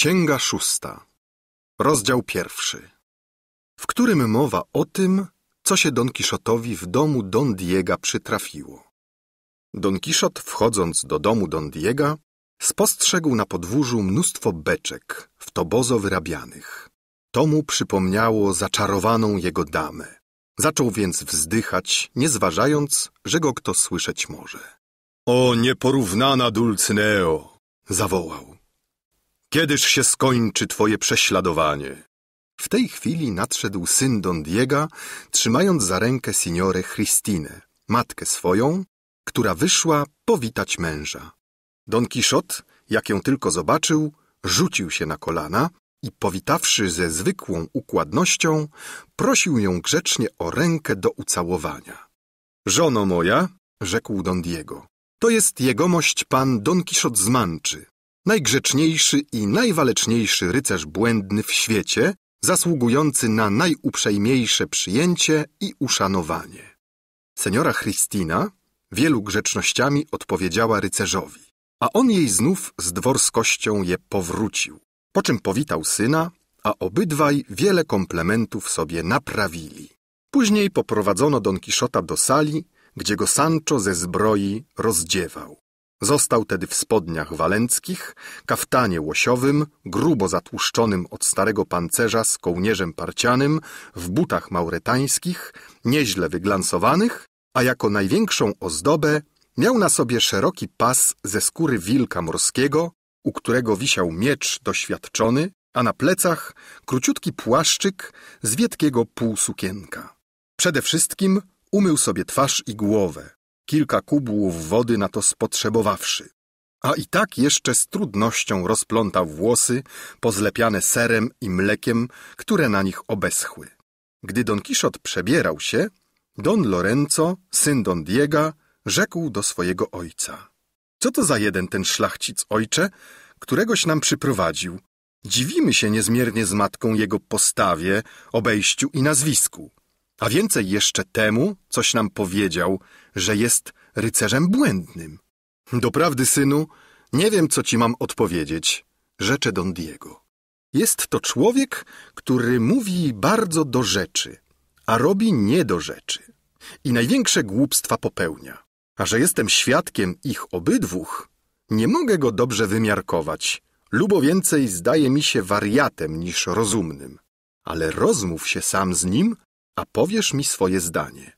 Księga szósta, rozdział pierwszy, w którym mowa o tym, co się Don Kiszotowi w domu Don Diego przytrafiło. Don Kiszot, wchodząc do domu Don Diego, spostrzegł na podwórzu mnóstwo beczek, w tobozo wyrabianych. To mu przypomniało zaczarowaną jego damę. Zaczął więc wzdychać, nie zważając, że go kto słyszeć może. — O nieporównana Dulcyneo! — zawołał. Kiedyż się skończy twoje prześladowanie? W tej chwili nadszedł syn Don Diego, trzymając za rękę signore Christine, matkę swoją, która wyszła powitać męża. Don Kiszot, jak ją tylko zobaczył, rzucił się na kolana i powitawszy ze zwykłą układnością, prosił ją grzecznie o rękę do ucałowania. Żono moja, rzekł Don Diego, to jest jegomość pan Don Kiszot z Manczy, najgrzeczniejszy i najwaleczniejszy rycerz błędny w świecie, zasługujący na najuprzejmiejsze przyjęcie i uszanowanie. Seniora Christina wielu grzecznościami odpowiedziała rycerzowi, a on jej znów z dworskością je powrócił, po czym powitał syna, a obydwaj wiele komplementów sobie naprawili. Później poprowadzono Don Kiszota do sali, gdzie go Sancho ze zbroi rozdziewał. Został tedy w spodniach walenckich, kaftanie łosiowym, grubo zatłuszczonym od starego pancerza z kołnierzem parcianym, w butach mauretańskich, nieźle wyglansowanych, a jako największą ozdobę miał na sobie szeroki pas ze skóry wilka morskiego, u którego wisiał miecz doświadczony, a na plecach króciutki płaszczyk z wietkiego półsukienka. Przede wszystkim umył sobie twarz i głowę, kilka kubłów wody na to spotrzebowawszy. A i tak jeszcze z trudnością rozplątał włosy, pozlepiane serem i mlekiem, które na nich obeschły. Gdy Don Kiszot przebierał się, Don Lorenzo, syn Don Diego, rzekł do swojego ojca. Co to za jeden ten szlachcic, ojcze, któregoś nam przyprowadził? Dziwimy się niezmiernie z matką jego postawie, obejściu i nazwisku. A więcej jeszcze temu, coś nam powiedział, że jest rycerzem błędnym. Doprawdy, synu, nie wiem, co ci mam odpowiedzieć, rzecze Don Diego. Jest to człowiek, który mówi bardzo do rzeczy, a robi nie do rzeczy. I największe głupstwa popełnia. A że jestem świadkiem ich obydwóch, nie mogę go dobrze wymiarkować. Lubo więcej zdaje mi się wariatem niż rozumnym. Ale rozmów się sam z nim, a powiesz mi swoje zdanie.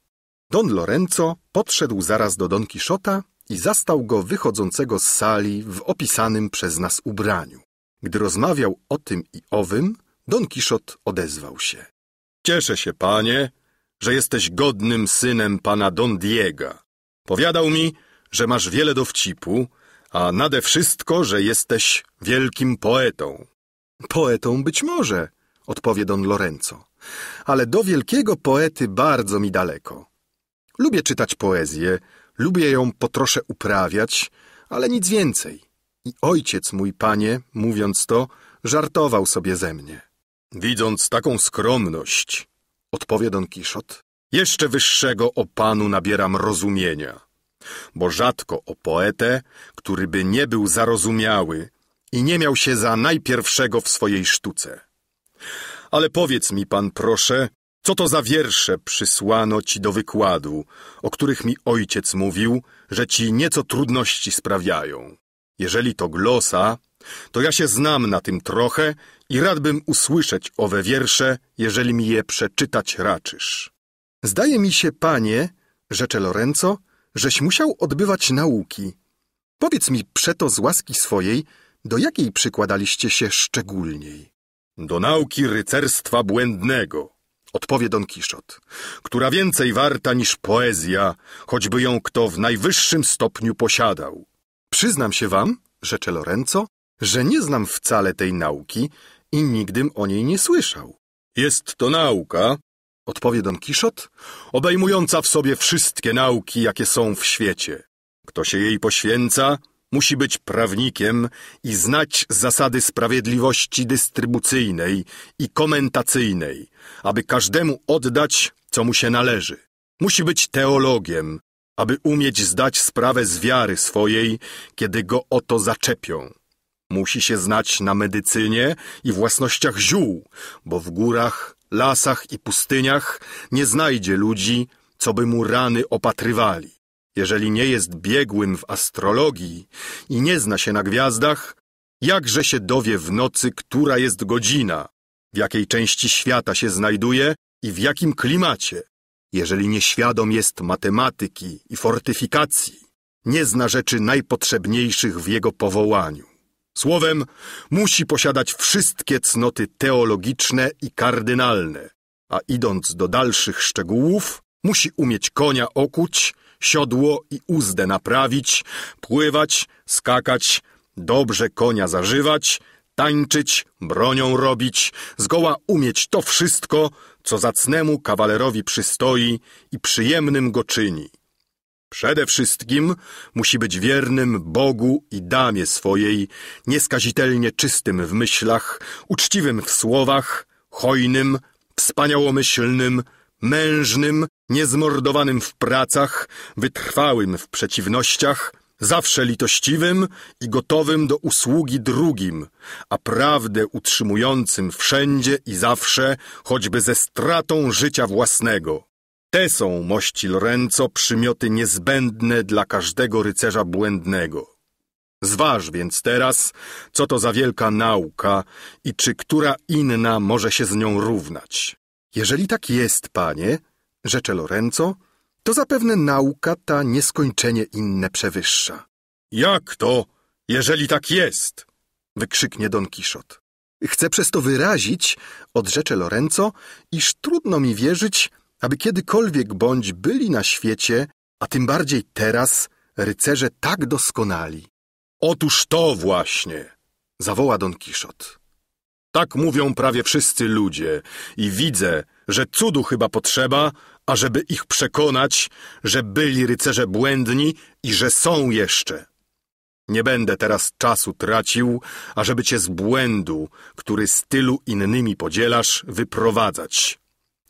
Don Lorenzo podszedł zaraz do Don Kiszota i zastał go wychodzącego z sali w opisanym przez nas ubraniu. Gdy rozmawiał o tym i owym, Don Kiszot odezwał się. Cieszę się, panie, że jesteś godnym synem pana Don Diego. Powiadał mi, że masz wiele dowcipu, a nade wszystko, że jesteś wielkim poetą. Poetą być może, odpowie Don Lorenzo, ale do wielkiego poety bardzo mi daleko. Lubię czytać poezję, lubię ją po trosze uprawiać, ale nic więcej. I ojciec mój, panie, mówiąc to, żartował sobie ze mnie. Widząc taką skromność, odpowie Don Kiszot, jeszcze wyższego o panu nabieram rozumienia, bo rzadko o poetę, który by nie był zarozumiały i nie miał się za najpierwszego w swojej sztuce ale powiedz mi pan, proszę, co to za wiersze przysłano ci do wykładu, o których mi ojciec mówił, że ci nieco trudności sprawiają? Jeżeli to glosa, to ja się znam na tym trochę i radbym usłyszeć owe wiersze, jeżeli mi je przeczytać raczysz. Zdaje mi się, panie, rzecze Lorenzo, żeś musiał odbywać nauki. Powiedz mi przeto z łaski swojej, do jakiej przykładaliście się szczególniej? Do nauki rycerstwa błędnego, odpowie Don Kiszot, która więcej warta niż poezja, choćby ją kto w najwyższym stopniu posiadał. Przyznam się wam, rzecze Lorenzo, że nie znam wcale tej nauki i nigdym o niej nie słyszał. Jest to nauka, odpowie Don Kiszot, obejmująca w sobie wszystkie nauki, jakie są w świecie. Kto się jej poświęca, musi być prawnikiem i znać zasady sprawiedliwości dystrybucyjnej i komentacyjnej, aby każdemu oddać, co mu się należy. Musi być teologiem, aby umieć zdać sprawę z wiary swojej, kiedy go o to zaczepią. Musi się znać na medycynie i własnościach ziół, bo w górach, lasach i pustyniach nie znajdzie ludzi, co by mu rany opatrywali. Jeżeli nie jest biegłym w astrologii i nie zna się na gwiazdach, jakże się dowie w nocy, która jest godzina, w jakiej części świata się znajduje i w jakim klimacie, jeżeli nieświadom jest matematyki i fortyfikacji, nie zna rzeczy najpotrzebniejszych w jego powołaniu. Słowem, musi posiadać wszystkie cnoty teologiczne i kardynalne, a idąc do dalszych szczegółów, musi umieć konia okuć siodło i uzdę naprawić, pływać, skakać, dobrze konia zażywać, tańczyć, bronią robić, zgoła umieć to wszystko, co zacnemu kawalerowi przystoi i przyjemnym go czyni. Przede wszystkim musi być wiernym Bogu i damie swojej, nieskazitelnie czystym w myślach, uczciwym w słowach, hojnym, wspaniałomyślnym, mężnym, niezmordowanym w pracach, wytrwałym w przeciwnościach, zawsze litościwym i gotowym do usługi drugim, a prawdę utrzymującym wszędzie i zawsze, choćby ze stratą życia własnego. Te są, mości Lorenzo, przymioty niezbędne dla każdego rycerza błędnego. Zważ więc teraz, co to za wielka nauka i czy która inna może się z nią równać. Jeżeli tak jest, panie, rzecze Lorenzo, to zapewne nauka ta nieskończenie inne przewyższa. Jak to, jeżeli tak jest? wykrzyknie Don Kiszot. Chcę przez to wyrazić, odrzecze Lorenzo, iż trudno mi wierzyć, aby kiedykolwiek bądź byli na świecie, a tym bardziej teraz, rycerze tak doskonali. Otóż to właśnie, zawoła Don Kiszot. Tak mówią prawie wszyscy ludzie i widzę, że cudu chyba potrzeba, ażeby ich przekonać, że byli rycerze błędni i że są jeszcze. Nie będę teraz czasu tracił, ażeby cię z błędu, który z tylu innymi podzielasz, wyprowadzać.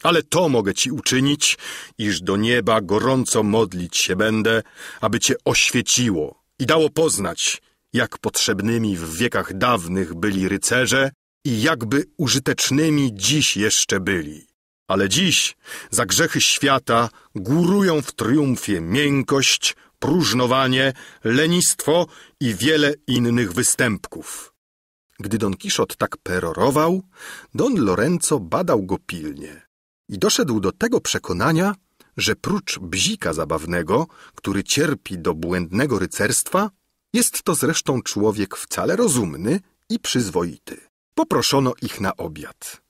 Ale to mogę ci uczynić, iż do nieba gorąco modlić się będę, aby cię oświeciło i dało poznać, jak potrzebnymi w wiekach dawnych byli rycerze, i jakby użytecznymi dziś jeszcze byli. Ale dziś za grzechy świata górują w triumfie miękkość, próżnowanie, lenistwo i wiele innych występków. Gdy Don Kiszot tak perorował, Don Lorenzo badał go pilnie i doszedł do tego przekonania, że prócz bzika zabawnego, który cierpi do błędnego rycerstwa, jest to zresztą człowiek wcale rozumny i przyzwoity. Poproszono ich na obiad.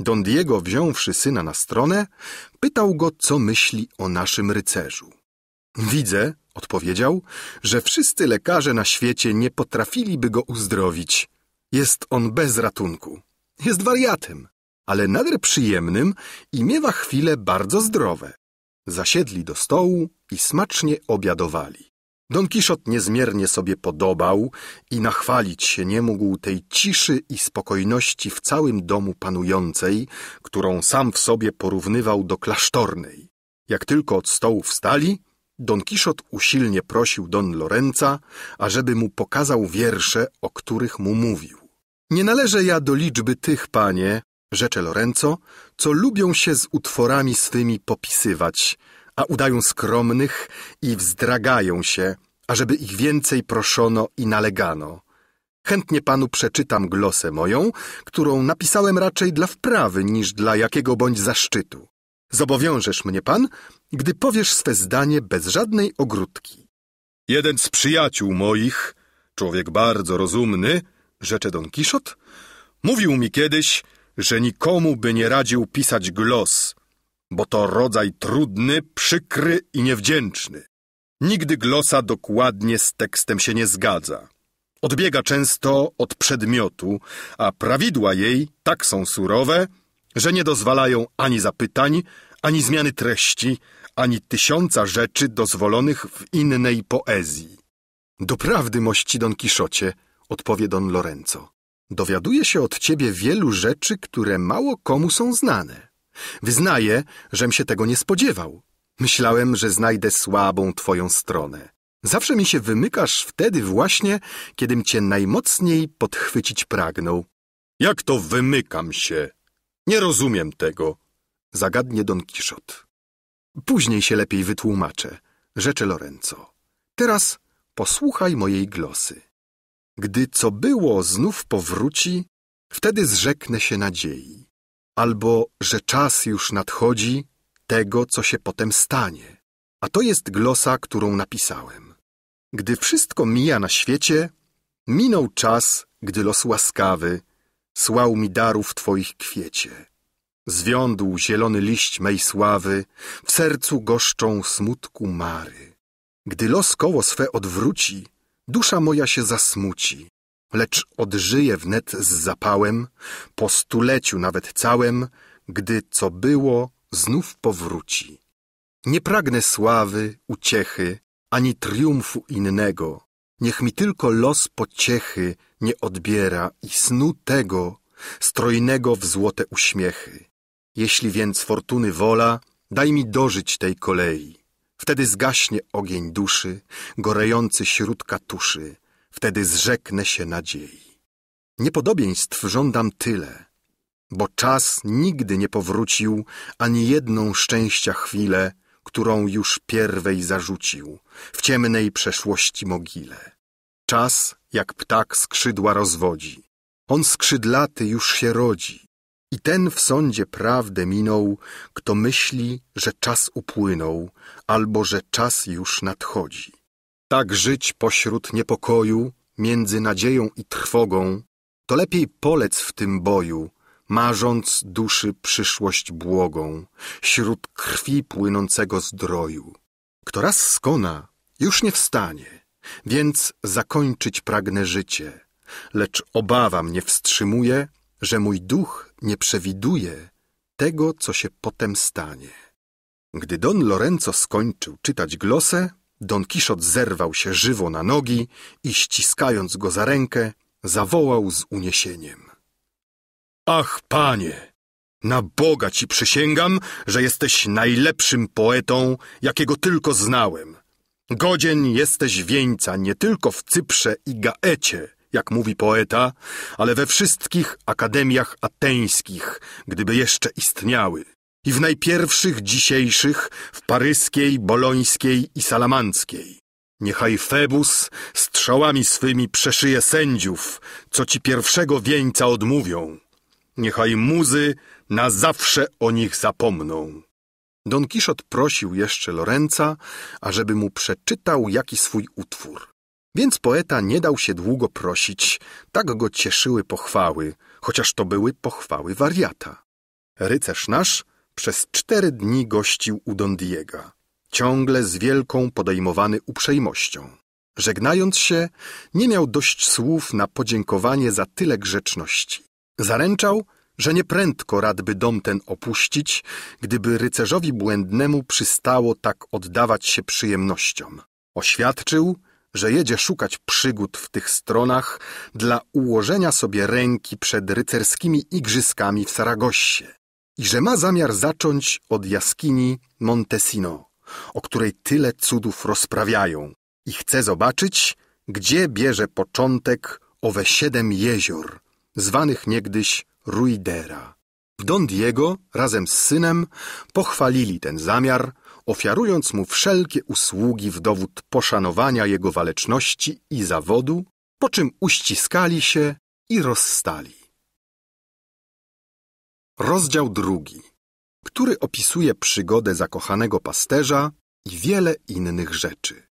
Don Diego, wziąwszy syna na stronę, pytał go, co myśli o naszym rycerzu. Widzę, odpowiedział, że wszyscy lekarze na świecie nie potrafiliby go uzdrowić. Jest on bez ratunku. Jest wariatem, ale nader przyjemnym i miewa chwile bardzo zdrowe. Zasiedli do stołu i smacznie obiadowali. Don Kiszot niezmiernie sobie podobał i nachwalić się nie mógł tej ciszy i spokojności w całym domu panującej, którą sam w sobie porównywał do klasztornej. Jak tylko od stołu wstali, Don Kiszot usilnie prosił Don Lorenza, ażeby mu pokazał wiersze, o których mu mówił. Nie należę ja do liczby tych, panie, rzecze Lorenzo, co lubią się z utworami swymi popisywać – a udają skromnych i wzdragają się, ażeby ich więcej proszono i nalegano. Chętnie panu przeczytam glosę moją, którą napisałem raczej dla wprawy niż dla jakiego bądź zaszczytu. Zobowiążesz mnie pan, gdy powiesz swe zdanie bez żadnej ogródki. Jeden z przyjaciół moich, człowiek bardzo rozumny, rzecze Don Kiszot, mówił mi kiedyś, że nikomu by nie radził pisać glos, bo to rodzaj trudny, przykry i niewdzięczny. Nigdy glosa dokładnie z tekstem się nie zgadza. Odbiega często od przedmiotu, a prawidła jej tak są surowe, że nie dozwalają ani zapytań, ani zmiany treści, ani tysiąca rzeczy dozwolonych w innej poezji. Doprawdy, mości Don Kiszocie, odpowie Don Lorenzo. Dowiaduje się od ciebie wielu rzeczy, które mało komu są znane. Wyznaję, żem się tego nie spodziewał. Myślałem, że znajdę słabą twoją stronę. Zawsze mi się wymykasz wtedy właśnie, kiedym cię najmocniej podchwycić pragnął. Jak to wymykam się? Nie rozumiem tego, zagadnie Don Kiszot. Później się lepiej wytłumaczę, rzecze Lorenzo. Teraz posłuchaj mojej glosy. Gdy co było znów powróci, wtedy zrzeknę się nadziei albo że czas już nadchodzi tego, co się potem stanie. A to jest glosa, którą napisałem. Gdy wszystko mija na świecie, minął czas, gdy los łaskawy słał mi darów Twoich kwiecie. Zwiądł zielony liść mej sławy, w sercu goszczą smutku mary. Gdy los koło swe odwróci, dusza moja się zasmuci, lecz odżyje wnet z zapałem, po stuleciu nawet całym, gdy co było znów powróci. Nie pragnę sławy, uciechy, ani triumfu innego. Niech mi tylko los pociechy nie odbiera i snu tego, strojnego w złote uśmiechy. Jeśli więc fortuny wola, daj mi dożyć tej kolei. Wtedy zgaśnie ogień duszy, gorejący śródka tuszy, wtedy zrzeknę się nadziei. Niepodobieństw żądam tyle, bo czas nigdy nie powrócił ani jedną szczęścia chwilę, którą już pierwej zarzucił w ciemnej przeszłości mogile. Czas jak ptak skrzydła rozwodzi. On skrzydlaty już się rodzi. I ten w sądzie prawdę minął, kto myśli, że czas upłynął, albo że czas już nadchodzi tak żyć pośród niepokoju, między nadzieją i trwogą, to lepiej polec w tym boju, marząc duszy przyszłość błogą, śród krwi płynącego zdroju. Kto raz skona, już nie wstanie, więc zakończyć pragnę życie, lecz obawa mnie wstrzymuje, że mój duch nie przewiduje tego, co się potem stanie. Gdy Don Lorenzo skończył czytać glosę, Don Kiszot zerwał się żywo na nogi i ściskając go za rękę, zawołał z uniesieniem. Ach, panie! Na Boga ci przysięgam, że jesteś najlepszym poetą, jakiego tylko znałem. Godzien jesteś wieńca nie tylko w Cyprze i Gaecie, jak mówi poeta, ale we wszystkich akademiach ateńskich, gdyby jeszcze istniały i w najpierwszych dzisiejszych w paryskiej, bolońskiej i salamanckiej. Niechaj Febus strzałami swymi przeszyje sędziów, co ci pierwszego wieńca odmówią. Niechaj muzy na zawsze o nich zapomną. Don Kiszot prosił jeszcze Lorenza, ażeby mu przeczytał jaki swój utwór. Więc poeta nie dał się długo prosić, tak go cieszyły pochwały, chociaż to były pochwały wariata. Rycerz nasz przez cztery dni gościł u Don Diego, ciągle z wielką podejmowany uprzejmością. Żegnając się, nie miał dość słów na podziękowanie za tyle grzeczności. Zaręczał, że nieprędko radby dom ten opuścić, gdyby rycerzowi błędnemu przystało tak oddawać się przyjemnościom. Oświadczył, że jedzie szukać przygód w tych stronach dla ułożenia sobie ręki przed rycerskimi igrzyskami w Saragosie i że ma zamiar zacząć od jaskini Montesino, o której tyle cudów rozprawiają i chce zobaczyć, gdzie bierze początek owe siedem jezior, zwanych niegdyś Ruidera. W Don Diego razem z synem pochwalili ten zamiar, ofiarując mu wszelkie usługi w dowód poszanowania jego waleczności i zawodu, po czym uściskali się i rozstali. Rozdział drugi, który opisuje przygodę zakochanego pasterza i wiele innych rzeczy.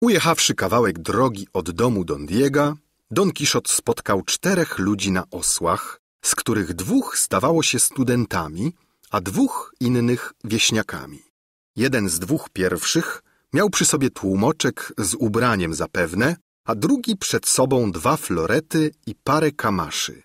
Ujechawszy kawałek drogi od domu Don Diego, Don Kiszot spotkał czterech ludzi na osłach, z których dwóch stawało się studentami, a dwóch innych wieśniakami. Jeden z dwóch pierwszych miał przy sobie tłumoczek z ubraniem zapewne, a drugi przed sobą dwa florety i parę kamaszy –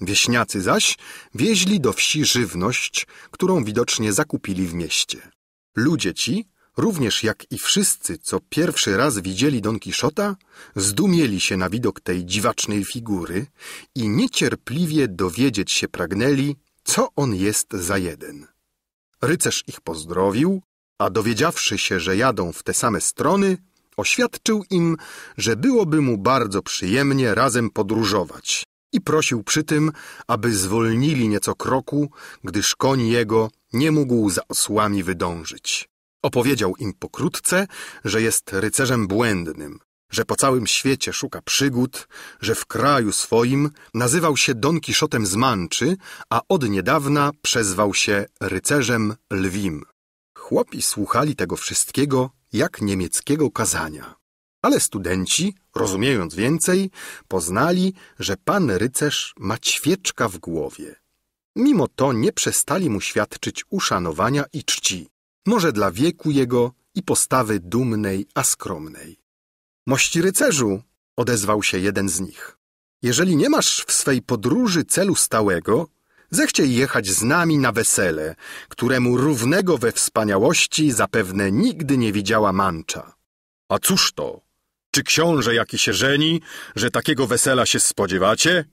Wieśniacy zaś wieźli do wsi żywność, którą widocznie zakupili w mieście. Ludzie ci, również jak i wszyscy, co pierwszy raz widzieli Don Kiszota, zdumieli się na widok tej dziwacznej figury i niecierpliwie dowiedzieć się pragnęli, co on jest za jeden. Rycerz ich pozdrowił, a dowiedziawszy się, że jadą w te same strony, oświadczył im, że byłoby mu bardzo przyjemnie razem podróżować i prosił przy tym, aby zwolnili nieco kroku, gdyż koń jego nie mógł za osłami wydążyć. Opowiedział im pokrótce, że jest rycerzem błędnym, że po całym świecie szuka przygód, że w kraju swoim nazywał się Don Kiszotem z Manczy, a od niedawna przezwał się rycerzem lwim. Chłopi słuchali tego wszystkiego jak niemieckiego kazania, ale studenci Rozumiejąc więcej, poznali, że pan rycerz ma ćwieczka w głowie. Mimo to nie przestali mu świadczyć uszanowania i czci, może dla wieku jego i postawy dumnej, a skromnej. Mości rycerzu, odezwał się jeden z nich. Jeżeli nie masz w swej podróży celu stałego, zechciej jechać z nami na wesele, któremu równego we wspaniałości zapewne nigdy nie widziała mancza. A cóż to? Czy książę jaki się żeni, że takiego wesela się spodziewacie?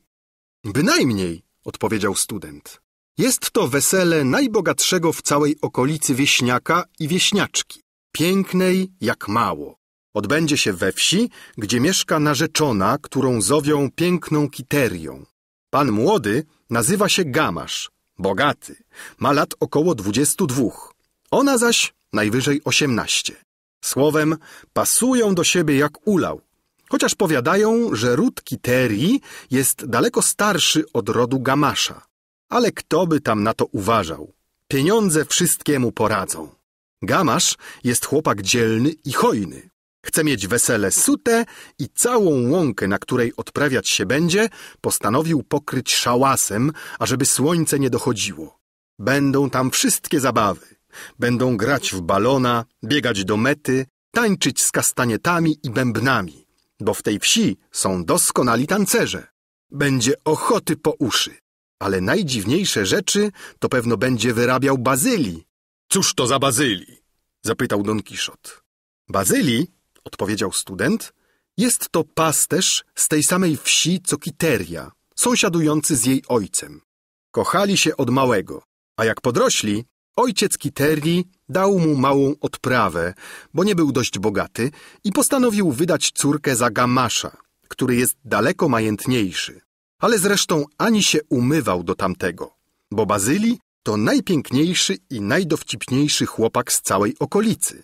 Bynajmniej, odpowiedział student. Jest to wesele najbogatszego w całej okolicy wieśniaka i wieśniaczki, pięknej jak mało. Odbędzie się we wsi, gdzie mieszka narzeczona, którą zowią piękną kiterią. Pan młody nazywa się Gamasz, bogaty, ma lat około dwudziestu dwóch. Ona zaś najwyżej osiemnaście. Słowem, pasują do siebie jak ulał. Chociaż powiadają, że ród Kiterii jest daleko starszy od rodu Gamasza. Ale kto by tam na to uważał? Pieniądze wszystkiemu poradzą. Gamasz jest chłopak dzielny i hojny. Chce mieć wesele sute i całą łąkę, na której odprawiać się będzie, postanowił pokryć szałasem, ażeby słońce nie dochodziło. Będą tam wszystkie zabawy. Będą grać w balona, biegać do mety, tańczyć z kastanietami i bębnami, bo w tej wsi są doskonali tancerze. Będzie ochoty po uszy, ale najdziwniejsze rzeczy to pewno będzie wyrabiał bazylii. Cóż to za bazylii? zapytał Don Kiszot. Bazylii, odpowiedział student, jest to pasterz z tej samej wsi co Kiteria, sąsiadujący z jej ojcem. Kochali się od małego, a jak podrośli, Ojciec Kiterli dał mu małą odprawę, bo nie był dość bogaty i postanowił wydać córkę za Gamasza, który jest daleko majętniejszy. Ale zresztą ani się umywał do tamtego, bo Bazyli to najpiękniejszy i najdowcipniejszy chłopak z całej okolicy.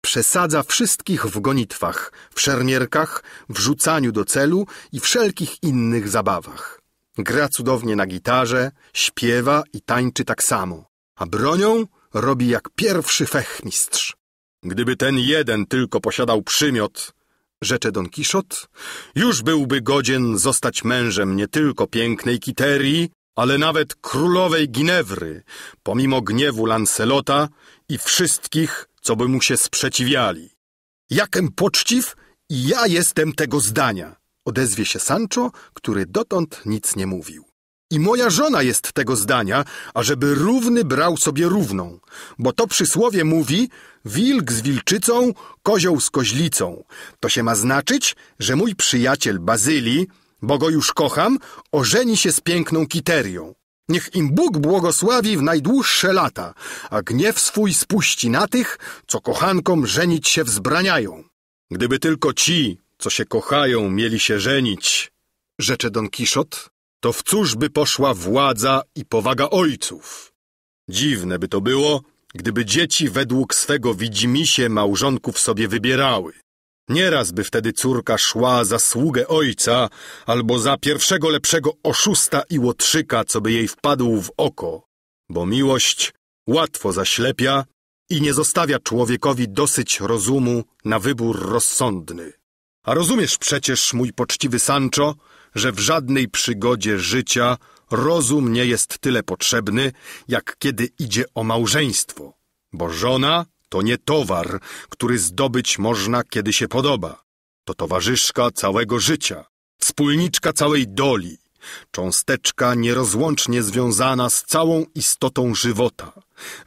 Przesadza wszystkich w gonitwach, w szermierkach, w rzucaniu do celu i wszelkich innych zabawach. Gra cudownie na gitarze, śpiewa i tańczy tak samo a bronią robi jak pierwszy fechmistrz. Gdyby ten jeden tylko posiadał przymiot, rzecze Don Kiszot, już byłby godzien zostać mężem nie tylko pięknej Kiterii, ale nawet królowej Ginewry, pomimo gniewu Lancelota i wszystkich, co by mu się sprzeciwiali. Jakem poczciw i ja jestem tego zdania, odezwie się Sancho, który dotąd nic nie mówił. I moja żona jest tego zdania, ażeby równy brał sobie równą, bo to przysłowie mówi wilk z wilczycą, kozioł z koźlicą. To się ma znaczyć, że mój przyjaciel Bazylii, bo go już kocham, ożeni się z piękną Kiterią. Niech im Bóg błogosławi w najdłuższe lata, a gniew swój spuści na tych, co kochankom żenić się wzbraniają. Gdyby tylko ci, co się kochają, mieli się żenić, rzecze Don Kiszot, to w cóż by poszła władza i powaga ojców? Dziwne by to było, gdyby dzieci według swego widzimisię małżonków sobie wybierały. Nieraz by wtedy córka szła za sługę ojca albo za pierwszego lepszego oszusta i łotrzyka, co by jej wpadł w oko, bo miłość łatwo zaślepia i nie zostawia człowiekowi dosyć rozumu na wybór rozsądny. A rozumiesz przecież, mój poczciwy Sancho, że w żadnej przygodzie życia rozum nie jest tyle potrzebny, jak kiedy idzie o małżeństwo, bo żona to nie towar, który zdobyć można, kiedy się podoba. To towarzyszka całego życia, wspólniczka całej doli, cząsteczka nierozłącznie związana z całą istotą żywota,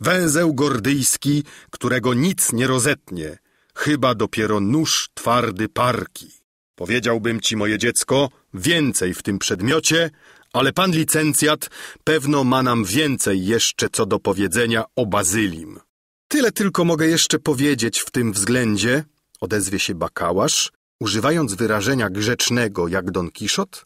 węzeł gordyjski, którego nic nie rozetnie, chyba dopiero nóż twardy parki. Powiedziałbym ci, moje dziecko, więcej w tym przedmiocie, ale pan licencjat pewno ma nam więcej jeszcze co do powiedzenia o bazylim. Tyle tylko mogę jeszcze powiedzieć w tym względzie, odezwie się bakałasz, używając wyrażenia grzecznego jak Don Kiszot,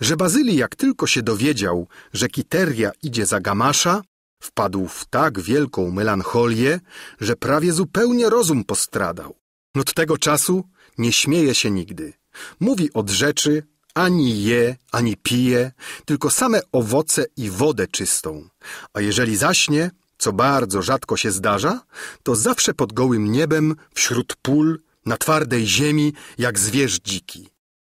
że Bazyli jak tylko się dowiedział, że Kiteria idzie za Gamasza, wpadł w tak wielką melancholię, że prawie zupełnie rozum postradał. Od tego czasu nie śmieje się nigdy. Mówi od rzeczy, ani je, ani pije, tylko same owoce i wodę czystą. A jeżeli zaśnie, co bardzo rzadko się zdarza, to zawsze pod gołym niebem, wśród pól, na twardej ziemi, jak zwierz dziki.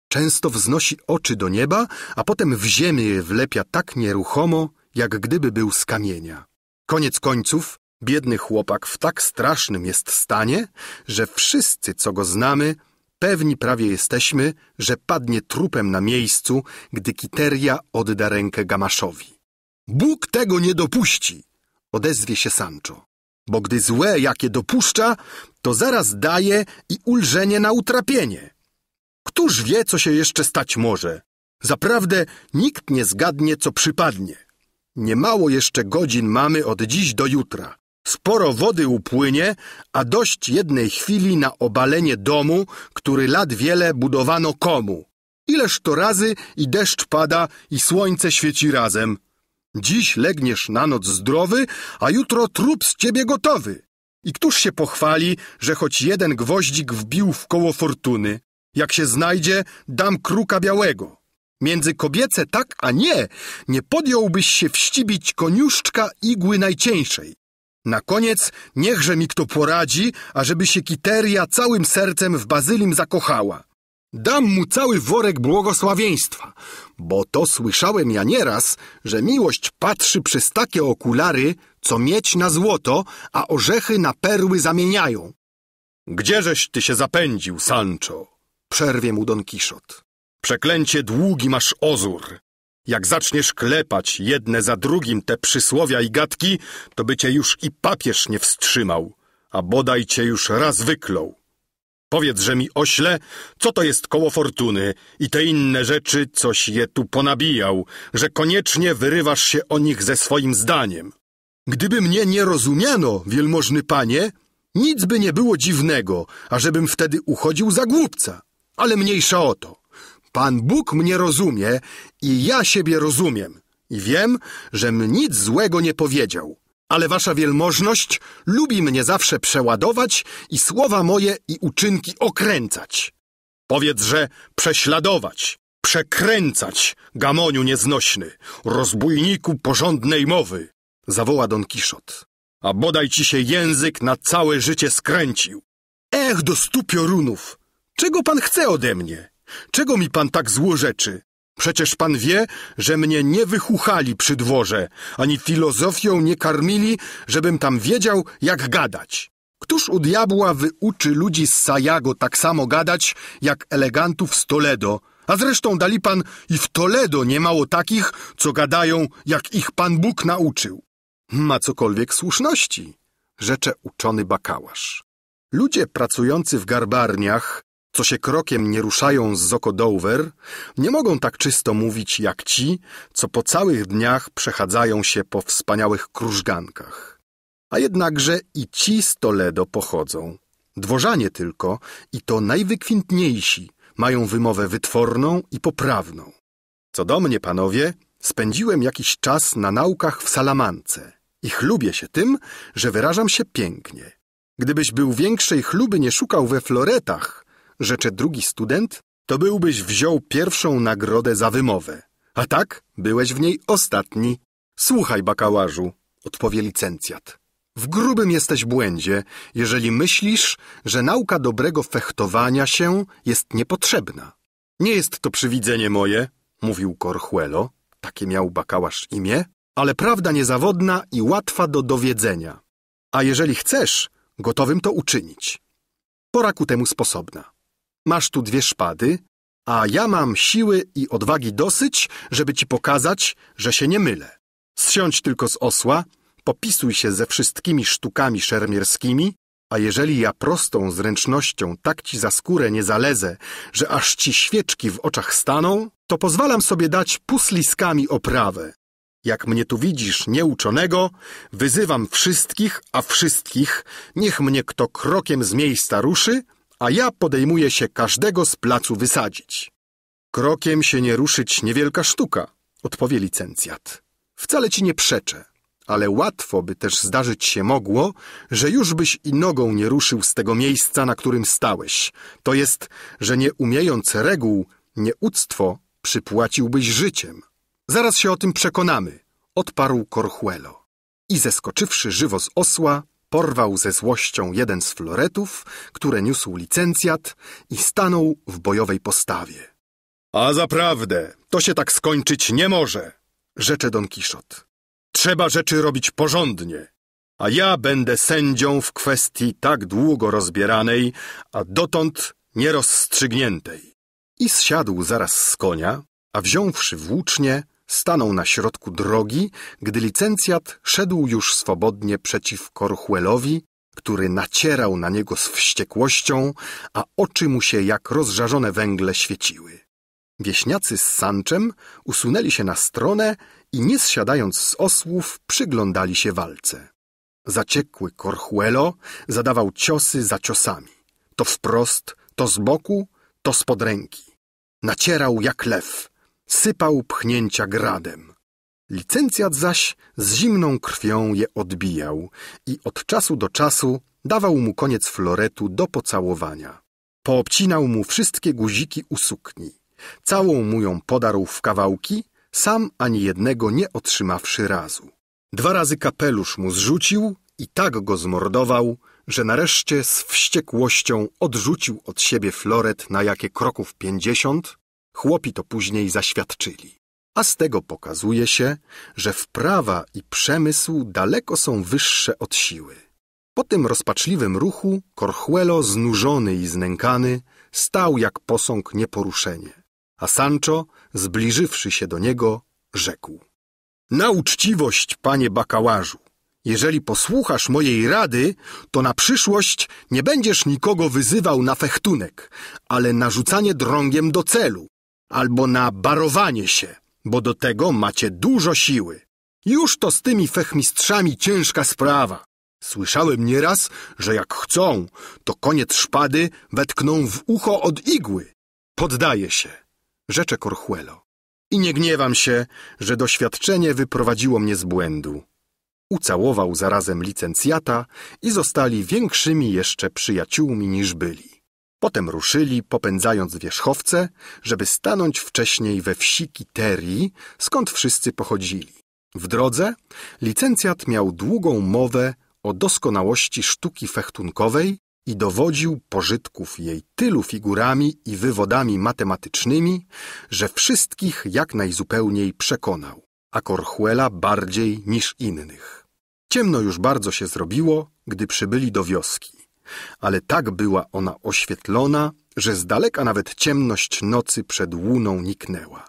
Często wznosi oczy do nieba, a potem w ziemię je wlepia tak nieruchomo, jak gdyby był z kamienia. Koniec końców, biedny chłopak w tak strasznym jest stanie, że wszyscy, co go znamy, Pewni prawie jesteśmy, że padnie trupem na miejscu, gdy Kiteria odda rękę Gamaszowi. Bóg tego nie dopuści, odezwie się Sancho, bo gdy złe, jakie dopuszcza, to zaraz daje i ulżenie na utrapienie. Któż wie, co się jeszcze stać może? Zaprawdę nikt nie zgadnie, co przypadnie. Niemało jeszcze godzin mamy od dziś do jutra. Sporo wody upłynie, a dość jednej chwili na obalenie domu, który lat wiele budowano komu. Ileż to razy i deszcz pada, i słońce świeci razem. Dziś legniesz na noc zdrowy, a jutro trup z ciebie gotowy. I któż się pochwali, że choć jeden gwoździk wbił w koło fortuny? Jak się znajdzie, dam kruka białego. Między kobiece tak, a nie, nie podjąłbyś się wścibić koniuszczka igły najcieńszej. Na koniec niechże mi kto poradzi, ażeby się Kiteria całym sercem w Bazylim zakochała. Dam mu cały worek błogosławieństwa, bo to słyszałem ja nieraz, że miłość patrzy przez takie okulary, co mieć na złoto, a orzechy na perły zamieniają. Gdzieżeś ty się zapędził, Sancho? Przerwie mu Don Kiszot. Przeklęcie długi masz ozór. Jak zaczniesz klepać jedne za drugim te przysłowia i gadki, to by cię już i papież nie wstrzymał, a bodaj cię już raz wyklął. Powiedz, że mi ośle, co to jest koło fortuny i te inne rzeczy, coś je tu ponabijał, że koniecznie wyrywasz się o nich ze swoim zdaniem. Gdyby mnie nie rozumiano, wielmożny panie, nic by nie było dziwnego, ażebym wtedy uchodził za głupca. Ale mniejsza o to. Pan Bóg mnie rozumie i ja siebie rozumiem i wiem, żem nic złego nie powiedział. Ale wasza wielmożność lubi mnie zawsze przeładować i słowa moje i uczynki okręcać. Powiedz, że prześladować, przekręcać, gamoniu nieznośny, rozbójniku porządnej mowy, zawoła Don Kiszot. A bodaj ci się język na całe życie skręcił. Ech, do stu piorunów, czego pan chce ode mnie? Czego mi pan tak złorzeczy? Przecież pan wie, że mnie nie wychuchali przy dworze, ani filozofią nie karmili, żebym tam wiedział, jak gadać. Któż u diabła wyuczy ludzi z Sajago tak samo gadać, jak elegantów z Toledo? A zresztą dali pan i w Toledo niemało takich, co gadają, jak ich pan Bóg nauczył. Ma cokolwiek słuszności, rzecze uczony bakałasz. Ludzie pracujący w garbarniach co się krokiem nie ruszają z oko Dover, nie mogą tak czysto mówić jak ci, co po całych dniach przechadzają się po wspaniałych krużgankach. A jednakże i ci z Toledo pochodzą. Dworzanie tylko, i to najwykwintniejsi, mają wymowę wytworną i poprawną. Co do mnie, panowie, spędziłem jakiś czas na naukach w Salamance i chlubię się tym, że wyrażam się pięknie. Gdybyś był większej chluby nie szukał we floretach, rzecze drugi student, to byłbyś wziął pierwszą nagrodę za wymowę, a tak byłeś w niej ostatni. Słuchaj, bakałarzu, odpowie licencjat. W grubym jesteś błędzie, jeżeli myślisz, że nauka dobrego fechtowania się jest niepotrzebna. Nie jest to przywidzenie moje, mówił Corchuelo, takie miał bakałarz imię, ale prawda niezawodna i łatwa do dowiedzenia. A jeżeli chcesz, gotowym to uczynić. Pora ku temu sposobna masz tu dwie szpady, a ja mam siły i odwagi dosyć, żeby ci pokazać, że się nie mylę. Zsiądź tylko z osła, popisuj się ze wszystkimi sztukami szermierskimi, a jeżeli ja prostą zręcznością tak ci za skórę nie zalezę, że aż ci świeczki w oczach staną, to pozwalam sobie dać pusliskami oprawę. Jak mnie tu widzisz, nieuczonego, wyzywam wszystkich, a wszystkich, niech mnie kto krokiem z miejsca ruszy, a ja podejmuję się każdego z placu wysadzić. Krokiem się nie ruszyć niewielka sztuka, odpowie licencjat. Wcale ci nie przeczę, ale łatwo by też zdarzyć się mogło, że już byś i nogą nie ruszył z tego miejsca, na którym stałeś. To jest, że nie umiejąc reguł, nieuctwo przypłaciłbyś życiem. Zaraz się o tym przekonamy, odparł Korchuelo. I zeskoczywszy żywo z osła, porwał ze złością jeden z floretów, które niósł licencjat i stanął w bojowej postawie. A zaprawdę, to się tak skończyć nie może, rzecze Don Kiszot. Trzeba rzeczy robić porządnie, a ja będę sędzią w kwestii tak długo rozbieranej, a dotąd nierozstrzygniętej. I zsiadł zaraz z konia, a wziąwszy włócznie, Stanął na środku drogi, gdy licencjat szedł już swobodnie przeciw Korchuelowi, który nacierał na niego z wściekłością, a oczy mu się jak rozżarzone węgle świeciły. Wieśniacy z Sanczem usunęli się na stronę i nie zsiadając z osłów przyglądali się walce. Zaciekły Corchuelo zadawał ciosy za ciosami. To wprost, to z boku, to spod ręki. Nacierał jak lew, sypał pchnięcia gradem. Licencjat zaś z zimną krwią je odbijał i od czasu do czasu dawał mu koniec floretu do pocałowania. Poobcinał mu wszystkie guziki u sukni. Całą mu ją podarł w kawałki, sam ani jednego nie otrzymawszy razu. Dwa razy kapelusz mu zrzucił i tak go zmordował, że nareszcie z wściekłością odrzucił od siebie floret na jakie kroków pięćdziesiąt Chłopi to później zaświadczyli. A z tego pokazuje się, że wprawa i przemysł daleko są wyższe od siły. Po tym rozpaczliwym ruchu Corchuelo, znużony i znękany, stał jak posąg nieporuszenie. A Sancho, zbliżywszy się do niego, rzekł. Na uczciwość, panie bakałarzu! Jeżeli posłuchasz mojej rady, to na przyszłość nie będziesz nikogo wyzywał na fechtunek, ale narzucanie drągiem do celu, albo na barowanie się, bo do tego macie dużo siły. Już to z tymi fechmistrzami ciężka sprawa. Słyszałem nieraz, że jak chcą, to koniec szpady wetkną w ucho od igły. Poddaję się, rzecze Corchuelo. I nie gniewam się, że doświadczenie wyprowadziło mnie z błędu. Ucałował zarazem licencjata i zostali większymi jeszcze przyjaciółmi niż byli. Potem ruszyli, popędzając wierzchowce, żeby stanąć wcześniej we wsi Kiterii, skąd wszyscy pochodzili. W drodze licencjat miał długą mowę o doskonałości sztuki fechtunkowej i dowodził pożytków jej tylu figurami i wywodami matematycznymi, że wszystkich jak najzupełniej przekonał, a Korchuela bardziej niż innych. Ciemno już bardzo się zrobiło, gdy przybyli do wioski ale tak była ona oświetlona, że z daleka nawet ciemność nocy przed łuną niknęła.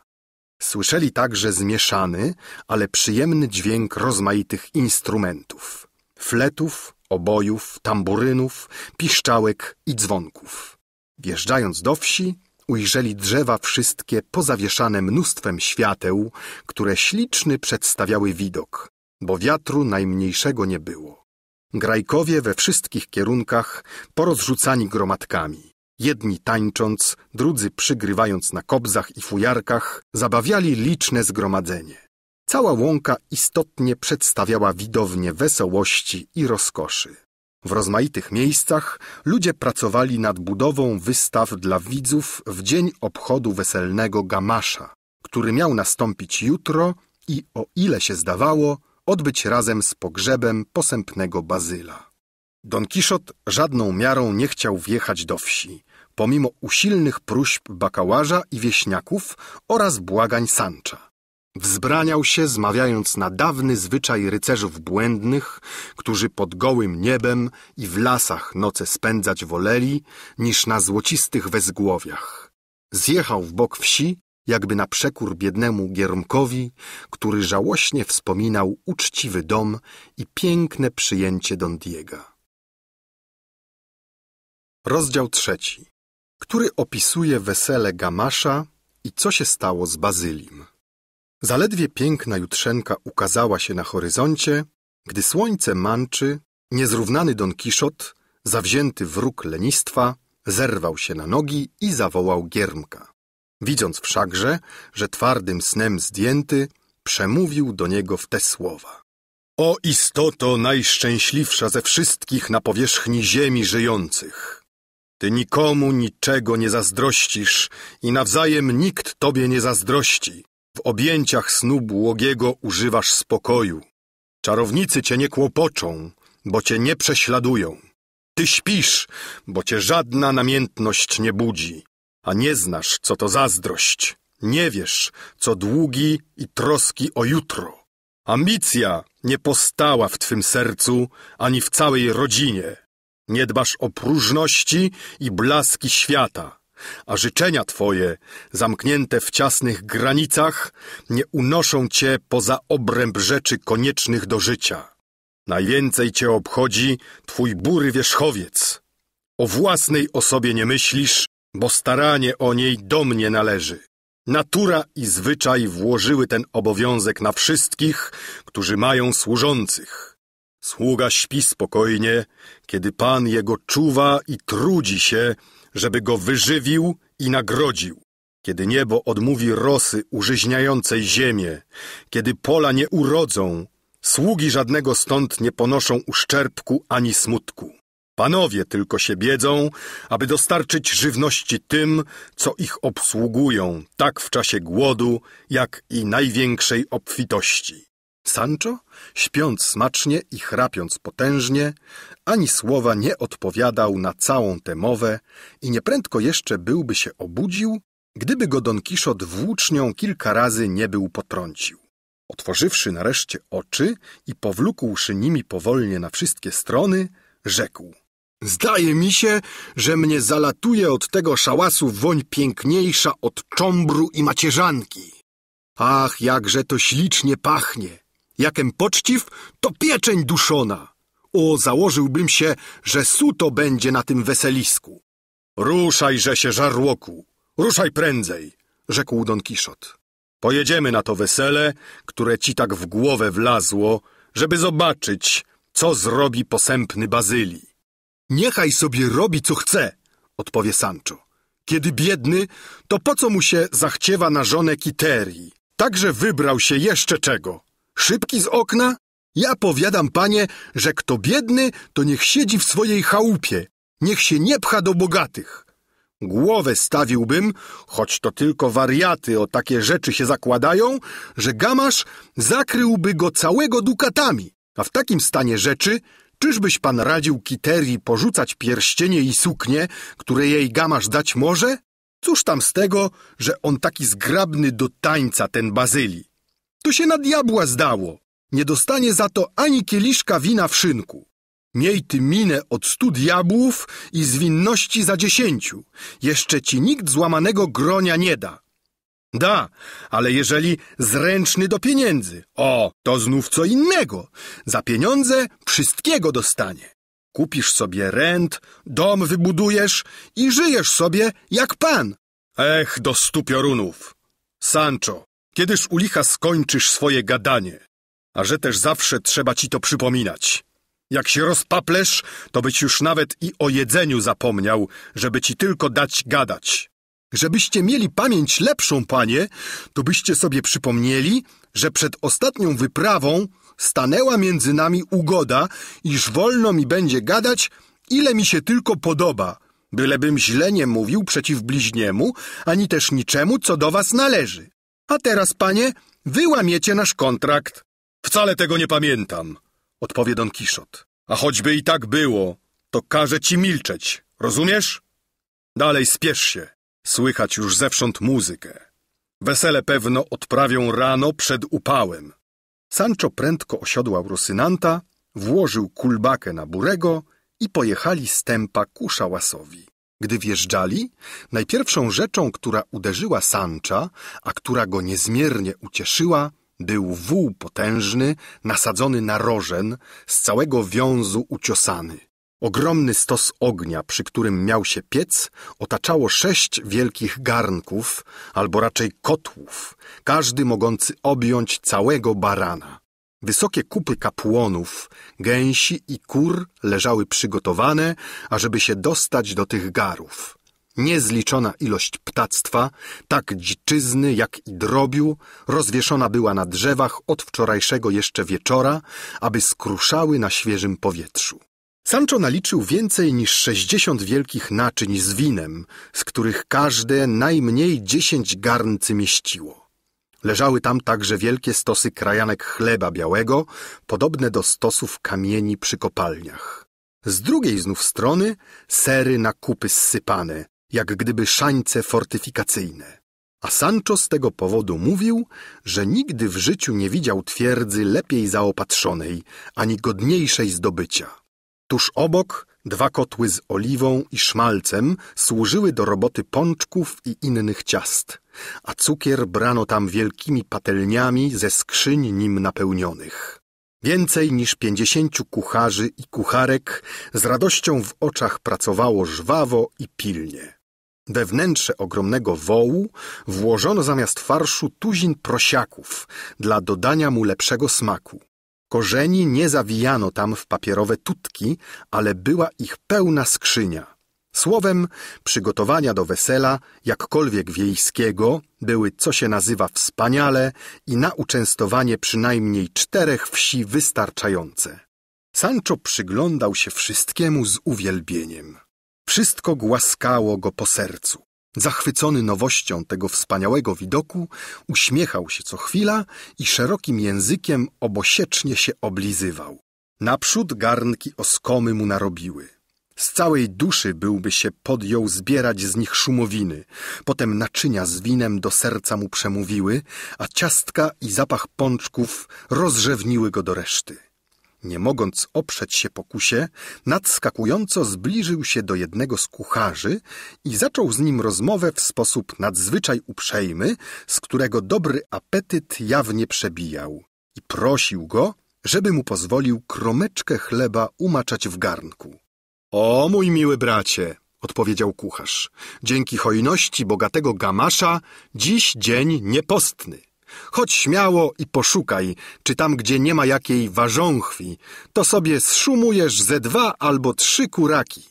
Słyszeli także zmieszany, ale przyjemny dźwięk rozmaitych instrumentów fletów, obojów, tamburynów, piszczałek i dzwonków. Wjeżdżając do wsi, ujrzeli drzewa wszystkie pozawieszane mnóstwem świateł, które śliczny przedstawiały widok, bo wiatru najmniejszego nie było. Grajkowie we wszystkich kierunkach porozrzucani gromadkami. Jedni tańcząc, drudzy przygrywając na kobzach i fujarkach, zabawiali liczne zgromadzenie. Cała łąka istotnie przedstawiała widownię wesołości i rozkoszy. W rozmaitych miejscach ludzie pracowali nad budową wystaw dla widzów w dzień obchodu weselnego Gamasza, który miał nastąpić jutro i, o ile się zdawało, odbyć razem z pogrzebem posępnego Bazyla. Don Kiszot żadną miarą nie chciał wjechać do wsi, pomimo usilnych próśb bakałarza i wieśniaków oraz błagań Sancha. Wzbraniał się, zmawiając na dawny zwyczaj rycerzów błędnych, którzy pod gołym niebem i w lasach noce spędzać woleli, niż na złocistych wezgłowiach. Zjechał w bok wsi jakby na przekór biednemu Giermkowi, który żałośnie wspominał uczciwy dom i piękne przyjęcie Don Diego. Rozdział trzeci, który opisuje wesele Gamasza i co się stało z Bazylim. Zaledwie piękna jutrzenka ukazała się na horyzoncie, gdy słońce manczy, niezrównany Don Kiszot, zawzięty wróg lenistwa, zerwał się na nogi i zawołał Giermka. Widząc wszakże, że twardym snem zdjęty, przemówił do niego w te słowa. O istoto najszczęśliwsza ze wszystkich na powierzchni ziemi żyjących! Ty nikomu niczego nie zazdrościsz i nawzajem nikt tobie nie zazdrości. W objęciach snu błogiego używasz spokoju. Czarownicy cię nie kłopoczą, bo cię nie prześladują. Ty śpisz, bo cię żadna namiętność nie budzi a nie znasz, co to zazdrość. Nie wiesz, co długi i troski o jutro. Ambicja nie postała w twym sercu ani w całej rodzinie. Nie dbasz o próżności i blaski świata, a życzenia twoje, zamknięte w ciasnych granicach, nie unoszą cię poza obręb rzeczy koniecznych do życia. Najwięcej cię obchodzi twój bury wierzchowiec. O własnej osobie nie myślisz bo staranie o niej do mnie należy. Natura i zwyczaj włożyły ten obowiązek na wszystkich, którzy mają służących. Sługa śpi spokojnie, kiedy Pan jego czuwa i trudzi się, żeby go wyżywił i nagrodził. Kiedy niebo odmówi rosy użyźniającej ziemię, kiedy pola nie urodzą, sługi żadnego stąd nie ponoszą uszczerbku ani smutku. Panowie tylko się biedzą, aby dostarczyć żywności tym, co ich obsługują, tak w czasie głodu, jak i największej obfitości. Sancho, śpiąc smacznie i chrapiąc potężnie, ani słowa nie odpowiadał na całą tę mowę i nieprędko jeszcze byłby się obudził, gdyby go Don Kiszot włócznią kilka razy nie był potrącił. Otworzywszy nareszcie oczy i powlókłszy nimi powolnie na wszystkie strony, rzekł – Zdaje mi się, że mnie zalatuje od tego szałasu woń piękniejsza od czombru i macierzanki. Ach, jakże to ślicznie pachnie! Jakem poczciw, to pieczeń duszona! O, założyłbym się, że suto będzie na tym weselisku. Ruszajże się, żarłoku! Ruszaj prędzej! rzekł Don Kiszot. Pojedziemy na to wesele, które ci tak w głowę wlazło, żeby zobaczyć, co zrobi posępny Bazylii. Niechaj sobie robi, co chce, odpowie Sancho. Kiedy biedny, to po co mu się zachciewa na żonę Kiterii? Także wybrał się jeszcze czego. Szybki z okna? Ja powiadam, panie, że kto biedny, to niech siedzi w swojej chałupie, niech się nie pcha do bogatych. Głowę stawiłbym, choć to tylko wariaty o takie rzeczy się zakładają, że gamasz zakryłby go całego dukatami, a w takim stanie rzeczy Czyżbyś pan radził Kiterii porzucać pierścienie i suknie, które jej gamasz dać może? Cóż tam z tego, że on taki zgrabny do tańca, ten Bazyli? To się na diabła zdało. Nie dostanie za to ani kieliszka wina w szynku. Miej ty minę od stu diabłów i zwinności za dziesięciu. Jeszcze ci nikt złamanego gronia nie da. Da, ale jeżeli zręczny do pieniędzy, o, to znów co innego. Za pieniądze wszystkiego dostanie. Kupisz sobie rent, dom wybudujesz i żyjesz sobie jak pan. Ech, do stu piorunów. Sancho, kiedyż u licha skończysz swoje gadanie? A że też zawsze trzeba ci to przypominać. Jak się rozpaplesz, to być już nawet i o jedzeniu zapomniał, żeby ci tylko dać gadać. Żebyście mieli pamięć lepszą, panie, to byście sobie przypomnieli, że przed ostatnią wyprawą stanęła między nami ugoda, iż wolno mi będzie gadać, ile mi się tylko podoba, bylebym źle nie mówił przeciw bliźniemu, ani też niczemu, co do was należy. A teraz, panie, wyłamiecie nasz kontrakt. Wcale tego nie pamiętam, odpowie Don Kiszot. A choćby i tak było, to każę ci milczeć, rozumiesz? Dalej spiesz się. Słychać już zewsząd muzykę. Wesele pewno odprawią rano przed upałem. Sancho prędko osiodłał Rosynanta, włożył kulbakę na Burego i pojechali stępa ku szałasowi. Gdy wjeżdżali, najpierwszą rzeczą, która uderzyła Sancha, a która go niezmiernie ucieszyła, był wół potężny, nasadzony na rożen, z całego wiązu uciosany. Ogromny stos ognia, przy którym miał się piec, otaczało sześć wielkich garnków, albo raczej kotłów, każdy mogący objąć całego barana. Wysokie kupy kapłonów, gęsi i kur leżały przygotowane, ażeby się dostać do tych garów. Niezliczona ilość ptactwa, tak dziczyzny jak i drobiu, rozwieszona była na drzewach od wczorajszego jeszcze wieczora, aby skruszały na świeżym powietrzu. Sancho naliczył więcej niż sześćdziesiąt wielkich naczyń z winem, z których każde najmniej dziesięć garncy mieściło. Leżały tam także wielkie stosy krajanek chleba białego, podobne do stosów kamieni przy kopalniach. Z drugiej znów strony sery na kupy zsypane, jak gdyby szańce fortyfikacyjne. A Sancho z tego powodu mówił, że nigdy w życiu nie widział twierdzy lepiej zaopatrzonej, ani godniejszej zdobycia. Tuż obok dwa kotły z oliwą i szmalcem służyły do roboty pączków i innych ciast, a cukier brano tam wielkimi patelniami ze skrzyń nim napełnionych. Więcej niż pięćdziesięciu kucharzy i kucharek z radością w oczach pracowało żwawo i pilnie. We wnętrze ogromnego wołu włożono zamiast farszu tuzin prosiaków dla dodania mu lepszego smaku. Korzeni nie zawijano tam w papierowe tutki, ale była ich pełna skrzynia. Słowem, przygotowania do wesela, jakkolwiek wiejskiego, były co się nazywa wspaniale i na uczęstowanie przynajmniej czterech wsi wystarczające. Sancho przyglądał się wszystkiemu z uwielbieniem. Wszystko głaskało go po sercu. Zachwycony nowością tego wspaniałego widoku, uśmiechał się co chwila i szerokim językiem obosiecznie się oblizywał. Naprzód garnki oskomy mu narobiły. Z całej duszy byłby się podjął zbierać z nich szumowiny. Potem naczynia z winem do serca mu przemówiły, a ciastka i zapach pączków rozrzewniły go do reszty nie mogąc oprzeć się pokusie, nadskakująco zbliżył się do jednego z kucharzy i zaczął z nim rozmowę w sposób nadzwyczaj uprzejmy, z którego dobry apetyt jawnie przebijał. I prosił go, żeby mu pozwolił kromeczkę chleba umaczać w garnku. O, mój miły bracie, odpowiedział kucharz, dzięki hojności bogatego gamasza dziś dzień niepostny. Chodź śmiało i poszukaj, czy tam, gdzie nie ma jakiej warząchwi, to sobie zszumujesz ze dwa albo trzy kuraki.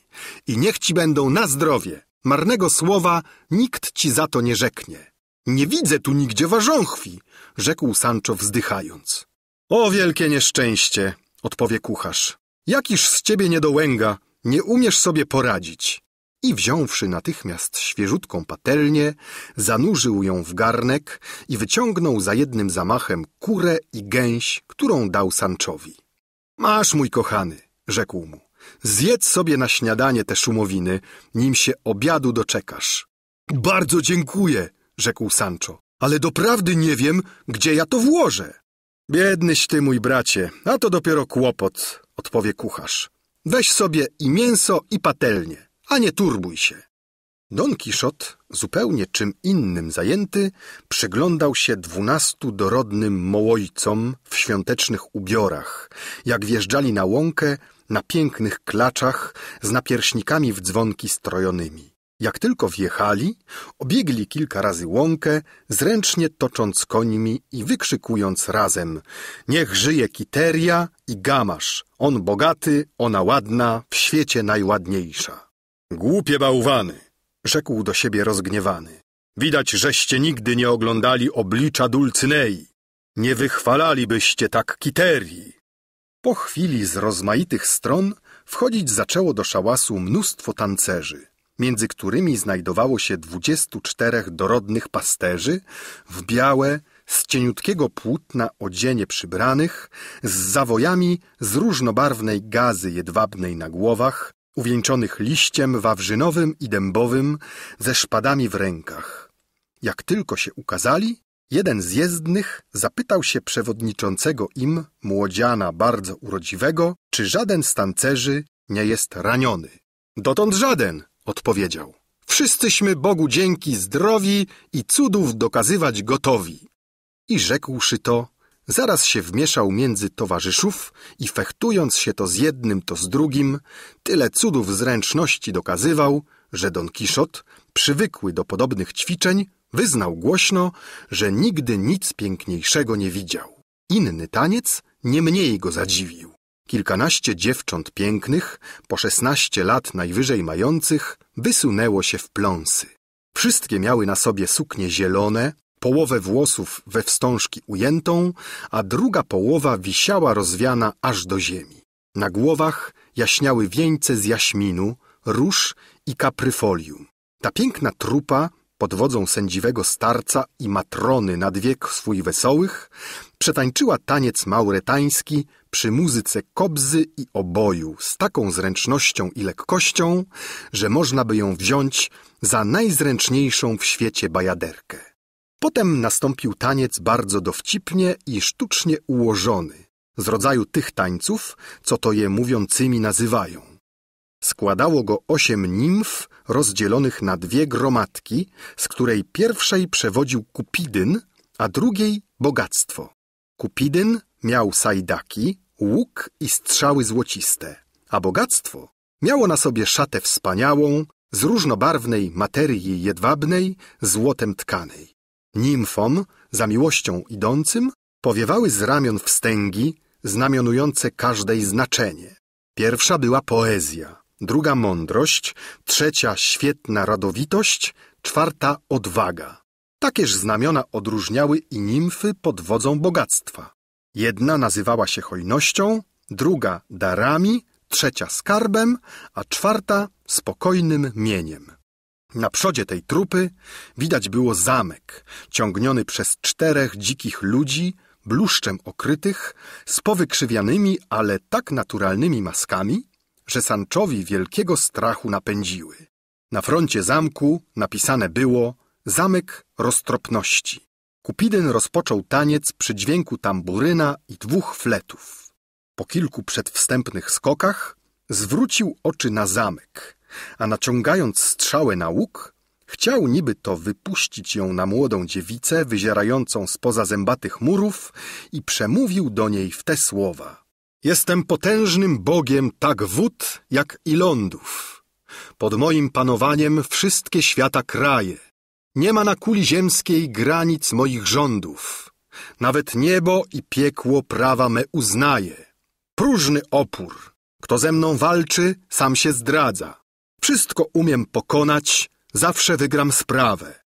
I niech ci będą na zdrowie. Marnego słowa nikt ci za to nie rzeknie. Nie widzę tu nigdzie warząchwi, rzekł Sancho wzdychając. O wielkie nieszczęście, odpowie kucharz. Jakiż z ciebie niedołęga, nie umiesz sobie poradzić i wziąwszy natychmiast świeżutką patelnię, zanurzył ją w garnek i wyciągnął za jednym zamachem kurę i gęś, którą dał Sanczowi. Masz, mój kochany, rzekł mu, zjedz sobie na śniadanie te szumowiny, nim się obiadu doczekasz. Bardzo dziękuję, rzekł Sancho, ale doprawdy nie wiem, gdzie ja to włożę. Biednyś ty, mój bracie, a to dopiero kłopot, odpowie kucharz. Weź sobie i mięso, i patelnię a nie turbuj się. Don Kiszot, zupełnie czym innym zajęty, przyglądał się dwunastu dorodnym mołojcom w świątecznych ubiorach, jak wjeżdżali na łąkę na pięknych klaczach z napierśnikami w dzwonki strojonymi. Jak tylko wjechali, obiegli kilka razy łąkę, zręcznie tocząc końmi i wykrzykując razem Niech żyje Kiteria i Gamasz, on bogaty, ona ładna, w świecie najładniejsza. Głupie bałwany, rzekł do siebie rozgniewany. Widać, żeście nigdy nie oglądali oblicza Dulcynei. Nie wychwalalibyście tak kiterii. Po chwili z rozmaitych stron wchodzić zaczęło do szałasu mnóstwo tancerzy, między którymi znajdowało się dwudziestu czterech dorodnych pasterzy w białe, z cieniutkiego płótna odzienie przybranych, z zawojami z różnobarwnej gazy jedwabnej na głowach, uwieńczonych liściem wawrzynowym i dębowym, ze szpadami w rękach. Jak tylko się ukazali, jeden z jezdnych zapytał się przewodniczącego im, młodziana bardzo urodziwego, czy żaden z tancerzy nie jest raniony. Dotąd żaden, odpowiedział. Wszyscyśmy Bogu dzięki zdrowi i cudów dokazywać gotowi. I rzekłszy to, Zaraz się wmieszał między towarzyszów i fechtując się to z jednym, to z drugim, tyle cudów zręczności dokazywał, że Don Kiszot, przywykły do podobnych ćwiczeń, wyznał głośno, że nigdy nic piękniejszego nie widział. Inny taniec nie mniej go zadziwił. Kilkanaście dziewcząt pięknych, po szesnaście lat najwyżej mających, wysunęło się w pląsy. Wszystkie miały na sobie suknie zielone, połowę włosów we wstążki ujętą, a druga połowa wisiała rozwiana aż do ziemi. Na głowach jaśniały wieńce z jaśminu, róż i kapryfolium. Ta piękna trupa pod wodzą sędziwego starca i matrony nad wiek swój wesołych, przetańczyła taniec mauretański przy muzyce kobzy i oboju z taką zręcznością i lekkością, że można by ją wziąć za najzręczniejszą w świecie bajaderkę. Potem nastąpił taniec bardzo dowcipnie i sztucznie ułożony, z rodzaju tych tańców, co to je mówiącymi nazywają. Składało go osiem nimf rozdzielonych na dwie gromadki, z której pierwszej przewodził Kupidyn, a drugiej bogactwo. Kupidyn miał sajdaki, łuk i strzały złociste, a bogactwo miało na sobie szatę wspaniałą, z różnobarwnej materii jedwabnej, złotem tkanej nimfom, za miłością idącym, powiewały z ramion wstęgi znamionujące każdej znaczenie. Pierwsza była poezja, druga mądrość, trzecia świetna radowitość, czwarta odwaga. Takież znamiona odróżniały i nimfy pod wodzą bogactwa. Jedna nazywała się hojnością, druga darami, trzecia skarbem, a czwarta spokojnym mieniem. Na przodzie tej trupy widać było zamek, ciągniony przez czterech dzikich ludzi, bluszczem okrytych, z powykrzywianymi, ale tak naturalnymi maskami, że Sanczowi wielkiego strachu napędziły. Na froncie zamku napisane było Zamek Roztropności. Kupidyn rozpoczął taniec przy dźwięku tamburyna i dwóch fletów. Po kilku przedwstępnych skokach zwrócił oczy na zamek – a naciągając strzałę na łuk, chciał niby to wypuścić ją na młodą dziewicę wyzierającą spoza zębatych murów i przemówił do niej w te słowa. Jestem potężnym bogiem tak wód, jak i lądów. Pod moim panowaniem wszystkie świata kraje. Nie ma na kuli ziemskiej granic moich rządów. Nawet niebo i piekło prawa me uznaje. Próżny opór. Kto ze mną walczy, sam się zdradza. Wszystko umiem pokonać, zawsze wygram sprawę.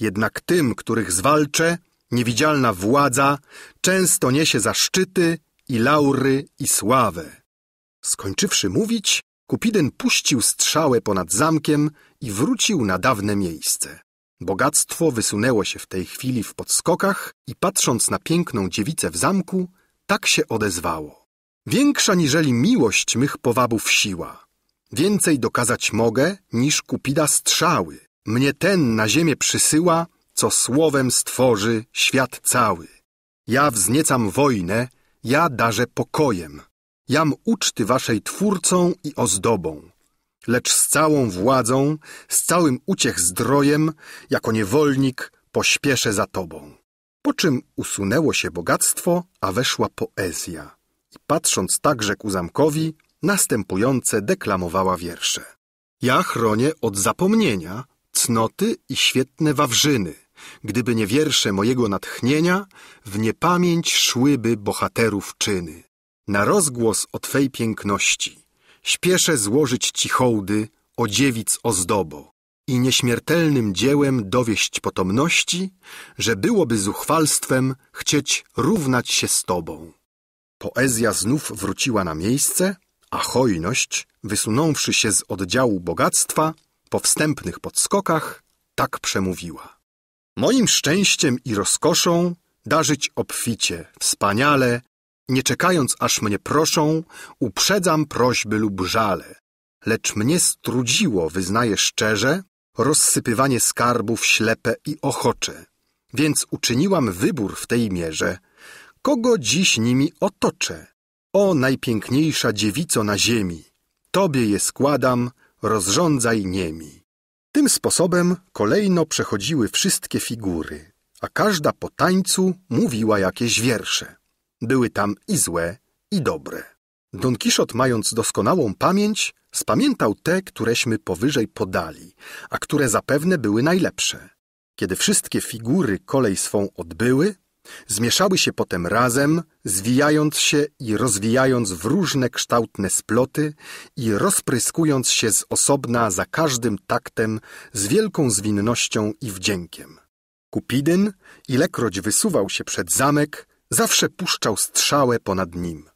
Jednak tym, których zwalczę, niewidzialna władza często niesie zaszczyty i laury i sławę. Skończywszy mówić, Kupidyn puścił strzałę ponad zamkiem i wrócił na dawne miejsce. Bogactwo wysunęło się w tej chwili w podskokach i patrząc na piękną dziewicę w zamku, tak się odezwało. Większa niżeli miłość mych powabów siła. Więcej dokazać mogę, niż Kupida strzały. Mnie ten na ziemię przysyła, co słowem stworzy świat cały. Ja wzniecam wojnę, ja darzę pokojem. Jam uczty waszej twórcą i ozdobą. Lecz z całą władzą, z całym uciech zdrojem, jako niewolnik pośpieszę za tobą. Po czym usunęło się bogactwo, a weszła poezja. I patrząc tak rzekł zamkowi, następujące deklamowała wiersze. Ja chronię od zapomnienia cnoty i świetne wawrzyny. Gdyby nie wiersze mojego natchnienia, w niepamięć szłyby bohaterów czyny. Na rozgłos o Twej piękności śpieszę złożyć Ci hołdy, o dziewic ozdobo i nieśmiertelnym dziełem dowieść potomności, że byłoby zuchwalstwem chcieć równać się z Tobą. Poezja znów wróciła na miejsce, a hojność, wysunąwszy się z oddziału bogactwa, po wstępnych podskokach, tak przemówiła. Moim szczęściem i rozkoszą darzyć obficie, wspaniale, nie czekając aż mnie proszą, uprzedzam prośby lub żale, lecz mnie strudziło, wyznaję szczerze, rozsypywanie skarbów ślepe i ochocze, więc uczyniłam wybór w tej mierze, kogo dziś nimi otoczę o najpiękniejsza dziewico na ziemi, Tobie je składam, rozrządzaj niemi. Tym sposobem kolejno przechodziły wszystkie figury, a każda po tańcu mówiła jakieś wiersze. Były tam i złe, i dobre. Don Kiszot, mając doskonałą pamięć, spamiętał te, któreśmy powyżej podali, a które zapewne były najlepsze. Kiedy wszystkie figury kolej swą odbyły, Zmieszały się potem razem, zwijając się i rozwijając w różne kształtne sploty i rozpryskując się z osobna za każdym taktem z wielką zwinnością i wdziękiem. Kupidyn, ilekroć wysuwał się przed zamek, zawsze puszczał strzałę ponad nim.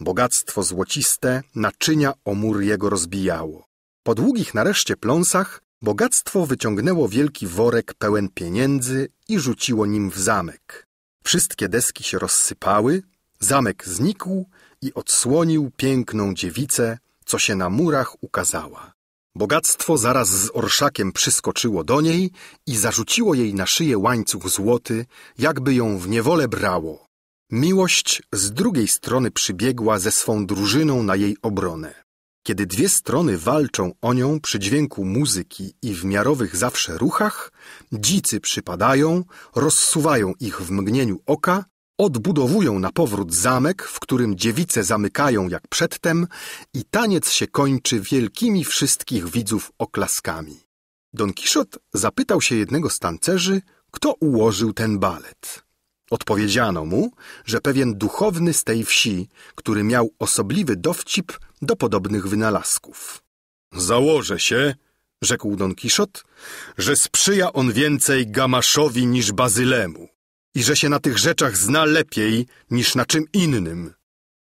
Bogactwo złociste naczynia o mur jego rozbijało. Po długich nareszcie pląsach bogactwo wyciągnęło wielki worek pełen pieniędzy i rzuciło nim w zamek. Wszystkie deski się rozsypały, zamek znikł i odsłonił piękną dziewicę, co się na murach ukazała. Bogactwo zaraz z orszakiem przyskoczyło do niej i zarzuciło jej na szyję łańcuch złoty, jakby ją w niewolę brało. Miłość z drugiej strony przybiegła ze swą drużyną na jej obronę. Kiedy dwie strony walczą o nią przy dźwięku muzyki i w miarowych zawsze ruchach, dzicy przypadają, rozsuwają ich w mgnieniu oka, odbudowują na powrót zamek, w którym dziewice zamykają jak przedtem i taniec się kończy wielkimi wszystkich widzów oklaskami. Don Kiszot zapytał się jednego z tancerzy, kto ułożył ten balet. Odpowiedziano mu, że pewien duchowny z tej wsi, który miał osobliwy dowcip do podobnych wynalazków. Założę się, rzekł Don Kiszot, że sprzyja on więcej Gamaszowi niż Bazylemu i że się na tych rzeczach zna lepiej niż na czym innym.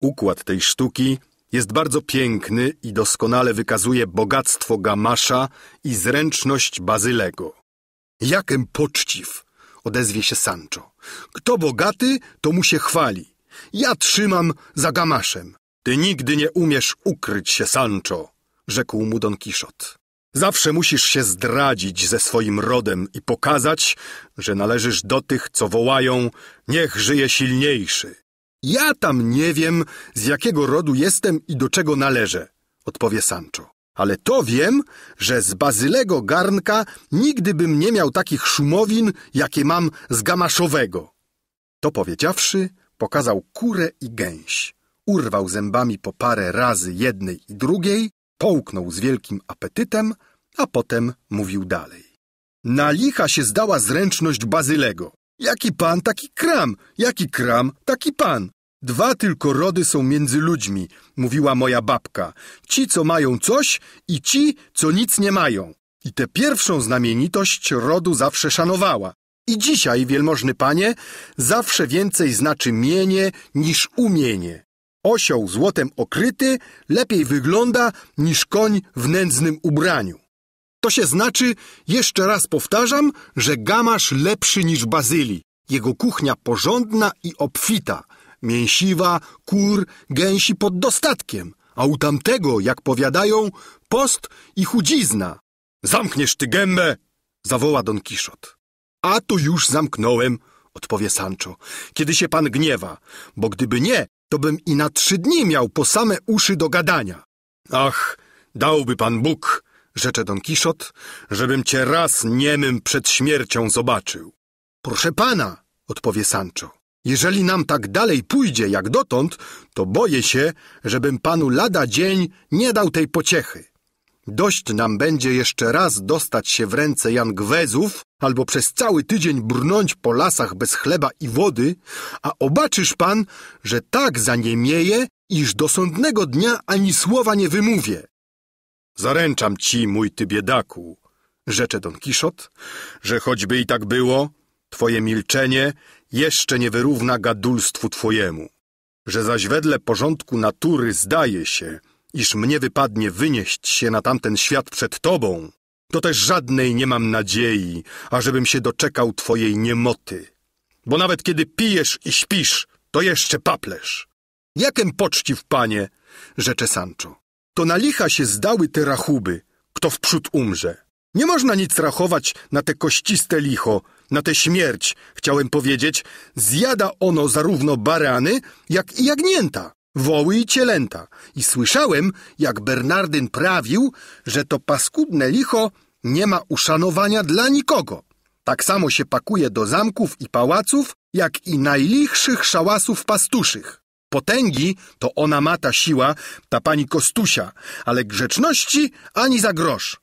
Układ tej sztuki jest bardzo piękny i doskonale wykazuje bogactwo Gamasza i zręczność Bazylego. Jakem poczciw! odezwie się Sancho. Kto bogaty, to mu się chwali. Ja trzymam za gamaszem. Ty nigdy nie umiesz ukryć się, Sancho, rzekł mu Don Kiszot. Zawsze musisz się zdradzić ze swoim rodem i pokazać, że należysz do tych, co wołają niech żyje silniejszy. Ja tam nie wiem, z jakiego rodu jestem i do czego należę, odpowie Sancho ale to wiem, że z bazylego garnka nigdy bym nie miał takich szumowin, jakie mam z gamaszowego. To powiedziawszy, pokazał kurę i gęś. Urwał zębami po parę razy jednej i drugiej, połknął z wielkim apetytem, a potem mówił dalej. Na licha się zdała zręczność Bazylego. Jaki pan, taki kram, jaki kram, taki pan. Dwa tylko rody są między ludźmi, mówiła moja babka. Ci, co mają coś i ci, co nic nie mają. I tę pierwszą znamienitość rodu zawsze szanowała. I dzisiaj, wielmożny panie, zawsze więcej znaczy mienie niż umienie. Osioł złotem okryty lepiej wygląda niż koń w nędznym ubraniu. To się znaczy, jeszcze raz powtarzam, że gamasz lepszy niż bazylii. Jego kuchnia porządna i obfita – mięsiwa, kur, gęsi pod dostatkiem, a u tamtego, jak powiadają, post i chudzizna. Zamkniesz ty gębę! zawoła Don Kiszot. A to już zamknąłem, odpowie Sancho, kiedy się pan gniewa, bo gdyby nie, to bym i na trzy dni miał po same uszy do gadania. Ach, dałby pan Bóg, rzecze Don Kiszot, żebym cię raz niemym przed śmiercią zobaczył. Proszę pana, odpowie Sancho, jeżeli nam tak dalej pójdzie jak dotąd, to boję się, żebym panu lada dzień nie dał tej pociechy. Dość nam będzie jeszcze raz dostać się w ręce Jangwezów albo przez cały tydzień brnąć po lasach bez chleba i wody, a obaczysz pan, że tak zaniemieje, iż do sądnego dnia ani słowa nie wymówię. Zaręczam ci, mój ty biedaku, rzecze Don Kiszot, że choćby i tak było, twoje milczenie jeszcze nie wyrówna gadulstwu Twojemu, że zaś wedle porządku natury zdaje się, iż mnie wypadnie wynieść się na tamten świat przed Tobą, to też żadnej nie mam nadziei, ażebym się doczekał Twojej niemoty. Bo nawet kiedy pijesz i śpisz, to jeszcze paplesz. Jakem poczciw, panie, rzecze Sancho. To na licha się zdały te rachuby, kto wprzód umrze. Nie można nic rachować na te kościste licho, na tę śmierć, chciałem powiedzieć, zjada ono zarówno barany, jak i jagnięta, woły i cielęta. I słyszałem, jak Bernardyn prawił, że to paskudne licho nie ma uszanowania dla nikogo. Tak samo się pakuje do zamków i pałaców, jak i najlichszych szałasów pastuszych. Potęgi to ona ma ta siła, ta pani Kostusia, ale grzeczności ani za grosz.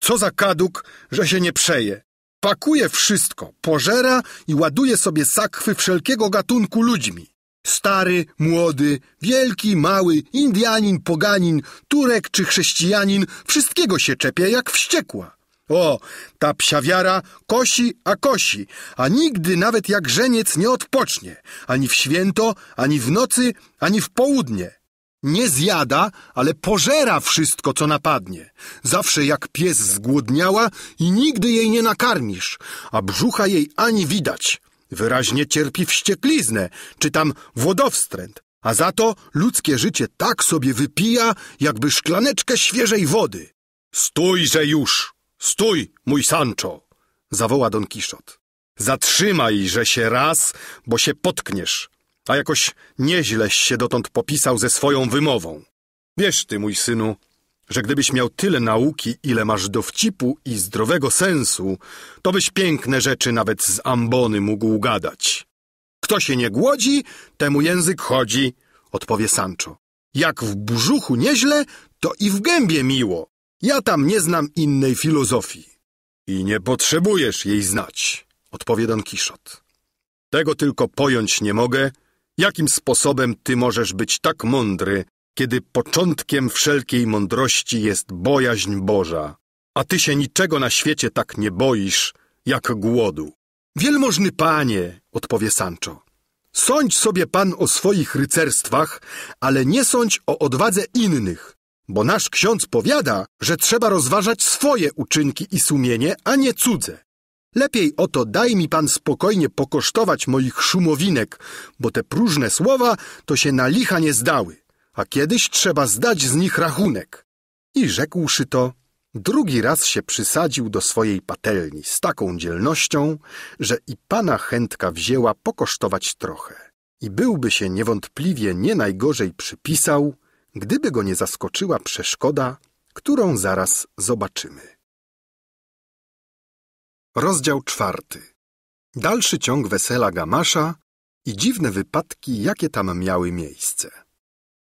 Co za kaduk, że się nie przeje. Pakuje wszystko, pożera i ładuje sobie sakwy wszelkiego gatunku ludźmi. Stary, młody, wielki, mały, Indianin, poganin, Turek czy chrześcijanin, wszystkiego się czepia jak wściekła. O, ta psia wiara kosi, a kosi, a nigdy nawet jak żeniec nie odpocznie, ani w święto, ani w nocy, ani w południe. Nie zjada, ale pożera wszystko, co napadnie. Zawsze jak pies zgłodniała i nigdy jej nie nakarmisz, a brzucha jej ani widać. Wyraźnie cierpi wściekliznę, czy tam włodowstręt, a za to ludzkie życie tak sobie wypija, jakby szklaneczkę świeżej wody. Stójże już! Stój, mój Sancho! zawoła Don Kiszot. Zatrzymajże się raz, bo się potkniesz a jakoś nieźleś się dotąd popisał ze swoją wymową. Wiesz ty, mój synu, że gdybyś miał tyle nauki, ile masz dowcipu i zdrowego sensu, to byś piękne rzeczy nawet z ambony mógł gadać. Kto się nie głodzi, temu język chodzi, odpowie Sancho. Jak w brzuchu nieźle, to i w gębie miło. Ja tam nie znam innej filozofii. I nie potrzebujesz jej znać, odpowie Don Kiszot. Tego tylko pojąć nie mogę, Jakim sposobem ty możesz być tak mądry, kiedy początkiem wszelkiej mądrości jest bojaźń Boża, a ty się niczego na świecie tak nie boisz, jak głodu? Wielmożny panie, odpowie Sancho, sądź sobie pan o swoich rycerstwach, ale nie sądź o odwadze innych, bo nasz ksiądz powiada, że trzeba rozważać swoje uczynki i sumienie, a nie cudze. Lepiej oto daj mi pan spokojnie pokosztować moich szumowinek, bo te próżne słowa to się na licha nie zdały, a kiedyś trzeba zdać z nich rachunek. I rzekłszy to, drugi raz się przysadził do swojej patelni z taką dzielnością, że i pana chętka wzięła pokosztować trochę. I byłby się niewątpliwie nie najgorzej przypisał, gdyby go nie zaskoczyła przeszkoda, którą zaraz zobaczymy. Rozdział czwarty. Dalszy ciąg wesela Gamasza i dziwne wypadki, jakie tam miały miejsce.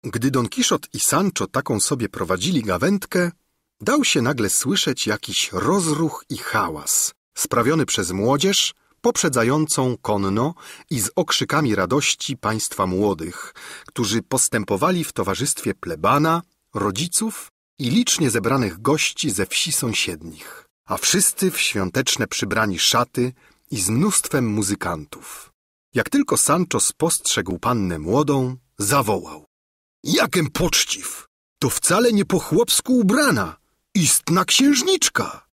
Gdy Don Kiszot i Sancho taką sobie prowadzili gawędkę, dał się nagle słyszeć jakiś rozruch i hałas, sprawiony przez młodzież, poprzedzającą konno i z okrzykami radości państwa młodych, którzy postępowali w towarzystwie plebana, rodziców i licznie zebranych gości ze wsi sąsiednich a wszyscy w świąteczne przybrani szaty i z mnóstwem muzykantów. Jak tylko Sancho spostrzegł pannę młodą, zawołał. Jakem poczciw! To wcale nie po chłopsku ubrana, istna księżniczka!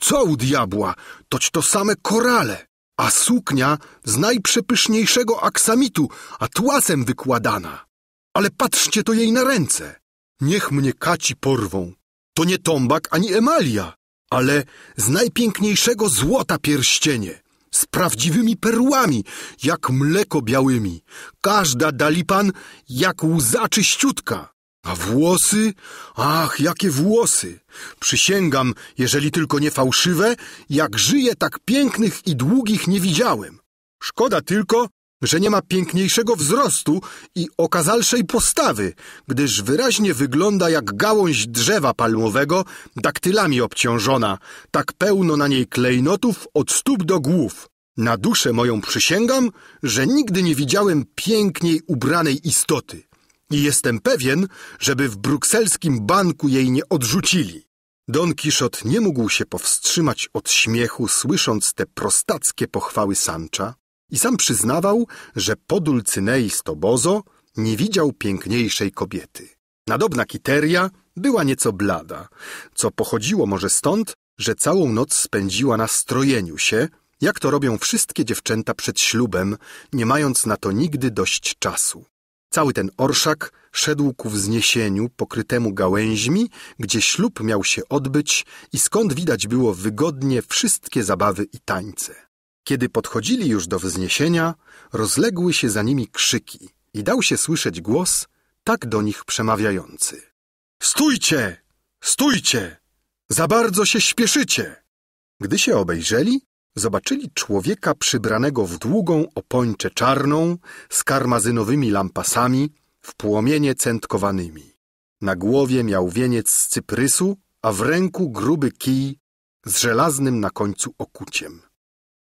Co u diabła, toć to same korale, a suknia z najprzepyszniejszego aksamitu, a tłasem wykładana. Ale patrzcie to jej na ręce. Niech mnie kaci porwą. To nie tombak ani emalia, ale z najpiękniejszego złota pierścienie, z prawdziwymi perłami, jak mleko białymi. Każda dali pan jak łza czyściutka. A włosy? Ach, jakie włosy! Przysięgam, jeżeli tylko nie fałszywe, jak żyje tak pięknych i długich nie widziałem. Szkoda tylko, że nie ma piękniejszego wzrostu i okazalszej postawy, gdyż wyraźnie wygląda jak gałąź drzewa palmowego, daktylami obciążona, tak pełno na niej klejnotów od stóp do głów. Na duszę moją przysięgam, że nigdy nie widziałem piękniej ubranej istoty i jestem pewien, żeby w brukselskim banku jej nie odrzucili. Don Kiszot nie mógł się powstrzymać od śmiechu, słysząc te prostackie pochwały Sancha, i sam przyznawał, że po Dulcynei Stobozo nie widział piękniejszej kobiety. Nadobna Kiteria była nieco blada, co pochodziło może stąd, że całą noc spędziła na strojeniu się, jak to robią wszystkie dziewczęta przed ślubem, nie mając na to nigdy dość czasu. Cały ten orszak szedł ku wzniesieniu pokrytemu gałęźmi, gdzie ślub miał się odbyć i skąd widać było wygodnie wszystkie zabawy i tańce. Kiedy podchodzili już do wzniesienia, rozległy się za nimi krzyki i dał się słyszeć głos tak do nich przemawiający. Stójcie! Stójcie! Za bardzo się śpieszycie! Gdy się obejrzeli, zobaczyli człowieka przybranego w długą opończę czarną, z karmazynowymi lampasami, w płomienie centkowanymi. Na głowie miał wieniec z cyprysu, a w ręku gruby kij z żelaznym na końcu okuciem.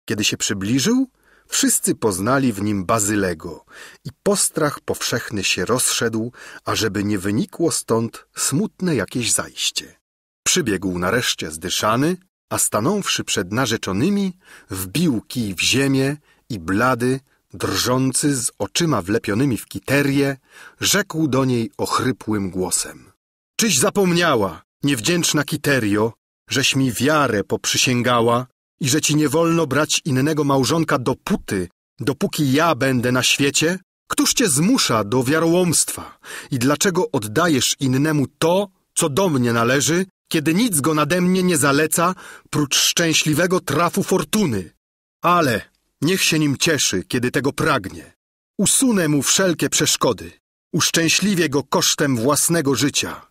Kiedy się przybliżył, wszyscy poznali w nim Bazylego i postrach powszechny się rozszedł, ażeby nie wynikło stąd smutne jakieś zajście. Przybiegł nareszcie zdyszany, a stanąwszy przed narzeczonymi, wbił kij w ziemię i blady, drżący z oczyma wlepionymi w kiterię, rzekł do niej ochrypłym głosem. Czyś zapomniała, niewdzięczna kiterio, żeś mi wiarę poprzysięgała, i że ci nie wolno brać innego małżonka dopóty, dopóki ja będę na świecie? Któż cię zmusza do wiarołomstwa i dlaczego oddajesz innemu to, co do mnie należy, kiedy nic go nade mnie nie zaleca, prócz szczęśliwego trafu fortuny? Ale niech się nim cieszy, kiedy tego pragnie. Usunę mu wszelkie przeszkody, uszczęśliwię go kosztem własnego życia.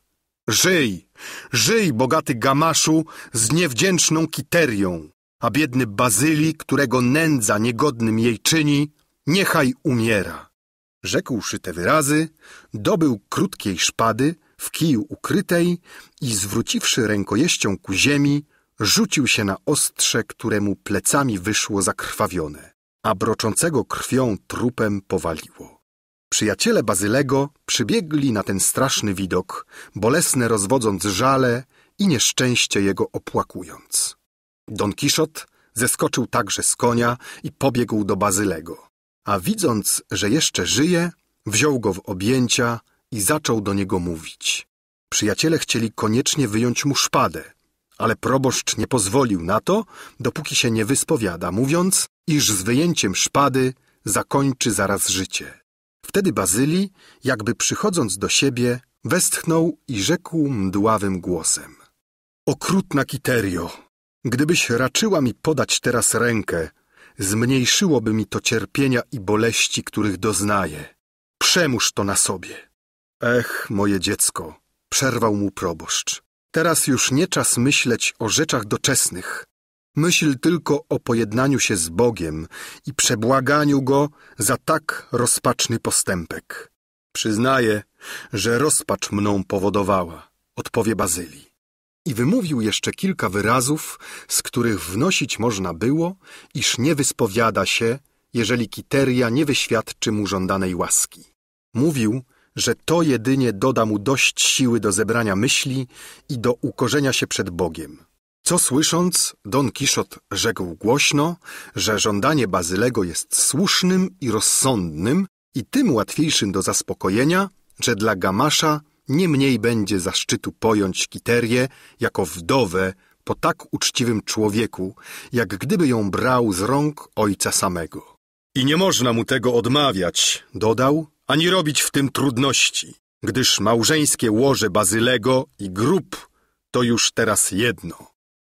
Żyj, żyj, bogaty gamaszu, z niewdzięczną kiterią a biedny Bazyli, którego nędza niegodnym jej czyni, niechaj umiera. Rzekłszy te wyrazy, dobył krótkiej szpady, w kiju ukrytej i zwróciwszy rękojeścią ku ziemi, rzucił się na ostrze, któremu plecami wyszło zakrwawione, a broczącego krwią trupem powaliło. Przyjaciele Bazylego przybiegli na ten straszny widok, bolesne rozwodząc żale i nieszczęście jego opłakując. Don Kiszot zeskoczył także z konia i pobiegł do Bazylego, a widząc, że jeszcze żyje, wziął go w objęcia i zaczął do niego mówić. Przyjaciele chcieli koniecznie wyjąć mu szpadę, ale proboszcz nie pozwolił na to, dopóki się nie wyspowiada, mówiąc, iż z wyjęciem szpady zakończy zaraz życie. Wtedy Bazyli, jakby przychodząc do siebie, westchnął i rzekł mdławym głosem. Okrutna Kiterio, Gdybyś raczyła mi podać teraz rękę, zmniejszyłoby mi to cierpienia i boleści, których doznaję. Przemóż to na sobie. Ech, moje dziecko, przerwał mu proboszcz. Teraz już nie czas myśleć o rzeczach doczesnych. Myśl tylko o pojednaniu się z Bogiem i przebłaganiu Go za tak rozpaczny postępek. Przyznaję, że rozpacz mną powodowała, odpowie Bazylii. I wymówił jeszcze kilka wyrazów, z których wnosić można było, iż nie wyspowiada się, jeżeli Kiteria nie wyświadczy mu żądanej łaski. Mówił, że to jedynie doda mu dość siły do zebrania myśli i do ukorzenia się przed Bogiem. Co słysząc, Don Kiszot rzekł głośno, że żądanie Bazylego jest słusznym i rozsądnym i tym łatwiejszym do zaspokojenia, że dla Gamasza nie mniej będzie zaszczytu pojąć Kiterię jako wdowę po tak uczciwym człowieku, jak gdyby ją brał z rąk ojca samego. I nie można mu tego odmawiać, dodał, ani robić w tym trudności, gdyż małżeńskie łoże Bazylego i grób to już teraz jedno.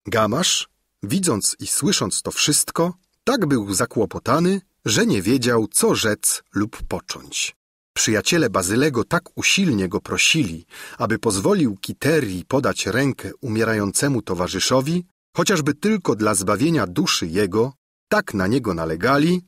Gamasz, widząc i słysząc to wszystko, tak był zakłopotany, że nie wiedział, co rzec lub począć. Przyjaciele Bazylego tak usilnie go prosili, aby pozwolił Kiterii podać rękę umierającemu towarzyszowi, chociażby tylko dla zbawienia duszy jego, tak na niego nalegali,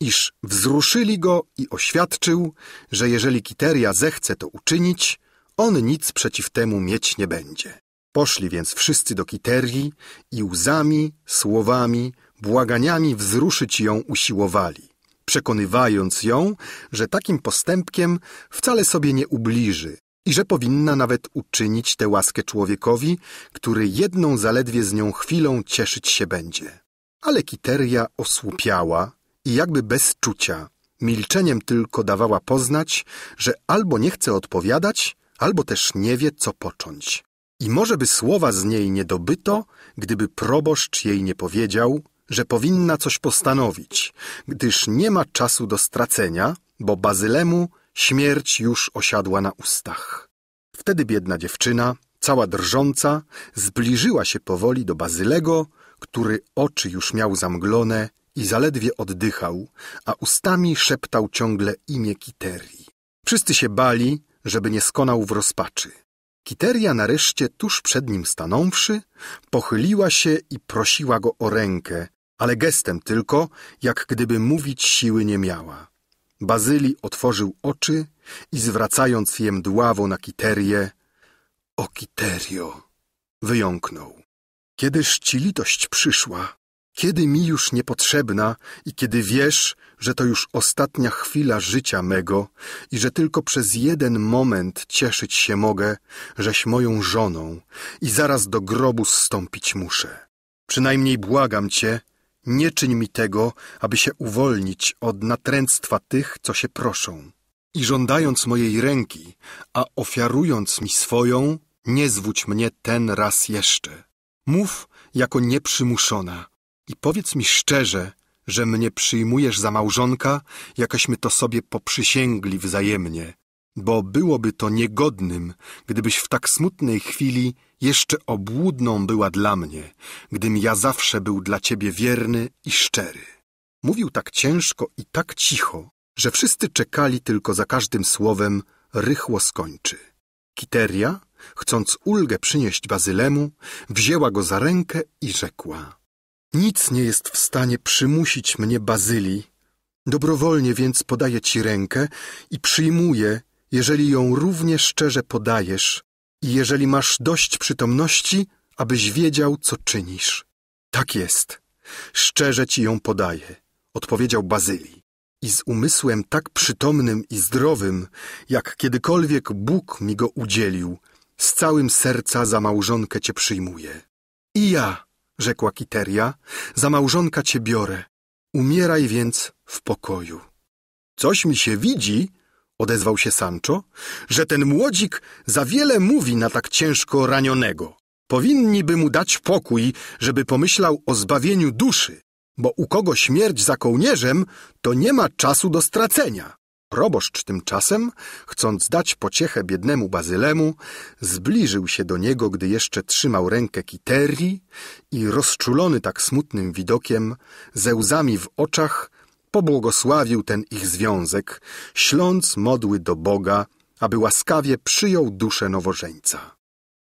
iż wzruszyli go i oświadczył, że jeżeli Kiteria zechce to uczynić, on nic przeciw temu mieć nie będzie. Poszli więc wszyscy do Kiterii i łzami, słowami, błaganiami wzruszyć ją usiłowali przekonywając ją, że takim postępkiem wcale sobie nie ubliży i że powinna nawet uczynić tę łaskę człowiekowi, który jedną zaledwie z nią chwilą cieszyć się będzie. Ale Kiteria osłupiała i jakby bez czucia, milczeniem tylko dawała poznać, że albo nie chce odpowiadać, albo też nie wie, co począć. I może by słowa z niej nie dobyto, gdyby proboszcz jej nie powiedział, że powinna coś postanowić, gdyż nie ma czasu do stracenia, bo Bazylemu śmierć już osiadła na ustach. Wtedy biedna dziewczyna, cała drżąca, zbliżyła się powoli do Bazylego, który oczy już miał zamglone i zaledwie oddychał, a ustami szeptał ciągle imię Kiterii. Wszyscy się bali, żeby nie skonał w rozpaczy. Kiteria nareszcie, tuż przed nim stanąwszy, pochyliła się i prosiła go o rękę, ale gestem tylko, jak gdyby mówić siły nie miała. Bazyli otworzył oczy i zwracając je mdławo na kiterię, o kiterio, wyjąknął. Kiedyż ci litość przyszła, kiedy mi już niepotrzebna i kiedy wiesz, że to już ostatnia chwila życia mego i że tylko przez jeden moment cieszyć się mogę, żeś moją żoną i zaraz do grobu zstąpić muszę. Przynajmniej błagam cię, nie czyń mi tego, aby się uwolnić od natręctwa tych, co się proszą. I żądając mojej ręki, a ofiarując mi swoją, nie zwódź mnie ten raz jeszcze. Mów jako nieprzymuszona i powiedz mi szczerze, że mnie przyjmujesz za małżonka, jakaśmy to sobie poprzysięgli wzajemnie, bo byłoby to niegodnym, gdybyś w tak smutnej chwili jeszcze obłudną była dla mnie, gdym ja zawsze był dla ciebie wierny i szczery. Mówił tak ciężko i tak cicho, że wszyscy czekali tylko za każdym słowem rychło skończy. Kiteria, chcąc ulgę przynieść Bazylemu, wzięła go za rękę i rzekła Nic nie jest w stanie przymusić mnie Bazylii, dobrowolnie więc podaję ci rękę i przyjmuję, jeżeli ją równie szczerze podajesz, i jeżeli masz dość przytomności, abyś wiedział, co czynisz. Tak jest. Szczerze ci ją podaję, odpowiedział Bazylii. I z umysłem tak przytomnym i zdrowym, jak kiedykolwiek Bóg mi go udzielił, z całym serca za małżonkę cię przyjmuję. I ja, rzekła Kiteria, za małżonka cię biorę. Umieraj więc w pokoju. Coś mi się widzi, odezwał się Sancho, że ten młodzik za wiele mówi na tak ciężko ranionego. Powinni by mu dać pokój, żeby pomyślał o zbawieniu duszy, bo u kogo śmierć za kołnierzem, to nie ma czasu do stracenia. Proboszcz tymczasem, chcąc dać pociechę biednemu Bazylemu, zbliżył się do niego, gdy jeszcze trzymał rękę Kiterii i rozczulony tak smutnym widokiem, ze łzami w oczach, pobłogosławił ten ich związek, śląc modły do Boga, aby łaskawie przyjął duszę nowożeńca.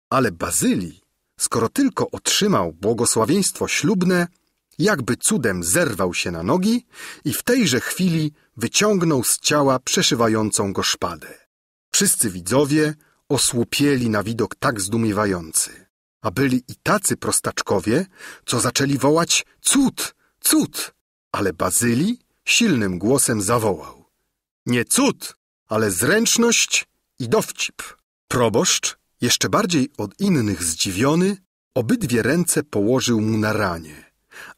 Ale Bazylii, skoro tylko otrzymał błogosławieństwo ślubne, jakby cudem zerwał się na nogi i w tejże chwili wyciągnął z ciała przeszywającą go szpadę. Wszyscy widzowie osłupieli na widok tak zdumiewający, a byli i tacy prostaczkowie, co zaczęli wołać cud, cud, ale Bazylii silnym głosem zawołał. Nie cud, ale zręczność i dowcip. Proboszcz, jeszcze bardziej od innych zdziwiony, obydwie ręce położył mu na ranie,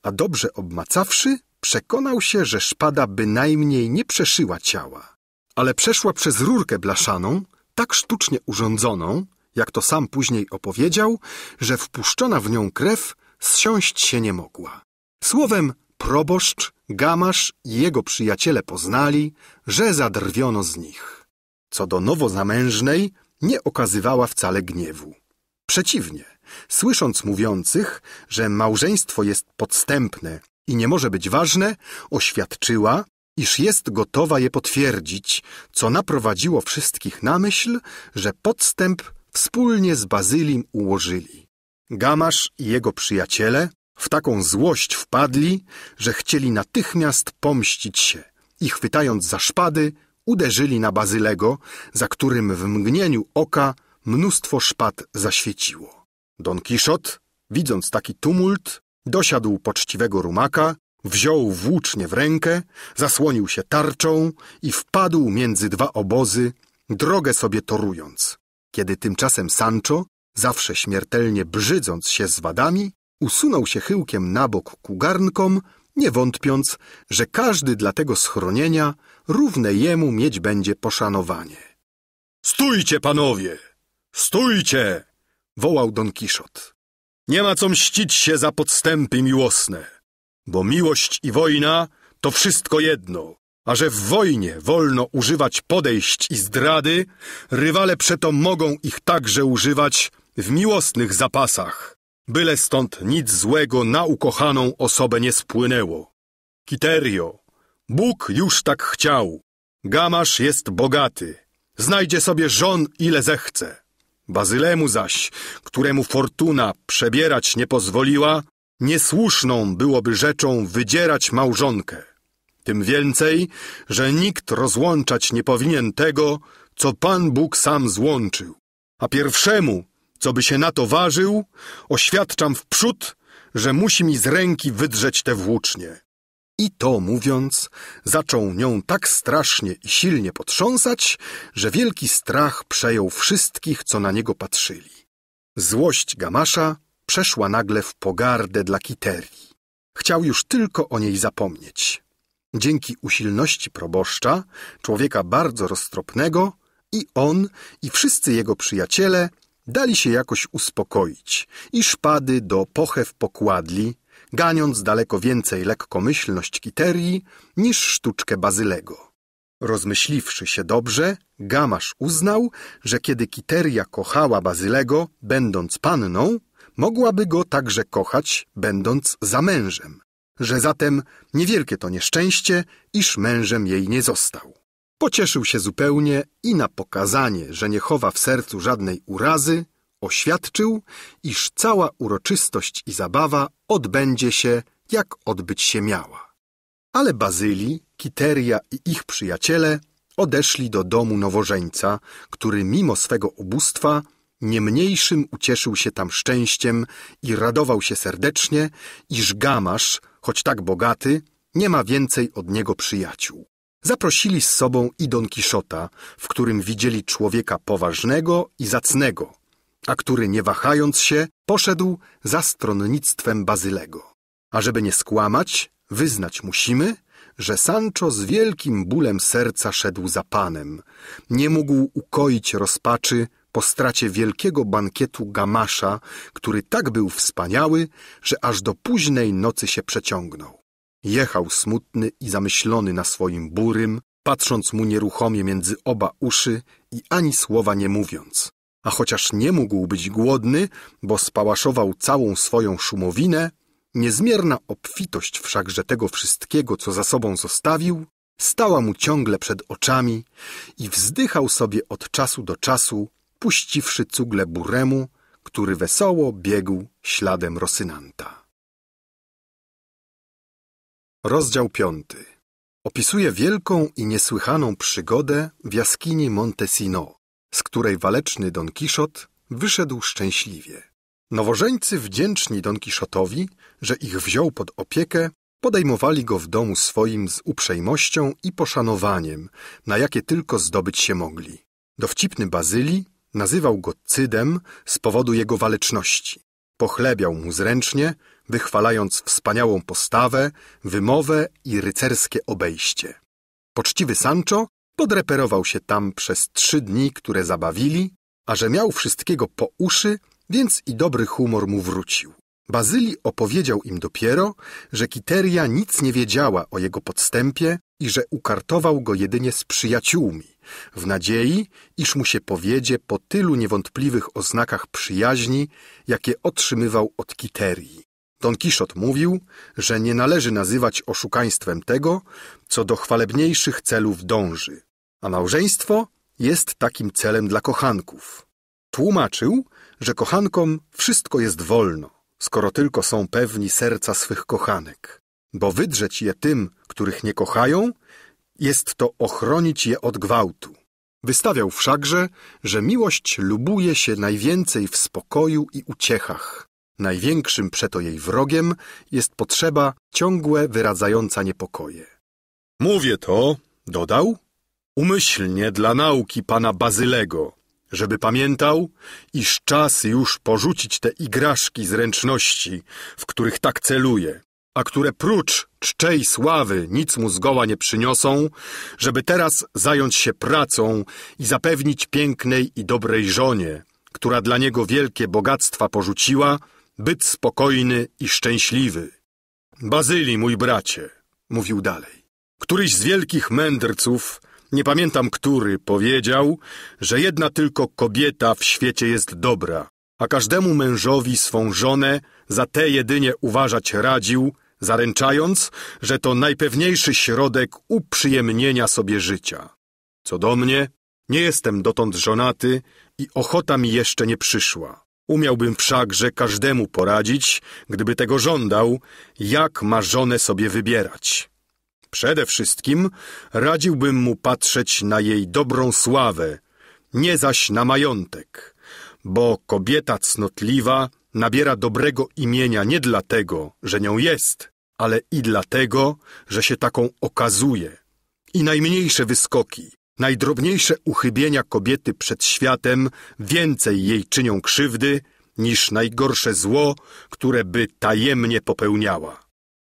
a dobrze obmacawszy, przekonał się, że szpada bynajmniej nie przeszyła ciała, ale przeszła przez rurkę blaszaną, tak sztucznie urządzoną, jak to sam później opowiedział, że wpuszczona w nią krew zsiąść się nie mogła. Słowem, proboszcz, gamasz i jego przyjaciele poznali, że zadrwiono z nich. Co do nowozamężnej, nie okazywała wcale gniewu. Przeciwnie, słysząc mówiących, że małżeństwo jest podstępne i nie może być ważne, oświadczyła, iż jest gotowa je potwierdzić, co naprowadziło wszystkich na myśl, że podstęp wspólnie z Bazylim ułożyli. Gamasz i jego przyjaciele w taką złość wpadli, że chcieli natychmiast pomścić się i chwytając za szpady, uderzyli na Bazylego, za którym w mgnieniu oka mnóstwo szpad zaświeciło. Don Kiszot, widząc taki tumult, dosiadł poczciwego rumaka, wziął włócznie w rękę, zasłonił się tarczą i wpadł między dwa obozy, drogę sobie torując. Kiedy tymczasem Sancho, zawsze śmiertelnie brzydząc się z wadami, usunął się chyłkiem na bok ku garnkom, nie wątpiąc, że każdy dla tego schronienia równe jemu mieć będzie poszanowanie. Stójcie, panowie! Stójcie! wołał Don Kiszot. Nie ma co mścić się za podstępy miłosne, bo miłość i wojna to wszystko jedno, a że w wojnie wolno używać podejść i zdrady, rywale przeto mogą ich także używać w miłosnych zapasach byle stąd nic złego na ukochaną osobę nie spłynęło. Kiterio, Bóg już tak chciał. Gamasz jest bogaty. Znajdzie sobie żon ile zechce. Bazylemu zaś, któremu fortuna przebierać nie pozwoliła, niesłuszną byłoby rzeczą wydzierać małżonkę. Tym więcej, że nikt rozłączać nie powinien tego, co Pan Bóg sam złączył. A pierwszemu, co by się na to ważył, oświadczam wprzód, że musi mi z ręki wydrzeć te włócznie. I to mówiąc, zaczął nią tak strasznie i silnie potrząsać, że wielki strach przejął wszystkich, co na niego patrzyli. Złość Gamasza przeszła nagle w pogardę dla Kiterii. Chciał już tylko o niej zapomnieć. Dzięki usilności proboszcza, człowieka bardzo roztropnego, i on, i wszyscy jego przyjaciele Dali się jakoś uspokoić i szpady do pochew pokładli, ganiąc daleko więcej lekkomyślność Kiterii niż sztuczkę Bazylego. Rozmyśliwszy się dobrze, Gamasz uznał, że kiedy Kiteria kochała Bazylego, będąc panną, mogłaby go także kochać, będąc za mężem, że zatem niewielkie to nieszczęście, iż mężem jej nie został. Pocieszył się zupełnie i na pokazanie, że nie chowa w sercu żadnej urazy, oświadczył, iż cała uroczystość i zabawa odbędzie się, jak odbyć się miała. Ale Bazyli, Kiteria i ich przyjaciele odeszli do domu nowożeńca, który mimo swego ubóstwa nie mniejszym ucieszył się tam szczęściem i radował się serdecznie, iż Gamasz, choć tak bogaty, nie ma więcej od niego przyjaciół. Zaprosili z sobą i Don Kiszota, w którym widzieli człowieka poważnego i zacnego, a który, nie wahając się, poszedł za stronnictwem Bazylego. A żeby nie skłamać, wyznać musimy, że Sancho z wielkim bólem serca szedł za panem. Nie mógł ukoić rozpaczy po stracie wielkiego bankietu Gamasza, który tak był wspaniały, że aż do późnej nocy się przeciągnął. Jechał smutny i zamyślony na swoim burym, patrząc mu nieruchomie między oba uszy i ani słowa nie mówiąc. A chociaż nie mógł być głodny, bo spałaszował całą swoją szumowinę, niezmierna obfitość wszakże tego wszystkiego, co za sobą zostawił, stała mu ciągle przed oczami i wzdychał sobie od czasu do czasu, puściwszy cugle buremu, który wesoło biegł śladem Rosynanta. Rozdział 5. Opisuje wielką i niesłychaną przygodę w jaskini Montesino, z której waleczny Don Kiszot wyszedł szczęśliwie. Nowożeńcy wdzięczni Don Kiszotowi, że ich wziął pod opiekę, podejmowali go w domu swoim z uprzejmością i poszanowaniem, na jakie tylko zdobyć się mogli. Dowcipny Bazyli nazywał go cydem z powodu jego waleczności. Pochlebiał mu zręcznie, wychwalając wspaniałą postawę, wymowę i rycerskie obejście. Poczciwy Sancho podreperował się tam przez trzy dni, które zabawili, a że miał wszystkiego po uszy, więc i dobry humor mu wrócił. Bazyli opowiedział im dopiero, że Kiteria nic nie wiedziała o jego podstępie i że ukartował go jedynie z przyjaciółmi, w nadziei, iż mu się powiedzie po tylu niewątpliwych oznakach przyjaźni, jakie otrzymywał od Kiterii. Don Kiszot mówił, że nie należy nazywać oszukaństwem tego, co do chwalebniejszych celów dąży, a małżeństwo jest takim celem dla kochanków. Tłumaczył, że kochankom wszystko jest wolno, skoro tylko są pewni serca swych kochanek, bo wydrzeć je tym, których nie kochają, jest to ochronić je od gwałtu. Wystawiał wszakże, że miłość lubuje się najwięcej w spokoju i uciechach Największym przeto jej wrogiem jest potrzeba ciągłe wyradzająca niepokoje. Mówię to, dodał, umyślnie dla nauki pana Bazylego, żeby pamiętał, iż czas już porzucić te igraszki zręczności, w których tak celuje, a które prócz czczej sławy nic mu zgoła nie przyniosą, żeby teraz zająć się pracą i zapewnić pięknej i dobrej żonie, która dla niego wielkie bogactwa porzuciła, Byt spokojny i szczęśliwy. Bazyli, mój bracie, mówił dalej. Któryś z wielkich mędrców, nie pamiętam który, powiedział, że jedna tylko kobieta w świecie jest dobra, a każdemu mężowi swą żonę za tę jedynie uważać radził, zaręczając, że to najpewniejszy środek uprzyjemnienia sobie życia. Co do mnie, nie jestem dotąd żonaty i ochota mi jeszcze nie przyszła. Umiałbym wszakże każdemu poradzić, gdyby tego żądał, jak ma żonę sobie wybierać. Przede wszystkim radziłbym mu patrzeć na jej dobrą sławę, nie zaś na majątek, bo kobieta cnotliwa nabiera dobrego imienia nie dlatego, że nią jest, ale i dlatego, że się taką okazuje. I najmniejsze wyskoki, Najdrobniejsze uchybienia kobiety przed światem więcej jej czynią krzywdy niż najgorsze zło, które by tajemnie popełniała.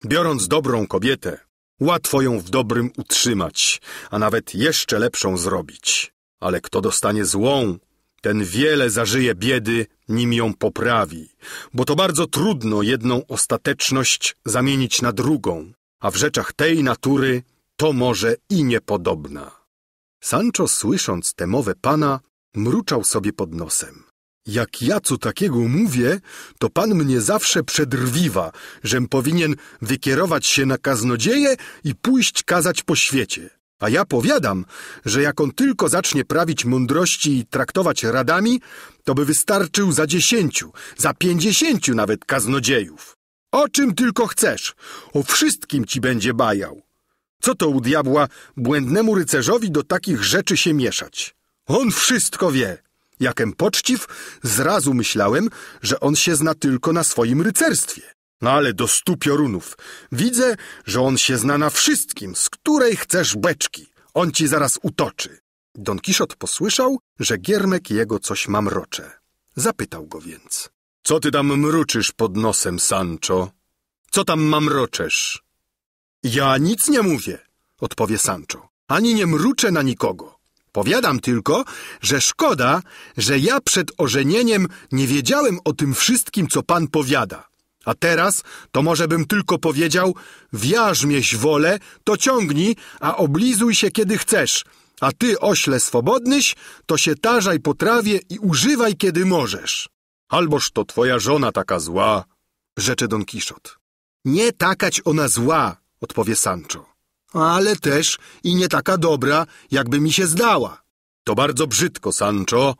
Biorąc dobrą kobietę, łatwo ją w dobrym utrzymać, a nawet jeszcze lepszą zrobić. Ale kto dostanie złą, ten wiele zażyje biedy, nim ją poprawi, bo to bardzo trudno jedną ostateczność zamienić na drugą, a w rzeczach tej natury to może i niepodobna. Sancho, słysząc te mowę pana, mruczał sobie pod nosem. Jak ja co takiego mówię, to pan mnie zawsze przedrwiwa, żem powinien wykierować się na kaznodzieje i pójść kazać po świecie. A ja powiadam, że jak on tylko zacznie prawić mądrości i traktować radami, to by wystarczył za dziesięciu, za pięćdziesięciu nawet kaznodziejów. O czym tylko chcesz, o wszystkim ci będzie bajał. Co to u diabła błędnemu rycerzowi do takich rzeczy się mieszać? On wszystko wie. Jakem poczciw, zrazu myślałem, że on się zna tylko na swoim rycerstwie. No ale do stu piorunów. Widzę, że on się zna na wszystkim, z której chcesz beczki. On ci zaraz utoczy. Don Kiszot posłyszał, że Giermek jego coś mamrocze. Zapytał go więc. Co ty tam mruczysz pod nosem, Sancho? Co tam mamroczesz? Ja nic nie mówię, odpowie Sancho, ani nie mruczę na nikogo. Powiadam tylko, że szkoda, że ja przed ożenieniem nie wiedziałem o tym wszystkim, co pan powiada. A teraz to może bym tylko powiedział, wiarzmieś wolę, to ciągnij, a oblizuj się kiedy chcesz, a ty, ośle swobodnyś, to się tarzaj po trawie i używaj kiedy możesz. Alboż to twoja żona taka zła, rzecze Don Kiszot. Nie takać ona zła, odpowie Sancho. Ale też i nie taka dobra, jakby mi się zdała. To bardzo brzydko, Sancho,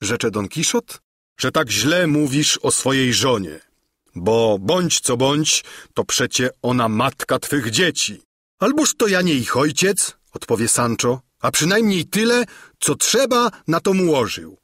rzecze Don Kiszot, że tak źle mówisz o swojej żonie. Bo bądź co bądź, to przecie ona matka twych dzieci. Alboż to ja nie ich ojciec, odpowie Sancho, a przynajmniej tyle, co trzeba, na to ułożył.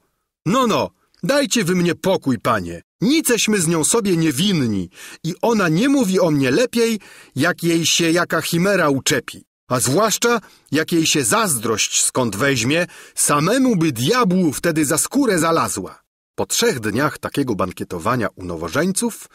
No, no, Dajcie wy mnie pokój, panie. Niceśmy z nią sobie niewinni i ona nie mówi o mnie lepiej, jak jej się jaka chimera uczepi, a zwłaszcza jak jej się zazdrość skąd weźmie, samemu by diabłu wtedy za skórę zalazła. Po trzech dniach takiego bankietowania u nowożeńców,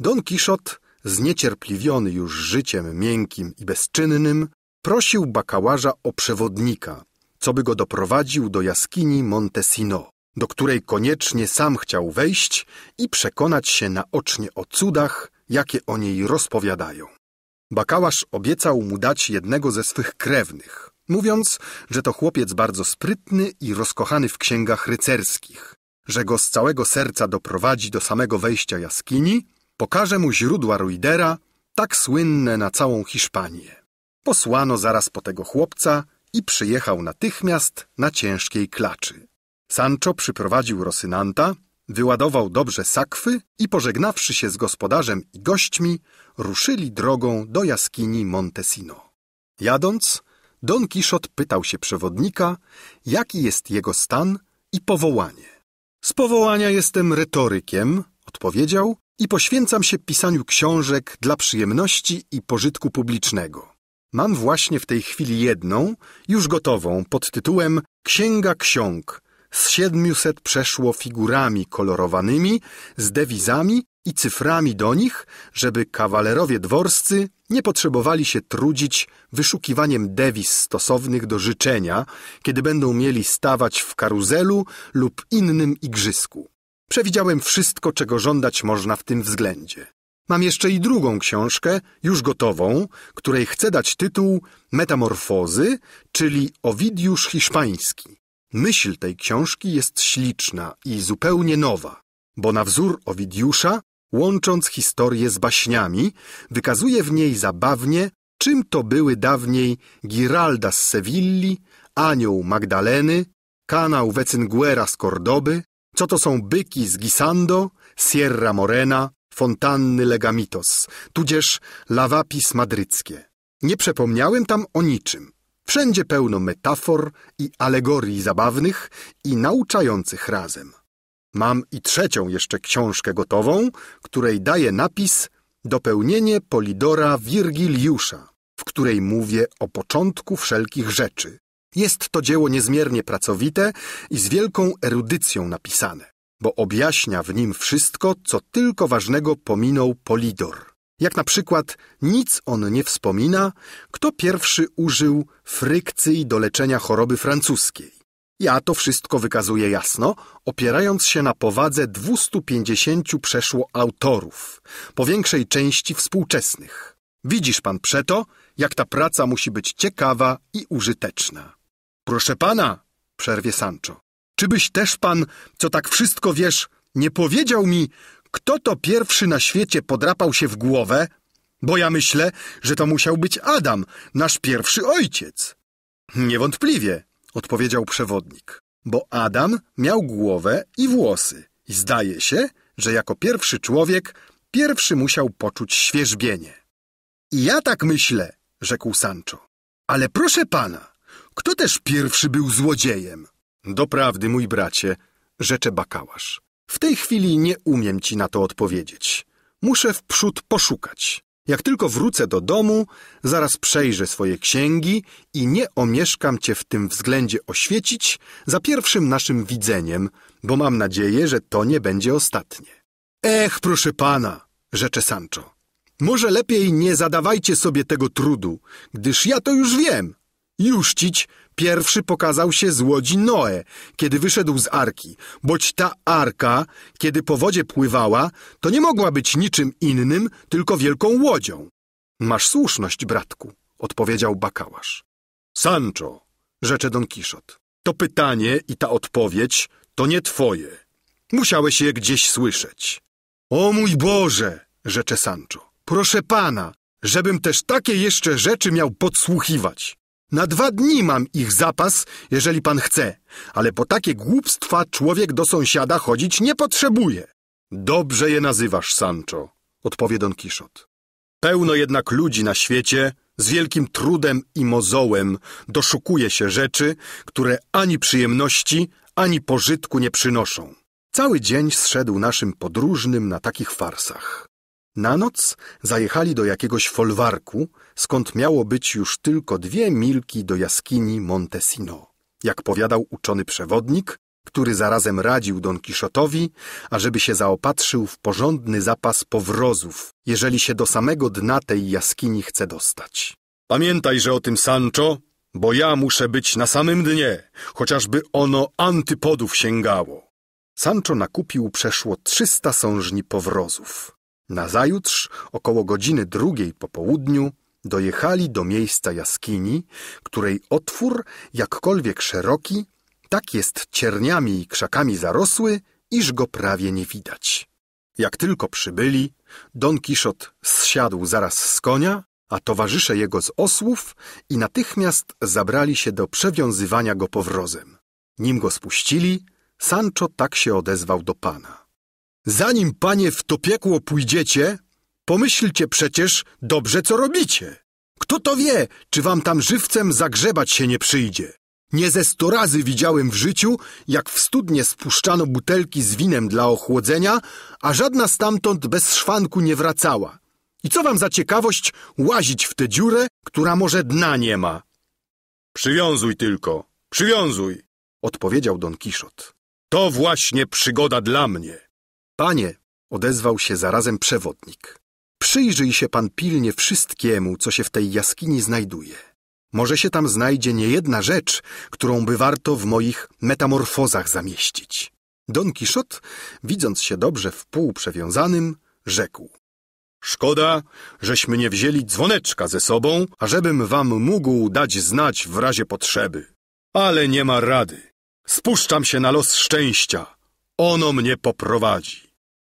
Don Kiszot, zniecierpliwiony już życiem miękkim i bezczynnym, prosił bakałarza o przewodnika, co by go doprowadził do jaskini Montesino do której koniecznie sam chciał wejść i przekonać się naocznie o cudach, jakie o niej rozpowiadają. Bakałasz obiecał mu dać jednego ze swych krewnych, mówiąc, że to chłopiec bardzo sprytny i rozkochany w księgach rycerskich, że go z całego serca doprowadzi do samego wejścia jaskini, pokaże mu źródła Ruidera, tak słynne na całą Hiszpanię. Posłano zaraz po tego chłopca i przyjechał natychmiast na ciężkiej klaczy. Sancho przyprowadził Rosynanta, wyładował dobrze sakwy i pożegnawszy się z gospodarzem i gośćmi, ruszyli drogą do jaskini Montesino. Jadąc, Don Kiszot pytał się przewodnika, jaki jest jego stan i powołanie. Z powołania jestem retorykiem, odpowiedział, i poświęcam się pisaniu książek dla przyjemności i pożytku publicznego. Mam właśnie w tej chwili jedną, już gotową, pod tytułem Księga Ksiąg, z siedmiuset przeszło figurami kolorowanymi, z dewizami i cyframi do nich, żeby kawalerowie dworscy nie potrzebowali się trudzić wyszukiwaniem dewiz stosownych do życzenia, kiedy będą mieli stawać w karuzelu lub innym igrzysku. Przewidziałem wszystko, czego żądać można w tym względzie. Mam jeszcze i drugą książkę, już gotową, której chcę dać tytuł Metamorfozy, czyli Owidiusz Hiszpański. Myśl tej książki jest śliczna i zupełnie nowa, bo na wzór Owidiusza, łącząc historię z baśniami, wykazuje w niej zabawnie, czym to były dawniej Giralda z Sewilli, Anioł Magdaleny, kanał Wecynguera z Kordoby, co to są byki z Gisando, Sierra Morena, fontanny Legamitos, tudzież lawapis madryckie. Nie przepomniałem tam o niczym. Wszędzie pełno metafor i alegorii zabawnych i nauczających razem. Mam i trzecią jeszcze książkę gotową, której daję napis Dopełnienie Polidora Wirgiliusza, w której mówię o początku wszelkich rzeczy. Jest to dzieło niezmiernie pracowite i z wielką erudycją napisane, bo objaśnia w nim wszystko, co tylko ważnego pominął Polidor. Jak na przykład nic on nie wspomina, kto pierwszy użył frykcji do leczenia choroby francuskiej. Ja to wszystko wykazuję jasno, opierając się na powadze 250 przeszło autorów, po większej części współczesnych. Widzisz pan przeto, jak ta praca musi być ciekawa i użyteczna. Proszę pana, przerwie Sancho, czybyś też pan, co tak wszystko wiesz, nie powiedział mi, kto to pierwszy na świecie podrapał się w głowę, bo ja myślę, że to musiał być Adam, nasz pierwszy ojciec. Niewątpliwie, odpowiedział przewodnik, bo Adam miał głowę i włosy i zdaje się, że jako pierwszy człowiek pierwszy musiał poczuć świeżbienie. I ja tak myślę, rzekł Sancho. Ale proszę pana, kto też pierwszy był złodziejem? Doprawdy, mój bracie, rzecze bakałasz. W tej chwili nie umiem ci na to odpowiedzieć. Muszę wprzód poszukać. Jak tylko wrócę do domu, zaraz przejrzę swoje księgi i nie omieszkam cię w tym względzie oświecić za pierwszym naszym widzeniem, bo mam nadzieję, że to nie będzie ostatnie. Ech, proszę pana, rzecze Sancho. Może lepiej nie zadawajcie sobie tego trudu, gdyż ja to już wiem. Jużcić Pierwszy pokazał się z łodzi Noe, kiedy wyszedł z arki, boć ta arka, kiedy po wodzie pływała, to nie mogła być niczym innym, tylko wielką łodzią. Masz słuszność, bratku, odpowiedział bakałasz. Sancho, rzecze Don Kiszot, to pytanie i ta odpowiedź to nie twoje. Musiałeś je gdzieś słyszeć. O mój Boże, rzecze Sancho, proszę pana, żebym też takie jeszcze rzeczy miał podsłuchiwać. Na dwa dni mam ich zapas, jeżeli pan chce, ale po takie głupstwa człowiek do sąsiada chodzić nie potrzebuje. Dobrze je nazywasz, Sancho, odpowie Don Kiszot. Pełno jednak ludzi na świecie z wielkim trudem i mozołem doszukuje się rzeczy, które ani przyjemności, ani pożytku nie przynoszą. Cały dzień zszedł naszym podróżnym na takich farsach. Na noc zajechali do jakiegoś folwarku, skąd miało być już tylko dwie milki do jaskini Montesino. Jak powiadał uczony przewodnik, który zarazem radził Don Kiszotowi, ażeby się zaopatrzył w porządny zapas powrozów, jeżeli się do samego dna tej jaskini chce dostać. Pamiętajże o tym, Sancho, bo ja muszę być na samym dnie, chociażby ono antypodów sięgało. Sancho nakupił przeszło trzysta sążni powrozów. Nazajutrz, około godziny drugiej po południu, dojechali do miejsca jaskini, której otwór, jakkolwiek szeroki, tak jest cierniami i krzakami zarosły, iż go prawie nie widać. Jak tylko przybyli, Don Kiszot zsiadł zaraz z konia, a towarzysze jego z osłów i natychmiast zabrali się do przewiązywania go powrozem. Nim go spuścili, Sancho tak się odezwał do pana. Zanim, panie, w to piekło pójdziecie, pomyślcie przecież dobrze, co robicie. Kto to wie, czy wam tam żywcem zagrzebać się nie przyjdzie. Nie ze sto razy widziałem w życiu, jak w studnie spuszczano butelki z winem dla ochłodzenia, a żadna stamtąd bez szwanku nie wracała. I co wam za ciekawość łazić w tę dziurę, która może dna nie ma? Przywiązuj tylko, przywiązuj, odpowiedział Don Kiszot. To właśnie przygoda dla mnie. Panie, odezwał się zarazem przewodnik, przyjrzyj się pan pilnie wszystkiemu, co się w tej jaskini znajduje. Może się tam znajdzie niejedna rzecz, którą by warto w moich metamorfozach zamieścić. Don Kiszot, widząc się dobrze w pół przewiązanym, rzekł. Szkoda, żeśmy nie wzięli dzwoneczka ze sobą, ażebym wam mógł dać znać w razie potrzeby. Ale nie ma rady. Spuszczam się na los szczęścia. Ono mnie poprowadzi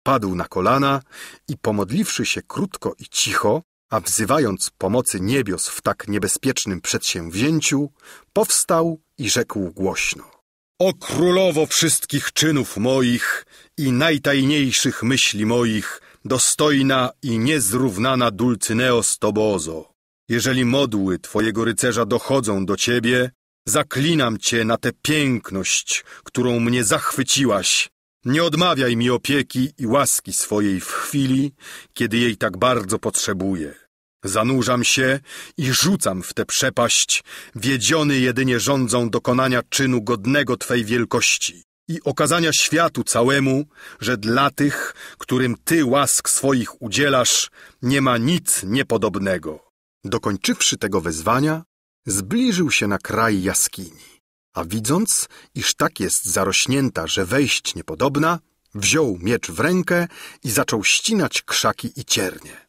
padł na kolana i pomodliwszy się krótko i cicho, a wzywając pomocy niebios w tak niebezpiecznym przedsięwzięciu, powstał i rzekł głośno. O królowo wszystkich czynów moich i najtajniejszych myśli moich, dostojna i niezrównana Dulcyneo Stobozo, jeżeli modły Twojego rycerza dochodzą do Ciebie, zaklinam Cię na tę piękność, którą mnie zachwyciłaś nie odmawiaj mi opieki i łaski swojej w chwili, kiedy jej tak bardzo potrzebuję. Zanurzam się i rzucam w tę przepaść, wiedziony jedynie rządzą dokonania czynu godnego Twej wielkości i okazania światu całemu, że dla tych, którym Ty łask swoich udzielasz, nie ma nic niepodobnego. Dokończywszy tego wezwania, zbliżył się na kraj jaskini. A widząc, iż tak jest zarośnięta, że wejść niepodobna, wziął miecz w rękę i zaczął ścinać krzaki i ciernie.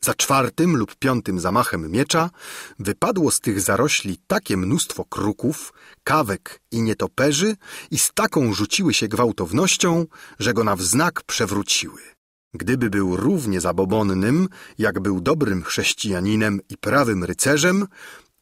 Za czwartym lub piątym zamachem miecza wypadło z tych zarośli takie mnóstwo kruków, kawek i nietoperzy i z taką rzuciły się gwałtownością, że go na wznak przewróciły. Gdyby był równie zabobonnym, jak był dobrym chrześcijaninem i prawym rycerzem,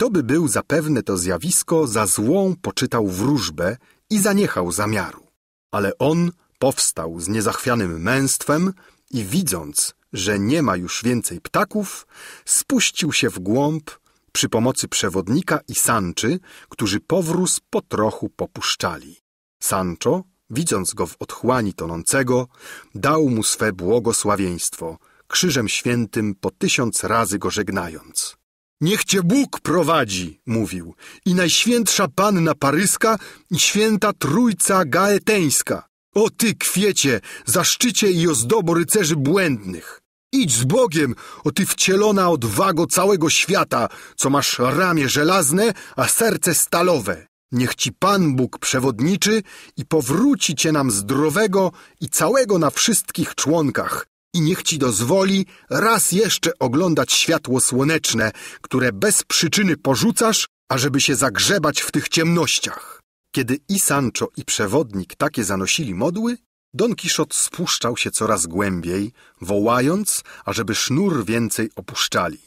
to by był zapewne to zjawisko za złą poczytał wróżbę i zaniechał zamiaru. Ale on powstał z niezachwianym męstwem i widząc, że nie ma już więcej ptaków, spuścił się w głąb przy pomocy przewodnika i Sanczy, którzy powróz po trochu popuszczali. Sancho, widząc go w otchłani tonącego, dał mu swe błogosławieństwo, krzyżem świętym po tysiąc razy go żegnając. Niech cię Bóg prowadzi, mówił, i Najświętsza Panna Paryska i Święta Trójca Gaeteńska. O ty kwiecie, zaszczycie i ozdobo rycerzy błędnych! Idź z Bogiem, o ty wcielona odwago całego świata, co masz ramię żelazne, a serce stalowe. Niech ci Pan Bóg przewodniczy i powróci cię nam zdrowego i całego na wszystkich członkach, i niech ci dozwoli raz jeszcze oglądać światło słoneczne, które bez przyczyny porzucasz, ażeby się zagrzebać w tych ciemnościach. Kiedy i Sancho, i przewodnik takie zanosili modły, Don Kiszot spuszczał się coraz głębiej, wołając, ażeby sznur więcej opuszczali.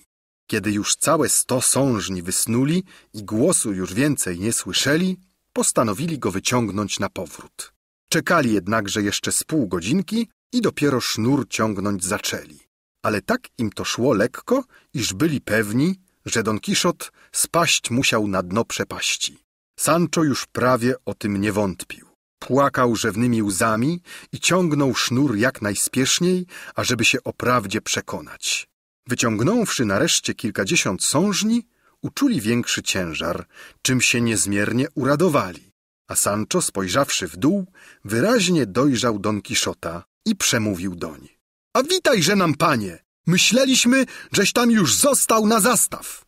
Kiedy już całe sto sążni wysnuli i głosu już więcej nie słyszeli, postanowili go wyciągnąć na powrót. Czekali jednakże jeszcze z pół godzinki, i dopiero sznur ciągnąć zaczęli. Ale tak im to szło lekko, iż byli pewni, że Don Kiszot spaść musiał na dno przepaści. Sancho już prawie o tym nie wątpił. Płakał rzewnymi łzami i ciągnął sznur jak najspieszniej, ażeby się o prawdzie przekonać. Wyciągnąwszy nareszcie kilkadziesiąt sążni, uczuli większy ciężar, czym się niezmiernie uradowali. A Sancho, spojrzawszy w dół, wyraźnie dojrzał Don Kiszota, i przemówił doń. A witajże nam, panie! Myśleliśmy, żeś tam już został na zastaw.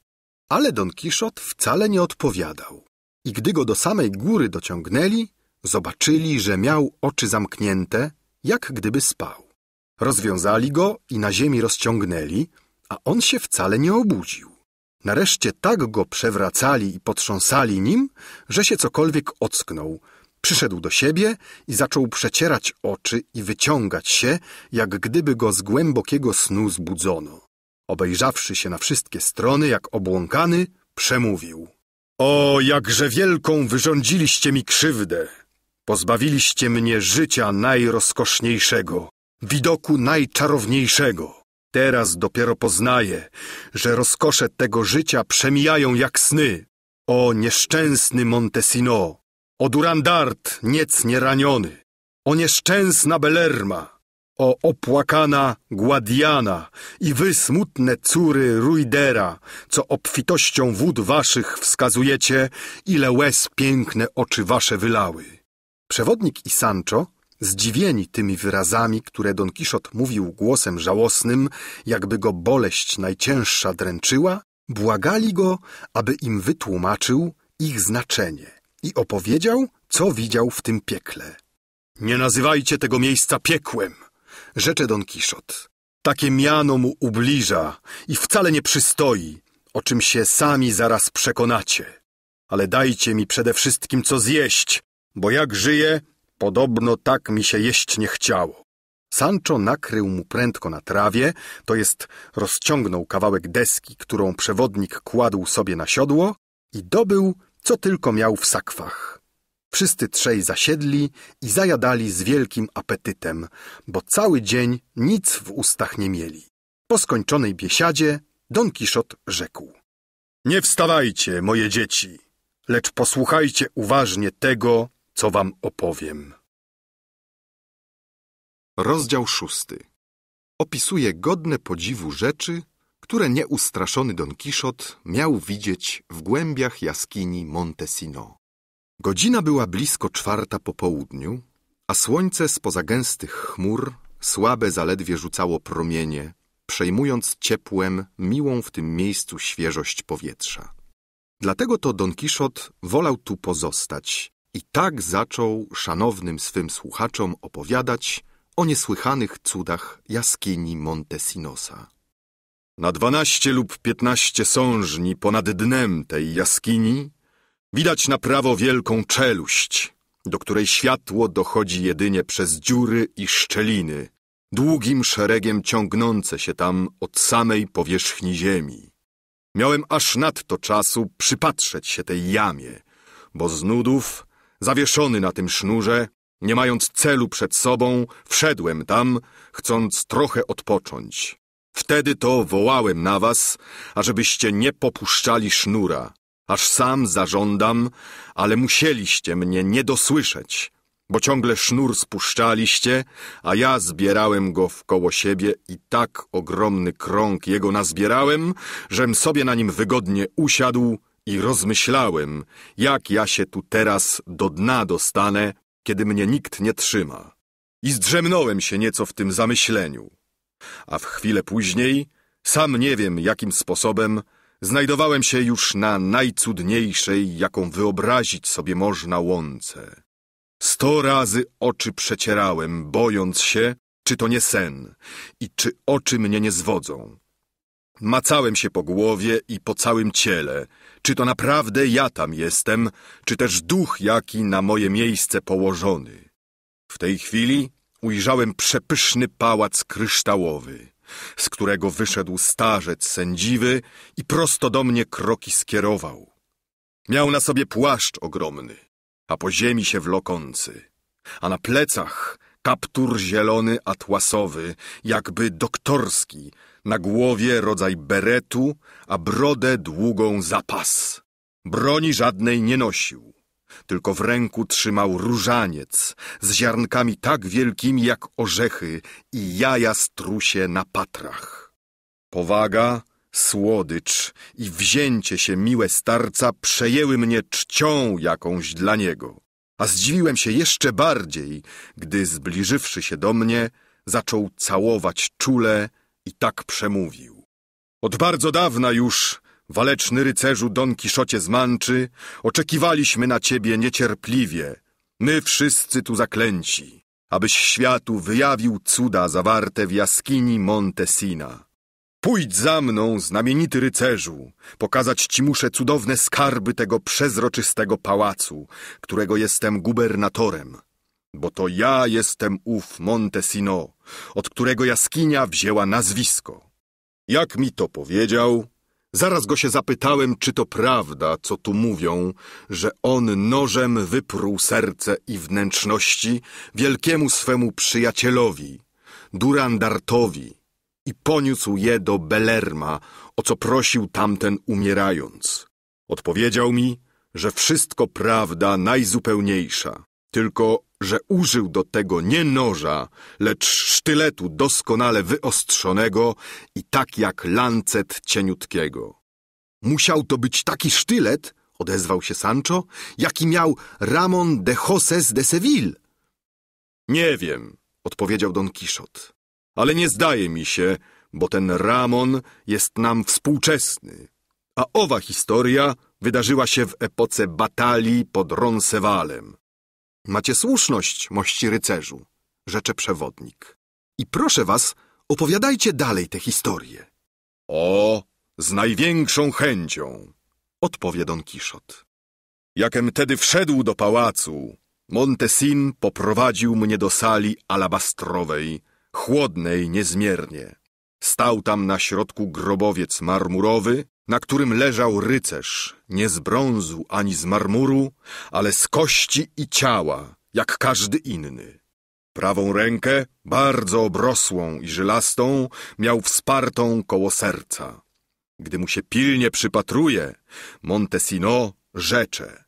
Ale Don Kiszot wcale nie odpowiadał. I gdy go do samej góry dociągnęli, zobaczyli, że miał oczy zamknięte, jak gdyby spał. Rozwiązali go i na ziemi rozciągnęli, a on się wcale nie obudził. Nareszcie tak go przewracali i potrząsali nim, że się cokolwiek ocknął – Przyszedł do siebie i zaczął przecierać oczy i wyciągać się, jak gdyby go z głębokiego snu zbudzono. Obejrzawszy się na wszystkie strony, jak obłąkany, przemówił. O, jakże wielką wyrządziliście mi krzywdę! Pozbawiliście mnie życia najrozkoszniejszego, widoku najczarowniejszego. Teraz dopiero poznaję, że rozkosze tego życia przemijają jak sny. O nieszczęsny Montesino! O Durandart niecnie raniony, o nieszczęsna Belerma, o opłakana Guadiana i wy smutne córy Ruidera, co obfitością wód waszych wskazujecie, ile łez piękne oczy wasze wylały. Przewodnik i Sancho, zdziwieni tymi wyrazami, które Don Kiszot mówił głosem żałosnym, jakby go boleść najcięższa dręczyła, błagali go, aby im wytłumaczył ich znaczenie i opowiedział, co widział w tym piekle. Nie nazywajcie tego miejsca piekłem, rzecze Don Kiszot. Takie miano mu ubliża i wcale nie przystoi, o czym się sami zaraz przekonacie. Ale dajcie mi przede wszystkim co zjeść, bo jak żyję, podobno tak mi się jeść nie chciało. Sancho nakrył mu prędko na trawie, to jest rozciągnął kawałek deski, którą przewodnik kładł sobie na siodło i dobył co tylko miał w sakwach. Wszyscy trzej zasiedli i zajadali z wielkim apetytem, bo cały dzień nic w ustach nie mieli. Po skończonej biesiadzie Don Kiszot rzekł. Nie wstawajcie, moje dzieci, lecz posłuchajcie uważnie tego, co wam opowiem. Rozdział szósty opisuje godne podziwu rzeczy, które nieustraszony Don Kiszot miał widzieć w głębiach jaskini Montesino. Godzina była blisko czwarta po południu, a słońce spoza gęstych chmur słabe zaledwie rzucało promienie, przejmując ciepłem, miłą w tym miejscu świeżość powietrza. Dlatego to Don Kiszot wolał tu pozostać i tak zaczął szanownym swym słuchaczom opowiadać o niesłychanych cudach jaskini Montesinosa. Na dwanaście lub piętnaście sążni ponad dnem tej jaskini widać na prawo wielką czeluść, do której światło dochodzi jedynie przez dziury i szczeliny, długim szeregiem ciągnące się tam od samej powierzchni ziemi. Miałem aż nadto czasu przypatrzeć się tej jamie, bo z nudów, zawieszony na tym sznurze, nie mając celu przed sobą, wszedłem tam, chcąc trochę odpocząć. Wtedy to wołałem na was, ażebyście nie popuszczali sznura, aż sam zażądam, ale musieliście mnie nie dosłyszeć, bo ciągle sznur spuszczaliście, a ja zbierałem go wkoło siebie i tak ogromny krąg jego nazbierałem, żem sobie na nim wygodnie usiadł i rozmyślałem, jak ja się tu teraz do dna dostanę, kiedy mnie nikt nie trzyma. I zdrzemnąłem się nieco w tym zamyśleniu a w chwilę później, sam nie wiem jakim sposobem, znajdowałem się już na najcudniejszej, jaką wyobrazić sobie można łące. Sto razy oczy przecierałem, bojąc się, czy to nie sen i czy oczy mnie nie zwodzą. Macałem się po głowie i po całym ciele, czy to naprawdę ja tam jestem, czy też duch jaki na moje miejsce położony. W tej chwili ujrzałem przepyszny pałac kryształowy, z którego wyszedł starzec sędziwy i prosto do mnie kroki skierował. Miał na sobie płaszcz ogromny, a po ziemi się wlokący, a na plecach kaptur zielony atłasowy, jakby doktorski, na głowie rodzaj beretu, a brodę długą zapas. Broni żadnej nie nosił tylko w ręku trzymał różaniec z ziarnkami tak wielkimi jak orzechy i jaja strusie na patrach. Powaga, słodycz i wzięcie się miłe starca przejęły mnie czcią jakąś dla niego. A zdziwiłem się jeszcze bardziej, gdy zbliżywszy się do mnie, zaczął całować czule i tak przemówił. Od bardzo dawna już waleczny rycerzu Don Kiszocie z Manczy, oczekiwaliśmy na ciebie niecierpliwie, my wszyscy tu zaklęci, abyś światu wyjawił cuda zawarte w jaskini Montesina. Pójdź za mną, znamienity rycerzu, pokazać ci muszę cudowne skarby tego przezroczystego pałacu, którego jestem gubernatorem. Bo to ja jestem ów Montesino, od którego jaskinia wzięła nazwisko. Jak mi to powiedział, Zaraz go się zapytałem, czy to prawda, co tu mówią, że on nożem wypruł serce i wnętrzności wielkiemu swemu przyjacielowi, Durandartowi, i poniósł je do Belerma, o co prosił tamten umierając. Odpowiedział mi, że wszystko prawda najzupełniejsza, tylko że użył do tego nie noża, lecz sztyletu doskonale wyostrzonego i tak jak lancet cieniutkiego. Musiał to być taki sztylet, odezwał się Sancho, jaki miał Ramon de Joses de Seville. Nie wiem, odpowiedział Don Kiszot, ale nie zdaje mi się, bo ten Ramon jest nam współczesny, a owa historia wydarzyła się w epoce batalii pod Roncevalem. Macie słuszność, mości rycerzu, rzecze przewodnik. I proszę was, opowiadajcie dalej te historie. O, z największą chęcią, odpowie Don Kiszot. Jakem tedy wszedł do pałacu, Montesin poprowadził mnie do sali alabastrowej, chłodnej niezmiernie. Stał tam na środku grobowiec marmurowy, na którym leżał rycerz, nie z brązu ani z marmuru, ale z kości i ciała, jak każdy inny. Prawą rękę, bardzo obrosłą i żylastą, miał wspartą koło serca. Gdy mu się pilnie przypatruje, Montesino rzecze.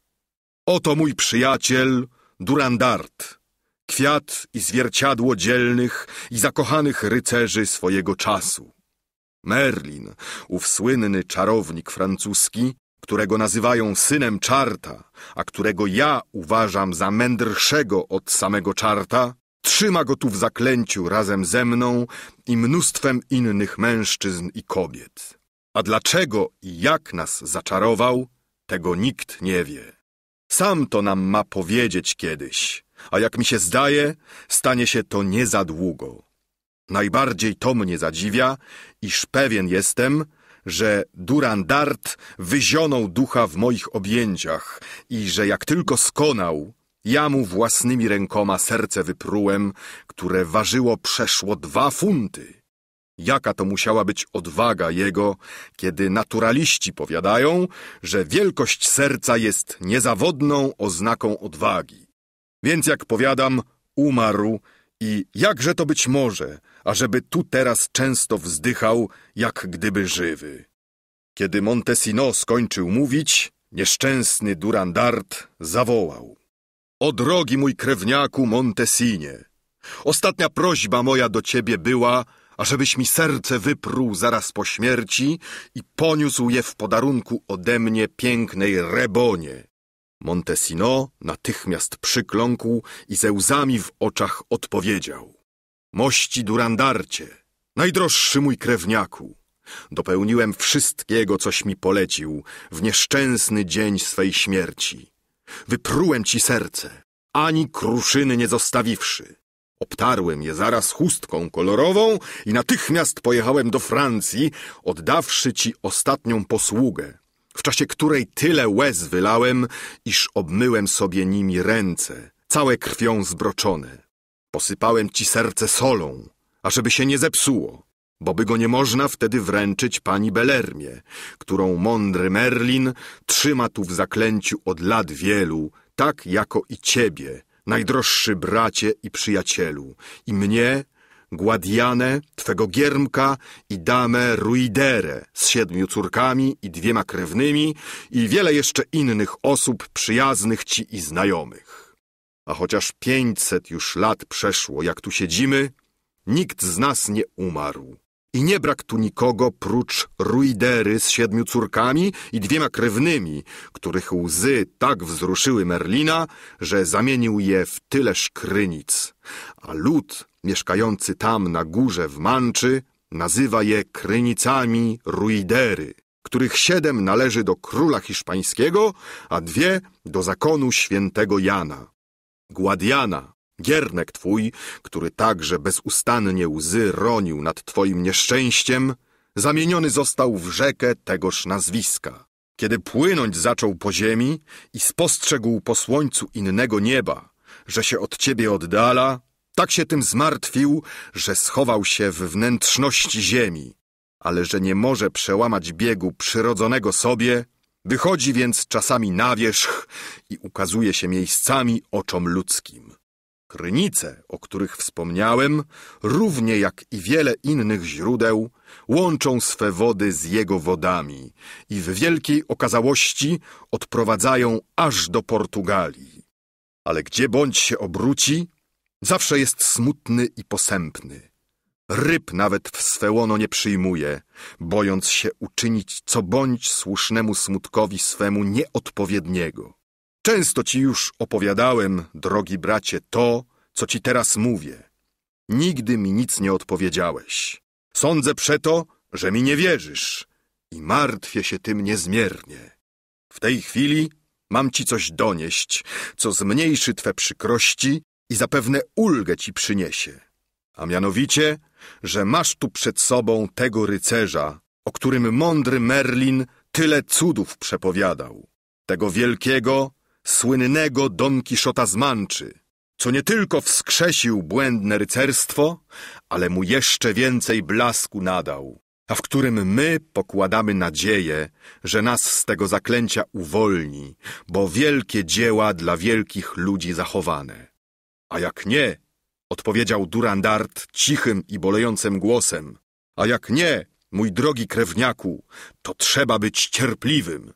Oto mój przyjaciel Durandart, kwiat i zwierciadło dzielnych i zakochanych rycerzy swojego czasu. Merlin, ów słynny czarownik francuski, którego nazywają synem czarta, a którego ja uważam za mędrszego od samego czarta, trzyma go tu w zaklęciu razem ze mną i mnóstwem innych mężczyzn i kobiet. A dlaczego i jak nas zaczarował, tego nikt nie wie. Sam to nam ma powiedzieć kiedyś, a jak mi się zdaje, stanie się to nie za długo. Najbardziej to mnie zadziwia, iż pewien jestem, że Durandart wyzionął ducha w moich objęciach i że jak tylko skonał, ja mu własnymi rękoma serce wyprułem, które ważyło przeszło dwa funty. Jaka to musiała być odwaga jego, kiedy naturaliści powiadają, że wielkość serca jest niezawodną oznaką odwagi. Więc jak powiadam, umarł i jakże to być może, ażeby tu teraz często wzdychał, jak gdyby żywy. Kiedy Montesino skończył mówić, nieszczęsny Durandart zawołał. O drogi mój krewniaku Montesinie, ostatnia prośba moja do ciebie była, ażebyś mi serce wypruł zaraz po śmierci i poniósł je w podarunku ode mnie pięknej Rebonie. Montesino natychmiast przykląkł i ze łzami w oczach odpowiedział mości Durandarcie, najdroższy mój krewniaku. Dopełniłem wszystkiego, coś mi polecił w nieszczęsny dzień swej śmierci. Wyprułem ci serce, ani kruszyny nie zostawiwszy. Obtarłem je zaraz chustką kolorową i natychmiast pojechałem do Francji, oddawszy ci ostatnią posługę, w czasie której tyle łez wylałem, iż obmyłem sobie nimi ręce, całe krwią zbroczone. Posypałem ci serce solą, ażeby się nie zepsuło, bo by go nie można wtedy wręczyć pani Belermie, którą mądry Merlin trzyma tu w zaklęciu od lat wielu, tak jako i ciebie, najdroższy bracie i przyjacielu, i mnie, Guadianę, twego giermka i damę Ruidere z siedmiu córkami i dwiema krewnymi i wiele jeszcze innych osób przyjaznych ci i znajomych a chociaż pięćset już lat przeszło, jak tu siedzimy, nikt z nas nie umarł. I nie brak tu nikogo prócz ruidery z siedmiu córkami i dwiema krewnymi, których łzy tak wzruszyły Merlina, że zamienił je w tyle szkrynic. A lud mieszkający tam na górze w Manczy nazywa je krynicami ruidery, których siedem należy do króla hiszpańskiego, a dwie do zakonu świętego Jana. Gładiana, giernek twój, który także bezustannie łzy ronił nad twoim nieszczęściem, zamieniony został w rzekę tegoż nazwiska. Kiedy płynąć zaczął po ziemi i spostrzegł po słońcu innego nieba, że się od ciebie oddala, tak się tym zmartwił, że schował się w wnętrzności ziemi, ale że nie może przełamać biegu przyrodzonego sobie, Wychodzi więc czasami na wierzch i ukazuje się miejscami oczom ludzkim. Krynice, o których wspomniałem, równie jak i wiele innych źródeł, łączą swe wody z jego wodami i w wielkiej okazałości odprowadzają aż do Portugalii. Ale gdzie bądź się obróci, zawsze jest smutny i posępny. Ryb nawet w swe łono nie przyjmuje, bojąc się uczynić co bądź słusznemu smutkowi swemu nieodpowiedniego. Często ci już opowiadałem, drogi bracie, to, co ci teraz mówię. Nigdy mi nic nie odpowiedziałeś. Sądzę przeto, że mi nie wierzysz i martwię się tym niezmiernie. W tej chwili mam ci coś donieść, co zmniejszy twe przykrości i zapewne ulgę ci przyniesie. A mianowicie że masz tu przed sobą tego rycerza, o którym mądry Merlin tyle cudów przepowiadał. Tego wielkiego, słynnego Don Kiszota z Manczy, co nie tylko wskrzesił błędne rycerstwo, ale mu jeszcze więcej blasku nadał, a w którym my pokładamy nadzieję, że nas z tego zaklęcia uwolni, bo wielkie dzieła dla wielkich ludzi zachowane. A jak nie, odpowiedział Durandart cichym i bolejącym głosem. A jak nie, mój drogi krewniaku, to trzeba być cierpliwym.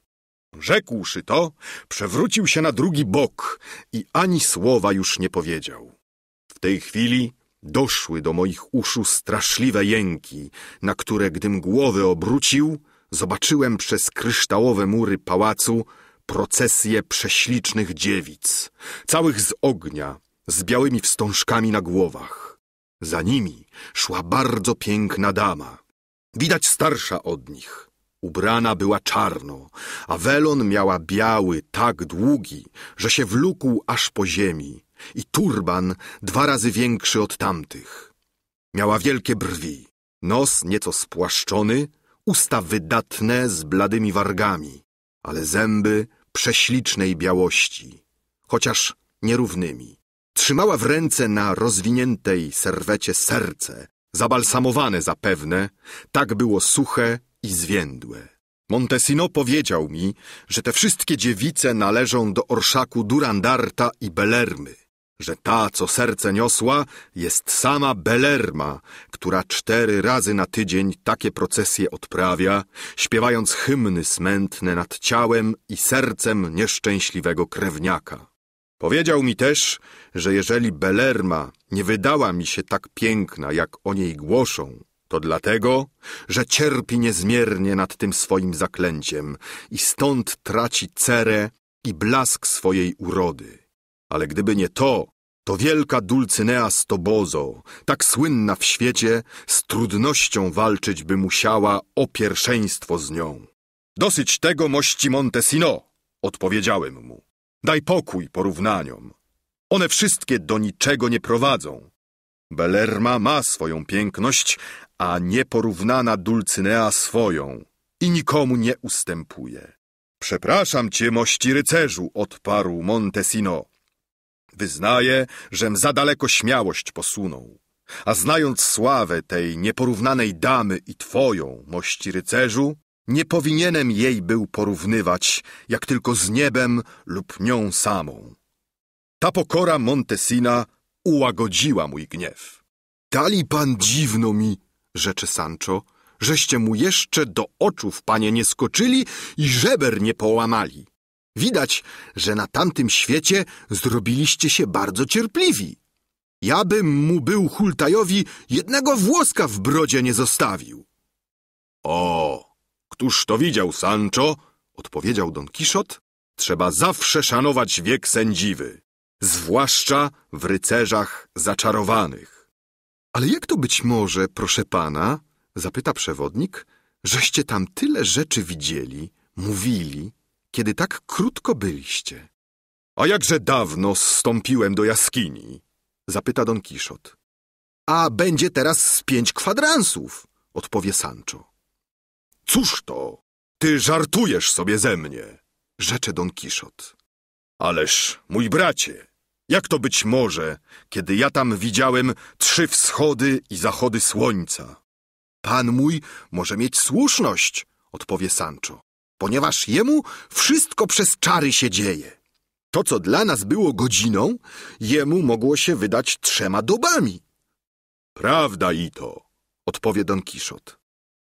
Rzekłszy to, przewrócił się na drugi bok i ani słowa już nie powiedział. W tej chwili doszły do moich uszu straszliwe jęki, na które, gdym głowę obrócił, zobaczyłem przez kryształowe mury pałacu procesję prześlicznych dziewic, całych z ognia, z białymi wstążkami na głowach. Za nimi szła bardzo piękna dama, widać starsza od nich. Ubrana była czarno, a welon miała biały, tak długi, że się wlókł aż po ziemi i turban dwa razy większy od tamtych. Miała wielkie brwi, nos nieco spłaszczony, usta wydatne z bladymi wargami, ale zęby prześlicznej białości, chociaż nierównymi. Trzymała w ręce na rozwiniętej serwecie serce, zabalsamowane zapewne, tak było suche i zwiędłe. Montesino powiedział mi, że te wszystkie dziewice należą do orszaku Durandarta i Belermy, że ta, co serce niosła, jest sama Belerma, która cztery razy na tydzień takie procesje odprawia, śpiewając hymny smętne nad ciałem i sercem nieszczęśliwego krewniaka. Powiedział mi też, że jeżeli Belerma nie wydała mi się tak piękna, jak o niej głoszą, to dlatego, że cierpi niezmiernie nad tym swoim zaklęciem i stąd traci cerę i blask swojej urody. Ale gdyby nie to, to wielka Dulcynea Stobozo, tak słynna w świecie, z trudnością walczyć by musiała o pierwszeństwo z nią. Dosyć tego mości Montesino, odpowiedziałem mu. Daj pokój porównaniom. One wszystkie do niczego nie prowadzą. Belerma ma swoją piękność, a nieporównana Dulcynea swoją i nikomu nie ustępuje. Przepraszam cię, mości rycerzu, odparł Montesino. Wyznaję, żem za daleko śmiałość posunął. A znając sławę tej nieporównanej damy i twoją, mości rycerzu, nie powinienem jej był porównywać, jak tylko z niebem lub nią samą. Ta pokora Montesina ułagodziła mój gniew. Dali pan dziwno mi, rzeczy Sancho, żeście mu jeszcze do oczów, panie, nie skoczyli i żeber nie połamali. Widać, że na tamtym świecie zrobiliście się bardzo cierpliwi. Ja bym mu był hultajowi jednego włoska w brodzie nie zostawił. O! Któż to widział, Sancho? Odpowiedział Don Kiszot. Trzeba zawsze szanować wiek sędziwy, zwłaszcza w rycerzach zaczarowanych. Ale jak to być może, proszę pana, zapyta przewodnik, żeście tam tyle rzeczy widzieli, mówili, kiedy tak krótko byliście? A jakże dawno zstąpiłem do jaskini? Zapyta Don Kiszot. A będzie teraz z pięć kwadransów, odpowie Sancho. Cóż to? Ty żartujesz sobie ze mnie, rzecze Don Kiszot. Ależ, mój bracie, jak to być może, kiedy ja tam widziałem trzy wschody i zachody słońca? Pan mój może mieć słuszność, odpowie Sancho, ponieważ jemu wszystko przez czary się dzieje. To, co dla nas było godziną, jemu mogło się wydać trzema dobami. Prawda i to, odpowie Don Kiszot.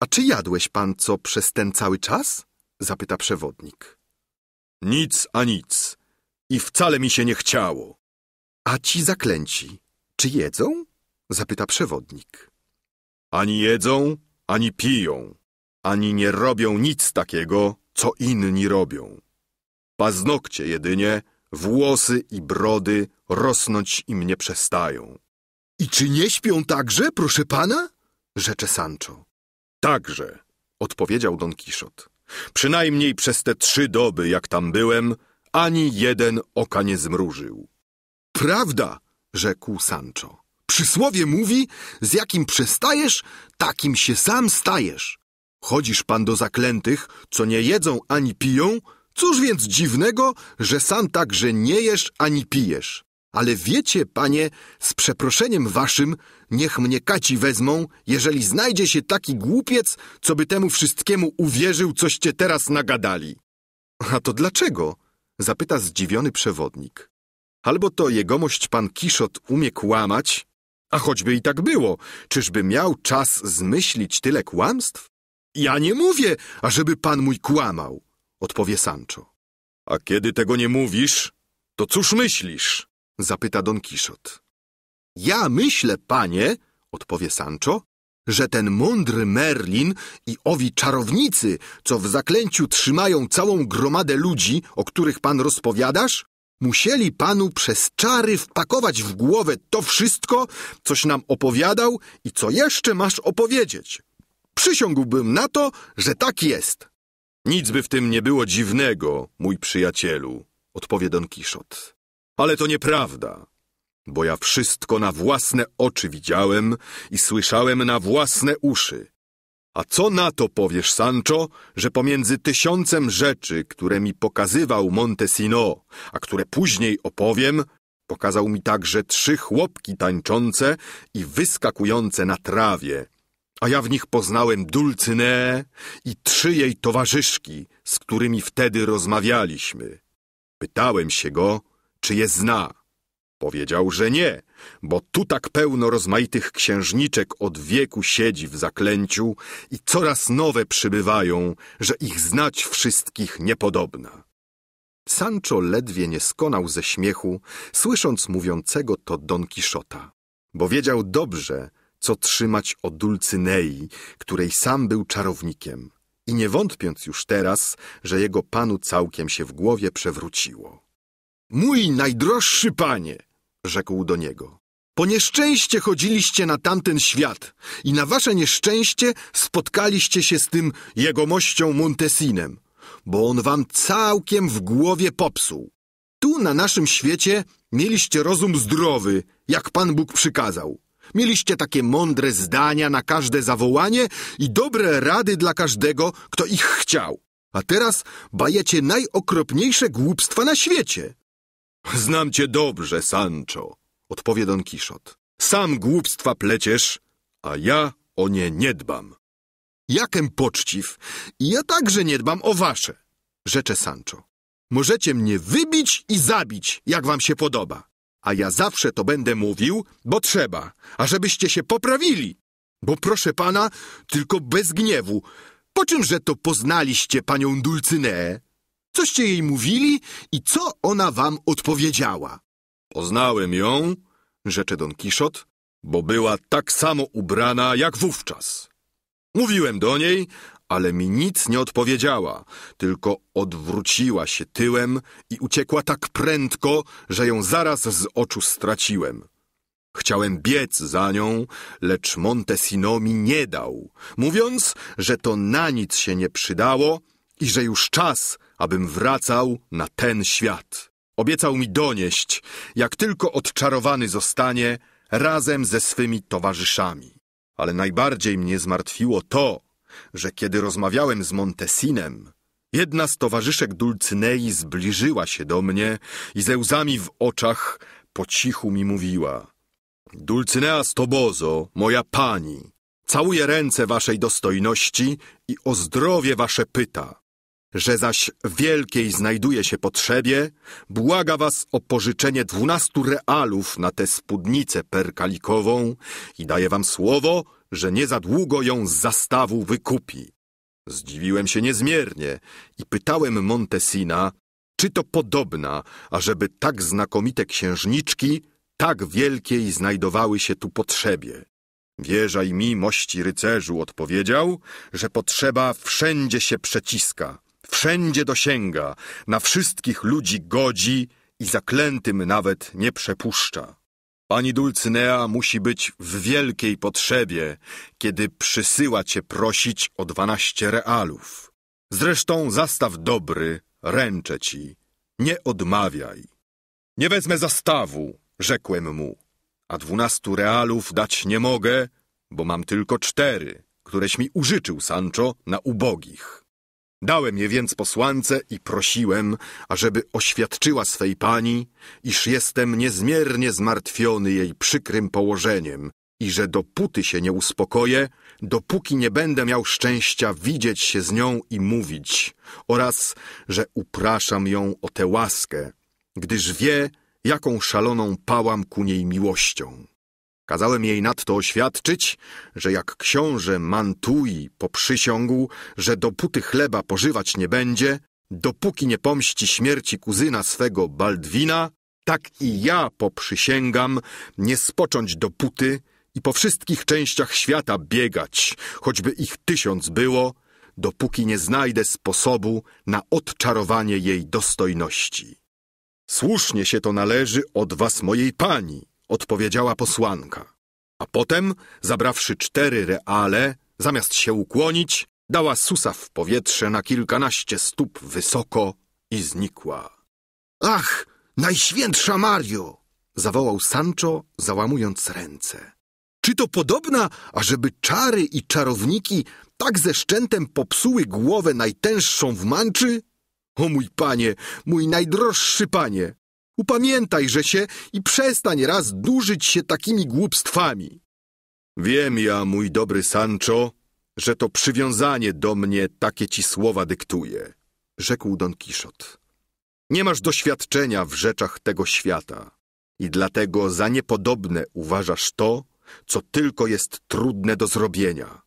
A czy jadłeś pan co przez ten cały czas? zapyta przewodnik. Nic a nic. I wcale mi się nie chciało. A ci zaklęci, czy jedzą? zapyta przewodnik. Ani jedzą, ani piją, ani nie robią nic takiego, co inni robią. Paznokcie jedynie, włosy i brody rosnąć im nie przestają. I czy nie śpią także, proszę pana? rzecze Sancho. Także, odpowiedział Don Kiszot. Przynajmniej przez te trzy doby, jak tam byłem, ani jeden oka nie zmrużył. Prawda, rzekł Sancho. Przysłowie mówi, z jakim przestajesz, takim się sam stajesz. Chodzisz pan do zaklętych, co nie jedzą ani piją, cóż więc dziwnego, że sam także nie jesz ani pijesz. Ale wiecie, panie, z przeproszeniem waszym, niech mnie kaci wezmą, jeżeli znajdzie się taki głupiec, co by temu wszystkiemu uwierzył, coście teraz nagadali. A to dlaczego? zapyta zdziwiony przewodnik. Albo to jegomość pan Kiszot umie kłamać, a choćby i tak było, czyżby miał czas zmyślić tyle kłamstw? Ja nie mówię, ażeby pan mój kłamał, odpowie Sancho. A kiedy tego nie mówisz, to cóż myślisz? zapyta Don Kiszot. Ja myślę, panie, odpowie Sancho, że ten mądry Merlin i owi czarownicy, co w zaklęciu trzymają całą gromadę ludzi, o których pan rozpowiadasz, musieli panu przez czary wpakować w głowę to wszystko, coś nam opowiadał i co jeszcze masz opowiedzieć. Przysiągłbym na to, że tak jest. Nic by w tym nie było dziwnego, mój przyjacielu, odpowie Don Kiszot. Ale to nieprawda, bo ja wszystko na własne oczy widziałem i słyszałem na własne uszy. A co na to powiesz, Sancho, że pomiędzy tysiącem rzeczy, które mi pokazywał Montesino, a które później opowiem, pokazał mi także trzy chłopki tańczące i wyskakujące na trawie, a ja w nich poznałem Dulcyneę i trzy jej towarzyszki, z którymi wtedy rozmawialiśmy. Pytałem się go, czy je zna. Powiedział, że nie, bo tu tak pełno rozmaitych księżniczek od wieku siedzi w zaklęciu i coraz nowe przybywają, że ich znać wszystkich niepodobna. Sancho ledwie nie skonał ze śmiechu, słysząc mówiącego to Don Kiszota, bo wiedział dobrze, co trzymać o Dulcynei, której sam był czarownikiem, i nie wątpiąc już teraz, że jego panu całkiem się w głowie przewróciło. Mój najdroższy panie, rzekł do niego, po nieszczęście chodziliście na tamten świat i na wasze nieszczęście spotkaliście się z tym jegomością Montesinem, bo on wam całkiem w głowie popsuł. Tu na naszym świecie mieliście rozum zdrowy, jak Pan Bóg przykazał. Mieliście takie mądre zdania na każde zawołanie i dobre rady dla każdego, kto ich chciał. A teraz bajecie najokropniejsze głupstwa na świecie. Znam cię dobrze, Sancho, odpowie Don Kiszot. Sam głupstwa pleciesz, a ja o nie nie dbam. Jakem poczciw, ja także nie dbam o wasze, rzecze Sancho. Możecie mnie wybić i zabić, jak wam się podoba. A ja zawsze to będę mówił, bo trzeba, ażebyście się poprawili. Bo proszę pana, tylko bez gniewu. Po czymże to poznaliście panią Dulcyneę? Coście jej mówili i co ona wam odpowiedziała? Poznałem ją, rzecze Don Kiszot, bo była tak samo ubrana jak wówczas. Mówiłem do niej, ale mi nic nie odpowiedziała, tylko odwróciła się tyłem i uciekła tak prędko, że ją zaraz z oczu straciłem. Chciałem biec za nią, lecz Montesino mi nie dał, mówiąc, że to na nic się nie przydało i że już czas, abym wracał na ten świat. Obiecał mi donieść, jak tylko odczarowany zostanie razem ze swymi towarzyszami. Ale najbardziej mnie zmartwiło to, że kiedy rozmawiałem z Montesinem, jedna z towarzyszek Dulcynei zbliżyła się do mnie i ze łzami w oczach po cichu mi mówiła Dulcynea Stobozo, moja pani, całuję ręce waszej dostojności i o zdrowie wasze pyta że zaś wielkiej znajduje się potrzebie, błaga was o pożyczenie dwunastu realów na tę spódnicę perkalikową i daje wam słowo, że nie za długo ją z zastawu wykupi. Zdziwiłem się niezmiernie i pytałem Montesina, czy to podobna, ażeby tak znakomite księżniczki tak wielkiej znajdowały się tu potrzebie. Wierzaj mi, mości rycerzu, odpowiedział, że potrzeba wszędzie się przeciska wszędzie dosięga, na wszystkich ludzi godzi i zaklętym nawet nie przepuszcza. Pani Dulcynea musi być w wielkiej potrzebie, kiedy przysyła cię prosić o dwanaście realów. Zresztą zastaw dobry, ręczę ci, nie odmawiaj. Nie wezmę zastawu, rzekłem mu, a dwunastu realów dać nie mogę, bo mam tylko cztery, któreś mi użyczył, Sancho, na ubogich. Dałem je więc posłance i prosiłem, ażeby oświadczyła swej pani, iż jestem niezmiernie zmartwiony jej przykrym położeniem i że dopóty się nie uspokoję, dopóki nie będę miał szczęścia widzieć się z nią i mówić, oraz że upraszam ją o tę łaskę, gdyż wie, jaką szaloną pałam ku niej miłością. Kazałem jej nadto oświadczyć, że jak książę Mantui poprzysiągł, że dopóty chleba pożywać nie będzie, dopóki nie pomści śmierci kuzyna swego Baldwina, tak i ja poprzysięgam nie spocząć dopóty i po wszystkich częściach świata biegać, choćby ich tysiąc było, dopóki nie znajdę sposobu na odczarowanie jej dostojności. Słusznie się to należy od was, mojej pani, odpowiedziała posłanka. A potem, zabrawszy cztery reale, zamiast się ukłonić, dała susa w powietrze na kilkanaście stóp wysoko i znikła. Ach, najświętsza Mario! zawołał Sancho, załamując ręce. Czy to podobna, ażeby czary i czarowniki tak ze szczętem popsuły głowę najtęższą w manczy? O mój panie, mój najdroższy panie! Upamiętaj, że się i przestań raz durzyć się takimi głupstwami. Wiem ja, mój dobry Sancho, że to przywiązanie do mnie takie ci słowa dyktuje, rzekł Don Kiszot. Nie masz doświadczenia w rzeczach tego świata i dlatego za niepodobne uważasz to, co tylko jest trudne do zrobienia.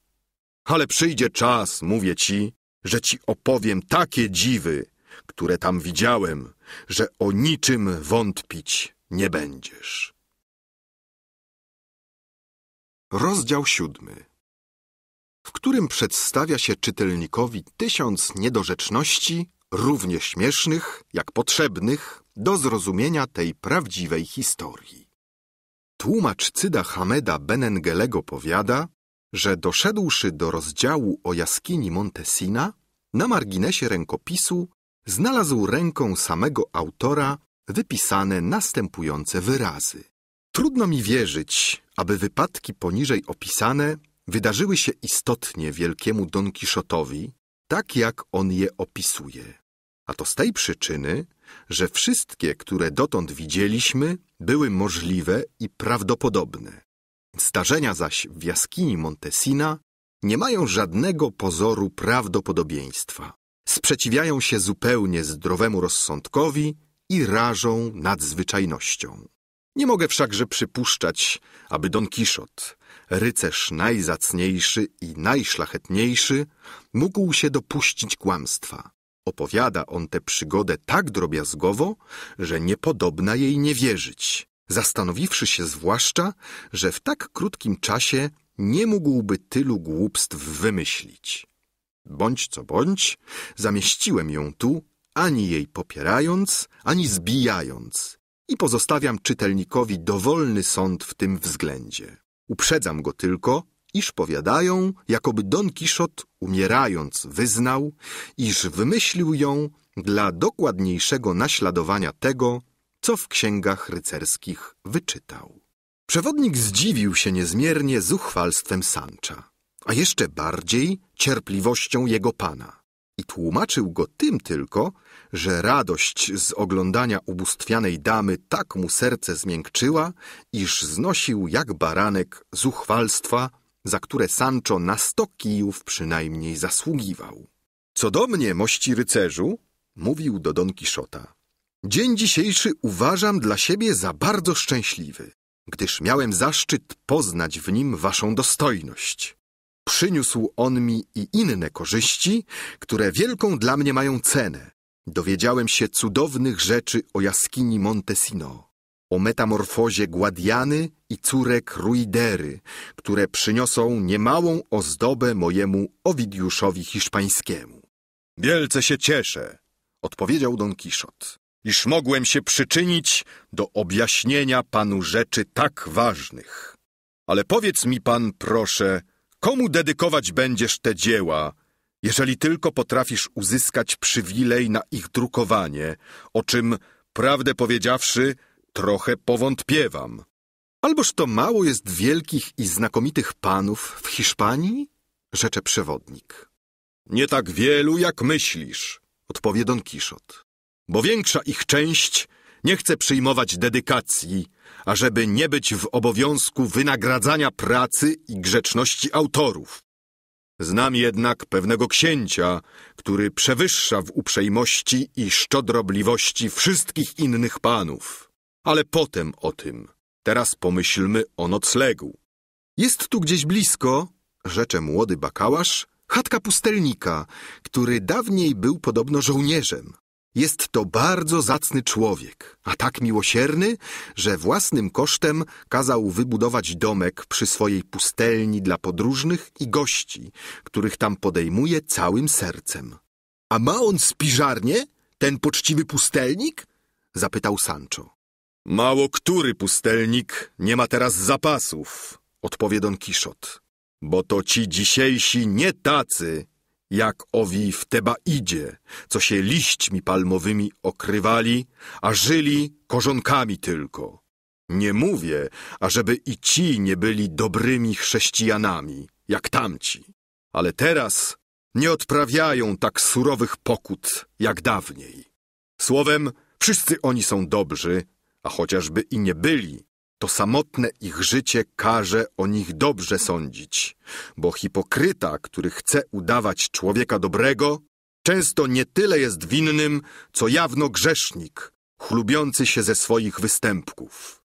Ale przyjdzie czas, mówię ci, że ci opowiem takie dziwy, które tam widziałem, że o niczym wątpić nie będziesz. Rozdział siódmy, w którym przedstawia się czytelnikowi tysiąc niedorzeczności, równie śmiesznych jak potrzebnych do zrozumienia tej prawdziwej historii. Tłumacz Cyda Hameda Benengelego powiada, że doszedłszy do rozdziału o jaskini Montesina, na marginesie rękopisu znalazł ręką samego autora wypisane następujące wyrazy. Trudno mi wierzyć, aby wypadki poniżej opisane wydarzyły się istotnie wielkiemu Don Quixotowi, tak jak on je opisuje. A to z tej przyczyny, że wszystkie, które dotąd widzieliśmy, były możliwe i prawdopodobne. Zdarzenia zaś w jaskini Montesina nie mają żadnego pozoru prawdopodobieństwa sprzeciwiają się zupełnie zdrowemu rozsądkowi i rażą nadzwyczajnością. Nie mogę wszakże przypuszczać, aby Don Kiszot, rycerz najzacniejszy i najszlachetniejszy, mógł się dopuścić kłamstwa. Opowiada on tę przygodę tak drobiazgowo, że niepodobna jej nie wierzyć, zastanowiwszy się zwłaszcza, że w tak krótkim czasie nie mógłby tylu głupstw wymyślić. Bądź co bądź, zamieściłem ją tu, ani jej popierając, ani zbijając i pozostawiam czytelnikowi dowolny sąd w tym względzie. Uprzedzam go tylko, iż powiadają, jakoby Don Kiszot, umierając, wyznał, iż wymyślił ją dla dokładniejszego naśladowania tego, co w księgach rycerskich wyczytał. Przewodnik zdziwił się niezmiernie zuchwalstwem Sancha a jeszcze bardziej cierpliwością jego pana. I tłumaczył go tym tylko, że radość z oglądania ubóstwianej damy tak mu serce zmiękczyła, iż znosił jak baranek zuchwalstwa, za które Sancho na sto kijów przynajmniej zasługiwał. Co do mnie, mości rycerzu, mówił do Don Kiszota, dzień dzisiejszy uważam dla siebie za bardzo szczęśliwy, gdyż miałem zaszczyt poznać w nim waszą dostojność. Przyniósł on mi i inne korzyści, które wielką dla mnie mają cenę. Dowiedziałem się cudownych rzeczy o jaskini Montesino, o metamorfozie Guadiany i córek Ruidery, które przyniosą niemałą ozdobę mojemu Owidiuszowi hiszpańskiemu. Wielce się cieszę, odpowiedział Don Kiszot, iż mogłem się przyczynić do objaśnienia panu rzeczy tak ważnych. Ale powiedz mi pan, proszę, Komu dedykować będziesz te dzieła, jeżeli tylko potrafisz uzyskać przywilej na ich drukowanie, o czym, prawdę powiedziawszy, trochę powątpiewam? Alboż to mało jest wielkich i znakomitych panów w Hiszpanii? rzecze przewodnik. Nie tak wielu, jak myślisz, odpowie Don Kiszot, bo większa ich część nie chce przyjmować dedykacji, ażeby nie być w obowiązku wynagradzania pracy i grzeczności autorów. Znam jednak pewnego księcia, który przewyższa w uprzejmości i szczodrobliwości wszystkich innych panów. Ale potem o tym. Teraz pomyślmy o noclegu. Jest tu gdzieś blisko, rzecze młody bakałasz, chatka pustelnika, który dawniej był podobno żołnierzem. Jest to bardzo zacny człowiek, a tak miłosierny, że własnym kosztem kazał wybudować domek przy swojej pustelni dla podróżnych i gości, których tam podejmuje całym sercem. A ma on spiżarnię, ten poczciwy pustelnik? zapytał Sancho. Mało który pustelnik nie ma teraz zapasów, odpowie Don Kiszot. Bo to ci dzisiejsi nie tacy jak owi w Tebaidzie, co się liśćmi palmowymi okrywali, a żyli korzonkami tylko. Nie mówię, ażeby i ci nie byli dobrymi chrześcijanami, jak tamci, ale teraz nie odprawiają tak surowych pokut, jak dawniej. Słowem, wszyscy oni są dobrzy, a chociażby i nie byli, to samotne ich życie każe o nich dobrze sądzić, bo hipokryta, który chce udawać człowieka dobrego, często nie tyle jest winnym, co jawno grzesznik, chlubiący się ze swoich występków.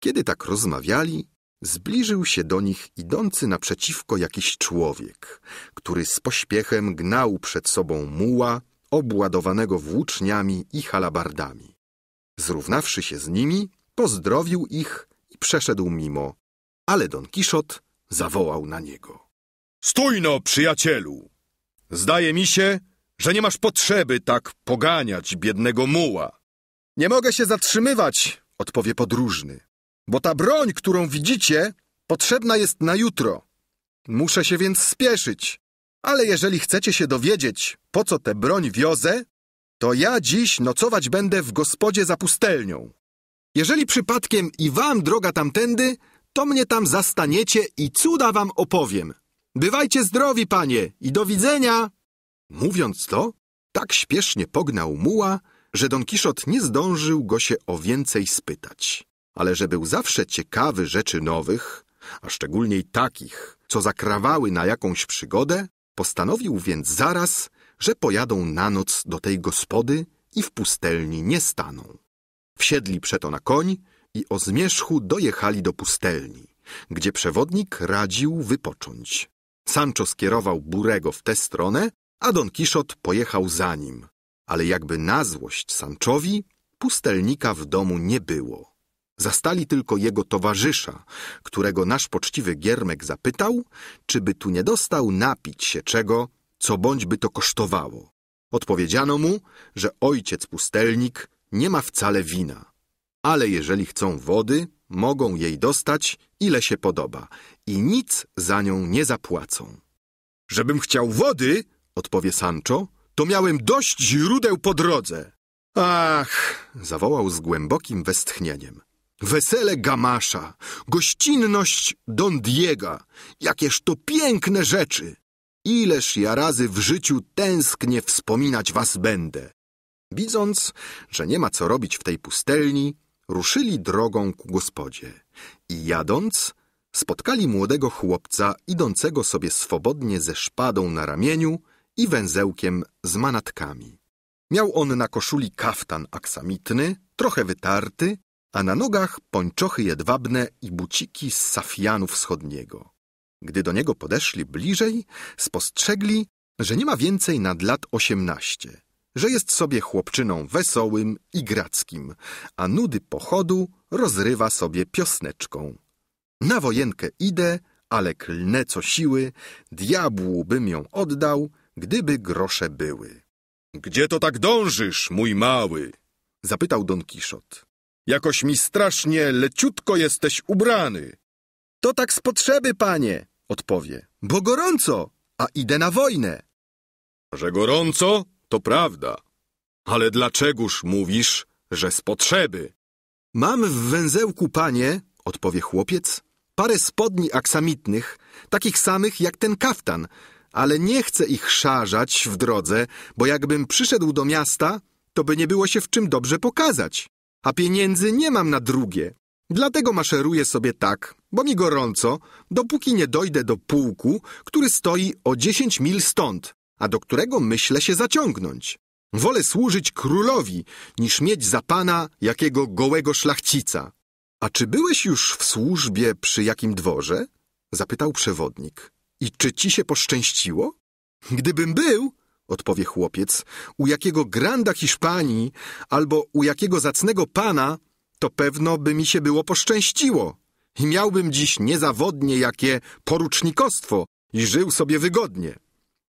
Kiedy tak rozmawiali, zbliżył się do nich idący naprzeciwko jakiś człowiek, który z pośpiechem gnał przed sobą muła obładowanego włóczniami i halabardami. Zrównawszy się z nimi, pozdrowił ich i przeszedł mimo, ale Don Kiszot zawołał na niego. Stój no, przyjacielu! Zdaje mi się, że nie masz potrzeby tak poganiać biednego muła. Nie mogę się zatrzymywać, odpowie podróżny, bo ta broń, którą widzicie, potrzebna jest na jutro. Muszę się więc spieszyć, ale jeżeli chcecie się dowiedzieć, po co tę broń wiozę, to ja dziś nocować będę w gospodzie za pustelnią. Jeżeli przypadkiem i wam droga tamtędy, to mnie tam zastaniecie i cuda wam opowiem. Bywajcie zdrowi, panie, i do widzenia! Mówiąc to, tak śpiesznie pognał muła, że Don Kiszot nie zdążył go się o więcej spytać. Ale że był zawsze ciekawy rzeczy nowych, a szczególnie takich, co zakrawały na jakąś przygodę, postanowił więc zaraz, że pojadą na noc do tej gospody i w pustelni nie staną. Wsiedli przeto na koń i o zmierzchu dojechali do pustelni, gdzie przewodnik radził wypocząć. Sancho skierował Burego w tę stronę, a Don Kiszot pojechał za nim. Ale jakby na złość Sanchowi, pustelnika w domu nie było. Zastali tylko jego towarzysza, którego nasz poczciwy giermek zapytał, czy by tu nie dostał napić się czego, co bądź by to kosztowało. Odpowiedziano mu, że ojciec pustelnik nie ma wcale wina. Ale jeżeli chcą wody, mogą jej dostać, ile się podoba i nic za nią nie zapłacą. Żebym chciał wody, odpowie Sancho, to miałem dość źródeł po drodze. Ach, zawołał z głębokim westchnieniem. Wesele Gamasza, gościnność Don Diego, jakież to piękne rzeczy! Ileż ja razy w życiu tęsknie wspominać was będę. Widząc, że nie ma co robić w tej pustelni, ruszyli drogą ku gospodzie i jadąc, spotkali młodego chłopca idącego sobie swobodnie ze szpadą na ramieniu i węzełkiem z manatkami. Miał on na koszuli kaftan aksamitny, trochę wytarty, a na nogach pończochy jedwabne i buciki z safianu wschodniego. Gdy do niego podeszli bliżej, spostrzegli, że nie ma więcej nad lat osiemnaście – że jest sobie chłopczyną wesołym i grackim, a nudy pochodu rozrywa sobie piosneczką. Na wojenkę idę, ale klnę co siły, diabłu bym ją oddał, gdyby grosze były. Gdzie to tak dążysz, mój mały? zapytał Don Kiszot. Jakoś mi strasznie leciutko jesteś ubrany. To tak z potrzeby, panie, odpowie, bo gorąco, a idę na wojnę. Że gorąco? to prawda. Ale dlaczegoż mówisz, że z potrzeby? Mam w węzełku, panie, odpowie chłopiec, parę spodni aksamitnych, takich samych jak ten kaftan, ale nie chcę ich szarzać w drodze, bo jakbym przyszedł do miasta, to by nie było się w czym dobrze pokazać. A pieniędzy nie mam na drugie. Dlatego maszeruję sobie tak, bo mi gorąco, dopóki nie dojdę do pułku, który stoi o dziesięć mil stąd a do którego myślę się zaciągnąć. Wolę służyć królowi, niż mieć za pana jakiego gołego szlachcica. A czy byłeś już w służbie przy jakim dworze? Zapytał przewodnik. I czy ci się poszczęściło? Gdybym był, odpowie chłopiec, u jakiego granda Hiszpanii albo u jakiego zacnego pana, to pewno by mi się było poszczęściło. I miałbym dziś niezawodnie jakie porucznikostwo i żył sobie wygodnie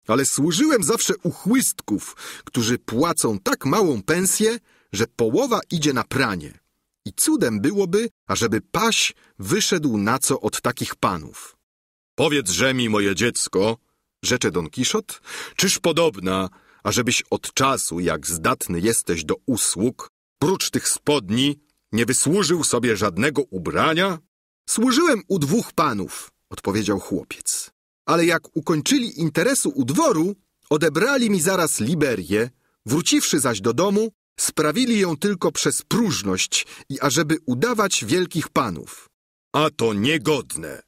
ale służyłem zawsze u chłystków, którzy płacą tak małą pensję, że połowa idzie na pranie. I cudem byłoby, ażeby paś wyszedł na co od takich panów. Powiedz, że mi moje dziecko, rzecze Don Kiszot, czyż podobna, ażebyś od czasu, jak zdatny jesteś do usług, prócz tych spodni, nie wysłużył sobie żadnego ubrania? Służyłem u dwóch panów, odpowiedział chłopiec ale jak ukończyli interesu u dworu, odebrali mi zaraz Liberię, wróciwszy zaś do domu, sprawili ją tylko przez próżność i ażeby udawać wielkich panów. A to niegodne,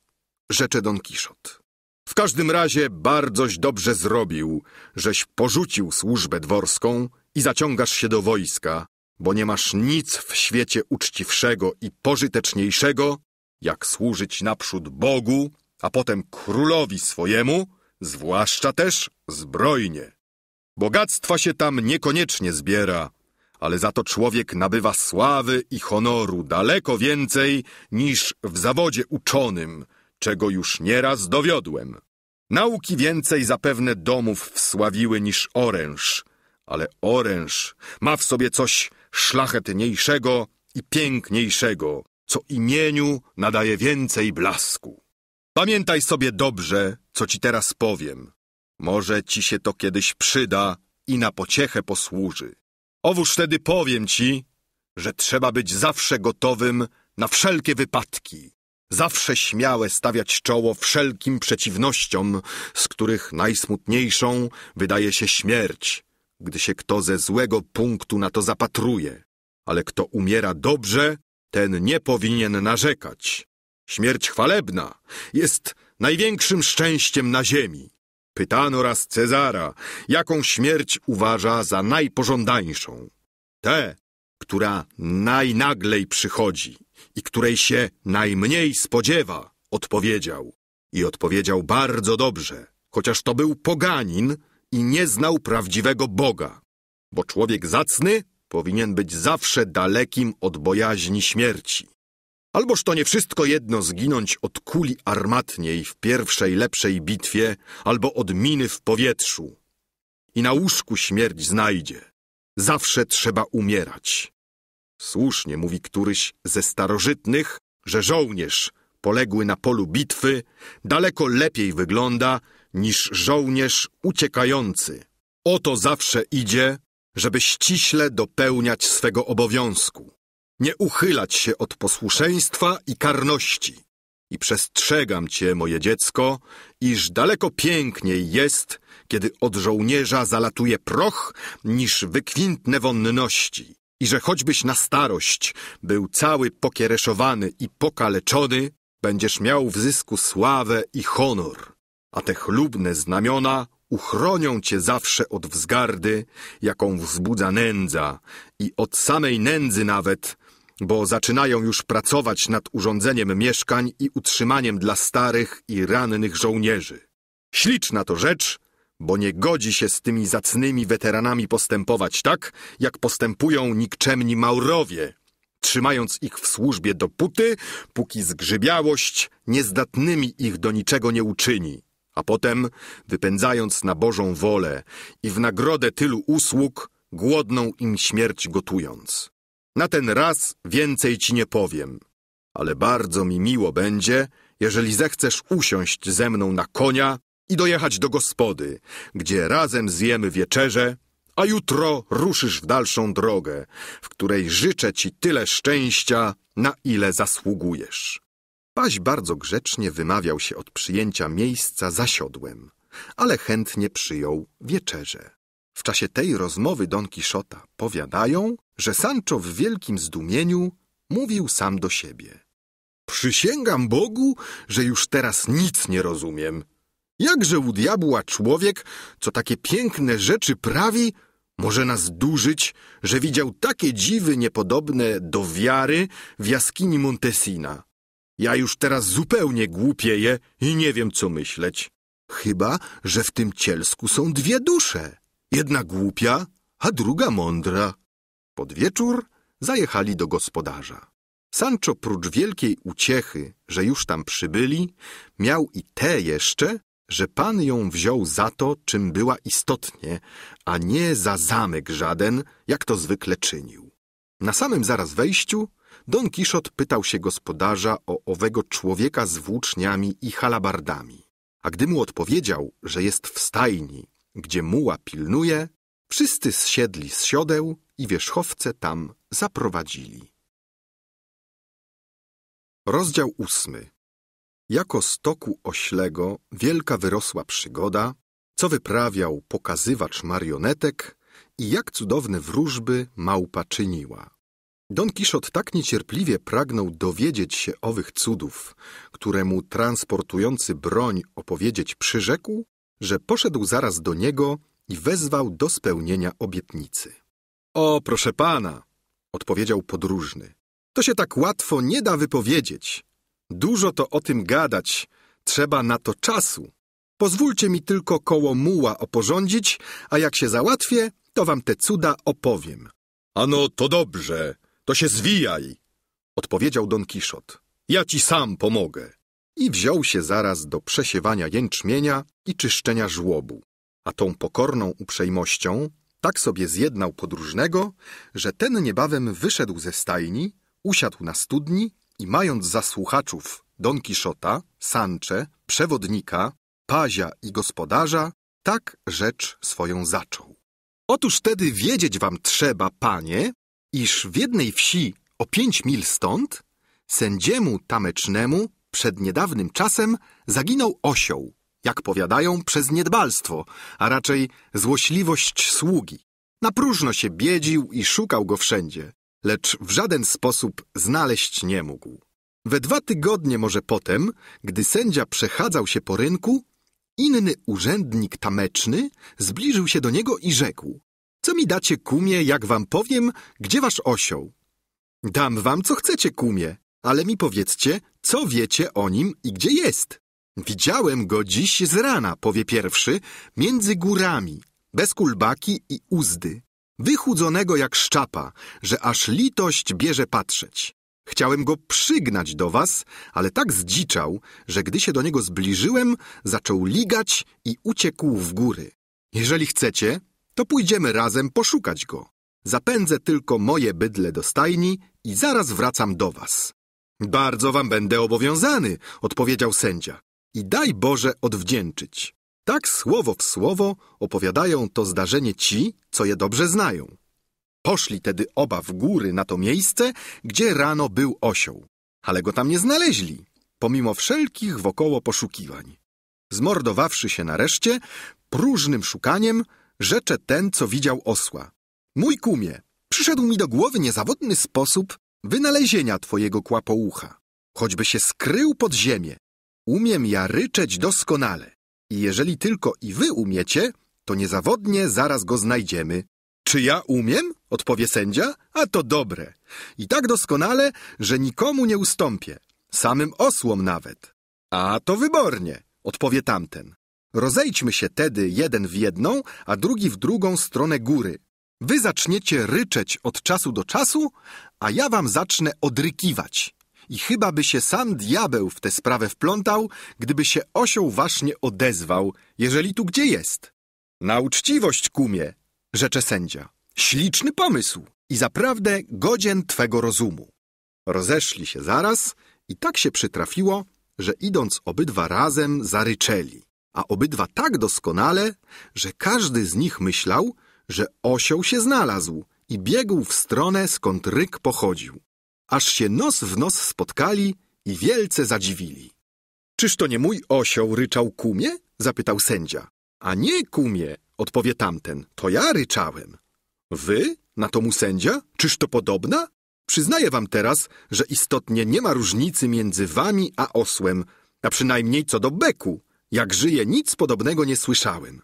rzecze Don Kiszot. W każdym razie bardzoś dobrze zrobił, żeś porzucił służbę dworską i zaciągasz się do wojska, bo nie masz nic w świecie uczciwszego i pożyteczniejszego, jak służyć naprzód Bogu a potem królowi swojemu, zwłaszcza też zbrojnie. Bogactwa się tam niekoniecznie zbiera, ale za to człowiek nabywa sławy i honoru daleko więcej niż w zawodzie uczonym, czego już nieraz dowiodłem. Nauki więcej zapewne domów wsławiły niż oręż, ale oręż ma w sobie coś szlachetniejszego i piękniejszego, co imieniu nadaje więcej blasku. Pamiętaj sobie dobrze, co ci teraz powiem. Może ci się to kiedyś przyda i na pociechę posłuży. Owóż wtedy powiem ci, że trzeba być zawsze gotowym na wszelkie wypadki, zawsze śmiałe stawiać czoło wszelkim przeciwnościom, z których najsmutniejszą wydaje się śmierć, gdy się kto ze złego punktu na to zapatruje. Ale kto umiera dobrze, ten nie powinien narzekać, Śmierć chwalebna jest największym szczęściem na ziemi. Pytano raz Cezara, jaką śmierć uważa za najpożądańszą. Tę, która najnaglej przychodzi i której się najmniej spodziewa, odpowiedział. I odpowiedział bardzo dobrze, chociaż to był poganin i nie znał prawdziwego Boga. Bo człowiek zacny powinien być zawsze dalekim od bojaźni śmierci. Alboż to nie wszystko jedno zginąć od kuli armatniej w pierwszej lepszej bitwie, albo od miny w powietrzu. I na łóżku śmierć znajdzie. Zawsze trzeba umierać. Słusznie mówi któryś ze starożytnych, że żołnierz poległy na polu bitwy daleko lepiej wygląda niż żołnierz uciekający. Oto zawsze idzie, żeby ściśle dopełniać swego obowiązku nie uchylać się od posłuszeństwa i karności. I przestrzegam cię, moje dziecko, iż daleko piękniej jest, kiedy od żołnierza zalatuje proch, niż wykwintne wonności. I że choćbyś na starość był cały pokiereszowany i pokaleczony, będziesz miał w zysku sławę i honor. A te chlubne znamiona uchronią cię zawsze od wzgardy, jaką wzbudza nędza i od samej nędzy nawet, bo zaczynają już pracować nad urządzeniem mieszkań i utrzymaniem dla starych i rannych żołnierzy. Śliczna to rzecz, bo nie godzi się z tymi zacnymi weteranami postępować tak, jak postępują nikczemni Maurowie, trzymając ich w służbie dopóty, póki zgrzybiałość niezdatnymi ich do niczego nie uczyni, a potem wypędzając na Bożą wolę i w nagrodę tylu usług głodną im śmierć gotując. Na ten raz więcej ci nie powiem, ale bardzo mi miło będzie, jeżeli zechcesz usiąść ze mną na konia i dojechać do gospody, gdzie razem zjemy wieczerze, a jutro ruszysz w dalszą drogę, w której życzę ci tyle szczęścia, na ile zasługujesz. Paś bardzo grzecznie wymawiał się od przyjęcia miejsca za ale chętnie przyjął wieczerze. W czasie tej rozmowy Don Kiszota powiadają, że Sancho w wielkim zdumieniu mówił sam do siebie. Przysięgam Bogu, że już teraz nic nie rozumiem. Jakże u diabła człowiek, co takie piękne rzeczy prawi, może nas durzyć, że widział takie dziwy niepodobne do wiary w jaskini Montesina. Ja już teraz zupełnie głupieję i nie wiem, co myśleć. Chyba, że w tym cielsku są dwie dusze. Jedna głupia, a druga mądra. Pod wieczór zajechali do gospodarza. Sancho prócz wielkiej uciechy, że już tam przybyli, miał i te jeszcze, że pan ją wziął za to, czym była istotnie, a nie za zamek żaden, jak to zwykle czynił. Na samym zaraz wejściu Don Kiszot pytał się gospodarza o owego człowieka z włóczniami i halabardami, a gdy mu odpowiedział, że jest w stajni, gdzie muła pilnuje, wszyscy zsiedli z siodeł i wierzchowce tam zaprowadzili. Rozdział ósmy. Jako stoku oślego wielka wyrosła przygoda, co wyprawiał pokazywacz marionetek i jak cudowne wróżby małpa czyniła. Don Kiszot tak niecierpliwie pragnął dowiedzieć się owych cudów, któremu transportujący broń opowiedzieć przyrzekł, że poszedł zaraz do niego i wezwał do spełnienia obietnicy. O, proszę pana, odpowiedział podróżny. To się tak łatwo nie da wypowiedzieć. Dużo to o tym gadać, trzeba na to czasu. Pozwólcie mi tylko koło muła oporządzić, a jak się załatwię, to wam te cuda opowiem. Ano to dobrze, to się zwijaj, odpowiedział Don Kiszot. Ja ci sam pomogę. I wziął się zaraz do przesiewania jęczmienia i czyszczenia żłobu, a tą pokorną uprzejmością tak sobie zjednał podróżnego, że ten niebawem wyszedł ze stajni, usiadł na studni i mając za słuchaczów Don Kiszota, Sanche, przewodnika, pazia i gospodarza, tak rzecz swoją zaczął. Otóż tedy wiedzieć wam trzeba, panie, iż w jednej wsi o pięć mil stąd sędziemu tamecznemu przed niedawnym czasem zaginął osioł, jak powiadają, przez niedbalstwo, a raczej złośliwość sługi. Na próżno się biedził i szukał go wszędzie, lecz w żaden sposób znaleźć nie mógł. We dwa tygodnie może potem, gdy sędzia przechadzał się po rynku, inny urzędnik tameczny zbliżył się do niego i rzekł Co mi dacie, kumie, jak wam powiem, gdzie wasz osioł? Dam wam, co chcecie, kumie, ale mi powiedzcie, co wiecie o nim i gdzie jest. Widziałem go dziś z rana, powie pierwszy, między górami, bez kulbaki i uzdy. Wychudzonego jak szczapa, że aż litość bierze patrzeć. Chciałem go przygnać do was, ale tak zdziczał, że gdy się do niego zbliżyłem, zaczął ligać i uciekł w góry. Jeżeli chcecie, to pójdziemy razem poszukać go. Zapędzę tylko moje bydle do stajni i zaraz wracam do was. Bardzo wam będę obowiązany, odpowiedział sędzia i daj Boże odwdzięczyć. Tak słowo w słowo opowiadają to zdarzenie ci, co je dobrze znają. Poszli tedy oba w góry na to miejsce, gdzie rano był osioł, ale go tam nie znaleźli, pomimo wszelkich wokoło poszukiwań. Zmordowawszy się nareszcie, próżnym szukaniem rzecze ten, co widział osła. Mój kumie, przyszedł mi do głowy niezawodny sposób wynalezienia twojego kłapoucha. Choćby się skrył pod ziemię, Umiem ja ryczeć doskonale. I jeżeli tylko i wy umiecie, to niezawodnie zaraz go znajdziemy. Czy ja umiem? Odpowie sędzia. A to dobre. I tak doskonale, że nikomu nie ustąpię. Samym osłom nawet. A to wybornie, odpowie tamten. Rozejdźmy się tedy jeden w jedną, a drugi w drugą stronę góry. Wy zaczniecie ryczeć od czasu do czasu, a ja wam zacznę odrykiwać i chyba by się sam diabeł w tę sprawę wplątał, gdyby się osioł ważnie odezwał, jeżeli tu gdzie jest. Na uczciwość, kumie, rzecze sędzia. Śliczny pomysł i zaprawdę godzien twego rozumu. Rozeszli się zaraz i tak się przytrafiło, że idąc obydwa razem zaryczeli, a obydwa tak doskonale, że każdy z nich myślał, że osioł się znalazł i biegł w stronę, skąd ryk pochodził aż się nos w nos spotkali i wielce zadziwili. Czyż to nie mój osioł ryczał kumie? zapytał sędzia. A nie kumie, odpowie tamten, to ja ryczałem. Wy? Na to mu sędzia? Czyż to podobna? Przyznaję wam teraz, że istotnie nie ma różnicy między wami a osłem, a przynajmniej co do beku. Jak żyje, nic podobnego nie słyszałem.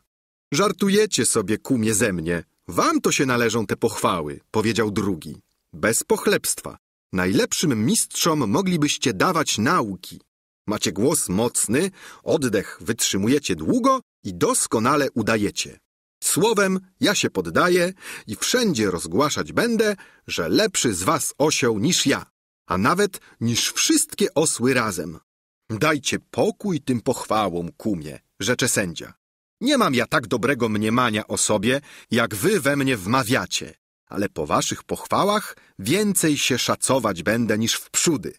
Żartujecie sobie, kumie, ze mnie. Wam to się należą te pochwały, powiedział drugi. Bez pochlebstwa. Najlepszym mistrzom moglibyście dawać nauki. Macie głos mocny, oddech wytrzymujecie długo i doskonale udajecie. Słowem, ja się poddaję i wszędzie rozgłaszać będę, że lepszy z was osioł niż ja, a nawet niż wszystkie osły razem. Dajcie pokój tym pochwałom, kumie, rzecze sędzia. Nie mam ja tak dobrego mniemania o sobie, jak wy we mnie wmawiacie ale po waszych pochwałach więcej się szacować będę niż wprzódy.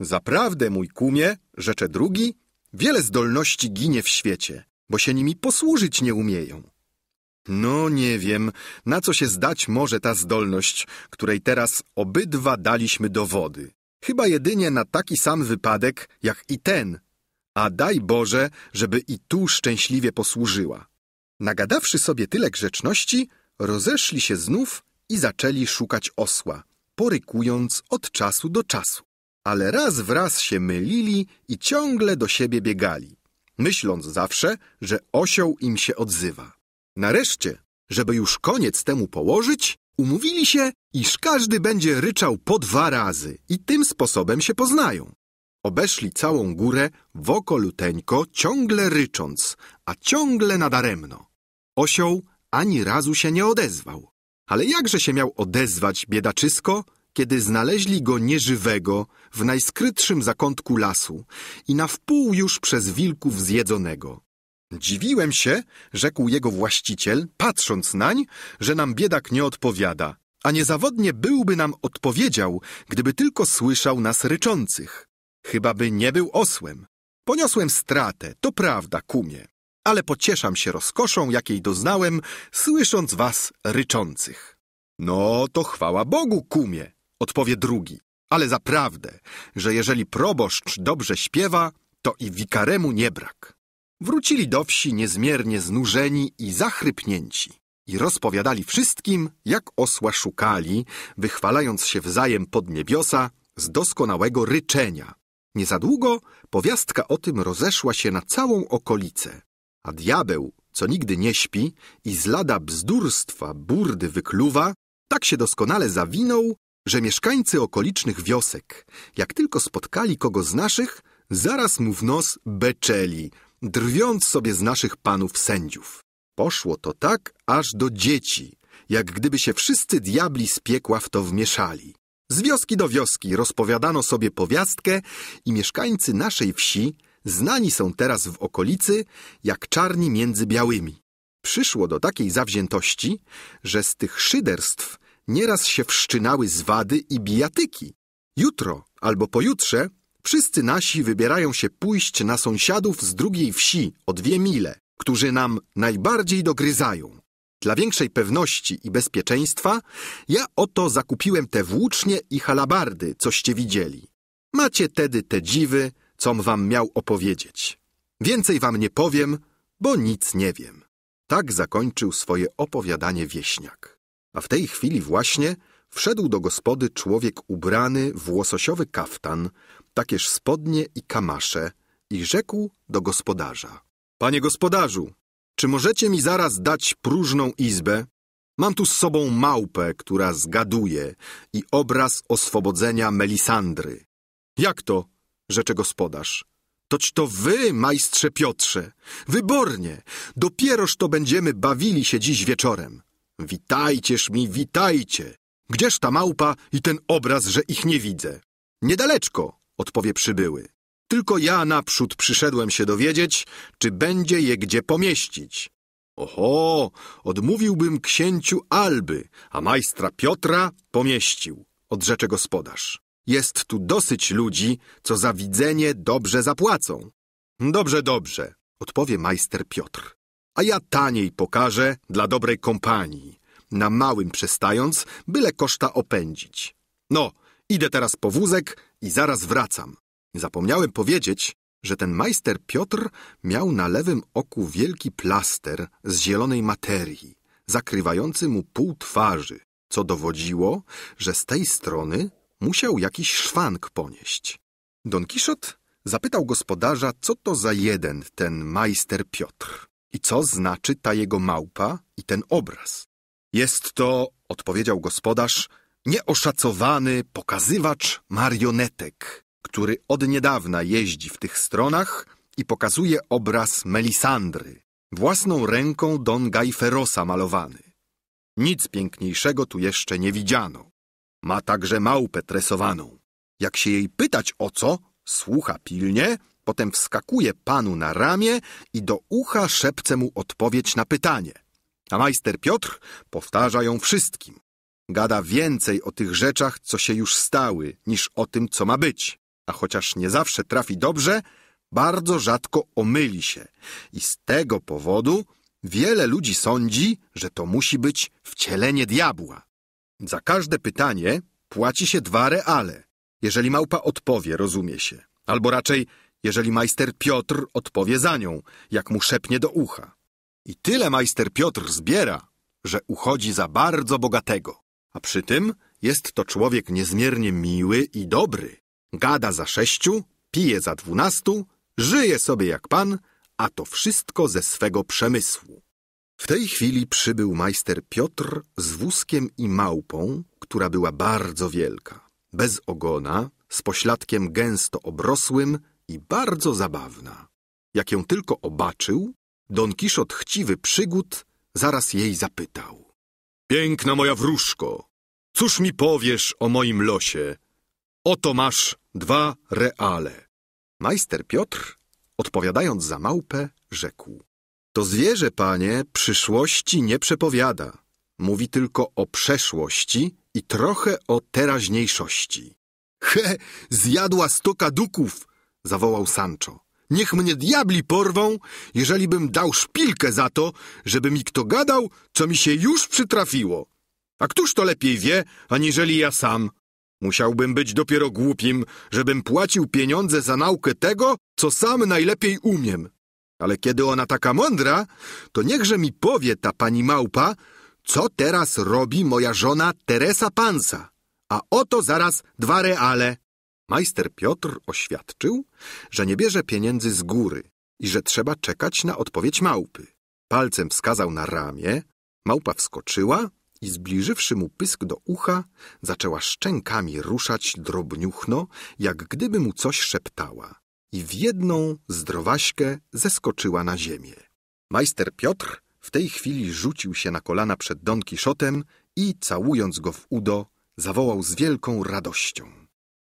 Zaprawdę, mój kumie, rzecze drugi, wiele zdolności ginie w świecie, bo się nimi posłużyć nie umieją. No nie wiem, na co się zdać może ta zdolność, której teraz obydwa daliśmy dowody. Chyba jedynie na taki sam wypadek, jak i ten. A daj Boże, żeby i tu szczęśliwie posłużyła. Nagadawszy sobie tyle grzeczności, rozeszli się znów i zaczęli szukać osła, porykując od czasu do czasu. Ale raz wraz się mylili i ciągle do siebie biegali, myśląc zawsze, że osioł im się odzywa. Nareszcie, żeby już koniec temu położyć, umówili się, iż każdy będzie ryczał po dwa razy i tym sposobem się poznają. Obeszli całą górę wokoluteńko, ciągle rycząc, a ciągle nadaremno. Osioł ani razu się nie odezwał. Ale jakże się miał odezwać, biedaczysko, kiedy znaleźli go nieżywego w najskrytszym zakątku lasu i na wpół już przez wilków zjedzonego. Dziwiłem się, rzekł jego właściciel, patrząc nań, że nam biedak nie odpowiada, a niezawodnie byłby nam odpowiedział, gdyby tylko słyszał nas ryczących. Chyba by nie był osłem. Poniosłem stratę, to prawda, kumie ale pocieszam się rozkoszą, jakiej doznałem, słysząc was ryczących. No to chwała Bogu, kumie, odpowie drugi. Ale zaprawdę, że jeżeli proboszcz dobrze śpiewa, to i wikaremu nie brak. Wrócili do wsi niezmiernie znużeni i zachrypnięci i rozpowiadali wszystkim, jak osła szukali, wychwalając się wzajem pod niebiosa z doskonałego ryczenia. Nie za długo powiastka o tym rozeszła się na całą okolicę a diabeł, co nigdy nie śpi i z lada bzdurstwa burdy wykluwa, tak się doskonale zawinął, że mieszkańcy okolicznych wiosek, jak tylko spotkali kogo z naszych, zaraz mu w nos beczeli, drwiąc sobie z naszych panów sędziów. Poszło to tak aż do dzieci, jak gdyby się wszyscy diabli z piekła w to wmieszali. Z wioski do wioski rozpowiadano sobie powiastkę i mieszkańcy naszej wsi znani są teraz w okolicy jak czarni między białymi. Przyszło do takiej zawziętości, że z tych szyderstw nieraz się wszczynały zwady i bijatyki. Jutro albo pojutrze wszyscy nasi wybierają się pójść na sąsiadów z drugiej wsi o dwie mile, którzy nam najbardziej dogryzają. Dla większej pewności i bezpieczeństwa ja oto zakupiłem te włócznie i halabardy, coście widzieli. Macie tedy te dziwy, com wam miał opowiedzieć. Więcej wam nie powiem, bo nic nie wiem. Tak zakończył swoje opowiadanie wieśniak. A w tej chwili właśnie wszedł do gospody człowiek ubrany w łososiowy kaftan, takież spodnie i kamasze i rzekł do gospodarza. Panie gospodarzu, czy możecie mi zaraz dać próżną izbę? Mam tu z sobą małpę, która zgaduje i obraz oswobodzenia Melisandry. Jak to? rzecze gospodarz. Toć to wy, majstrze Piotrze! Wybornie! Dopieroż to będziemy bawili się dziś wieczorem. Witajcież mi, witajcie! Gdzież ta małpa i ten obraz, że ich nie widzę? Niedaleczko, odpowie przybyły. Tylko ja naprzód przyszedłem się dowiedzieć, czy będzie je gdzie pomieścić. Oho, odmówiłbym księciu Alby, a majstra Piotra pomieścił, odrzecze gospodarz. Jest tu dosyć ludzi, co za widzenie dobrze zapłacą. Dobrze, dobrze, odpowie majster Piotr. A ja taniej pokażę dla dobrej kompanii, na małym przestając, byle koszta opędzić. No, idę teraz po wózek i zaraz wracam. Zapomniałem powiedzieć, że ten majster Piotr miał na lewym oku wielki plaster z zielonej materii, zakrywający mu pół twarzy, co dowodziło, że z tej strony musiał jakiś szwank ponieść. Don Kiszot zapytał gospodarza, co to za jeden ten majster Piotr i co znaczy ta jego małpa i ten obraz. Jest to, odpowiedział gospodarz, nieoszacowany pokazywacz marionetek, który od niedawna jeździ w tych stronach i pokazuje obraz Melisandry, własną ręką Don Gajferosa malowany. Nic piękniejszego tu jeszcze nie widziano. Ma także małpę tresowaną. Jak się jej pytać o co, słucha pilnie, potem wskakuje panu na ramię i do ucha szepce mu odpowiedź na pytanie. A majster Piotr powtarza ją wszystkim. Gada więcej o tych rzeczach, co się już stały, niż o tym, co ma być. A chociaż nie zawsze trafi dobrze, bardzo rzadko omyli się. I z tego powodu wiele ludzi sądzi, że to musi być wcielenie diabła. Za każde pytanie płaci się dwa reale, jeżeli małpa odpowie, rozumie się. Albo raczej, jeżeli majster Piotr odpowie za nią, jak mu szepnie do ucha. I tyle majster Piotr zbiera, że uchodzi za bardzo bogatego. A przy tym jest to człowiek niezmiernie miły i dobry. Gada za sześciu, pije za dwunastu, żyje sobie jak pan, a to wszystko ze swego przemysłu. W tej chwili przybył majster Piotr z wózkiem i małpą, która była bardzo wielka, bez ogona, z pośladkiem gęsto obrosłym i bardzo zabawna. Jak ją tylko obaczył, Don Kiszot chciwy przygód zaraz jej zapytał. Piękna moja wróżko, cóż mi powiesz o moim losie? Oto masz dwa reale. Majster Piotr, odpowiadając za małpę, rzekł. To zwierzę, panie, przyszłości nie przepowiada. Mówi tylko o przeszłości i trochę o teraźniejszości. He, zjadła stoka duków, zawołał Sancho. Niech mnie diabli porwą, jeżeli bym dał szpilkę za to, żeby mi kto gadał, co mi się już przytrafiło. A któż to lepiej wie, aniżeli ja sam? Musiałbym być dopiero głupim, żebym płacił pieniądze za naukę tego, co sam najlepiej umiem. Ale kiedy ona taka mądra, to niechże mi powie ta pani małpa, co teraz robi moja żona Teresa Pansa. A oto zaraz dwa reale. Majster Piotr oświadczył, że nie bierze pieniędzy z góry i że trzeba czekać na odpowiedź małpy. Palcem wskazał na ramię, małpa wskoczyła i zbliżywszy mu pysk do ucha, zaczęła szczękami ruszać drobniuchno, jak gdyby mu coś szeptała i w jedną zdrowaśkę zeskoczyła na ziemię. Majster Piotr w tej chwili rzucił się na kolana przed Don Kiszotem i całując go w udo, zawołał z wielką radością.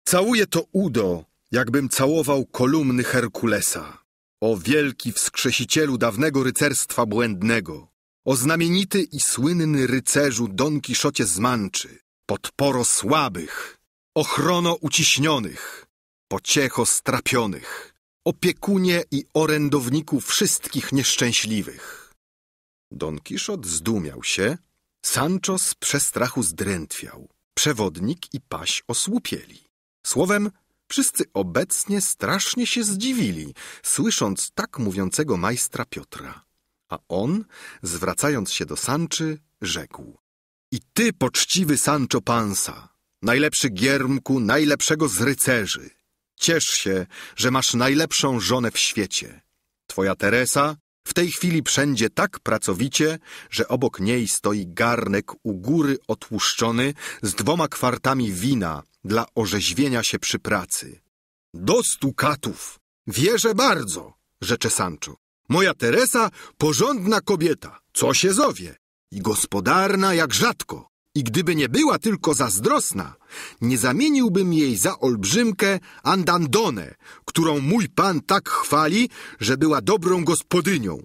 Całuję to udo, jakbym całował kolumny Herkulesa. O wielki wskrzesicielu dawnego rycerstwa błędnego, o znamienity i słynny rycerzu Don Kiszocie z Manczy, podporo słabych, ochrono uciśnionych pociecho strapionych, opiekunie i orędowniku wszystkich nieszczęśliwych. Don Kiszot zdumiał się, Sancho z przestrachu zdrętwiał, przewodnik i paś osłupieli. Słowem, wszyscy obecnie strasznie się zdziwili, słysząc tak mówiącego majstra Piotra. A on, zwracając się do Sanczy, rzekł – i ty, poczciwy Sancho Pansa, najlepszy giermku, najlepszego z rycerzy – Ciesz się, że masz najlepszą żonę w świecie. Twoja Teresa w tej chwili wszędzie tak pracowicie, że obok niej stoi garnek u góry otłuszczony z dwoma kwartami wina dla orzeźwienia się przy pracy. Do stukatów! Wierzę bardzo, rzecze Sancho. Moja Teresa porządna kobieta, co się zowie i gospodarna jak rzadko. I gdyby nie była tylko zazdrosna, nie zamieniłbym jej za olbrzymkę Andandone, którą mój pan tak chwali, że była dobrą gospodynią.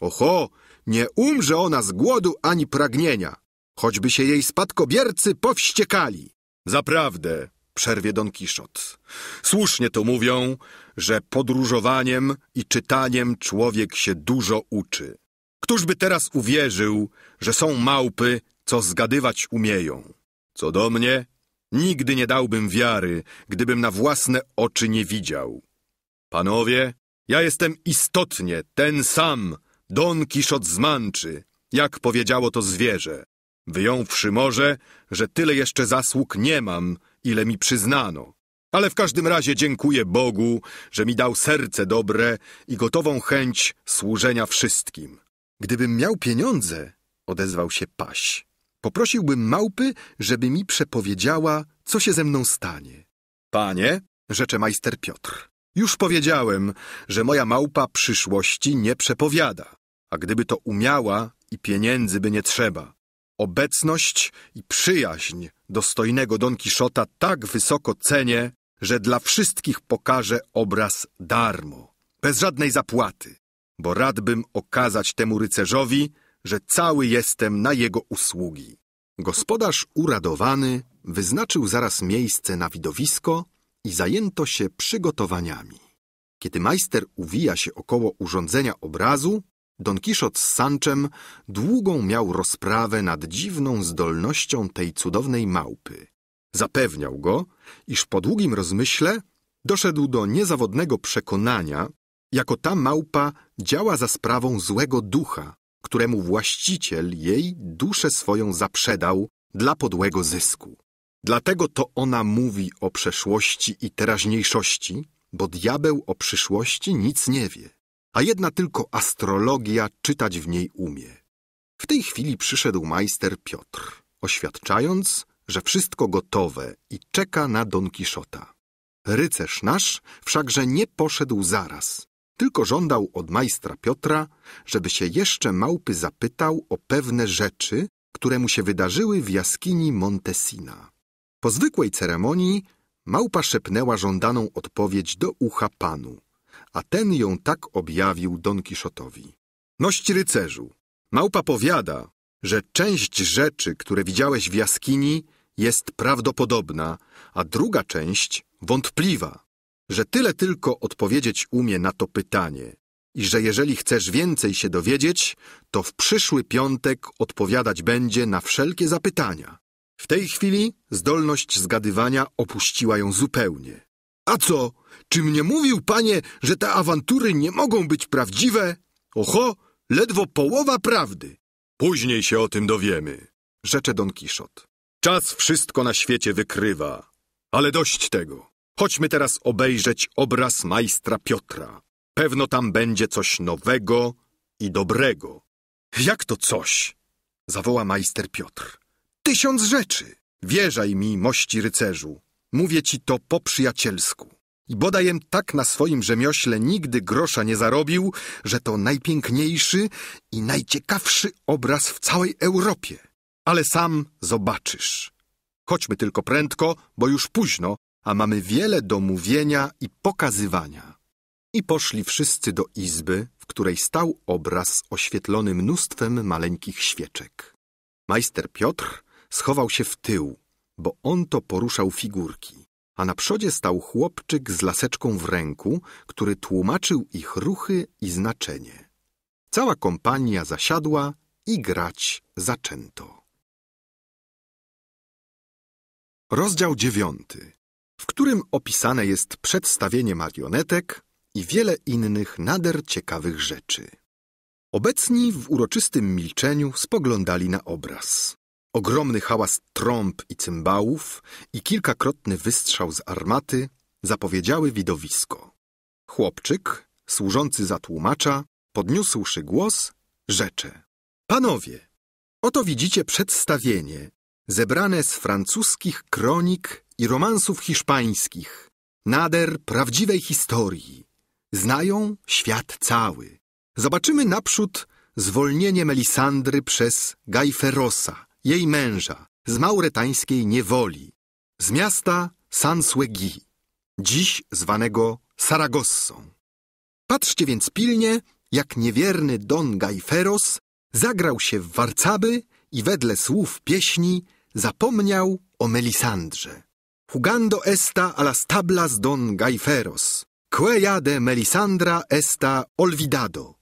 Oho, nie umrze ona z głodu ani pragnienia, choćby się jej spadkobiercy powściekali. Zaprawdę, przerwie Don Kiszot. Słusznie to mówią, że podróżowaniem i czytaniem człowiek się dużo uczy. Któż by teraz uwierzył, że są małpy, co zgadywać umieją. Co do mnie, nigdy nie dałbym wiary, gdybym na własne oczy nie widział. Panowie, ja jestem istotnie ten sam Don Kiszot z jak powiedziało to zwierzę, wyjąwszy może, że tyle jeszcze zasług nie mam, ile mi przyznano. Ale w każdym razie dziękuję Bogu, że mi dał serce dobre i gotową chęć służenia wszystkim. Gdybym miał pieniądze, odezwał się paś, Poprosiłbym małpy, żeby mi przepowiedziała, co się ze mną stanie. Panie, rzecze majster Piotr, już powiedziałem, że moja małpa przyszłości nie przepowiada, a gdyby to umiała i pieniędzy by nie trzeba. Obecność i przyjaźń dostojnego Don Kiszota tak wysoko cenię, że dla wszystkich pokaże obraz darmo, bez żadnej zapłaty, bo radbym okazać temu rycerzowi, że cały jestem na jego usługi. Gospodarz uradowany wyznaczył zaraz miejsce na widowisko i zajęto się przygotowaniami. Kiedy majster uwija się około urządzenia obrazu, Don Kiszot z Sanczem długą miał rozprawę nad dziwną zdolnością tej cudownej małpy. Zapewniał go, iż po długim rozmyśle doszedł do niezawodnego przekonania, jako ta małpa działa za sprawą złego ducha, któremu właściciel jej duszę swoją zaprzedał dla podłego zysku. Dlatego to ona mówi o przeszłości i teraźniejszości, bo diabeł o przyszłości nic nie wie, a jedna tylko astrologia czytać w niej umie. W tej chwili przyszedł majster Piotr, oświadczając, że wszystko gotowe i czeka na Don Kiszota. Rycerz nasz wszakże nie poszedł zaraz, tylko żądał od majstra Piotra, żeby się jeszcze małpy zapytał o pewne rzeczy, które mu się wydarzyły w jaskini Montesina. Po zwykłej ceremonii małpa szepnęła żądaną odpowiedź do ucha panu, a ten ją tak objawił Don Kiszotowi. Ność rycerzu, małpa powiada, że część rzeczy, które widziałeś w jaskini, jest prawdopodobna, a druga część wątpliwa że tyle tylko odpowiedzieć umie na to pytanie i że jeżeli chcesz więcej się dowiedzieć, to w przyszły piątek odpowiadać będzie na wszelkie zapytania. W tej chwili zdolność zgadywania opuściła ją zupełnie. A co? Czy mnie mówił panie, że te awantury nie mogą być prawdziwe? Oho, ledwo połowa prawdy. Później się o tym dowiemy, rzecze Don Kiszot. Czas wszystko na świecie wykrywa, ale dość tego. Chodźmy teraz obejrzeć obraz majstra Piotra. Pewno tam będzie coś nowego i dobrego. Jak to coś? zawoła majster Piotr. Tysiąc rzeczy! Wierzaj mi, mości rycerzu. Mówię ci to po przyjacielsku. I bodajem tak na swoim rzemiośle nigdy grosza nie zarobił, że to najpiękniejszy i najciekawszy obraz w całej Europie. Ale sam zobaczysz. Chodźmy tylko prędko, bo już późno, a mamy wiele do mówienia i pokazywania. I poszli wszyscy do izby, w której stał obraz oświetlony mnóstwem maleńkich świeczek. Majster Piotr schował się w tył, bo on to poruszał figurki, a na przodzie stał chłopczyk z laseczką w ręku, który tłumaczył ich ruchy i znaczenie. Cała kompania zasiadła i grać zaczęto. Rozdział dziewiąty w którym opisane jest przedstawienie marionetek i wiele innych nader ciekawych rzeczy. Obecni w uroczystym milczeniu spoglądali na obraz. Ogromny hałas trąb i cymbałów i kilkakrotny wystrzał z armaty zapowiedziały widowisko. Chłopczyk, służący za tłumacza, podniósłszy głos, rzecze. Panowie, oto widzicie przedstawienie zebrane z francuskich kronik i romansów hiszpańskich, nader prawdziwej historii. Znają świat cały. Zobaczymy naprzód zwolnienie Melisandry przez Gajferosa, jej męża, z mauretańskiej niewoli, z miasta Sansuegi, dziś zwanego Saragossą. Patrzcie więc pilnie, jak niewierny Don Gajferos zagrał się w warcaby i wedle słów pieśni zapomniał o Melisandrze jugando esta a las tablas don Gaiferos. Queja de Melisandra esta olvidado.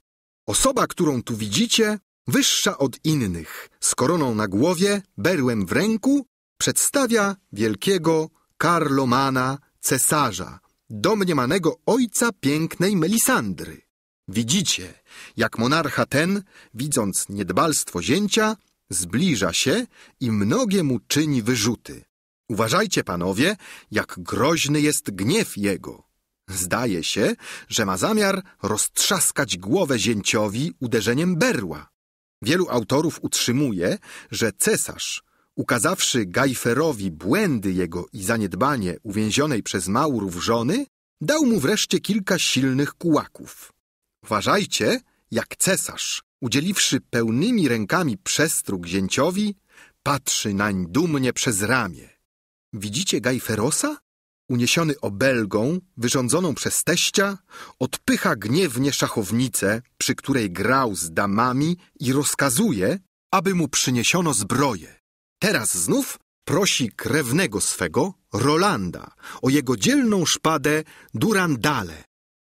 Osoba, którą tu widzicie, wyższa od innych, z koroną na głowie, berłem w ręku, przedstawia wielkiego Karlomana cesarza, domniemanego ojca pięknej Melisandry. Widzicie, jak monarcha ten, widząc niedbalstwo zięcia, zbliża się i mnogie mu czyni wyrzuty. Uważajcie, panowie, jak groźny jest gniew jego. Zdaje się, że ma zamiar roztrzaskać głowę zięciowi uderzeniem berła. Wielu autorów utrzymuje, że cesarz, ukazawszy Gajferowi błędy jego i zaniedbanie uwięzionej przez Maurów żony, dał mu wreszcie kilka silnych kułaków. Uważajcie, jak cesarz, udzieliwszy pełnymi rękami przestróg zięciowi, patrzy nań dumnie przez ramię. Widzicie Gajferosa? Uniesiony obelgą, wyrządzoną przez teścia, odpycha gniewnie szachownicę, przy której grał z damami i rozkazuje, aby mu przyniesiono zbroję. Teraz znów prosi krewnego swego, Rolanda, o jego dzielną szpadę Durandale.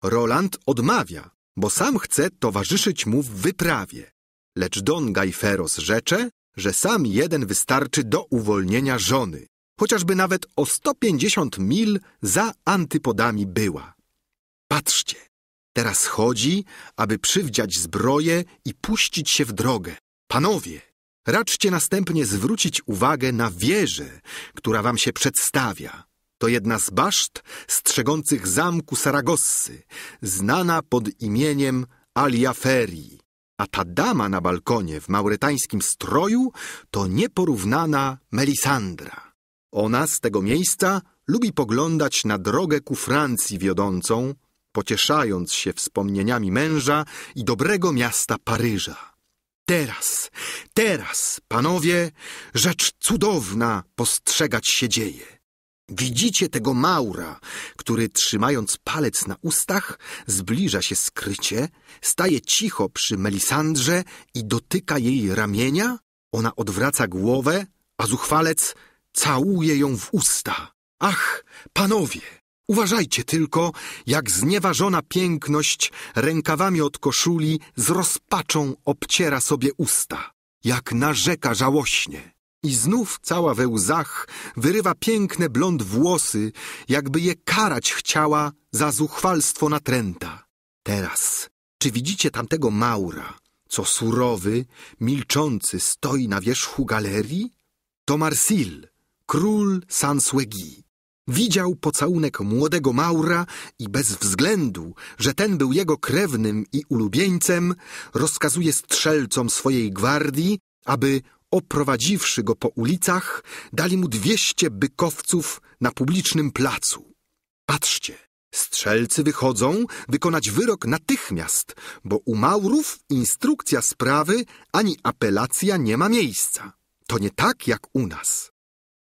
Roland odmawia, bo sam chce towarzyszyć mu w wyprawie. Lecz Don Gaiferos rzecze, że sam jeden wystarczy do uwolnienia żony chociażby nawet o 150 mil za antypodami była. Patrzcie, teraz chodzi, aby przywdziać zbroję i puścić się w drogę. Panowie, raczcie następnie zwrócić uwagę na wieżę, która wam się przedstawia. To jedna z baszt strzegących zamku Saragossy, znana pod imieniem Aliaferii. A ta dama na balkonie w mauretańskim stroju to nieporównana Melisandra. Ona z tego miejsca lubi poglądać na drogę ku Francji wiodącą, pocieszając się wspomnieniami męża i dobrego miasta Paryża. Teraz, teraz, panowie, rzecz cudowna postrzegać się dzieje. Widzicie tego Maura, który trzymając palec na ustach, zbliża się skrycie, staje cicho przy Melisandrze i dotyka jej ramienia? Ona odwraca głowę, a zuchwalec Całuje ją w usta. Ach, panowie, uważajcie tylko, jak znieważona piękność rękawami od koszuli z rozpaczą obciera sobie usta, jak narzeka żałośnie. I znów cała we łzach wyrywa piękne blond włosy, jakby je karać chciała za zuchwalstwo natręta. Teraz, czy widzicie tamtego Maura, co surowy, milczący stoi na wierzchu galerii? To Marsil król Sansuegi. Widział pocałunek młodego Maura i bez względu, że ten był jego krewnym i ulubieńcem, rozkazuje strzelcom swojej gwardii, aby oprowadziwszy go po ulicach, dali mu dwieście bykowców na publicznym placu. Patrzcie, strzelcy wychodzą wykonać wyrok natychmiast, bo u Maurów instrukcja sprawy ani apelacja nie ma miejsca. To nie tak jak u nas.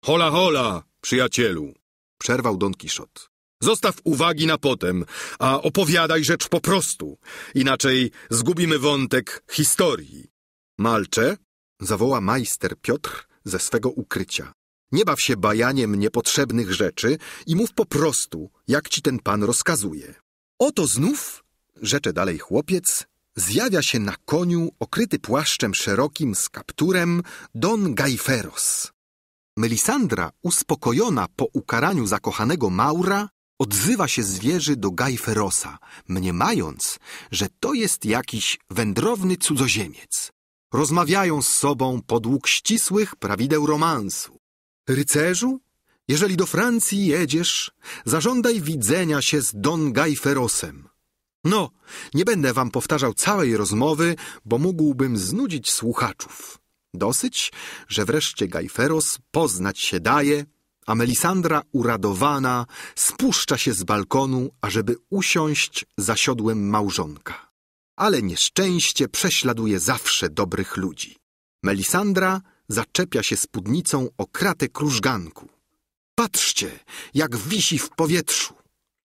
Hola, hola, przyjacielu! Przerwał Don Kiszot. Zostaw uwagi na potem, a opowiadaj rzecz po prostu, inaczej zgubimy wątek historii. Malcze? zawoła majster Piotr ze swego ukrycia. Nie baw się bajaniem niepotrzebnych rzeczy i mów po prostu, jak ci ten pan rozkazuje. Oto znów, rzecze dalej chłopiec, zjawia się na koniu okryty płaszczem szerokim z kapturem Don Gajferos. Melisandra, uspokojona po ukaraniu zakochanego Maura, odzywa się z wieży do Gajferosa, mniemając, że to jest jakiś wędrowny cudzoziemiec. Rozmawiają z sobą podług ścisłych prawideł romansu. Rycerzu, jeżeli do Francji jedziesz, zażądaj widzenia się z Don Gajferosem. No, nie będę wam powtarzał całej rozmowy, bo mógłbym znudzić słuchaczów. Dosyć, że wreszcie Gajferos poznać się daje, a Melisandra uradowana spuszcza się z balkonu, ażeby usiąść za siodłem małżonka. Ale nieszczęście prześladuje zawsze dobrych ludzi. Melisandra zaczepia się spódnicą o kratę krużganku. Patrzcie, jak wisi w powietrzu.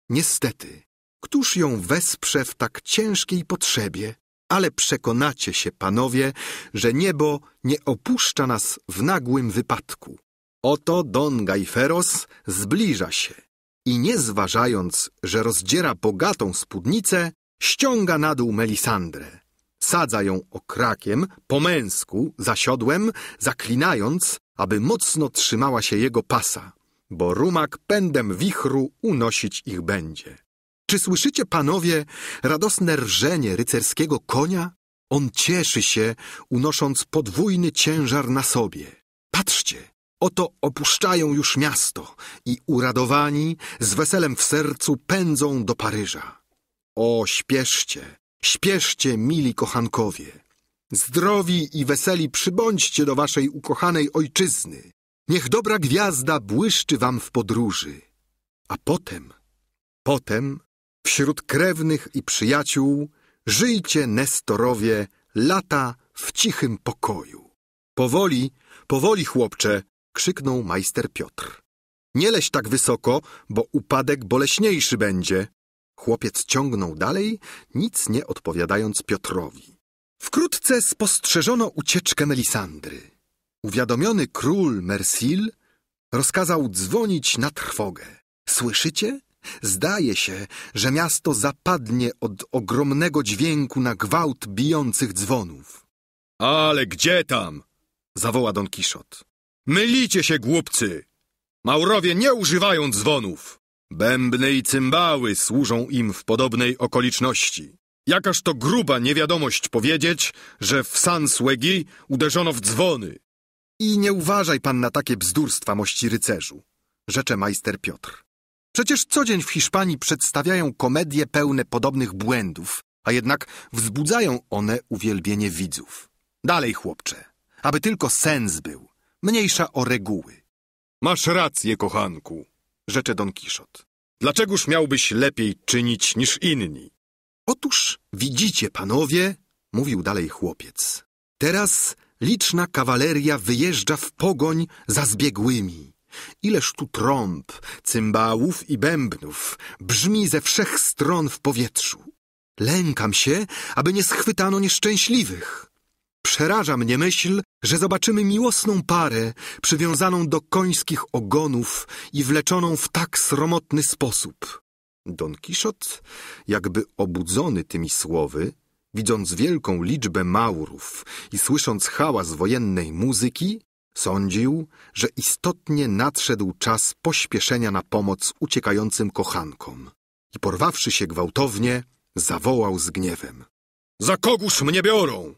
Niestety, któż ją wesprze w tak ciężkiej potrzebie? ale przekonacie się, panowie, że niebo nie opuszcza nas w nagłym wypadku. Oto Don Gaiferos zbliża się i nie zważając, że rozdziera bogatą spódnicę, ściąga na dół Melisandrę. Sadza ją okrakiem, po męsku, za siodłem, zaklinając, aby mocno trzymała się jego pasa, bo rumak pędem wichru unosić ich będzie. Czy słyszycie, panowie, radosne rżenie rycerskiego konia? On cieszy się, unosząc podwójny ciężar na sobie. Patrzcie, oto opuszczają już miasto i uradowani, z weselem w sercu pędzą do Paryża. O, śpieszcie, śpieszcie, mili kochankowie. Zdrowi i weseli przybądźcie do waszej ukochanej ojczyzny. Niech dobra gwiazda błyszczy wam w podróży. A potem, potem Wśród krewnych i przyjaciół żyjcie, Nestorowie, lata w cichym pokoju. Powoli, powoli, chłopcze, krzyknął majster Piotr. Nie leś tak wysoko, bo upadek boleśniejszy będzie. Chłopiec ciągnął dalej, nic nie odpowiadając Piotrowi. Wkrótce spostrzeżono ucieczkę Melisandry. Uwiadomiony król Mersil rozkazał dzwonić na trwogę. Słyszycie? Zdaje się, że miasto zapadnie od ogromnego dźwięku na gwałt bijących dzwonów. Ale gdzie tam? zawoła Don Kiszot. Mylicie się, głupcy! Maurowie nie używają dzwonów. Bębny i cymbały służą im w podobnej okoliczności. Jakaż to gruba niewiadomość powiedzieć, że w Sanswegi uderzono w dzwony. I nie uważaj pan na takie bzdurstwa, mości rycerzu, rzecze majster Piotr. Przecież co dzień w Hiszpanii przedstawiają komedie pełne podobnych błędów, a jednak wzbudzają one uwielbienie widzów. Dalej, chłopcze, aby tylko sens był, mniejsza o reguły. Masz rację, kochanku, rzecze Don Kiszot. Dlaczegoż miałbyś lepiej czynić niż inni? Otóż widzicie, panowie, mówił dalej chłopiec. Teraz liczna kawaleria wyjeżdża w pogoń za zbiegłymi. Ileż tu trąb, cymbałów i bębnów brzmi ze wszech stron w powietrzu. Lękam się, aby nie schwytano nieszczęśliwych. Przeraża mnie myśl, że zobaczymy miłosną parę przywiązaną do końskich ogonów i wleczoną w tak sromotny sposób. Don Kiszot, jakby obudzony tymi słowy, widząc wielką liczbę Maurów i słysząc hałas wojennej muzyki, Sądził, że istotnie nadszedł czas pośpieszenia na pomoc uciekającym kochankom i porwawszy się gwałtownie, zawołał z gniewem. Za kogóż mnie biorą?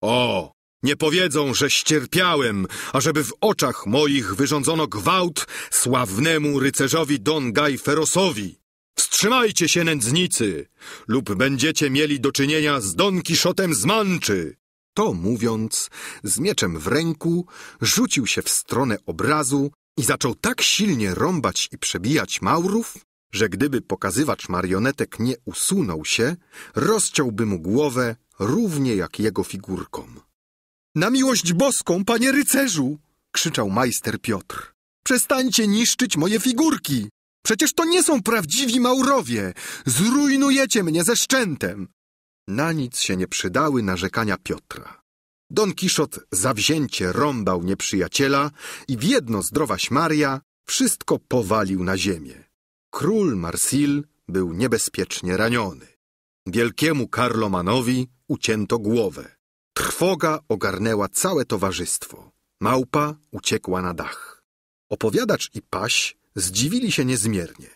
O, nie powiedzą, że ścierpiałem, ażeby w oczach moich wyrządzono gwałt sławnemu rycerzowi Don Gaj Ferosowi. Wstrzymajcie się, nędznicy, lub będziecie mieli do czynienia z Don Kiszotem z Manczy. To mówiąc, z mieczem w ręku, rzucił się w stronę obrazu i zaczął tak silnie rąbać i przebijać Maurów, że gdyby pokazywacz marionetek nie usunął się, rozciąłby mu głowę równie jak jego figurką. Na miłość boską, panie rycerzu! krzyczał majster Piotr. Przestańcie niszczyć moje figurki! Przecież to nie są prawdziwi Maurowie! Zrujnujecie mnie ze szczętem! Na nic się nie przydały narzekania Piotra. Don Kiszot zawzięcie rąbał nieprzyjaciela i w jedno zdrowaś Maria wszystko powalił na ziemię. Król Marsil był niebezpiecznie raniony. Wielkiemu Karlomanowi ucięto głowę. Trwoga ogarnęła całe towarzystwo. Małpa uciekła na dach. Opowiadacz i paś zdziwili się niezmiernie.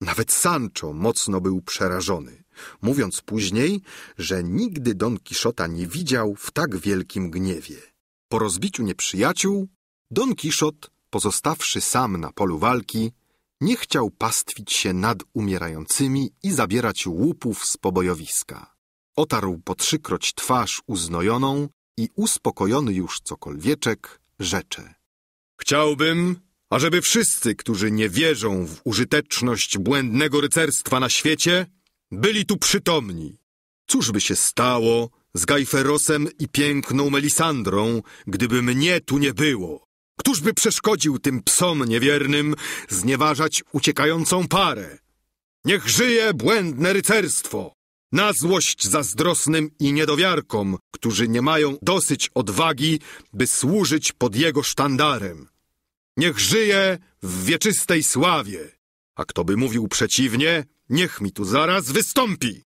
Nawet Sancho mocno był przerażony mówiąc później, że nigdy Don Kiszota nie widział w tak wielkim gniewie. Po rozbiciu nieprzyjaciół, Don Kiszot, pozostawszy sam na polu walki, nie chciał pastwić się nad umierającymi i zabierać łupów z pobojowiska. Otarł po trzykroć twarz uznojoną i uspokojony już cokolwieczek rzecze. Chciałbym, ażeby wszyscy, którzy nie wierzą w użyteczność błędnego rycerstwa na świecie, byli tu przytomni. Cóż by się stało z Gajferosem i piękną Melisandrą, gdyby mnie tu nie było? Któż by przeszkodził tym psom niewiernym znieważać uciekającą parę? Niech żyje błędne rycerstwo! Na złość zazdrosnym i niedowiarkom, którzy nie mają dosyć odwagi, by służyć pod jego sztandarem. Niech żyje w wieczystej sławie! A kto by mówił przeciwnie, Niech mi tu zaraz wystąpi!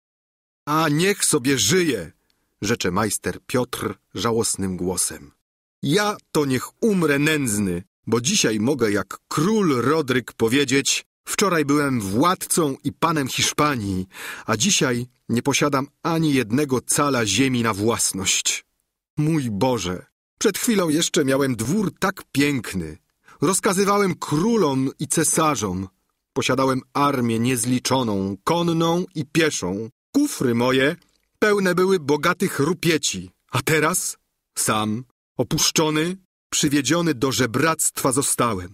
A niech sobie żyje! rzecze majster Piotr żałosnym głosem. Ja to niech umrę nędzny, bo dzisiaj mogę jak król Rodryk powiedzieć wczoraj byłem władcą i panem Hiszpanii, a dzisiaj nie posiadam ani jednego cala ziemi na własność. Mój Boże, przed chwilą jeszcze miałem dwór tak piękny. Rozkazywałem królom i cesarzom, Posiadałem armię niezliczoną, konną i pieszą. Kufry moje pełne były bogatych rupieci, a teraz sam, opuszczony, przywiedziony do żebractwa zostałem.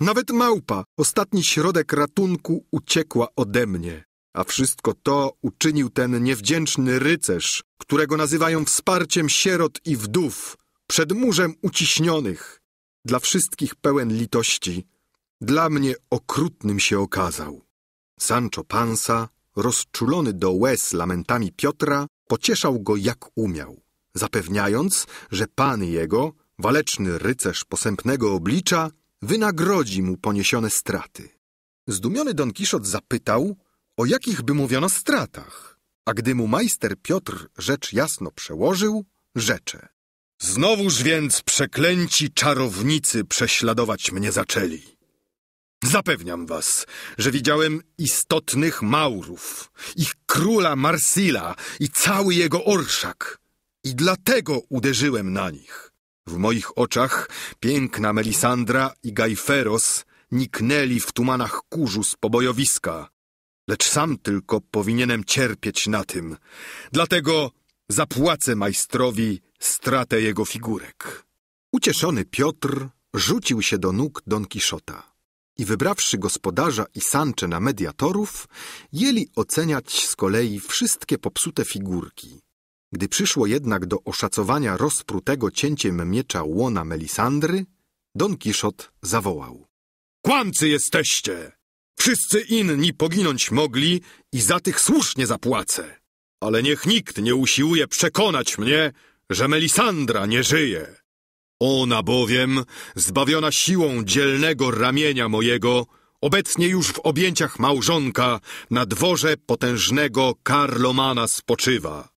Nawet małpa, ostatni środek ratunku, uciekła ode mnie. A wszystko to uczynił ten niewdzięczny rycerz, którego nazywają wsparciem sierot i wdów, przed murzem uciśnionych, dla wszystkich pełen litości, dla mnie okrutnym się okazał. Sancho Panza, rozczulony do łez lamentami Piotra, pocieszał go jak umiał, zapewniając, że pan jego, waleczny rycerz posępnego oblicza, wynagrodzi mu poniesione straty. Zdumiony Don Kiszot zapytał, o jakich by mówiono stratach, a gdy mu majster Piotr rzecz jasno przełożył, rzecze. Znowuż więc przeklęci czarownicy prześladować mnie zaczęli. Zapewniam was, że widziałem istotnych Maurów, ich króla Marsila i cały jego orszak. I dlatego uderzyłem na nich. W moich oczach piękna Melisandra i Gajferos niknęli w tumanach kurzu z pobojowiska, lecz sam tylko powinienem cierpieć na tym. Dlatego zapłacę majstrowi stratę jego figurek. Ucieszony Piotr rzucił się do nóg Don Kiszota i wybrawszy gospodarza i Sancze na mediatorów, jeli oceniać z kolei wszystkie popsute figurki. Gdy przyszło jednak do oszacowania rozprutego cięciem miecza łona Melisandry, Don Kiszot zawołał. Kłamcy jesteście! Wszyscy inni poginąć mogli i za tych słusznie zapłacę. Ale niech nikt nie usiłuje przekonać mnie, że Melisandra nie żyje. Ona bowiem, zbawiona siłą dzielnego ramienia mojego, obecnie już w objęciach małżonka na dworze potężnego Karlomana spoczywa.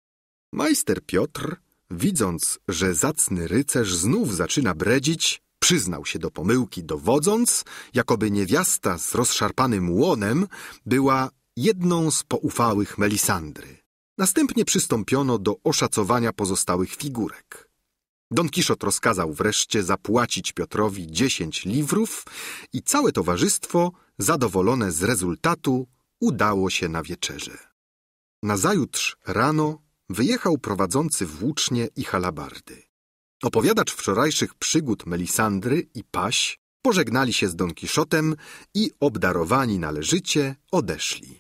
Majster Piotr, widząc, że zacny rycerz znów zaczyna bredzić, przyznał się do pomyłki, dowodząc, jakoby niewiasta z rozszarpanym łonem była jedną z poufałych Melisandry. Następnie przystąpiono do oszacowania pozostałych figurek. Don Kiszot rozkazał wreszcie zapłacić Piotrowi dziesięć liwrów i całe towarzystwo, zadowolone z rezultatu, udało się na wieczerze. Nazajutrz rano wyjechał prowadzący włócznie i halabardy. Opowiadacz wczorajszych przygód Melisandry i Paś pożegnali się z Don Kiszotem i obdarowani należycie odeszli.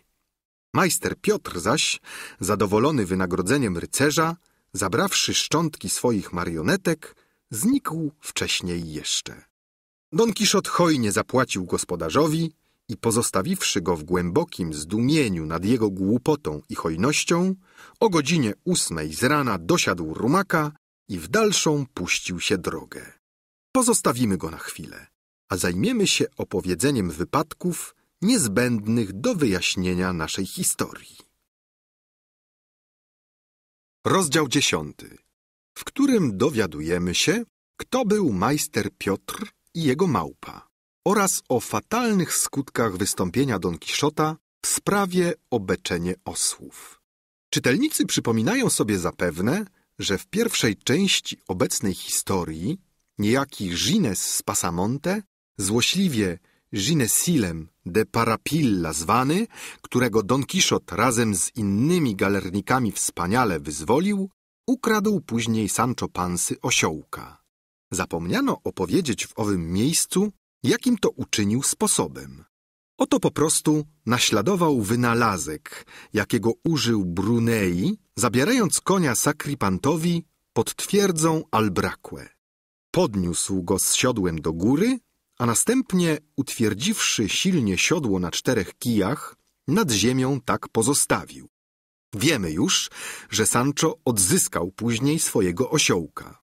Majster Piotr zaś, zadowolony wynagrodzeniem rycerza, zabrawszy szczątki swoich marionetek, znikł wcześniej jeszcze. Don Kiszot hojnie zapłacił gospodarzowi i pozostawiwszy go w głębokim zdumieniu nad jego głupotą i hojnością, o godzinie ósmej z rana dosiadł rumaka i w dalszą puścił się drogę. Pozostawimy go na chwilę, a zajmiemy się opowiedzeniem wypadków niezbędnych do wyjaśnienia naszej historii. Rozdział dziesiąty, w którym dowiadujemy się, kto był majster Piotr i jego małpa oraz o fatalnych skutkach wystąpienia Don Kiszota w sprawie obeczenie osłów. Czytelnicy przypominają sobie zapewne, że w pierwszej części obecnej historii niejaki Gines z Pasamonte złośliwie Ginesilem de Parapilla zwany, którego Don Quixote razem z innymi galernikami wspaniale wyzwolił, ukradł później Sancho Pansy osiołka. Zapomniano opowiedzieć w owym miejscu, jakim to uczynił sposobem. Oto po prostu naśladował wynalazek, jakiego użył Brunei, zabierając konia Sakripantowi pod twierdzą Albraque. Podniósł go z siodłem do góry a następnie, utwierdziwszy silnie siodło na czterech kijach, nad ziemią tak pozostawił. Wiemy już, że Sancho odzyskał później swojego osiołka.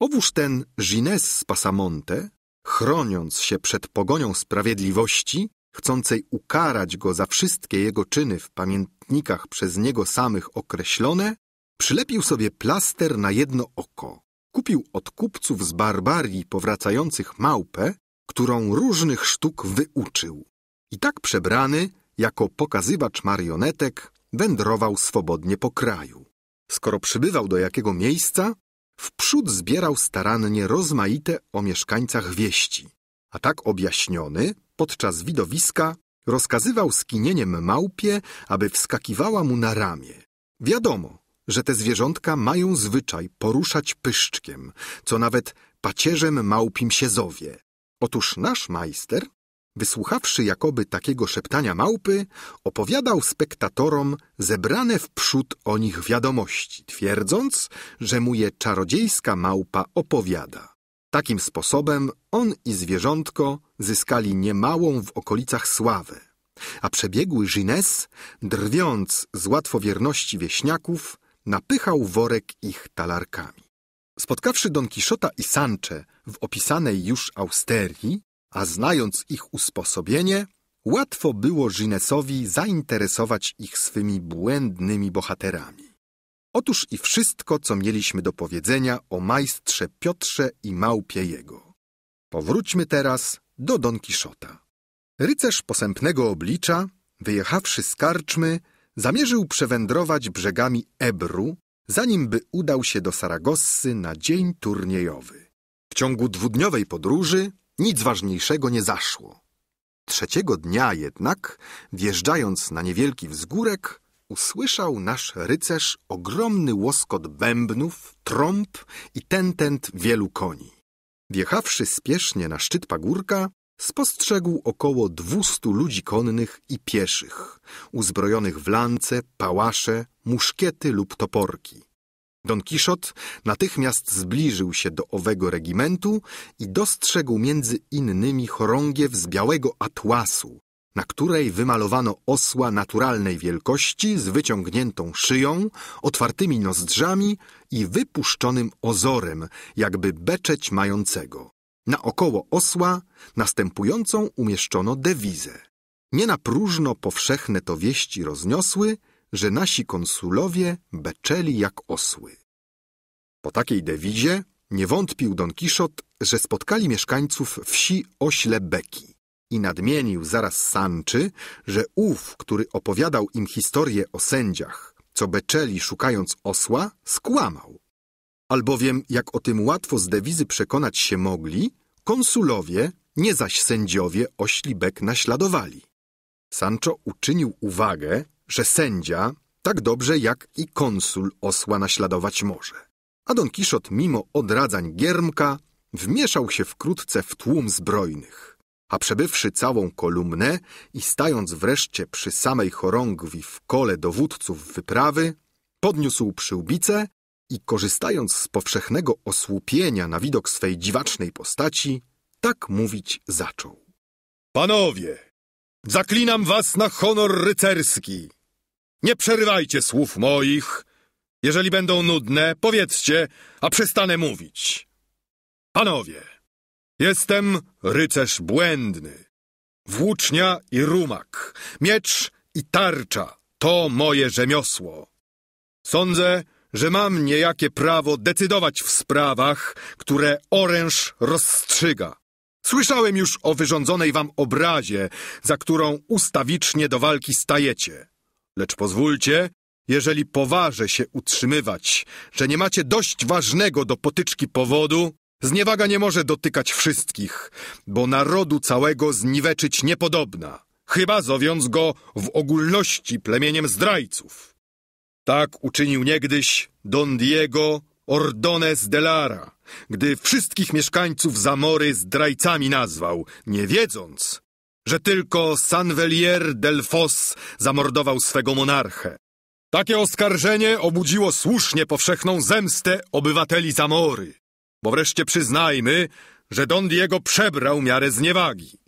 Owóż ten Gines z Pasamonte, chroniąc się przed pogonią sprawiedliwości, chcącej ukarać go za wszystkie jego czyny w pamiętnikach przez niego samych określone, przylepił sobie plaster na jedno oko, kupił od kupców z Barbarii powracających małpę którą różnych sztuk wyuczył. I tak przebrany, jako pokazywacz marionetek, wędrował swobodnie po kraju. Skoro przybywał do jakiego miejsca, wprzód zbierał starannie rozmaite o mieszkańcach wieści, a tak objaśniony, podczas widowiska rozkazywał skinieniem małpie, aby wskakiwała mu na ramię. Wiadomo, że te zwierzątka mają zwyczaj poruszać pyszczkiem, co nawet pacierzem małpim się zowie. Otóż nasz majster, wysłuchawszy jakoby takiego szeptania małpy, opowiadał spektatorom zebrane wprzód o nich wiadomości, twierdząc, że mu je czarodziejska małpa opowiada. Takim sposobem on i zwierzątko zyskali niemałą w okolicach sławę, a przebiegły Gines, drwiąc z łatwowierności wieśniaków, napychał worek ich talarkami. Spotkawszy Don Kiszota i Sanche w opisanej już Austerii, a znając ich usposobienie, łatwo było Ginesowi zainteresować ich swymi błędnymi bohaterami. Otóż i wszystko, co mieliśmy do powiedzenia o majstrze Piotrze i małpie jego. Powróćmy teraz do Don Kiszota. Rycerz posępnego oblicza, wyjechawszy z karczmy, zamierzył przewędrować brzegami Ebru, zanim by udał się do Saragossy na dzień turniejowy. W ciągu dwudniowej podróży nic ważniejszego nie zaszło. Trzeciego dnia jednak, wjeżdżając na niewielki wzgórek, usłyszał nasz rycerz ogromny łoskot bębnów, trąb i tentent wielu koni. Wjechawszy spiesznie na szczyt pagórka, spostrzegł około dwustu ludzi konnych i pieszych, uzbrojonych w lance, pałasze, muszkiety lub toporki. Don Kiszot natychmiast zbliżył się do owego regimentu i dostrzegł między innymi chorągiew z białego atłasu, na której wymalowano osła naturalnej wielkości z wyciągniętą szyją, otwartymi nozdrzami i wypuszczonym ozorem, jakby beczeć mającego. Na około osła następującą umieszczono dewizę. Nie na próżno powszechne to wieści rozniosły – że nasi konsulowie beczeli jak osły. Po takiej dewizie nie wątpił Don Kiszot, że spotkali mieszkańców wsi Oślebeki i nadmienił zaraz Sanczy, że ów, który opowiadał im historię o sędziach, co beczeli szukając osła, skłamał. Albowiem, jak o tym łatwo z dewizy przekonać się mogli, konsulowie, nie zaś sędziowie oślibek naśladowali. Sancho uczynił uwagę, że sędzia tak dobrze jak i konsul osła naśladować może. A Don Kiszot mimo odradzań Giermka wmieszał się wkrótce w tłum zbrojnych, a przebywszy całą kolumnę i stając wreszcie przy samej chorągwi w kole dowódców wyprawy, podniósł przyłbicę i korzystając z powszechnego osłupienia na widok swej dziwacznej postaci, tak mówić zaczął. Panowie, Zaklinam was na honor rycerski. Nie przerywajcie słów moich. Jeżeli będą nudne, powiedzcie, a przestanę mówić. Panowie, jestem rycerz błędny. Włócznia i rumak, miecz i tarcza to moje rzemiosło. Sądzę, że mam niejakie prawo decydować w sprawach, które oręż rozstrzyga. Słyszałem już o wyrządzonej wam obrazie, za którą ustawicznie do walki stajecie. Lecz pozwólcie, jeżeli poważę się utrzymywać, że nie macie dość ważnego do potyczki powodu, zniewaga nie może dotykać wszystkich, bo narodu całego zniweczyć niepodobna, chyba zowiąc go w ogólności plemieniem zdrajców. Tak uczynił niegdyś Don Diego Ordones de Lara, gdy wszystkich mieszkańców Zamory zdrajcami nazwał, nie wiedząc, że tylko Sanvelier del Fos zamordował swego monarchę. Takie oskarżenie obudziło słusznie powszechną zemstę obywateli Zamory, bo wreszcie przyznajmy, że Don Diego przebrał miarę zniewagi.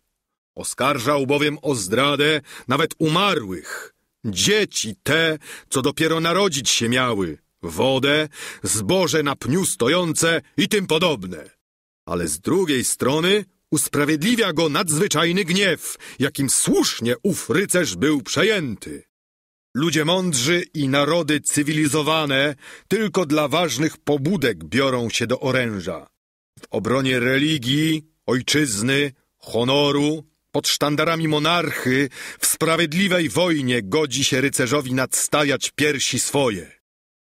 Oskarżał bowiem o zdradę nawet umarłych, dzieci te, co dopiero narodzić się miały, wodę, zboże na pniu stojące i tym podobne. Ale z drugiej strony usprawiedliwia go nadzwyczajny gniew, jakim słusznie ów rycerz był przejęty. Ludzie mądrzy i narody cywilizowane tylko dla ważnych pobudek biorą się do oręża. W obronie religii, ojczyzny, honoru, pod sztandarami monarchy, w sprawiedliwej wojnie godzi się rycerzowi nadstawiać piersi swoje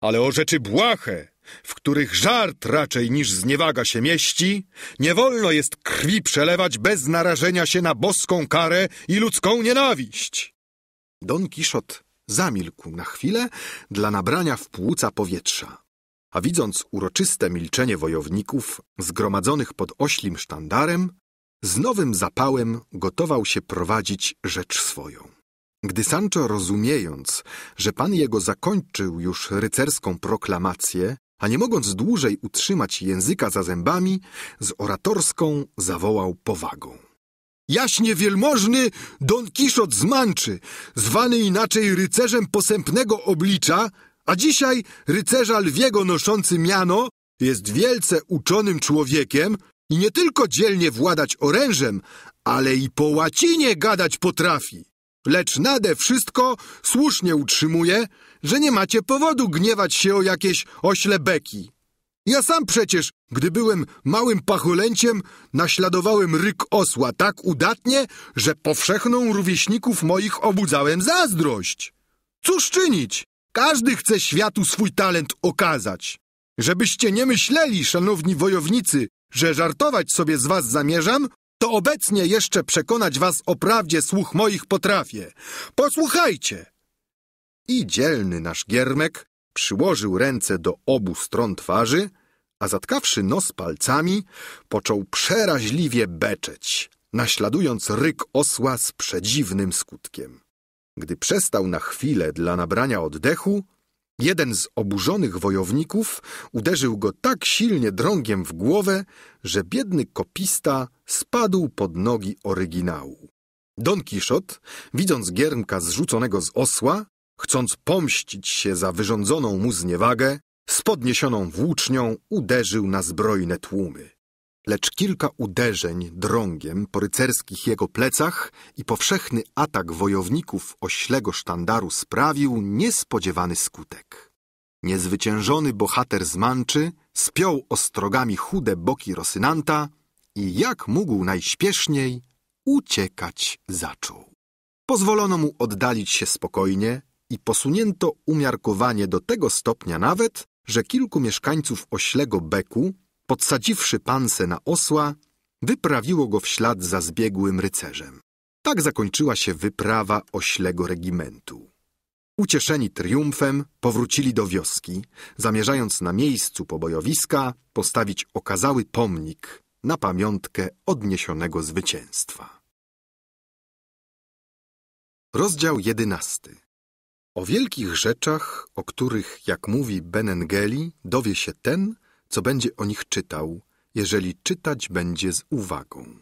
ale o rzeczy błahe, w których żart raczej niż zniewaga się mieści, nie wolno jest krwi przelewać bez narażenia się na boską karę i ludzką nienawiść. Don Kiszot zamilkł na chwilę dla nabrania w płuca powietrza, a widząc uroczyste milczenie wojowników zgromadzonych pod oślim sztandarem, z nowym zapałem gotował się prowadzić rzecz swoją. Gdy Sancho, rozumiejąc, że pan jego zakończył już rycerską proklamację, a nie mogąc dłużej utrzymać języka za zębami, z oratorską zawołał powagą. Jaśnie wielmożny Don Kiszot z Manczy, zwany inaczej rycerzem posępnego oblicza, a dzisiaj rycerza lwiego noszący miano, jest wielce uczonym człowiekiem i nie tylko dzielnie władać orężem, ale i po łacinie gadać potrafi. Lecz nade wszystko słusznie utrzymuje, że nie macie powodu gniewać się o jakieś oślebeki. Ja sam przecież, gdy byłem małym pacholęciem, naśladowałem ryk osła tak udatnie, że powszechną rówieśników moich obudzałem zazdrość. Cóż czynić? Każdy chce światu swój talent okazać. Żebyście nie myśleli, szanowni wojownicy, że żartować sobie z was zamierzam, to obecnie jeszcze przekonać was o prawdzie słuch moich potrafię. Posłuchajcie! I dzielny nasz giermek przyłożył ręce do obu stron twarzy, a zatkawszy nos palcami, począł przeraźliwie beczeć, naśladując ryk osła z przedziwnym skutkiem. Gdy przestał na chwilę dla nabrania oddechu, Jeden z oburzonych wojowników uderzył go tak silnie drągiem w głowę, że biedny kopista spadł pod nogi oryginału. Don Kiszot, widząc Giermka zrzuconego z osła, chcąc pomścić się za wyrządzoną mu zniewagę, z podniesioną włócznią uderzył na zbrojne tłumy lecz kilka uderzeń drągiem po rycerskich jego plecach i powszechny atak wojowników oślego sztandaru sprawił niespodziewany skutek. Niezwyciężony bohater z manczy spiął ostrogami chude boki Rosynanta i jak mógł najśpieszniej uciekać zaczął. Pozwolono mu oddalić się spokojnie i posunięto umiarkowanie do tego stopnia nawet, że kilku mieszkańców oślego beku podsadziwszy panse na osła, wyprawiło go w ślad za zbiegłym rycerzem. Tak zakończyła się wyprawa oślego regimentu. Ucieszeni triumfem powrócili do wioski, zamierzając na miejscu pobojowiska postawić okazały pomnik na pamiątkę odniesionego zwycięstwa. Rozdział jedenasty O wielkich rzeczach, o których, jak mówi Benengeli, dowie się ten, co będzie o nich czytał, jeżeli czytać będzie z uwagą.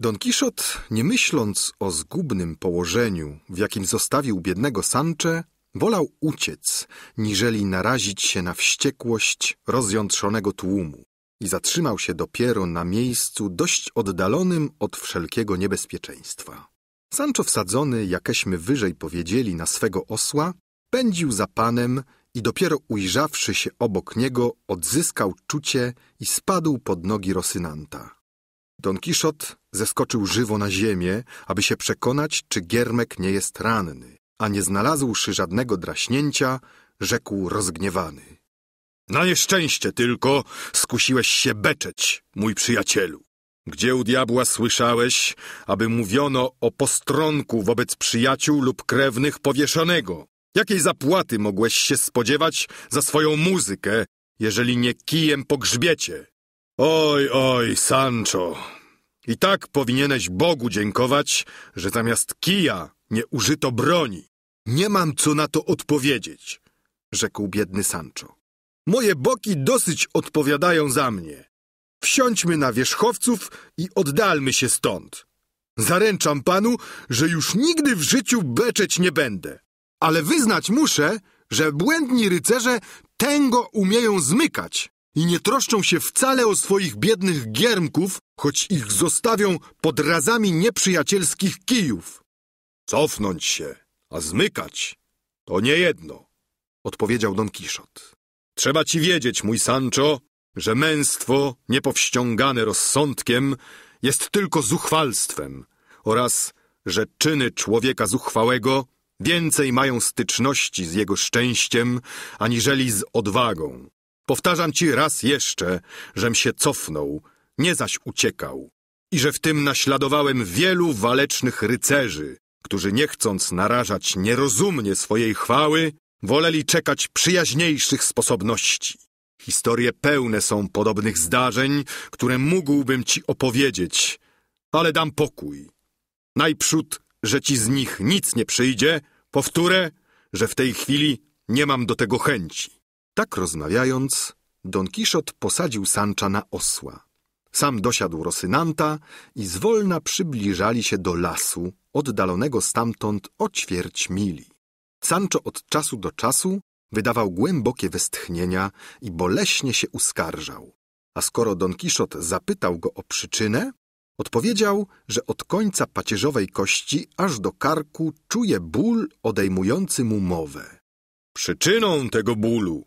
Don Kiszot, nie myśląc o zgubnym położeniu, w jakim zostawił biednego Sanche, wolał uciec, niżeli narazić się na wściekłość rozjątrzonego tłumu i zatrzymał się dopiero na miejscu dość oddalonym od wszelkiego niebezpieczeństwa. Sancho wsadzony, jakeśmy wyżej powiedzieli, na swego osła, pędził za panem, i dopiero ujrzawszy się obok niego, odzyskał czucie i spadł pod nogi Rosynanta. Don Kiszot zeskoczył żywo na ziemię, aby się przekonać, czy Giermek nie jest ranny, a nie znalazłszy żadnego draśnięcia, rzekł rozgniewany. Na nieszczęście tylko skusiłeś się beczeć, mój przyjacielu. Gdzie u diabła słyszałeś, aby mówiono o postronku wobec przyjaciół lub krewnych powieszonego? Jakiej zapłaty mogłeś się spodziewać za swoją muzykę, jeżeli nie kijem po grzbiecie? Oj, oj, Sancho. I tak powinieneś Bogu dziękować, że zamiast kija nie użyto broni. Nie mam co na to odpowiedzieć, rzekł biedny Sancho. Moje boki dosyć odpowiadają za mnie. Wsiądźmy na wierzchowców i oddalmy się stąd. Zaręczam panu, że już nigdy w życiu beczeć nie będę ale wyznać muszę, że błędni rycerze tęgo umieją zmykać i nie troszczą się wcale o swoich biednych giermków, choć ich zostawią pod razami nieprzyjacielskich kijów. Cofnąć się, a zmykać to nie jedno, odpowiedział Don Kiszot. Trzeba ci wiedzieć, mój Sancho, że męstwo, niepowściągane rozsądkiem, jest tylko zuchwalstwem oraz, że czyny człowieka zuchwałego Więcej mają styczności z jego szczęściem, aniżeli z odwagą. Powtarzam ci raz jeszcze, żem się cofnął, nie zaś uciekał, i że w tym naśladowałem wielu walecznych rycerzy, którzy nie chcąc narażać nierozumnie swojej chwały, woleli czekać przyjaźniejszych sposobności. Historie pełne są podobnych zdarzeń, które mógłbym ci opowiedzieć, ale dam pokój. Najprzód że ci z nich nic nie przyjdzie, powtórę, że w tej chwili nie mam do tego chęci. Tak rozmawiając, Don Kiszot posadził Sancha na osła. Sam dosiadł Rosynanta i zwolna przybliżali się do lasu, oddalonego stamtąd o ćwierć mili. Sancho od czasu do czasu wydawał głębokie westchnienia i boleśnie się uskarżał. A skoro Don Kiszot zapytał go o przyczynę, Odpowiedział, że od końca pacierzowej kości aż do karku czuje ból odejmujący mu mowę. Przyczyną tego bólu,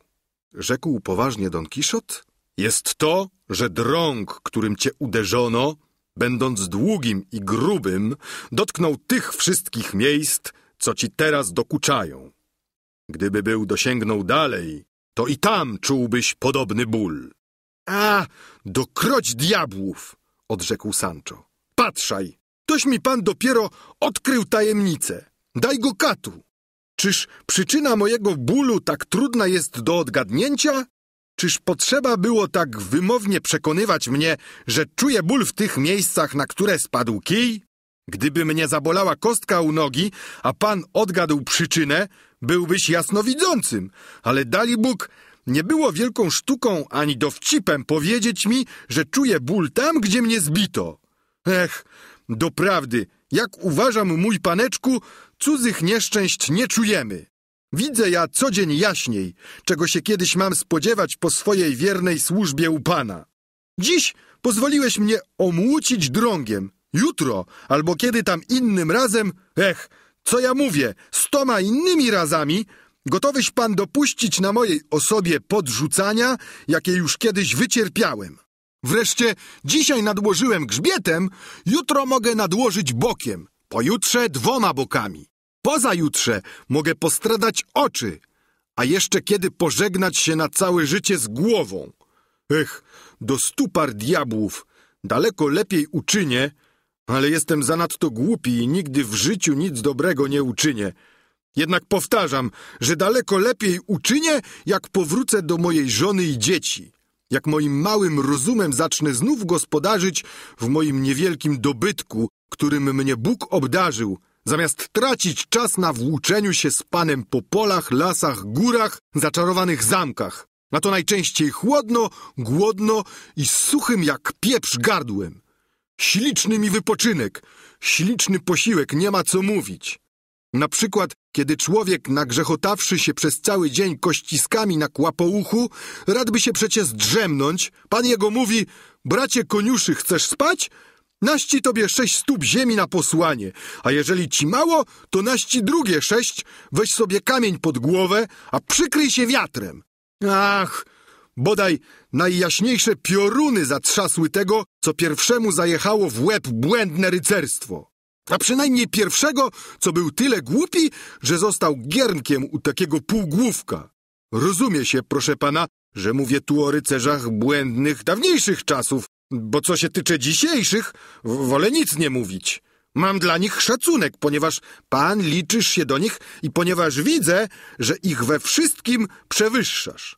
rzekł poważnie Don Kiszot, jest to, że drąg, którym cię uderzono, będąc długim i grubym, dotknął tych wszystkich miejsc, co ci teraz dokuczają. Gdyby był dosięgnął dalej, to i tam czułbyś podobny ból. A, dokroć diabłów! odrzekł Sancho. Patrzaj, toś mi pan dopiero odkrył tajemnicę. Daj go katu. Czyż przyczyna mojego bólu tak trudna jest do odgadnięcia? Czyż potrzeba było tak wymownie przekonywać mnie, że czuję ból w tych miejscach, na które spadł kij? Gdyby mnie zabolała kostka u nogi, a pan odgadł przyczynę, byłbyś jasnowidzącym, ale dali Bóg, nie było wielką sztuką ani dowcipem powiedzieć mi, że czuję ból tam, gdzie mnie zbito. Ech, doprawdy, jak uważam, mój paneczku, cudzych nieszczęść nie czujemy. Widzę ja co dzień jaśniej, czego się kiedyś mam spodziewać po swojej wiernej służbie u pana. Dziś pozwoliłeś mnie omłócić drągiem. Jutro, albo kiedy tam innym razem, ech, co ja mówię, stoma innymi razami Gotowyś pan dopuścić na mojej osobie podrzucania, jakie już kiedyś wycierpiałem. Wreszcie dzisiaj nadłożyłem grzbietem, jutro mogę nadłożyć bokiem, pojutrze dwoma bokami. Pozajutrze mogę postradać oczy, a jeszcze kiedy pożegnać się na całe życie z głową. Ech, do stu par diabłów, daleko lepiej uczynię, ale jestem zanadto głupi i nigdy w życiu nic dobrego nie uczynię. Jednak powtarzam, że daleko lepiej uczynię, jak powrócę do mojej żony i dzieci, jak moim małym rozumem zacznę znów gospodarzyć w moim niewielkim dobytku, którym mnie Bóg obdarzył, zamiast tracić czas na włóczeniu się z Panem po polach, lasach, górach, zaczarowanych zamkach. Na to najczęściej chłodno, głodno i suchym jak pieprz gardłem. Śliczny mi wypoczynek, śliczny posiłek, nie ma co mówić. Na przykład, kiedy człowiek, nagrzechotawszy się przez cały dzień kościskami na kłapouchu, radby się przecie zdrzemnąć, pan jego mówi, bracie koniuszy, chcesz spać? Naści tobie sześć stóp ziemi na posłanie, a jeżeli ci mało, to naści drugie sześć, weź sobie kamień pod głowę, a przykryj się wiatrem. Ach, bodaj najjaśniejsze pioruny zatrzasły tego, co pierwszemu zajechało w łeb błędne rycerstwo a przynajmniej pierwszego, co był tyle głupi, że został giernkiem u takiego półgłówka. Rozumie się, proszę pana, że mówię tu o rycerzach błędnych dawniejszych czasów, bo co się tyczy dzisiejszych, wolę nic nie mówić. Mam dla nich szacunek, ponieważ pan liczysz się do nich i ponieważ widzę, że ich we wszystkim przewyższasz.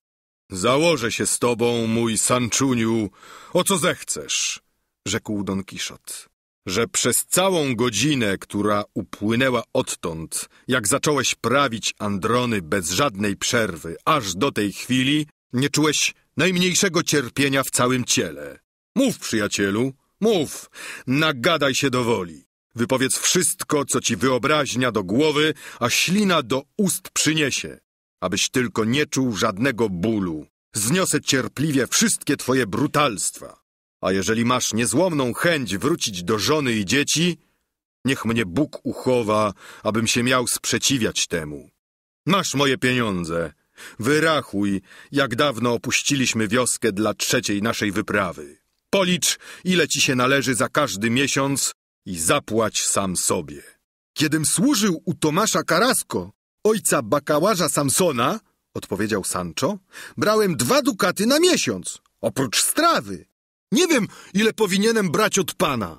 Założę się z tobą, mój Sanczuniu, o co zechcesz, rzekł Don Kiszot że przez całą godzinę, która upłynęła odtąd, jak zacząłeś prawić Androny bez żadnej przerwy, aż do tej chwili, nie czułeś najmniejszego cierpienia w całym ciele. Mów, przyjacielu, mów, nagadaj się do woli. Wypowiedz wszystko, co ci wyobraźnia do głowy, a ślina do ust przyniesie, abyś tylko nie czuł żadnego bólu. Zniosę cierpliwie wszystkie twoje brutalstwa. A jeżeli masz niezłomną chęć wrócić do żony i dzieci, niech mnie Bóg uchowa, abym się miał sprzeciwiać temu. Masz moje pieniądze. Wyrachuj, jak dawno opuściliśmy wioskę dla trzeciej naszej wyprawy. Policz, ile ci się należy za każdy miesiąc i zapłać sam sobie. Kiedym służył u Tomasza Karasko, ojca bakałarza Samsona, odpowiedział Sancho, brałem dwa dukaty na miesiąc, oprócz strawy. Nie wiem, ile powinienem brać od pana,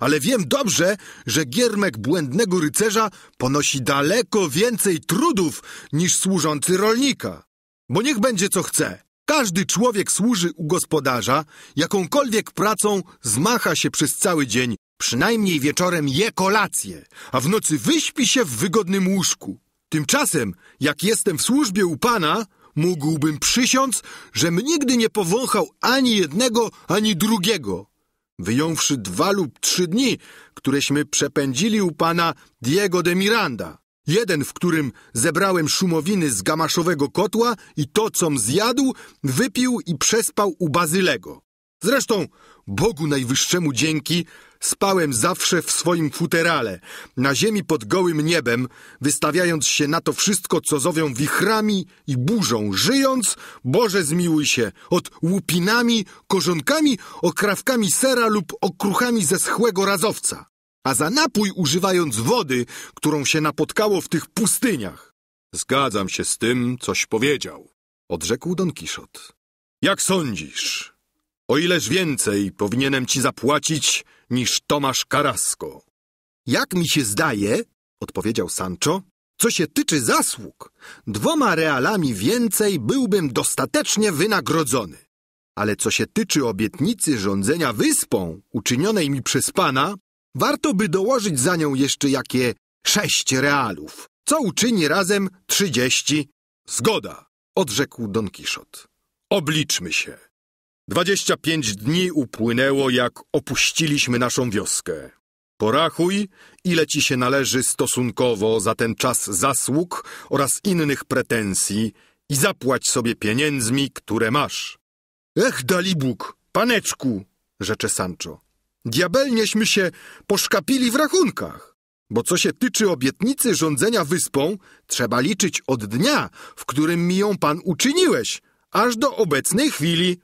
ale wiem dobrze, że giermek błędnego rycerza ponosi daleko więcej trudów niż służący rolnika. Bo niech będzie co chce. Każdy człowiek służy u gospodarza, jakąkolwiek pracą zmacha się przez cały dzień, przynajmniej wieczorem je kolację, a w nocy wyśpi się w wygodnym łóżku. Tymczasem, jak jestem w służbie u pana, mógłbym przysiąc, żem nigdy nie powąchał ani jednego, ani drugiego, wyjąwszy dwa lub trzy dni, któreśmy przepędzili u pana Diego de Miranda. Jeden, w którym zebrałem szumowiny z gamaszowego kotła i to, com zjadł, wypił i przespał u Bazylego. Zresztą, Bogu Najwyższemu dzięki, spałem zawsze w swoim futerale, na ziemi pod gołym niebem, wystawiając się na to wszystko, co zowią wichrami i burzą, żyjąc, Boże zmiłuj się, od łupinami, korzonkami, okrawkami sera lub okruchami ze schłego razowca, a za napój używając wody, którą się napotkało w tych pustyniach. Zgadzam się z tym, coś powiedział, odrzekł Don Kiszot. Jak sądzisz? O ileż więcej powinienem ci zapłacić niż Tomasz Karasko. Jak mi się zdaje, odpowiedział Sancho, co się tyczy zasług, dwoma realami więcej byłbym dostatecznie wynagrodzony. Ale co się tyczy obietnicy rządzenia wyspą uczynionej mi przez pana, warto by dołożyć za nią jeszcze jakie sześć realów, co uczyni razem trzydzieści. Zgoda, odrzekł Don Kiszot. Obliczmy się. Dwadzieścia pięć dni upłynęło, jak opuściliśmy naszą wioskę. Porachuj, ile ci się należy stosunkowo za ten czas zasług oraz innych pretensji i zapłać sobie pieniędzmi, które masz. Ech, dalibóg, paneczku, rzecze Sancho. Diabelnieśmy się poszkapili w rachunkach, bo co się tyczy obietnicy rządzenia wyspą, trzeba liczyć od dnia, w którym mi ją pan uczyniłeś, aż do obecnej chwili.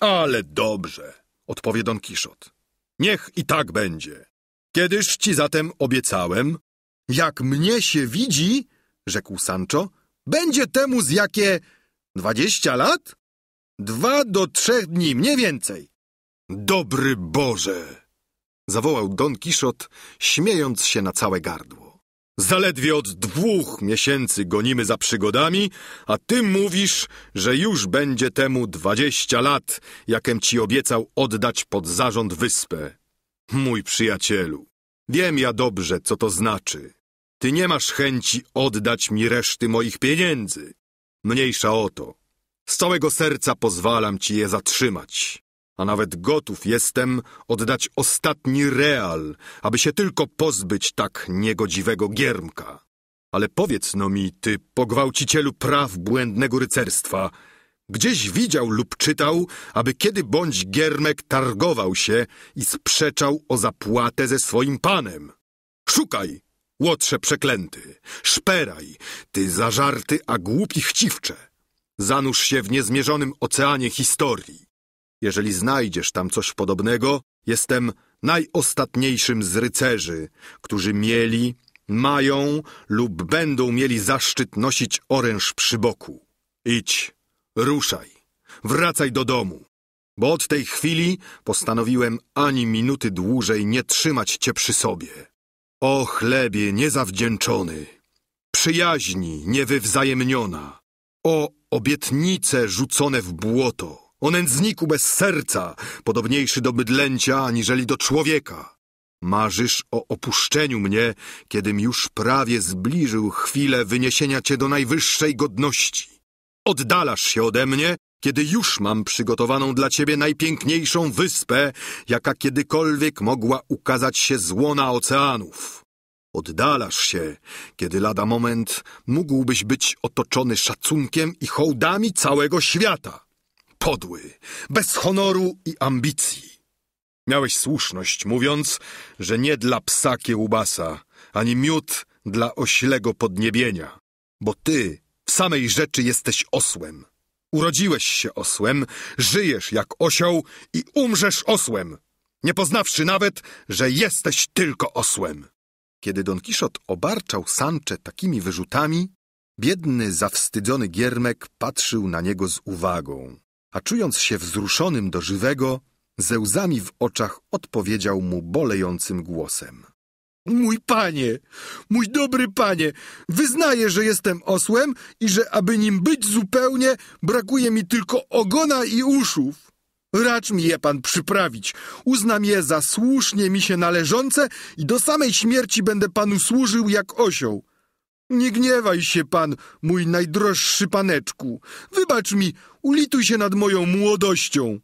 Ale dobrze, odpowie Don Kiszot. Niech i tak będzie. Kiedyż ci zatem obiecałem? Jak mnie się widzi, rzekł Sancho, będzie temu z jakie dwadzieścia lat? Dwa do trzech dni, mniej więcej. Dobry Boże! zawołał Don Kiszot, śmiejąc się na całe gardło. Zaledwie od dwóch miesięcy gonimy za przygodami, a ty mówisz, że już będzie temu dwadzieścia lat, jakem ci obiecał oddać pod zarząd wyspę. Mój przyjacielu, wiem ja dobrze, co to znaczy. Ty nie masz chęci oddać mi reszty moich pieniędzy. Mniejsza o to. Z całego serca pozwalam ci je zatrzymać a nawet gotów jestem oddać ostatni real, aby się tylko pozbyć tak niegodziwego giermka. Ale powiedz no mi, ty pogwałcicielu praw błędnego rycerstwa, gdzieś widział lub czytał, aby kiedy bądź giermek targował się i sprzeczał o zapłatę ze swoim panem? Szukaj, łotrze przeklęty, szperaj, ty zażarty, a głupi chciwcze. Zanurz się w niezmierzonym oceanie historii. Jeżeli znajdziesz tam coś podobnego, jestem najostatniejszym z rycerzy, którzy mieli, mają lub będą mieli zaszczyt nosić oręż przy boku. Idź, ruszaj, wracaj do domu, bo od tej chwili postanowiłem ani minuty dłużej nie trzymać cię przy sobie. O chlebie niezawdzięczony, przyjaźni niewywzajemniona, o obietnice rzucone w błoto o nędzniku bez serca, podobniejszy do bydlęcia aniżeli do człowieka. Marzysz o opuszczeniu mnie, kiedym już prawie zbliżył chwilę wyniesienia cię do najwyższej godności. Oddalasz się ode mnie, kiedy już mam przygotowaną dla ciebie najpiękniejszą wyspę, jaka kiedykolwiek mogła ukazać się z łona oceanów. Oddalasz się, kiedy lada moment mógłbyś być otoczony szacunkiem i hołdami całego świata podły, bez honoru i ambicji. Miałeś słuszność, mówiąc, że nie dla psa kiełbasa, ani miód dla oślego podniebienia, bo ty w samej rzeczy jesteś osłem. Urodziłeś się osłem, żyjesz jak osioł i umrzesz osłem, nie poznawszy nawet, że jesteś tylko osłem. Kiedy Don Kiszot obarczał Sancze takimi wyrzutami, biedny, zawstydzony giermek patrzył na niego z uwagą a czując się wzruszonym do żywego, ze łzami w oczach odpowiedział mu bolejącym głosem. Mój panie, mój dobry panie, wyznaję, że jestem osłem i że aby nim być zupełnie, brakuje mi tylko ogona i uszów. Racz mi je pan przyprawić, uznam je za słusznie mi się należące i do samej śmierci będę panu służył jak osioł. Nie gniewaj się pan, mój najdroższy paneczku. Wybacz mi, ulituj się nad moją młodością.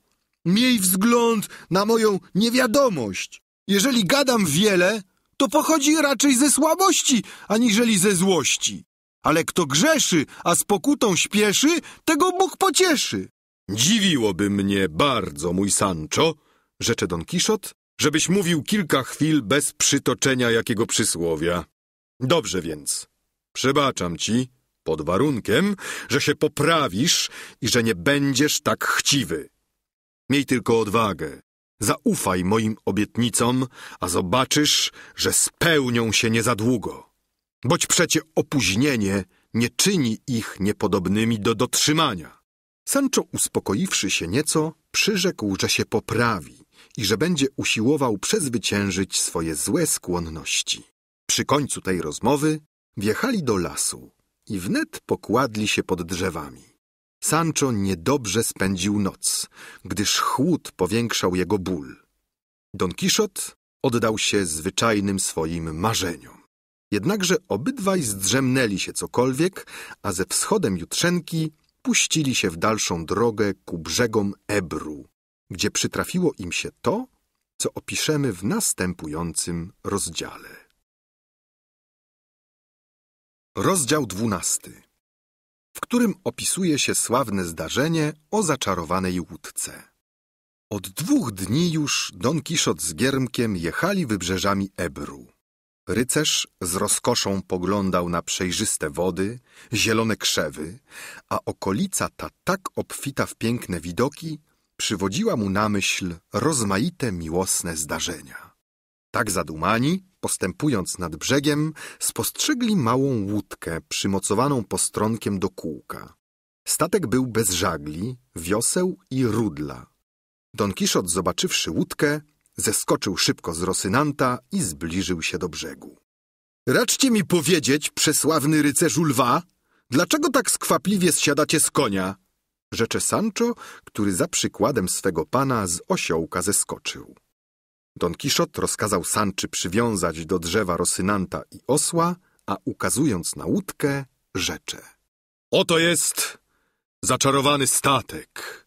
Miej wzgląd na moją niewiadomość. Jeżeli gadam wiele, to pochodzi raczej ze słabości, aniżeli ze złości. Ale kto grzeszy, a z pokutą śpieszy, tego Bóg pocieszy. Dziwiłoby mnie bardzo, mój Sancho, rzecze Don Kiszot, żebyś mówił kilka chwil bez przytoczenia jakiego przysłowia. Dobrze więc. Przebaczam ci, pod warunkiem, że się poprawisz i że nie będziesz tak chciwy. Miej tylko odwagę. Zaufaj moim obietnicom, a zobaczysz, że spełnią się niezadługo. Boć przecie opóźnienie nie czyni ich niepodobnymi do dotrzymania. Sancho, uspokoiwszy się nieco, przyrzekł, że się poprawi i że będzie usiłował przezwyciężyć swoje złe skłonności. Przy końcu tej rozmowy Wjechali do lasu i wnet pokładli się pod drzewami. Sancho niedobrze spędził noc, gdyż chłód powiększał jego ból. Don Kiszot oddał się zwyczajnym swoim marzeniom. Jednakże obydwaj zdrzemnęli się cokolwiek, a ze wschodem jutrzenki puścili się w dalszą drogę ku brzegom Ebru, gdzie przytrafiło im się to, co opiszemy w następującym rozdziale. Rozdział dwunasty, w którym opisuje się sławne zdarzenie o zaczarowanej łódce. Od dwóch dni już Don Kiszot z Giermkiem jechali wybrzeżami Ebru. Rycerz z rozkoszą poglądał na przejrzyste wody, zielone krzewy, a okolica ta tak obfita w piękne widoki przywodziła mu na myśl rozmaite miłosne zdarzenia. Tak zadumani, postępując nad brzegiem, spostrzegli małą łódkę przymocowaną postronkiem do kółka. Statek był bez żagli, wioseł i rudla. Don Kiszot, zobaczywszy łódkę, zeskoczył szybko z Rosynanta i zbliżył się do brzegu. Raczcie mi powiedzieć, przesławny rycerzu lwa, dlaczego tak skwapliwie zsiadacie z konia? Rzecze Sancho, który za przykładem swego pana z osiołka zeskoczył. Don Kiszot rozkazał Sanczy przywiązać do drzewa Rosynanta i osła, a ukazując na łódkę, rzecze. Oto jest zaczarowany statek,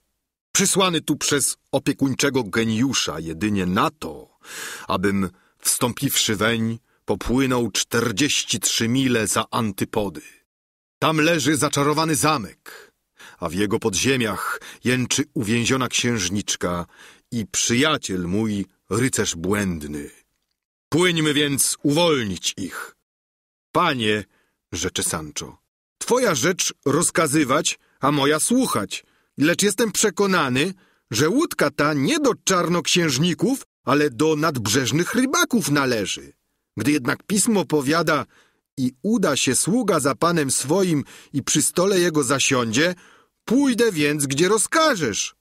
przysłany tu przez opiekuńczego geniusza jedynie na to, abym, wstąpiwszy weń, popłynął czterdzieści trzy mile za antypody. Tam leży zaczarowany zamek, a w jego podziemiach jęczy uwięziona księżniczka i przyjaciel mój rycerz błędny. Płyńmy więc uwolnić ich. Panie, rzecze Sancho, twoja rzecz rozkazywać, a moja słuchać, lecz jestem przekonany, że łódka ta nie do czarnoksiężników, ale do nadbrzeżnych rybaków należy. Gdy jednak pismo powiada i uda się sługa za panem swoim i przy stole jego zasiądzie, pójdę więc, gdzie rozkażesz.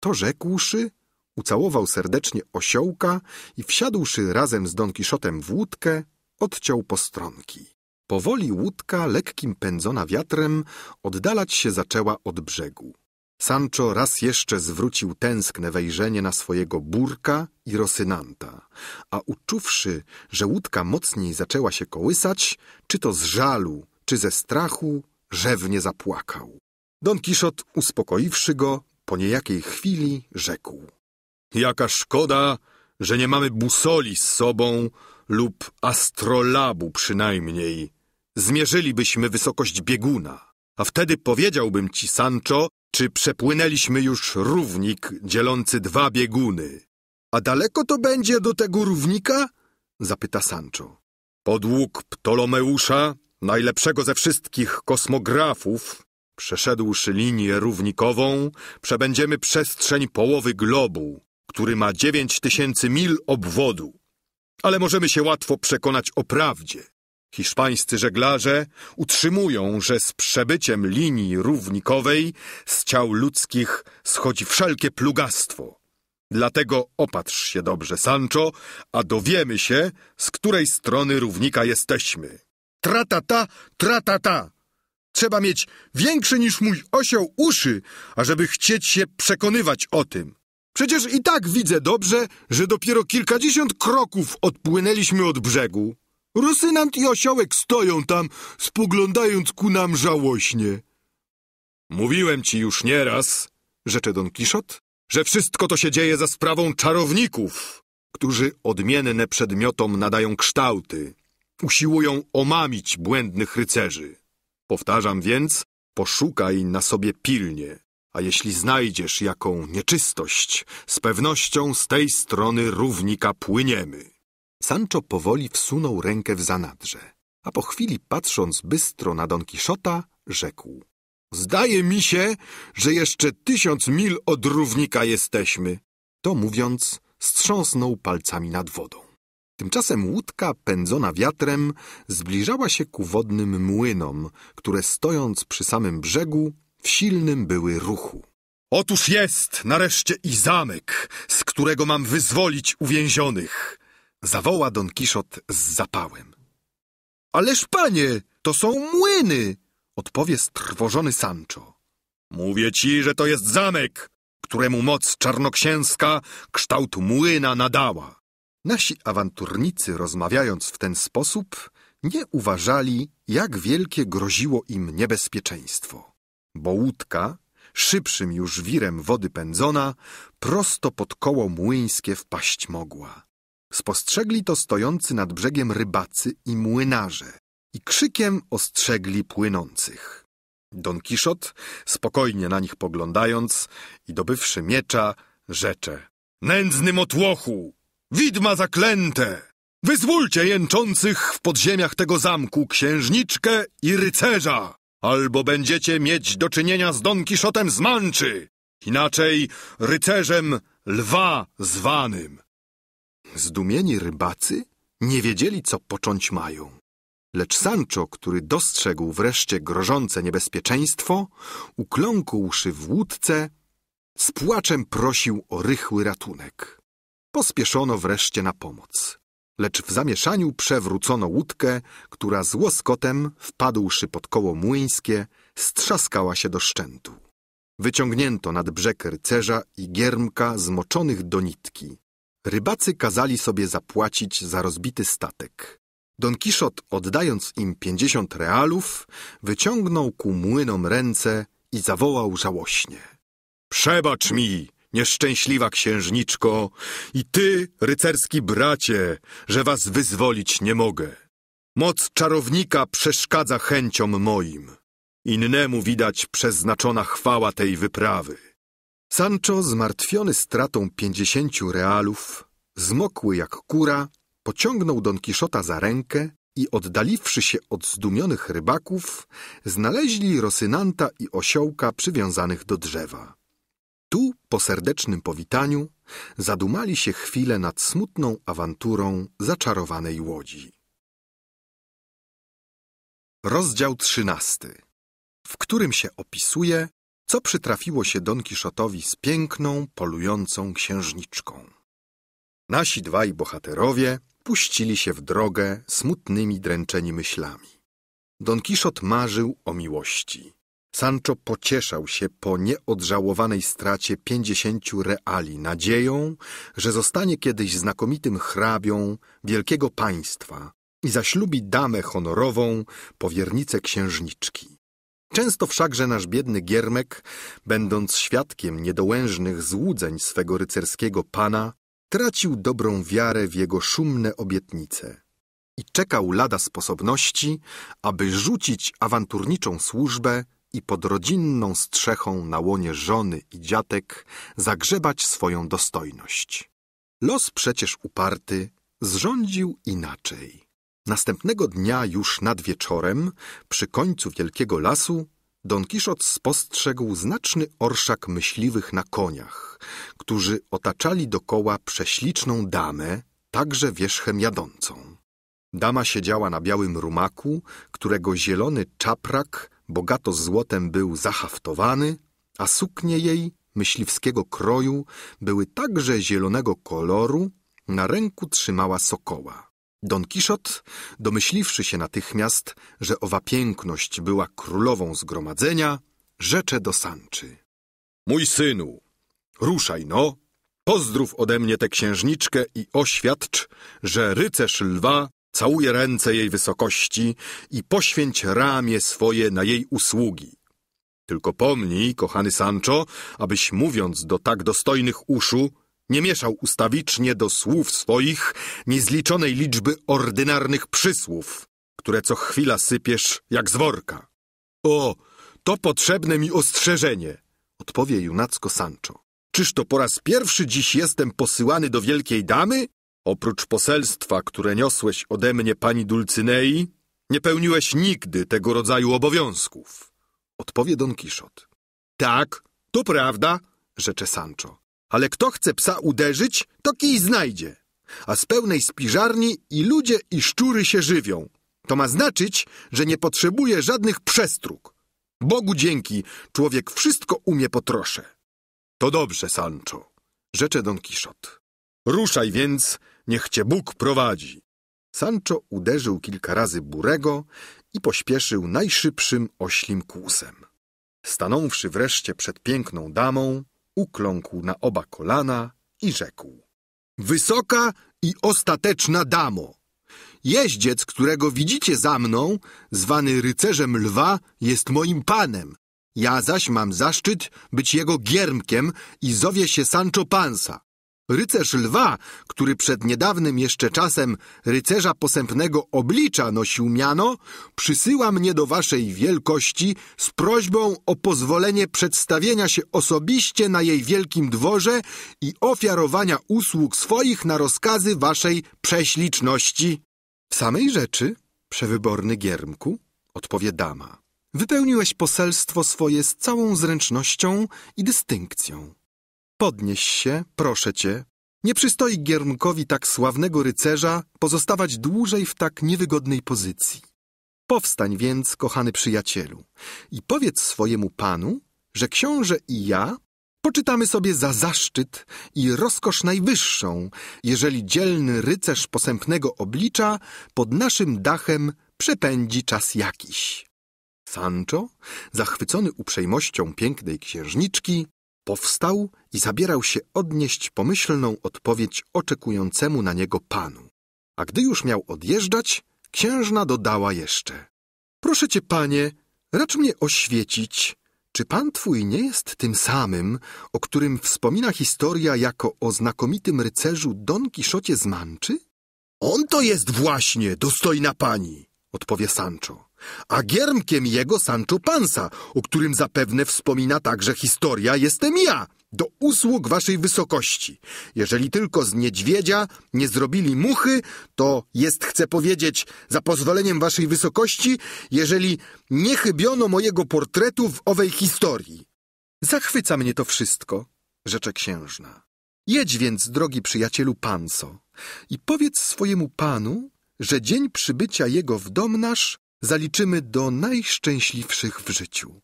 To rzekłszy, ucałował serdecznie osiołka i wsiadłszy razem z Don Kiszotem w łódkę, odciął postronki. Powoli łódka, lekkim pędzona wiatrem, oddalać się zaczęła od brzegu. Sancho raz jeszcze zwrócił tęskne wejrzenie na swojego burka i rosynanta, a uczuwszy, że łódka mocniej zaczęła się kołysać, czy to z żalu, czy ze strachu, rzewnie zapłakał. Don Kiszot, uspokoiwszy go, po niejakiej chwili rzekł. Jaka szkoda, że nie mamy busoli z sobą lub astrolabu przynajmniej. Zmierzylibyśmy wysokość bieguna, a wtedy powiedziałbym ci, Sancho, czy przepłynęliśmy już równik dzielący dwa bieguny. A daleko to będzie do tego równika? zapyta Sancho. Podług Ptolomeusza, najlepszego ze wszystkich kosmografów, przeszedłszy linię równikową, przebędziemy przestrzeń połowy globu, który ma dziewięć tysięcy mil obwodu. Ale możemy się łatwo przekonać o prawdzie. Hiszpańscy żeglarze utrzymują, że z przebyciem linii równikowej z ciał ludzkich schodzi wszelkie plugastwo. Dlatego opatrz się dobrze, Sancho, a dowiemy się, z której strony równika jesteśmy. Tratata, tratata! Trzeba mieć większy niż mój osioł uszy, ażeby chcieć się przekonywać o tym. Przecież i tak widzę dobrze, że dopiero kilkadziesiąt kroków odpłynęliśmy od brzegu. Rosynant i osiołek stoją tam, spoglądając ku nam żałośnie. Mówiłem ci już nieraz, rzecze Don Kiszot, że wszystko to się dzieje za sprawą czarowników, którzy odmienne przedmiotom nadają kształty, usiłują omamić błędnych rycerzy. Powtarzam więc, poszukaj na sobie pilnie. A jeśli znajdziesz jaką nieczystość, z pewnością z tej strony równika płyniemy. Sancho powoli wsunął rękę w zanadrze, a po chwili patrząc bystro na Don Kiszota, rzekł. Zdaje mi się, że jeszcze tysiąc mil od równika jesteśmy. To mówiąc, strząsnął palcami nad wodą. Tymczasem łódka, pędzona wiatrem, zbliżała się ku wodnym młynom, które stojąc przy samym brzegu, w silnym były ruchu. Otóż jest nareszcie i zamek, z którego mam wyzwolić uwięzionych! Zawoła Don Kiszot z zapałem. Ależ panie, to są młyny! Odpowie strwożony Sancho. Mówię ci, że to jest zamek, któremu moc czarnoksięska kształt młyna nadała. Nasi awanturnicy, rozmawiając w ten sposób, nie uważali, jak wielkie groziło im niebezpieczeństwo bo łódka, szybszym już wirem wody pędzona, prosto pod koło młyńskie wpaść mogła. Spostrzegli to stojący nad brzegiem rybacy i młynarze i krzykiem ostrzegli płynących. Don Kiszot, spokojnie na nich poglądając i dobywszy miecza, rzecze — Nędzny motłochu! Widma zaklęte! Wyzwólcie jęczących w podziemiach tego zamku księżniczkę i rycerza! albo będziecie mieć do czynienia z Don Kiszotem z Manczy, inaczej rycerzem lwa zwanym. Zdumieni rybacy nie wiedzieli, co począć mają. Lecz Sancho, który dostrzegł wreszcie grożące niebezpieczeństwo, ukląkłszy w łódce, z płaczem prosił o rychły ratunek. Pospieszono wreszcie na pomoc lecz w zamieszaniu przewrócono łódkę, która z łoskotem, wpadłszy pod koło młyńskie, strzaskała się do szczętu. Wyciągnięto nad brzeg rycerza i giermka zmoczonych do nitki. Rybacy kazali sobie zapłacić za rozbity statek. Don Kiszot, oddając im pięćdziesiąt realów, wyciągnął ku młynom ręce i zawołał żałośnie. Przebacz mi, nieszczęśliwa księżniczko, i ty, rycerski bracie, że was wyzwolić nie mogę. Moc czarownika przeszkadza chęciom moim. Innemu widać przeznaczona chwała tej wyprawy. Sancho, zmartwiony stratą pięćdziesięciu realów, zmokły jak kura, pociągnął Don Kiszota za rękę i oddaliwszy się od zdumionych rybaków, znaleźli Rosynanta i osiołka przywiązanych do drzewa. Tu, po serdecznym powitaniu, zadumali się chwilę nad smutną awanturą zaczarowanej łodzi. Rozdział trzynasty, w którym się opisuje, co przytrafiło się Don Kiszotowi z piękną, polującą księżniczką. Nasi dwaj bohaterowie puścili się w drogę smutnymi dręczeni myślami. Don Kiszot marzył o miłości. Sancho pocieszał się po nieodżałowanej stracie pięćdziesięciu reali, nadzieją, że zostanie kiedyś znakomitym hrabią wielkiego państwa i zaślubi damę honorową, powiernicę księżniczki. Często wszakże nasz biedny giermek, będąc świadkiem niedołężnych złudzeń swego rycerskiego pana, tracił dobrą wiarę w jego szumne obietnice i czekał lada sposobności, aby rzucić awanturniczą służbę i pod rodzinną strzechą na łonie żony i dziatek zagrzebać swoją dostojność. Los przecież uparty zrządził inaczej. Następnego dnia już nad wieczorem, przy końcu wielkiego lasu, Don Kiszot spostrzegł znaczny orszak myśliwych na koniach, którzy otaczali dokoła prześliczną damę, także wierzchem jadącą. Dama siedziała na białym rumaku, którego zielony czaprak bogato złotem był zahaftowany, a suknie jej myśliwskiego kroju były także zielonego koloru, na ręku trzymała sokoła. Don Kiszot, domyśliwszy się natychmiast, że owa piękność była królową zgromadzenia, rzecze do Sanczy. Mój synu, ruszaj no, pozdrów ode mnie tę księżniczkę i oświadcz, że rycerz lwa Całuję ręce jej wysokości i poświęć ramię swoje na jej usługi. Tylko pomnij, kochany Sancho, abyś mówiąc do tak dostojnych uszu, nie mieszał ustawicznie do słów swoich niezliczonej liczby ordynarnych przysłów, które co chwila sypiesz jak z worka. O, to potrzebne mi ostrzeżenie, odpowie junacko Sancho. Czyż to po raz pierwszy dziś jestem posyłany do wielkiej damy? Oprócz poselstwa, które niosłeś ode mnie pani Dulcynei, nie pełniłeś nigdy tego rodzaju obowiązków. Odpowie Don Kiszot. Tak, to prawda, rzecze Sancho. Ale kto chce psa uderzyć, to kij znajdzie. A z pełnej spiżarni i ludzie i szczury się żywią. To ma znaczyć, że nie potrzebuje żadnych przestróg. Bogu dzięki, człowiek wszystko umie potrosze. To dobrze, Sancho, rzecze Don Kiszot. Ruszaj więc, Niech cię Bóg prowadzi. Sancho uderzył kilka razy Burego i pośpieszył najszybszym oślim kłusem. Stanąwszy wreszcie przed piękną damą, ukląkł na oba kolana i rzekł. Wysoka i ostateczna damo! Jeździec, którego widzicie za mną, zwany rycerzem lwa, jest moim panem. Ja zaś mam zaszczyt być jego giermkiem i zowie się Sancho Panza. Rycerz lwa, który przed niedawnym jeszcze czasem rycerza posępnego oblicza nosił miano, przysyła mnie do waszej wielkości z prośbą o pozwolenie przedstawienia się osobiście na jej wielkim dworze i ofiarowania usług swoich na rozkazy waszej prześliczności. W samej rzeczy, przewyborny Giermku, dama, wypełniłeś poselstwo swoje z całą zręcznością i dystynkcją. Podnieś się, proszę cię. Nie przystoi Giermkowi tak sławnego rycerza pozostawać dłużej w tak niewygodnej pozycji. Powstań więc, kochany przyjacielu, i powiedz swojemu panu, że książę i ja poczytamy sobie za zaszczyt i rozkosz najwyższą, jeżeli dzielny rycerz posępnego oblicza pod naszym dachem przepędzi czas jakiś. Sancho, zachwycony uprzejmością pięknej księżniczki, powstał i zabierał się odnieść pomyślną odpowiedź oczekującemu na niego panu. A gdy już miał odjeżdżać, księżna dodała jeszcze. Proszę cię, panie, racz mnie oświecić. Czy pan twój nie jest tym samym, o którym wspomina historia jako o znakomitym rycerzu Don Kiszocie z Manczy? On to jest właśnie, dostojna pani, odpowie Sancho a giermkiem jego Sancho Pansa, o którym zapewne wspomina także historia Jestem ja, do usług waszej wysokości. Jeżeli tylko z niedźwiedzia nie zrobili muchy, to jest, chcę powiedzieć, za pozwoleniem waszej wysokości, jeżeli nie chybiono mojego portretu w owej historii. Zachwyca mnie to wszystko, rzecze księżna. Jedź więc, drogi przyjacielu Panso, i powiedz swojemu panu, że dzień przybycia jego w dom nasz zaliczymy do najszczęśliwszych w życiu.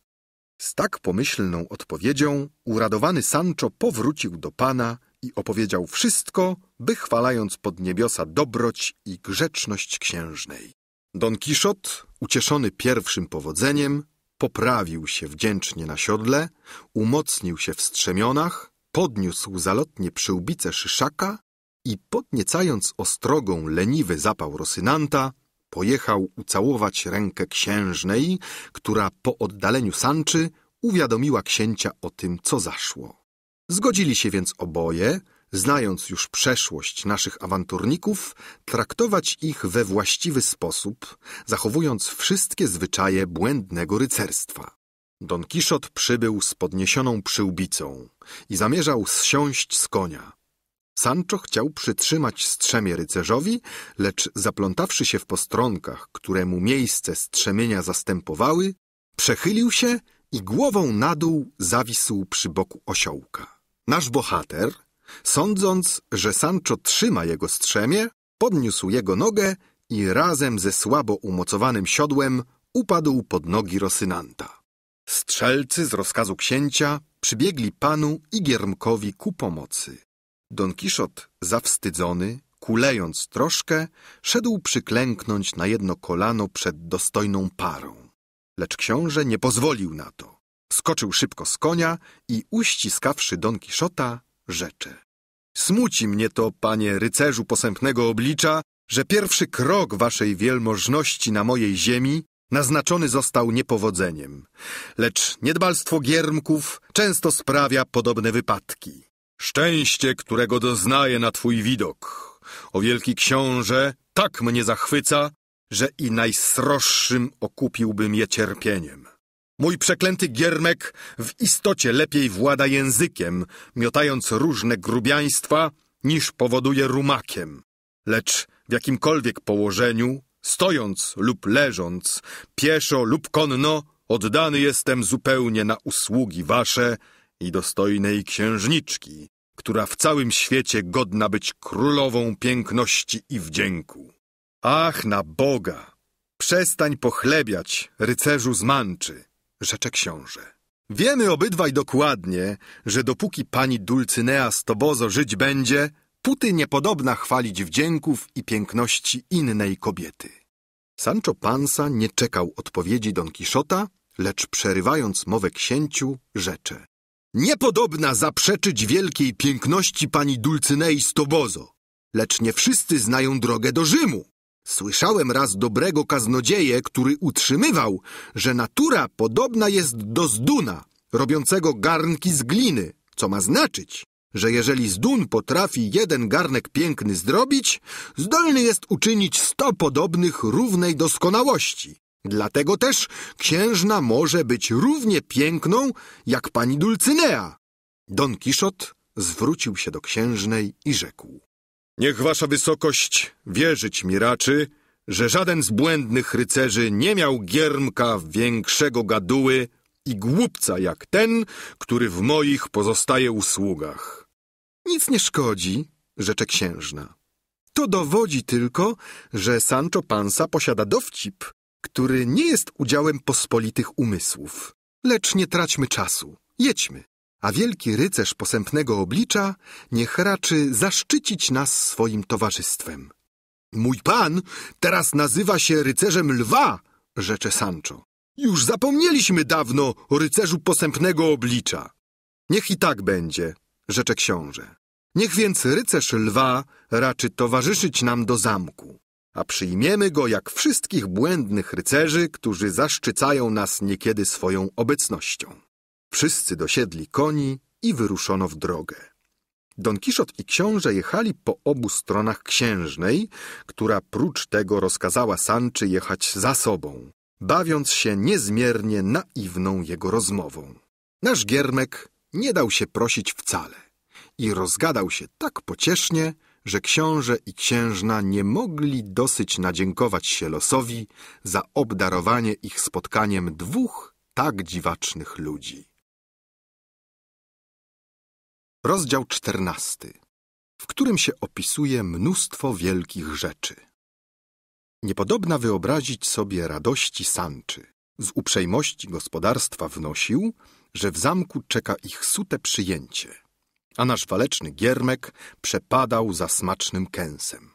Z tak pomyślną odpowiedzią uradowany Sancho powrócił do pana i opowiedział wszystko, wychwalając pod niebiosa dobroć i grzeczność księżnej. Don Kiszot, ucieszony pierwszym powodzeniem, poprawił się wdzięcznie na siodle, umocnił się w strzemionach, podniósł zalotnie przyłbicę szyszaka i podniecając ostrogą leniwy zapał Rosynanta, pojechał ucałować rękę księżnej, która po oddaleniu Sanczy uwiadomiła księcia o tym, co zaszło. Zgodzili się więc oboje, znając już przeszłość naszych awanturników, traktować ich we właściwy sposób, zachowując wszystkie zwyczaje błędnego rycerstwa. Don Kiszot przybył z podniesioną przyłbicą i zamierzał zsiąść z konia. Sancho chciał przytrzymać strzemię rycerzowi, lecz zaplątawszy się w postronkach, które mu miejsce strzemienia zastępowały, przechylił się i głową na dół zawisł przy boku osiołka. Nasz bohater, sądząc, że Sancho trzyma jego strzemię, podniósł jego nogę i razem ze słabo umocowanym siodłem upadł pod nogi Rosynanta. Strzelcy z rozkazu księcia przybiegli panu i Giermkowi ku pomocy. Don Kiszot, zawstydzony, kulejąc troszkę, szedł przyklęknąć na jedno kolano przed dostojną parą. Lecz książę nie pozwolił na to. Skoczył szybko z konia i uściskawszy Don Kiszota, rzecze. Smuci mnie to, panie rycerzu posępnego oblicza, że pierwszy krok waszej wielmożności na mojej ziemi naznaczony został niepowodzeniem. Lecz niedbalstwo giermków często sprawia podobne wypadki. Szczęście, którego doznaję na twój widok, o wielki książę, tak mnie zachwyca, że i najsroższym okupiłbym je cierpieniem. Mój przeklęty giermek w istocie lepiej włada językiem, miotając różne grubiaństwa, niż powoduje rumakiem. Lecz w jakimkolwiek położeniu, stojąc lub leżąc, pieszo lub konno, oddany jestem zupełnie na usługi wasze i dostojnej księżniczki, która w całym świecie godna być królową piękności i wdzięku. Ach, na Boga! Przestań pochlebiać, rycerzu zmanczy. rzecze książę. Wiemy obydwaj dokładnie, że dopóki pani Dulcynea z Tobozo żyć będzie, puty niepodobna chwalić wdzięków i piękności innej kobiety. Sancho Panza nie czekał odpowiedzi Don Kiszota, lecz przerywając mowę księciu, rzecze. Niepodobna zaprzeczyć wielkiej piękności pani Dulcynei Stobozo, lecz nie wszyscy znają drogę do Rzymu. Słyszałem raz dobrego kaznodzieje, który utrzymywał, że natura podobna jest do zduna, robiącego garnki z gliny, co ma znaczyć, że jeżeli zdun potrafi jeden garnek piękny zrobić, zdolny jest uczynić sto podobnych równej doskonałości. Dlatego też księżna może być równie piękną jak pani Dulcynea. Don Kiszot zwrócił się do księżnej i rzekł. Niech wasza wysokość wierzyć mi raczy, że żaden z błędnych rycerzy nie miał giermka większego gaduły i głupca jak ten, który w moich pozostaje usługach. Nic nie szkodzi, rzecze księżna. To dowodzi tylko, że Sancho Panza posiada dowcip, który nie jest udziałem pospolitych umysłów. Lecz nie traćmy czasu, jedźmy, a wielki rycerz posępnego oblicza niech raczy zaszczycić nas swoim towarzystwem. Mój pan teraz nazywa się rycerzem lwa, rzecze Sancho. Już zapomnieliśmy dawno o rycerzu posępnego oblicza. Niech i tak będzie, rzecze książę. Niech więc rycerz lwa raczy towarzyszyć nam do zamku a przyjmiemy go jak wszystkich błędnych rycerzy, którzy zaszczycają nas niekiedy swoją obecnością. Wszyscy dosiedli koni i wyruszono w drogę. Don Kiszot i książę jechali po obu stronach księżnej, która prócz tego rozkazała Sanczy jechać za sobą, bawiąc się niezmiernie naiwną jego rozmową. Nasz giermek nie dał się prosić wcale i rozgadał się tak pociesznie, że książę i księżna nie mogli dosyć nadziękować się losowi za obdarowanie ich spotkaniem dwóch tak dziwacznych ludzi. Rozdział czternasty, w którym się opisuje mnóstwo wielkich rzeczy. Niepodobna wyobrazić sobie radości Sanczy. Z uprzejmości gospodarstwa wnosił, że w zamku czeka ich sute przyjęcie – a nasz waleczny giermek przepadał za smacznym kęsem.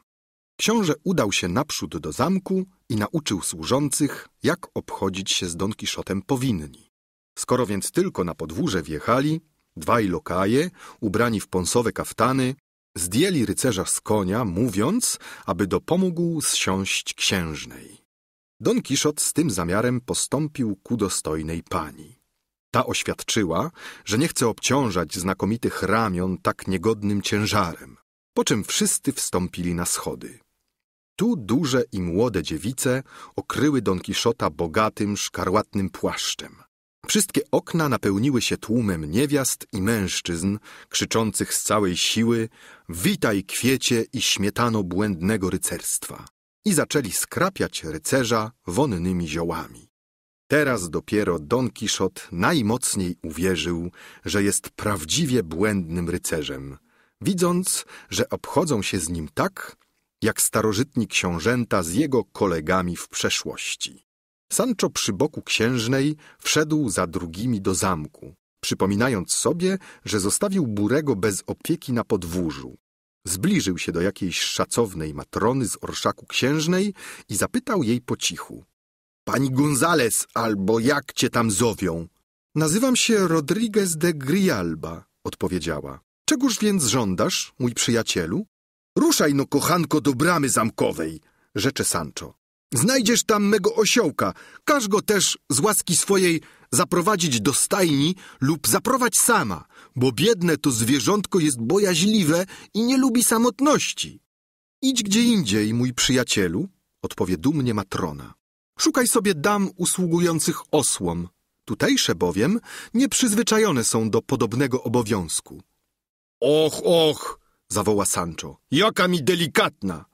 Książę udał się naprzód do zamku i nauczył służących, jak obchodzić się z Don Kiszotem powinni. Skoro więc tylko na podwórze wjechali, dwaj lokaje, ubrani w ponsowe kaftany, zdjęli rycerza z konia, mówiąc, aby dopomógł zsiąść księżnej. Don Kiszot z tym zamiarem postąpił ku dostojnej pani. Ta oświadczyła, że nie chce obciążać znakomitych ramion tak niegodnym ciężarem, po czym wszyscy wstąpili na schody. Tu duże i młode dziewice okryły Don Kiszota bogatym, szkarłatnym płaszczem. Wszystkie okna napełniły się tłumem niewiast i mężczyzn, krzyczących z całej siły Witaj kwiecie i śmietano błędnego rycerstwa! I zaczęli skrapiać rycerza wonnymi ziołami. Teraz dopiero Don Kiszot najmocniej uwierzył, że jest prawdziwie błędnym rycerzem, widząc, że obchodzą się z nim tak, jak starożytni książęta z jego kolegami w przeszłości. Sancho przy boku księżnej wszedł za drugimi do zamku, przypominając sobie, że zostawił Burego bez opieki na podwórzu. Zbliżył się do jakiejś szacownej matrony z orszaku księżnej i zapytał jej po cichu – pani Gonzales albo jak cię tam zowią. Nazywam się Rodriguez de Grialba, odpowiedziała. Czegóż więc żądasz, mój przyjacielu? Ruszaj no, kochanko, do bramy zamkowej, rzecze Sancho. Znajdziesz tam mego osiołka. Każ go też z łaski swojej zaprowadzić do stajni lub zaprowadź sama, bo biedne to zwierzątko jest bojaźliwe i nie lubi samotności. Idź gdzie indziej, mój przyjacielu, odpowie dumnie matrona. Szukaj sobie dam usługujących osłom. Tutejsze bowiem nieprzyzwyczajone są do podobnego obowiązku. Och, och! zawoła Sancho. Jaka mi delikatna!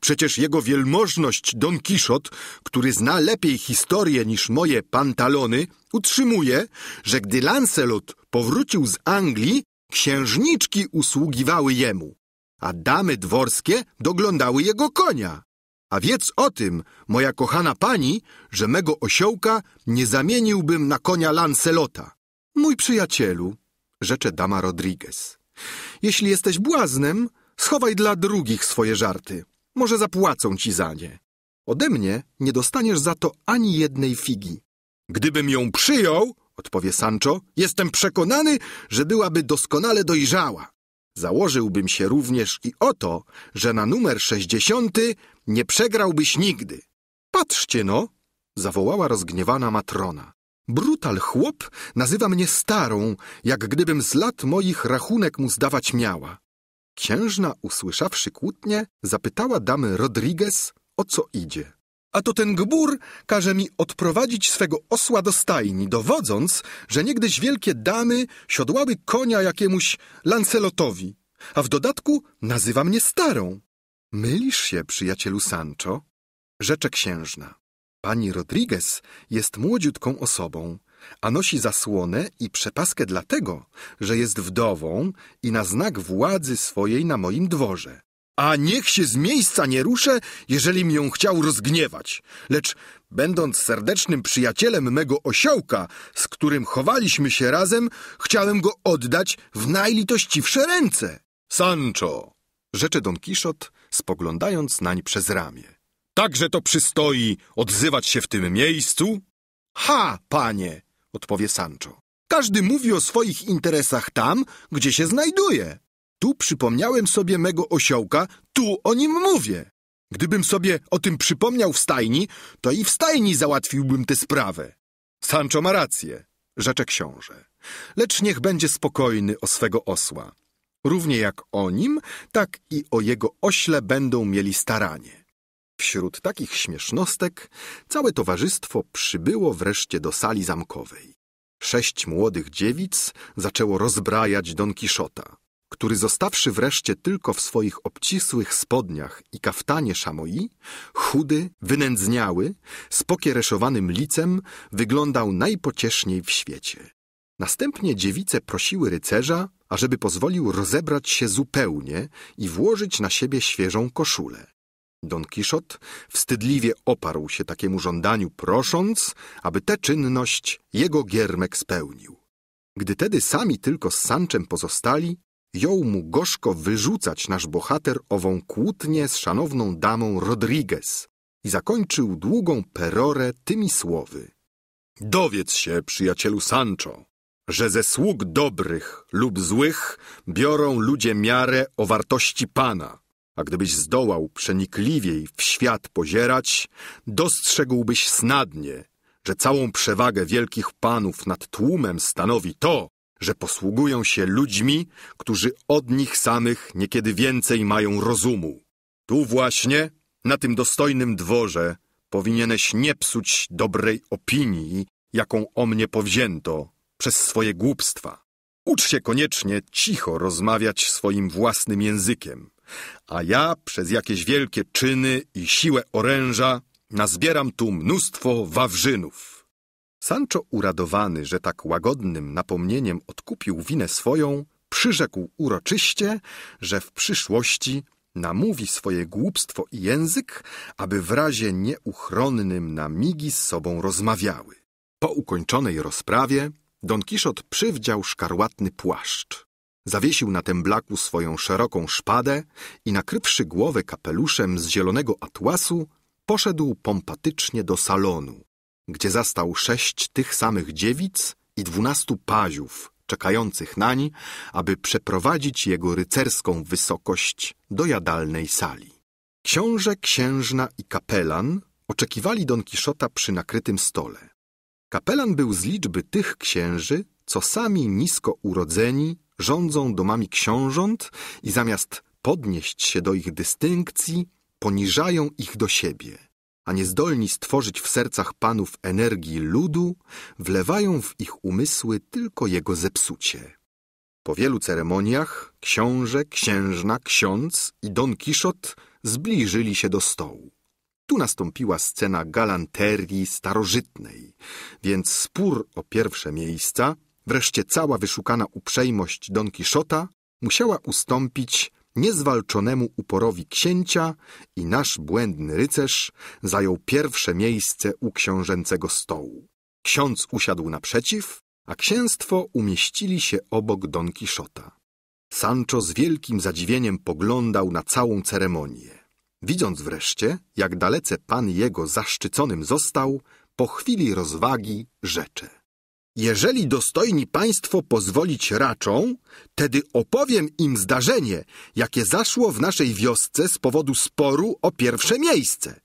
Przecież jego wielmożność Don Kiszot, który zna lepiej historię niż moje pantalony, utrzymuje, że gdy Lancelot powrócił z Anglii, księżniczki usługiwały jemu, a damy dworskie doglądały jego konia. A wiedz o tym, moja kochana pani, że mego osiołka nie zamieniłbym na konia Lancelota. Mój przyjacielu, rzecze dama Rodriguez. Jeśli jesteś błaznem, schowaj dla drugich swoje żarty. Może zapłacą ci za nie. Ode mnie nie dostaniesz za to ani jednej figi. Gdybym ją przyjął, odpowie Sancho, jestem przekonany, że byłaby doskonale dojrzała. Założyłbym się również i o to, że na numer 60 nie przegrałbyś nigdy. Patrzcie no, zawołała rozgniewana matrona. Brutal chłop nazywa mnie starą, jak gdybym z lat moich rachunek mu zdawać miała. Księżna, usłyszawszy kłótnie, zapytała damy Rodriguez, o co idzie. A to ten gbur każe mi odprowadzić swego osła do stajni, dowodząc, że niegdyś wielkie damy siodłały konia jakiemuś Lancelotowi, a w dodatku nazywa mnie starą. Mylisz się, przyjacielu Sancho? Rzecze księżna. Pani Rodriguez jest młodziutką osobą, a nosi zasłonę i przepaskę dlatego, że jest wdową i na znak władzy swojej na moim dworze a niech się z miejsca nie ruszę, jeżeli mi ją chciał rozgniewać. Lecz będąc serdecznym przyjacielem mego osiołka, z którym chowaliśmy się razem, chciałem go oddać w najlitościwsze ręce. Sancho, rzecze Don Kiszot, spoglądając nań przez ramię. Także to przystoi odzywać się w tym miejscu? Ha, panie, odpowie Sancho. Każdy mówi o swoich interesach tam, gdzie się znajduje. Tu przypomniałem sobie mego osiołka, tu o nim mówię. Gdybym sobie o tym przypomniał w stajni, to i w stajni załatwiłbym tę sprawę. Sancho ma rację, rzecze książę. Lecz niech będzie spokojny o swego osła. Równie jak o nim, tak i o jego ośle będą mieli staranie. Wśród takich śmiesznostek całe towarzystwo przybyło wreszcie do sali zamkowej. Sześć młodych dziewic zaczęło rozbrajać Don Kiszota który zostawszy wreszcie tylko w swoich obcisłych spodniach i kaftanie szamoi, chudy, wynędzniały, z pokiereszowanym licem, wyglądał najpocieszniej w świecie. Następnie dziewice prosiły rycerza, ażeby pozwolił rozebrać się zupełnie i włożyć na siebie świeżą koszulę. Don Kiszot wstydliwie oparł się takiemu żądaniu, prosząc, aby tę czynność jego giermek spełnił. Gdy tedy sami tylko z Sanczem pozostali, jął mu gorzko wyrzucać nasz bohater ową kłótnię z szanowną damą Rodriguez i zakończył długą perorę tymi słowy. Dowiedz się, przyjacielu Sancho, że ze sług dobrych lub złych biorą ludzie miarę o wartości Pana, a gdybyś zdołał przenikliwiej w świat pozierać, dostrzegłbyś snadnie, że całą przewagę wielkich panów nad tłumem stanowi to, że posługują się ludźmi, którzy od nich samych niekiedy więcej mają rozumu. Tu właśnie, na tym dostojnym dworze, powinieneś nie psuć dobrej opinii, jaką o mnie powzięto przez swoje głupstwa. Ucz się koniecznie cicho rozmawiać swoim własnym językiem, a ja przez jakieś wielkie czyny i siłę oręża nazbieram tu mnóstwo wawrzynów. Sancho uradowany, że tak łagodnym napomnieniem odkupił winę swoją, przyrzekł uroczyście, że w przyszłości namówi swoje głupstwo i język, aby w razie nieuchronnym na migi z sobą rozmawiały. Po ukończonej rozprawie Don Kiszot przywdział szkarłatny płaszcz. Zawiesił na temblaku swoją szeroką szpadę i nakrywszy głowę kapeluszem z zielonego atłasu, poszedł pompatycznie do salonu, gdzie zastał sześć tych samych dziewic i dwunastu paziów czekających nań, aby przeprowadzić jego rycerską wysokość do jadalnej sali. Książę, księżna i kapelan oczekiwali Don Kiszota przy nakrytym stole. Kapelan był z liczby tych księży, co sami nisko urodzeni rządzą domami książąt i zamiast podnieść się do ich dystynkcji, poniżają ich do siebie a niezdolni stworzyć w sercach panów energii ludu, wlewają w ich umysły tylko jego zepsucie. Po wielu ceremoniach książę, księżna, ksiądz i Don Kiszot zbliżyli się do stołu. Tu nastąpiła scena galanterii starożytnej, więc spór o pierwsze miejsca, wreszcie cała wyszukana uprzejmość Don Kiszota musiała ustąpić niezwalczonemu uporowi księcia i nasz błędny rycerz zajął pierwsze miejsce u książęcego stołu. Ksiądz usiadł naprzeciw, a księstwo umieścili się obok Don Kiszota. Sancho z wielkim zadziwieniem poglądał na całą ceremonię. Widząc wreszcie, jak dalece pan jego zaszczyconym został, po chwili rozwagi rzecze. Jeżeli dostojni państwo pozwolić raczą, tedy opowiem im zdarzenie, jakie zaszło w naszej wiosce z powodu sporu o pierwsze miejsce.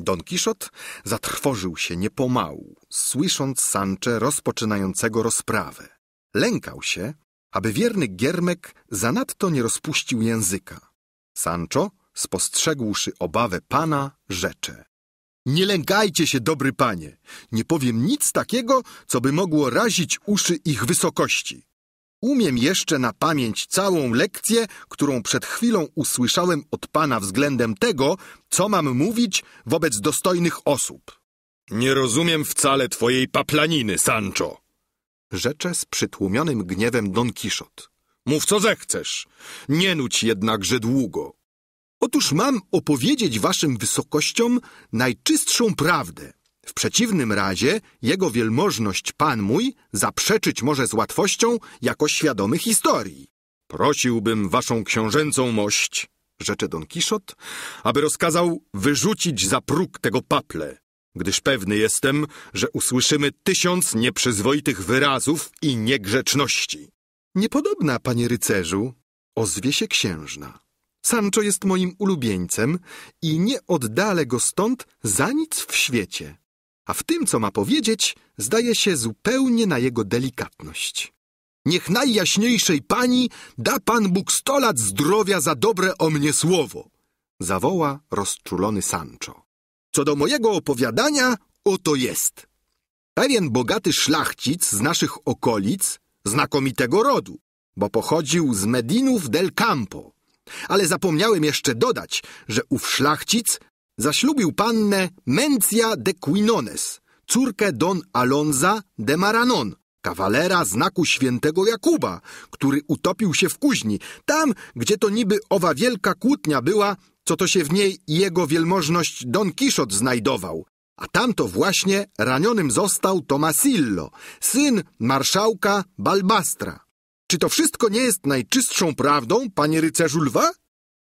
Don Kiszot zatrwożył się niepomału, słysząc Sancze rozpoczynającego rozprawę. Lękał się, aby wierny Giermek zanadto nie rozpuścił języka. Sancho, spostrzegłszy obawę pana, rzecze. Nie lękajcie się, dobry panie. Nie powiem nic takiego, co by mogło razić uszy ich wysokości. Umiem jeszcze na pamięć całą lekcję, którą przed chwilą usłyszałem od pana względem tego, co mam mówić wobec dostojnych osób. Nie rozumiem wcale twojej paplaniny, Sancho. Rzecze z przytłumionym gniewem Don Kiszot. Mów co zechcesz, nie nuć jednakże długo. Otóż mam opowiedzieć waszym wysokościom najczystszą prawdę. W przeciwnym razie jego wielmożność pan mój zaprzeczyć może z łatwością jako świadomy historii. Prosiłbym waszą książęcą mość, rzecze Don Kiszot, aby rozkazał wyrzucić za próg tego paple, gdyż pewny jestem, że usłyszymy tysiąc nieprzyzwoitych wyrazów i niegrzeczności. Niepodobna, panie rycerzu, ozwie się księżna. Sancho jest moim ulubieńcem i nie oddalę go stąd za nic w świecie. A w tym, co ma powiedzieć, zdaje się zupełnie na jego delikatność. Niech najjaśniejszej pani da pan Bóg sto lat zdrowia za dobre o mnie słowo! Zawoła rozczulony Sancho. Co do mojego opowiadania, oto jest. Pewien bogaty szlachcic z naszych okolic, znakomitego rodu, bo pochodził z Medinów del Campo, ale zapomniałem jeszcze dodać, że ów szlachcic zaślubił pannę Mencia de Quinones, córkę Don Alonza de Maranon, kawalera znaku świętego Jakuba, który utopił się w kuźni, tam, gdzie to niby owa wielka kłótnia była, co to się w niej jego wielmożność Don Kiszot znajdował. A tamto właśnie ranionym został Tomasillo, syn marszałka Balbastra. Czy to wszystko nie jest najczystszą prawdą, panie rycerzu lwa?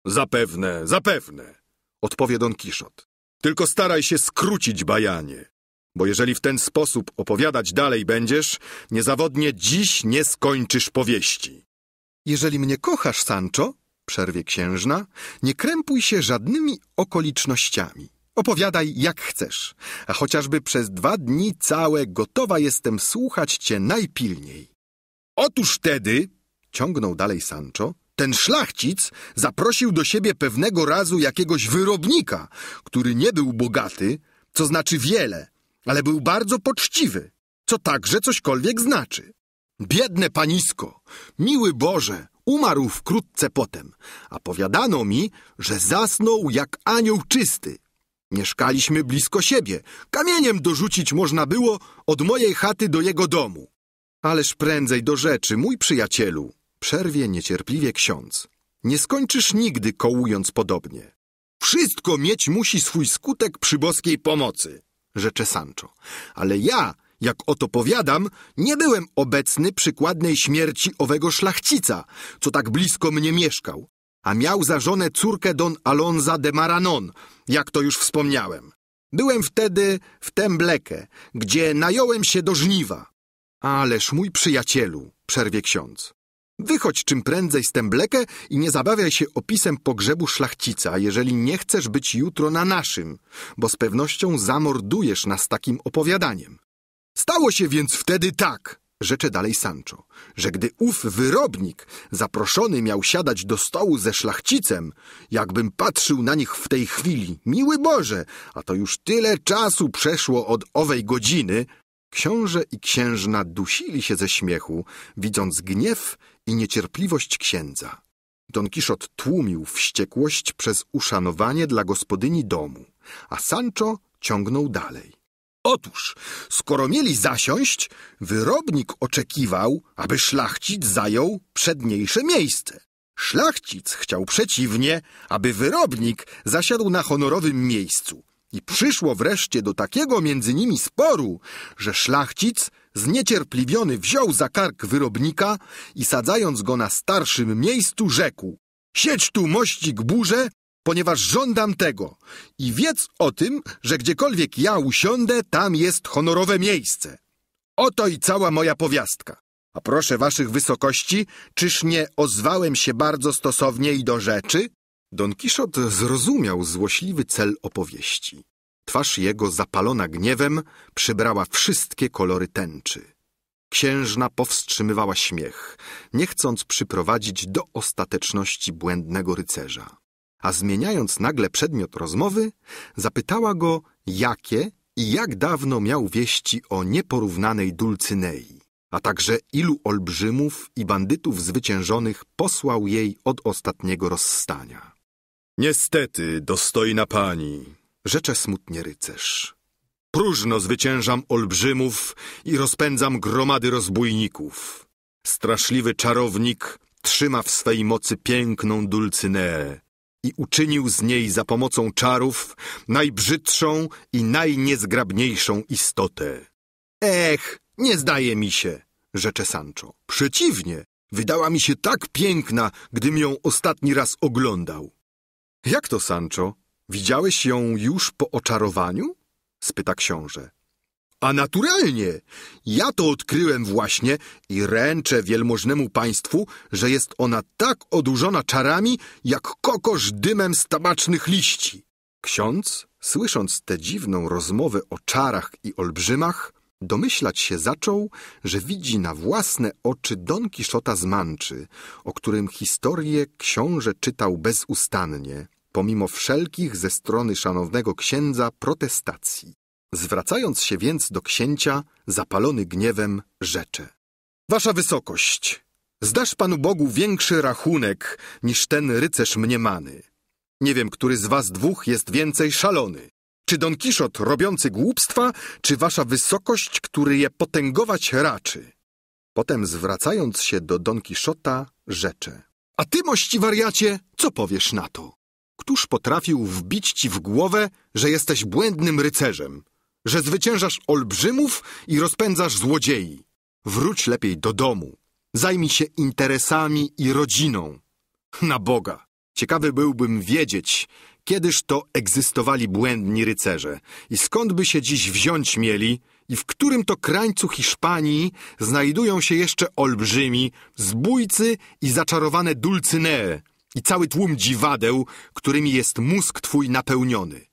Zapewne, zapewne, odpowie Don Kiszot. Tylko staraj się skrócić bajanie, bo jeżeli w ten sposób opowiadać dalej będziesz, niezawodnie dziś nie skończysz powieści. Jeżeli mnie kochasz, Sancho, przerwie księżna, nie krępuj się żadnymi okolicznościami. Opowiadaj jak chcesz, a chociażby przez dwa dni całe gotowa jestem słuchać cię najpilniej. Otóż wtedy, ciągnął dalej Sancho, ten szlachcic zaprosił do siebie pewnego razu jakiegoś wyrobnika, który nie był bogaty, co znaczy wiele, ale był bardzo poczciwy, co także cośkolwiek znaczy. Biedne panisko, miły Boże, umarł wkrótce potem, a powiadano mi, że zasnął jak anioł czysty. Mieszkaliśmy blisko siebie, kamieniem dorzucić można było od mojej chaty do jego domu. Ależ prędzej do rzeczy, mój przyjacielu, przerwie niecierpliwie ksiądz. Nie skończysz nigdy kołując podobnie. Wszystko mieć musi swój skutek przy boskiej pomocy, rzecze Sancho. Ale ja, jak oto powiadam, nie byłem obecny przykładnej śmierci owego szlachcica, co tak blisko mnie mieszkał, a miał za żonę córkę don Alonza de Maranon, jak to już wspomniałem. Byłem wtedy w Temblekę, gdzie nająłem się do żniwa. Ależ mój przyjacielu, przerwie ksiądz. Wychodź czym prędzej z temblekę i nie zabawiaj się opisem pogrzebu szlachcica, jeżeli nie chcesz być jutro na naszym, bo z pewnością zamordujesz nas takim opowiadaniem. Stało się więc wtedy tak, rzecze dalej Sancho, że gdy ów wyrobnik zaproszony miał siadać do stołu ze szlachcicem, jakbym patrzył na nich w tej chwili, miły Boże, a to już tyle czasu przeszło od owej godziny, Książę i księżna dusili się ze śmiechu, widząc gniew i niecierpliwość księdza. Don Kiszot tłumił wściekłość przez uszanowanie dla gospodyni domu, a Sancho ciągnął dalej. Otóż, skoro mieli zasiąść, wyrobnik oczekiwał, aby szlachcic zajął przedniejsze miejsce. Szlachcic chciał przeciwnie, aby wyrobnik zasiadł na honorowym miejscu, i przyszło wreszcie do takiego między nimi sporu, że szlachcic zniecierpliwiony wziął za kark wyrobnika i sadzając go na starszym miejscu rzekł Siedź tu mościk burze, ponieważ żądam tego i wiedz o tym, że gdziekolwiek ja usiądę, tam jest honorowe miejsce. Oto i cała moja powiastka. A proszę waszych wysokości, czyż nie ozwałem się bardzo stosownie i do rzeczy? Don Kiszot zrozumiał złośliwy cel opowieści. Twarz jego zapalona gniewem przybrała wszystkie kolory tęczy. Księżna powstrzymywała śmiech, nie chcąc przyprowadzić do ostateczności błędnego rycerza. A zmieniając nagle przedmiot rozmowy, zapytała go, jakie i jak dawno miał wieści o nieporównanej Dulcynei, a także ilu olbrzymów i bandytów zwyciężonych posłał jej od ostatniego rozstania. Niestety, dostojna pani, rzecze smutnie rycerz. Próżno zwyciężam olbrzymów i rozpędzam gromady rozbójników. Straszliwy czarownik trzyma w swej mocy piękną Dulcyneę i uczynił z niej za pomocą czarów najbrzydszą i najniezgrabniejszą istotę. Ech, nie zdaje mi się, rzecze Sancho. Przeciwnie, wydała mi się tak piękna, gdym ją ostatni raz oglądał. Jak to, Sancho? Widziałeś ją już po oczarowaniu? spyta książę. A naturalnie! Ja to odkryłem właśnie i ręczę wielmożnemu państwu, że jest ona tak odurzona czarami, jak kokosz dymem z tabacznych liści. Ksiądz, słysząc tę dziwną rozmowę o czarach i olbrzymach, domyślać się zaczął, że widzi na własne oczy Don Kiszota z Manczy, o którym historię książę czytał bezustannie pomimo wszelkich ze strony szanownego księdza protestacji. Zwracając się więc do księcia, zapalony gniewem, rzecze. Wasza wysokość, zdasz Panu Bogu większy rachunek niż ten rycerz mniemany. Nie wiem, który z was dwóch jest więcej szalony. Czy Don Kiszot robiący głupstwa, czy wasza wysokość, który je potęgować raczy? Potem zwracając się do Don Kiszota, rzecze. A ty, mości wariacie, co powiesz na to? Któż potrafił wbić ci w głowę, że jesteś błędnym rycerzem, że zwyciężasz olbrzymów i rozpędzasz złodziei? Wróć lepiej do domu. Zajmij się interesami i rodziną. Na Boga! Ciekawy byłbym wiedzieć, kiedyż to egzystowali błędni rycerze i skąd by się dziś wziąć mieli i w którym to krańcu Hiszpanii znajdują się jeszcze olbrzymi, zbójcy i zaczarowane dulcynee, i cały tłum dziwadeł, którymi jest mózg twój napełniony.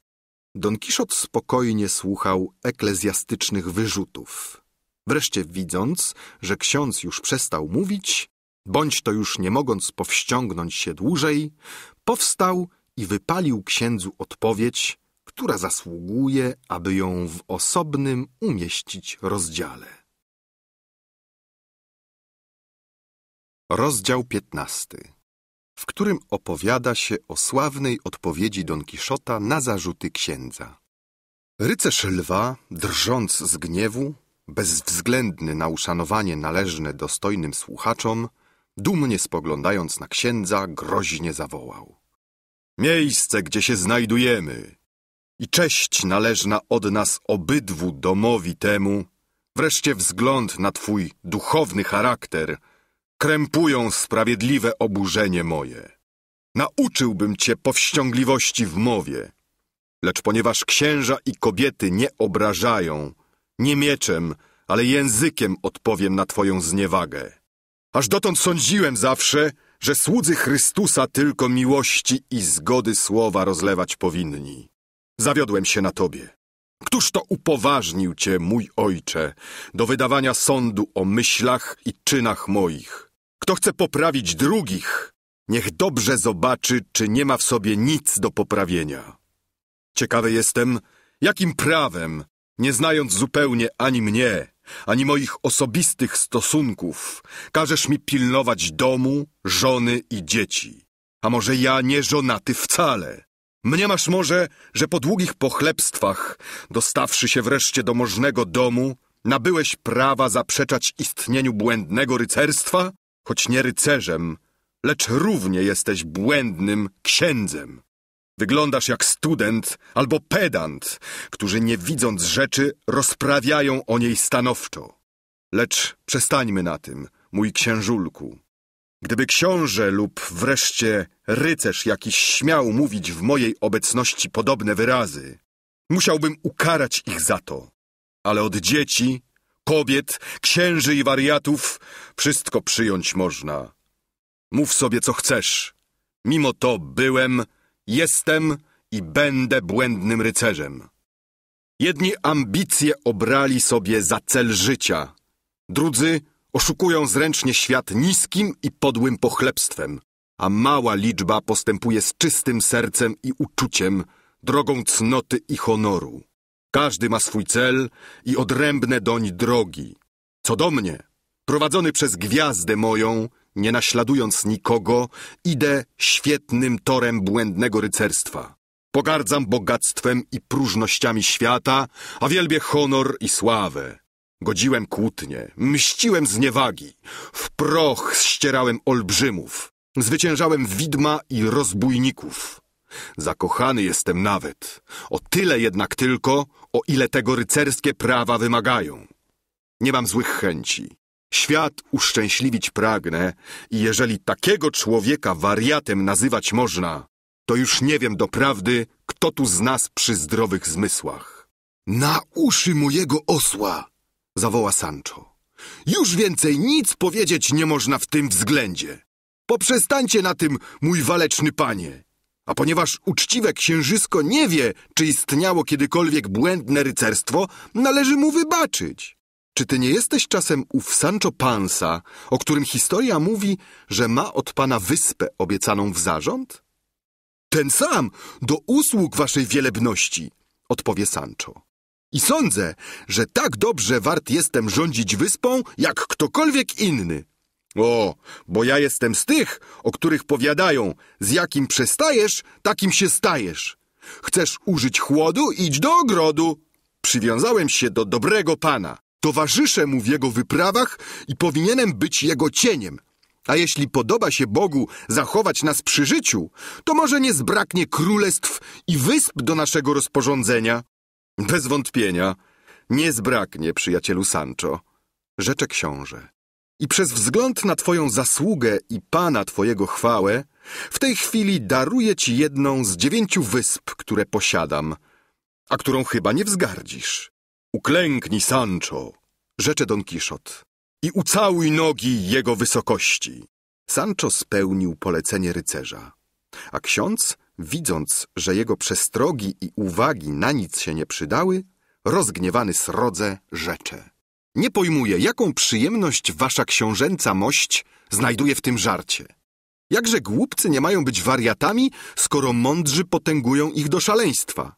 Don Kiszot spokojnie słuchał eklezjastycznych wyrzutów. Wreszcie widząc, że ksiądz już przestał mówić, bądź to już nie mogąc powściągnąć się dłużej, powstał i wypalił księdzu odpowiedź, która zasługuje, aby ją w osobnym umieścić rozdziale. Rozdział piętnasty w którym opowiada się o sławnej odpowiedzi Don Kiszota na zarzuty księdza. Rycerz lwa, drżąc z gniewu, bezwzględny na uszanowanie należne dostojnym słuchaczom, dumnie spoglądając na księdza, groźnie zawołał. Miejsce, gdzie się znajdujemy i cześć należna od nas obydwu domowi temu, wreszcie wzgląd na twój duchowny charakter – krępują sprawiedliwe oburzenie moje. Nauczyłbym cię powściągliwości w mowie, lecz ponieważ księża i kobiety nie obrażają, nie mieczem, ale językiem odpowiem na twoją zniewagę. Aż dotąd sądziłem zawsze, że słudzy Chrystusa tylko miłości i zgody słowa rozlewać powinni. Zawiodłem się na tobie. Któż to upoważnił cię, mój ojcze, do wydawania sądu o myślach i czynach moich? Kto chce poprawić drugich, niech dobrze zobaczy, czy nie ma w sobie nic do poprawienia. Ciekawy jestem, jakim prawem, nie znając zupełnie ani mnie, ani moich osobistych stosunków, każesz mi pilnować domu, żony i dzieci. A może ja nie żonaty wcale? Mniemasz może, że po długich pochlebstwach, dostawszy się wreszcie do możnego domu, nabyłeś prawa zaprzeczać istnieniu błędnego rycerstwa? choć nie rycerzem, lecz równie jesteś błędnym księdzem. Wyglądasz jak student albo pedant, którzy nie widząc rzeczy rozprawiają o niej stanowczo. Lecz przestańmy na tym, mój księżulku. Gdyby książę lub wreszcie rycerz jakiś śmiał mówić w mojej obecności podobne wyrazy, musiałbym ukarać ich za to. Ale od dzieci kobiet, księży i wariatów, wszystko przyjąć można. Mów sobie, co chcesz. Mimo to byłem, jestem i będę błędnym rycerzem. Jedni ambicje obrali sobie za cel życia, drudzy oszukują zręcznie świat niskim i podłym pochlebstwem, a mała liczba postępuje z czystym sercem i uczuciem, drogą cnoty i honoru. Każdy ma swój cel i odrębne doń drogi. Co do mnie, prowadzony przez gwiazdę moją, nie naśladując nikogo, idę świetnym torem błędnego rycerstwa. Pogardzam bogactwem i próżnościami świata, a wielbię honor i sławę. Godziłem kłótnie, mściłem zniewagi, w proch ścierałem olbrzymów, zwyciężałem widma i rozbójników. Zakochany jestem nawet, o tyle jednak tylko, o ile tego rycerskie prawa wymagają. Nie mam złych chęci. Świat uszczęśliwić pragnę i jeżeli takiego człowieka wariatem nazywać można, to już nie wiem doprawdy, kto tu z nas przy zdrowych zmysłach. Na uszy mojego osła! zawoła Sancho. Już więcej nic powiedzieć nie można w tym względzie. Poprzestańcie na tym, mój waleczny panie. A ponieważ uczciwe księżysko nie wie, czy istniało kiedykolwiek błędne rycerstwo, należy mu wybaczyć. Czy ty nie jesteś czasem ów Sancho Pansa, o którym historia mówi, że ma od pana wyspę obiecaną w zarząd? Ten sam, do usług waszej wielebności, odpowie Sancho. I sądzę, że tak dobrze wart jestem rządzić wyspą, jak ktokolwiek inny. O, bo ja jestem z tych, o których powiadają, z jakim przestajesz, takim się stajesz. Chcesz użyć chłodu, idź do ogrodu. Przywiązałem się do dobrego pana. Towarzyszę mu w jego wyprawach i powinienem być jego cieniem. A jeśli podoba się Bogu zachować nas przy życiu, to może nie zbraknie królestw i wysp do naszego rozporządzenia. Bez wątpienia. Nie zbraknie, przyjacielu Sancho. Rzecze książę i przez wzgląd na Twoją zasługę i Pana Twojego chwałę, w tej chwili daruję Ci jedną z dziewięciu wysp, które posiadam, a którą chyba nie wzgardzisz. Uklęknij, Sancho, rzecze Don Kiszot, i ucałuj nogi jego wysokości. Sancho spełnił polecenie rycerza, a ksiądz, widząc, że jego przestrogi i uwagi na nic się nie przydały, rozgniewany srodze rzecze. Nie pojmuję, jaką przyjemność wasza książęca mość znajduje w tym żarcie. Jakże głupcy nie mają być wariatami, skoro mądrzy potęgują ich do szaleństwa.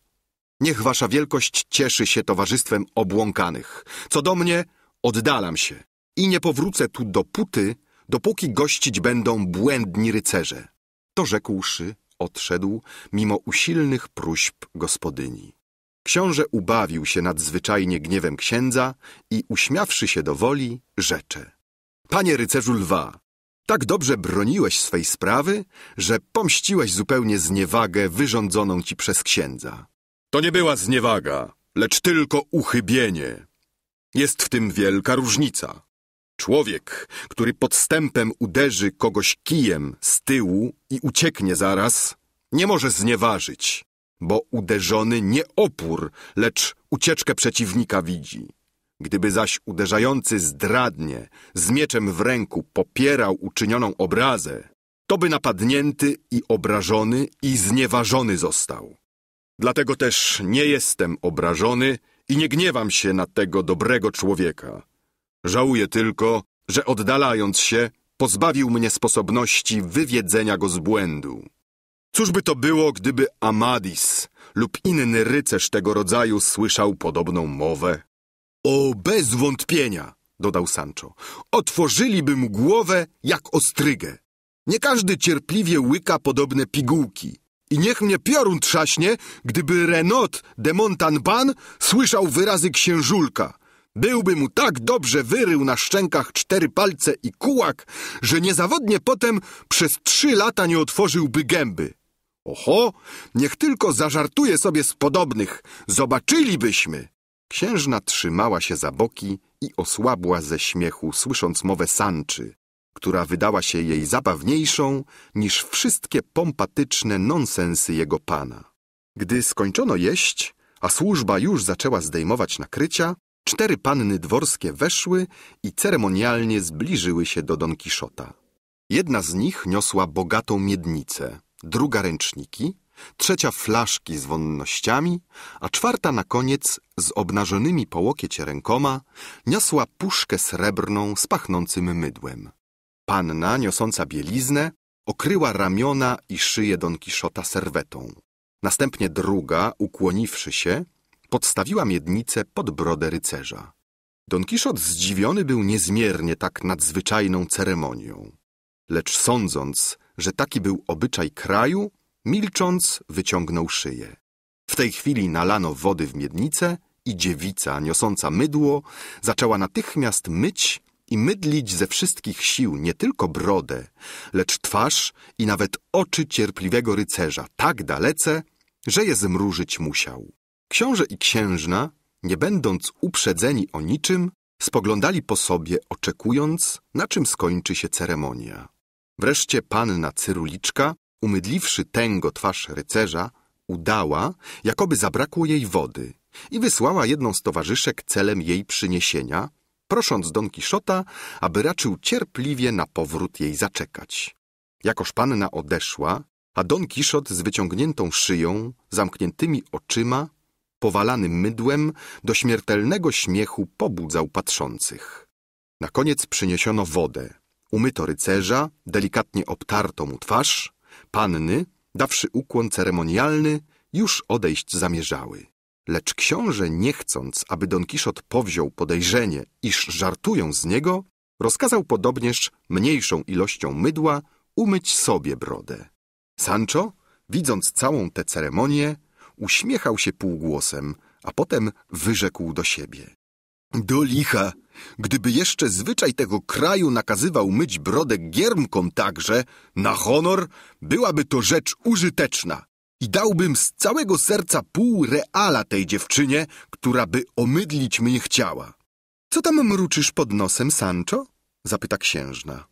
Niech wasza wielkość cieszy się towarzystwem obłąkanych. Co do mnie, oddalam się i nie powrócę tu dopóty, dopóki gościć będą błędni rycerze. To rzekłszy, odszedł, mimo usilnych próśb gospodyni. Książę ubawił się nadzwyczajnie gniewem księdza i uśmiawszy się do woli, rzecze. Panie rycerzu lwa, tak dobrze broniłeś swej sprawy, że pomściłeś zupełnie zniewagę wyrządzoną ci przez księdza. To nie była zniewaga, lecz tylko uchybienie. Jest w tym wielka różnica. Człowiek, który podstępem uderzy kogoś kijem z tyłu i ucieknie zaraz, nie może znieważyć, bo uderzony nie opór, lecz ucieczkę przeciwnika widzi. Gdyby zaś uderzający zdradnie, z mieczem w ręku popierał uczynioną obrazę, to by napadnięty i obrażony i znieważony został. Dlatego też nie jestem obrażony i nie gniewam się na tego dobrego człowieka. Żałuję tylko, że oddalając się, pozbawił mnie sposobności wywiedzenia go z błędu. Cóż by to było, gdyby Amadis lub inny rycerz tego rodzaju słyszał podobną mowę? O, bez wątpienia, dodał Sancho, otworzyliby mu głowę jak ostrygę. Nie każdy cierpliwie łyka podobne pigułki. I niech mnie piorun trzaśnie, gdyby Renot de Montanban słyszał wyrazy księżulka. Byłby mu tak dobrze wyrył na szczękach cztery palce i kułak, że niezawodnie potem przez trzy lata nie otworzyłby gęby. Oho, niech tylko zażartuje sobie z podobnych. Zobaczylibyśmy. Księżna trzymała się za boki i osłabła ze śmiechu, słysząc mowę Sanczy, która wydała się jej zabawniejszą niż wszystkie pompatyczne nonsensy jego pana. Gdy skończono jeść, a służba już zaczęła zdejmować nakrycia, cztery panny dworskie weszły i ceremonialnie zbliżyły się do Don Kiszota. Jedna z nich niosła bogatą miednicę druga ręczniki, trzecia flaszki z wonnościami, a czwarta na koniec z obnażonymi po łokiecie rękoma niosła puszkę srebrną z pachnącym mydłem. Panna, niosąca bieliznę, okryła ramiona i szyję Don Kiszota serwetą. Następnie druga, ukłoniwszy się, podstawiła miednicę pod brodę rycerza. Don Kiszot zdziwiony był niezmiernie tak nadzwyczajną ceremonią. Lecz sądząc, że taki był obyczaj kraju, milcząc wyciągnął szyję. W tej chwili nalano wody w miednicę i dziewica, niosąca mydło, zaczęła natychmiast myć i mydlić ze wszystkich sił nie tylko brodę, lecz twarz i nawet oczy cierpliwego rycerza tak dalece, że je zmrużyć musiał. Książę i księżna, nie będąc uprzedzeni o niczym, spoglądali po sobie, oczekując, na czym skończy się ceremonia. Wreszcie panna Cyruliczka, umydliwszy tęgo twarz rycerza, udała, jakoby zabrakło jej wody i wysłała jedną z towarzyszek celem jej przyniesienia, prosząc Don Kiszota, aby raczył cierpliwie na powrót jej zaczekać. Jakoż panna odeszła, a Don Kiszot z wyciągniętą szyją, zamkniętymi oczyma, powalanym mydłem, do śmiertelnego śmiechu pobudzał patrzących. Na koniec przyniesiono wodę, umyto rycerza, delikatnie obtarto mu twarz, panny, dawszy ukłon ceremonialny, już odejść zamierzały. Lecz książę, nie chcąc, aby Don Kiszot powziął podejrzenie, iż żartują z niego, rozkazał podobnież mniejszą ilością mydła umyć sobie brodę. Sancho, widząc całą tę ceremonię, uśmiechał się półgłosem, a potem wyrzekł do siebie. Do licha! Gdyby jeszcze zwyczaj tego kraju nakazywał myć brodę giermkom także, na honor, byłaby to rzecz użyteczna. I dałbym z całego serca pół reala tej dziewczynie, która by omydlić mnie chciała. Co tam mruczysz pod nosem, Sancho? zapyta księżna.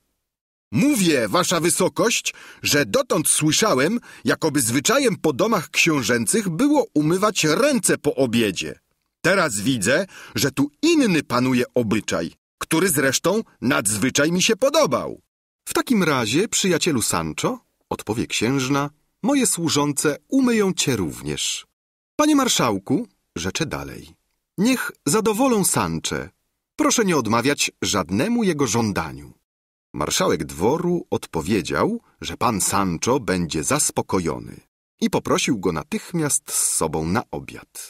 Mówię, wasza wysokość, że dotąd słyszałem, jakoby zwyczajem po domach książęcych było umywać ręce po obiedzie. Teraz widzę, że tu inny panuje obyczaj, który zresztą nadzwyczaj mi się podobał. W takim razie, przyjacielu Sancho, odpowie księżna, moje służące umyją cię również. Panie marszałku, rzeczę dalej. Niech zadowolą Sanche. Proszę nie odmawiać żadnemu jego żądaniu. Marszałek dworu odpowiedział, że pan Sancho będzie zaspokojony i poprosił go natychmiast z sobą na obiad.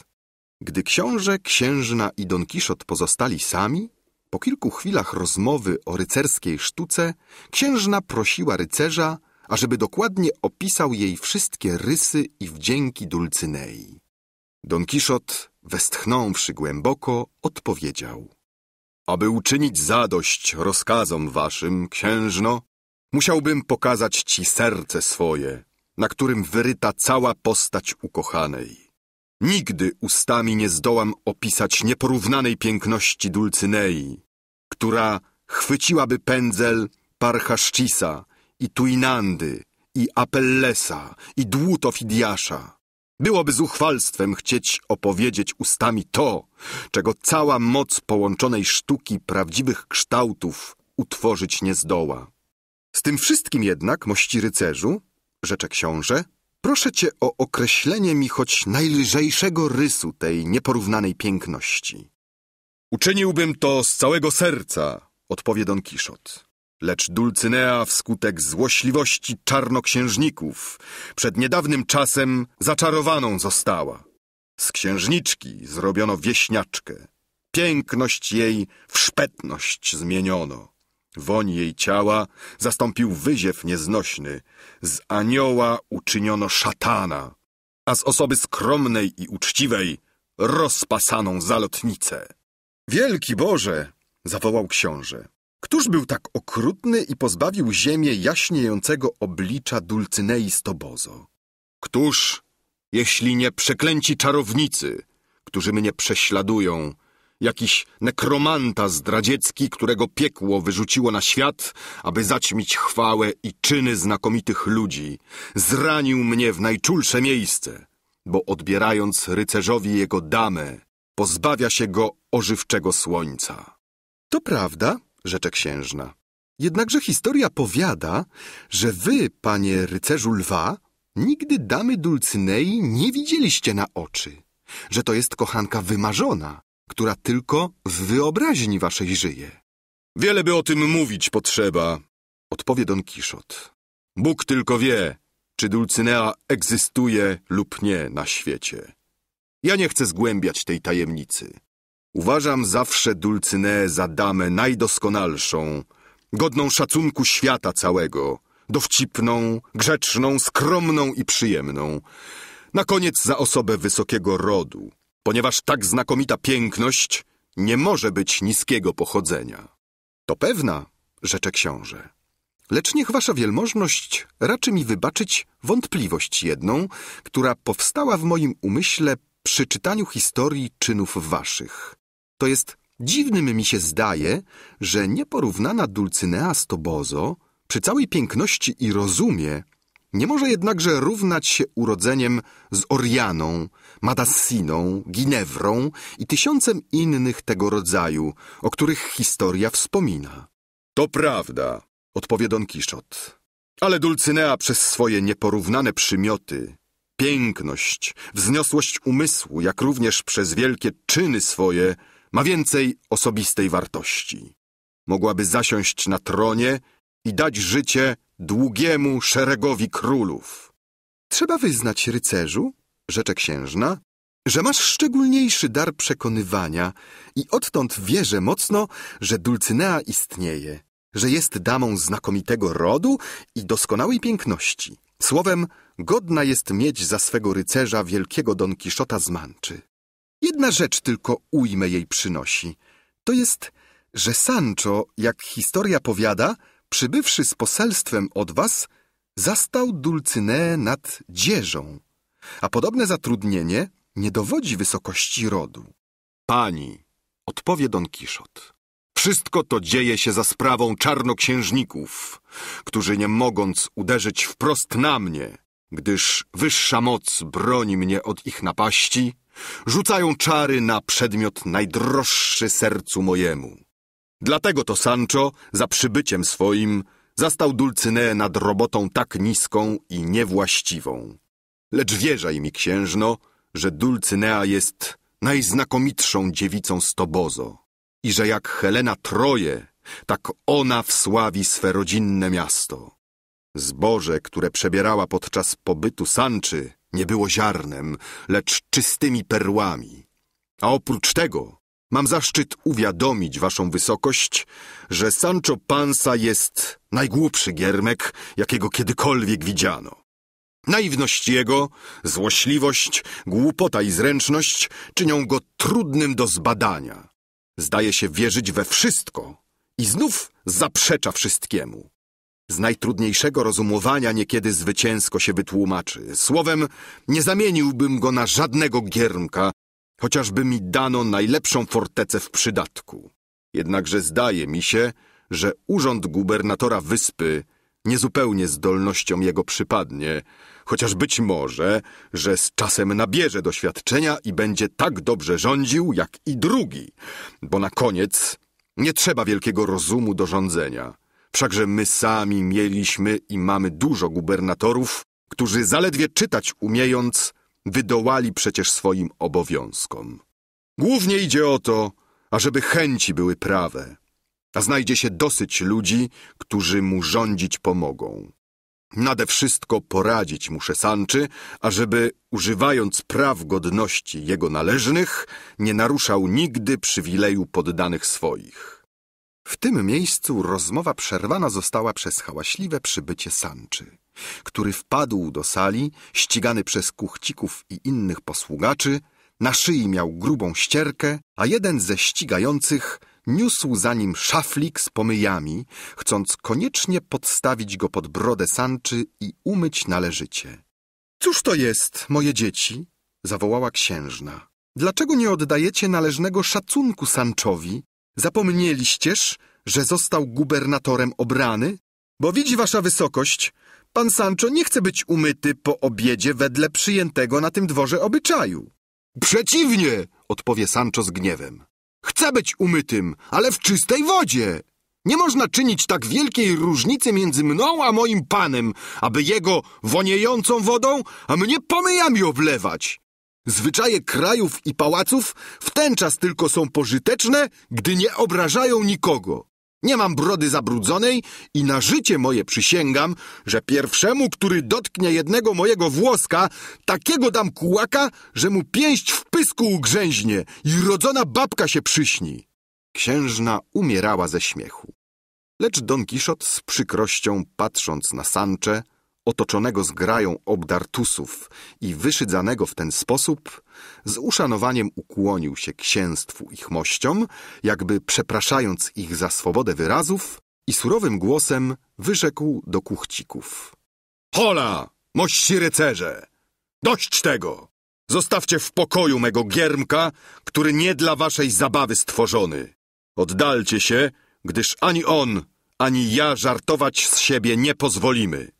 Gdy książę, księżna i Don Kiszot pozostali sami, po kilku chwilach rozmowy o rycerskiej sztuce, księżna prosiła rycerza, ażeby dokładnie opisał jej wszystkie rysy i wdzięki Dulcynei. Don Kiszot, westchnąwszy głęboko, odpowiedział. Aby uczynić zadość rozkazom waszym, księżno, musiałbym pokazać ci serce swoje, na którym wyryta cała postać ukochanej. Nigdy ustami nie zdołam opisać nieporównanej piękności Dulcynei, która chwyciłaby pędzel Parchaszcisa i Tuinandy i Apellesa i Dłutofidiasza. Byłoby zuchwalstwem chcieć opowiedzieć ustami to, czego cała moc połączonej sztuki prawdziwych kształtów utworzyć nie zdoła. Z tym wszystkim jednak, mości rycerzu, rzecze książę, Proszę cię o określenie mi choć najlżejszego rysu tej nieporównanej piękności. Uczyniłbym to z całego serca, odpowie Don Kiszot. Lecz Dulcynea wskutek złośliwości czarnoksiężników przed niedawnym czasem zaczarowaną została. Z księżniczki zrobiono wieśniaczkę. Piękność jej w szpetność zmieniono. Woń jej ciała zastąpił wyziew nieznośny. Z anioła uczyniono szatana, a z osoby skromnej i uczciwej rozpasaną zalotnicę. Wielki Boże! zawołał książę. Któż był tak okrutny i pozbawił ziemię jaśniejącego oblicza Dulcynei Stobozo? Któż, jeśli nie przeklęci czarownicy, którzy mnie prześladują jakiś nekromanta zdradziecki, którego piekło wyrzuciło na świat, aby zaćmić chwałę i czyny znakomitych ludzi, zranił mnie w najczulsze miejsce, bo odbierając rycerzowi jego damę, pozbawia się go ożywczego słońca. To prawda, rzecze księżna. Jednakże historia powiada, że wy, panie rycerzu lwa, nigdy damy Dulcynei nie widzieliście na oczy, że to jest kochanka wymarzona, która tylko w wyobraźni waszej żyje. Wiele by o tym mówić potrzeba, odpowie Don Kiszot. Bóg tylko wie, czy Dulcynea egzystuje lub nie na świecie. Ja nie chcę zgłębiać tej tajemnicy. Uważam zawsze Dulcyneę za damę najdoskonalszą, godną szacunku świata całego, dowcipną, grzeczną, skromną i przyjemną. Na koniec za osobę wysokiego rodu, ponieważ tak znakomita piękność nie może być niskiego pochodzenia. To pewna, rzecze książę. Lecz niech wasza wielmożność raczy mi wybaczyć wątpliwość jedną, która powstała w moim umyśle przy czytaniu historii czynów waszych. To jest dziwnym mi się zdaje, że nieporównana Dulcynea Stobozo przy całej piękności i rozumie nie może jednakże równać się urodzeniem z Orianą, Madassiną, Ginewrą i tysiącem innych tego rodzaju, o których historia wspomina. To prawda, odpowie Don Kiszot. Ale Dulcynea przez swoje nieporównane przymioty, piękność, wzniosłość umysłu, jak również przez wielkie czyny swoje, ma więcej osobistej wartości. Mogłaby zasiąść na tronie i dać życie długiemu szeregowi królów. Trzeba wyznać, rycerzu, księżna, że masz szczególniejszy dar przekonywania i odtąd wierzę mocno, że Dulcynea istnieje, że jest damą znakomitego rodu i doskonałej piękności. Słowem, godna jest mieć za swego rycerza wielkiego Don Kiszota z Manczy. Jedna rzecz tylko ujmę jej przynosi. To jest, że Sancho, jak historia powiada, przybywszy z poselstwem od was, zastał Dulcyneę nad dzieżą, a podobne zatrudnienie nie dowodzi wysokości rodu. Pani, odpowie Don Kiszot, wszystko to dzieje się za sprawą czarnoksiężników, którzy nie mogąc uderzyć wprost na mnie, gdyż wyższa moc broni mnie od ich napaści, rzucają czary na przedmiot najdroższy sercu mojemu. Dlatego to Sancho za przybyciem swoim zastał Dulcyneę nad robotą tak niską i niewłaściwą lecz wierzaj mi, księżno, że Dulcynea jest najznakomitszą dziewicą z Tobozo i że jak Helena Troje, tak ona wsławi swe rodzinne miasto. Zboże, które przebierała podczas pobytu Sanczy, nie było ziarnem, lecz czystymi perłami. A oprócz tego mam zaszczyt uwiadomić waszą wysokość, że Sancho Panza jest najgłupszy giermek, jakiego kiedykolwiek widziano. Naiwność jego, złośliwość, głupota i zręczność czynią go trudnym do zbadania. Zdaje się wierzyć we wszystko i znów zaprzecza wszystkiemu. Z najtrudniejszego rozumowania niekiedy zwycięsko się wytłumaczy. Słowem, nie zamieniłbym go na żadnego giermka, chociażby mi dano najlepszą fortecę w przydatku. Jednakże zdaje mi się, że urząd gubernatora wyspy niezupełnie zdolnościom jego przypadnie, chociaż być może, że z czasem nabierze doświadczenia i będzie tak dobrze rządził, jak i drugi, bo na koniec nie trzeba wielkiego rozumu do rządzenia. Wszakże my sami mieliśmy i mamy dużo gubernatorów, którzy zaledwie czytać umiejąc, wydołali przecież swoim obowiązkom. Głównie idzie o to, ażeby chęci były prawe, a znajdzie się dosyć ludzi, którzy mu rządzić pomogą. Nade wszystko poradzić muszę Sanczy, ażeby, używając praw godności jego należnych, nie naruszał nigdy przywileju poddanych swoich. W tym miejscu rozmowa przerwana została przez hałaśliwe przybycie Sanczy, który wpadł do sali, ścigany przez kuchcików i innych posługaczy, na szyi miał grubą ścierkę, a jeden ze ścigających – niósł za nim szaflik z pomyjami, chcąc koniecznie podstawić go pod brodę sanczy i umyć należycie. Cóż to jest, moje dzieci? zawołała księżna. Dlaczego nie oddajecie należnego szacunku Sanczowi? Zapomnieliścież, że został gubernatorem obrany? Bo widzi wasza wysokość, pan Sancho nie chce być umyty po obiedzie wedle przyjętego na tym dworze obyczaju. Przeciwnie, odpowie Sancho z gniewem. Chcę być umytym, ale w czystej wodzie. Nie można czynić tak wielkiej różnicy między mną a moim panem, aby jego woniejącą wodą, a mnie pomyjami oblewać. Zwyczaje krajów i pałaców w ten czas tylko są pożyteczne, gdy nie obrażają nikogo. Nie mam brody zabrudzonej i na życie moje przysięgam, że pierwszemu, który dotknie jednego mojego włoska, takiego dam kułaka, że mu pięść w pysku ugrzęźnie i rodzona babka się przyśni. Księżna umierała ze śmiechu. Lecz Don Kiszot z przykrością, patrząc na Sancze, otoczonego zgrają obdartusów i wyszydzanego w ten sposób, z uszanowaniem ukłonił się księstwu ich mościom, jakby przepraszając ich za swobodę wyrazów i surowym głosem wyrzekł do kuchcików. Hola, mości rycerze! Dość tego! Zostawcie w pokoju mego giermka, który nie dla waszej zabawy stworzony. Oddalcie się, gdyż ani on, ani ja żartować z siebie nie pozwolimy.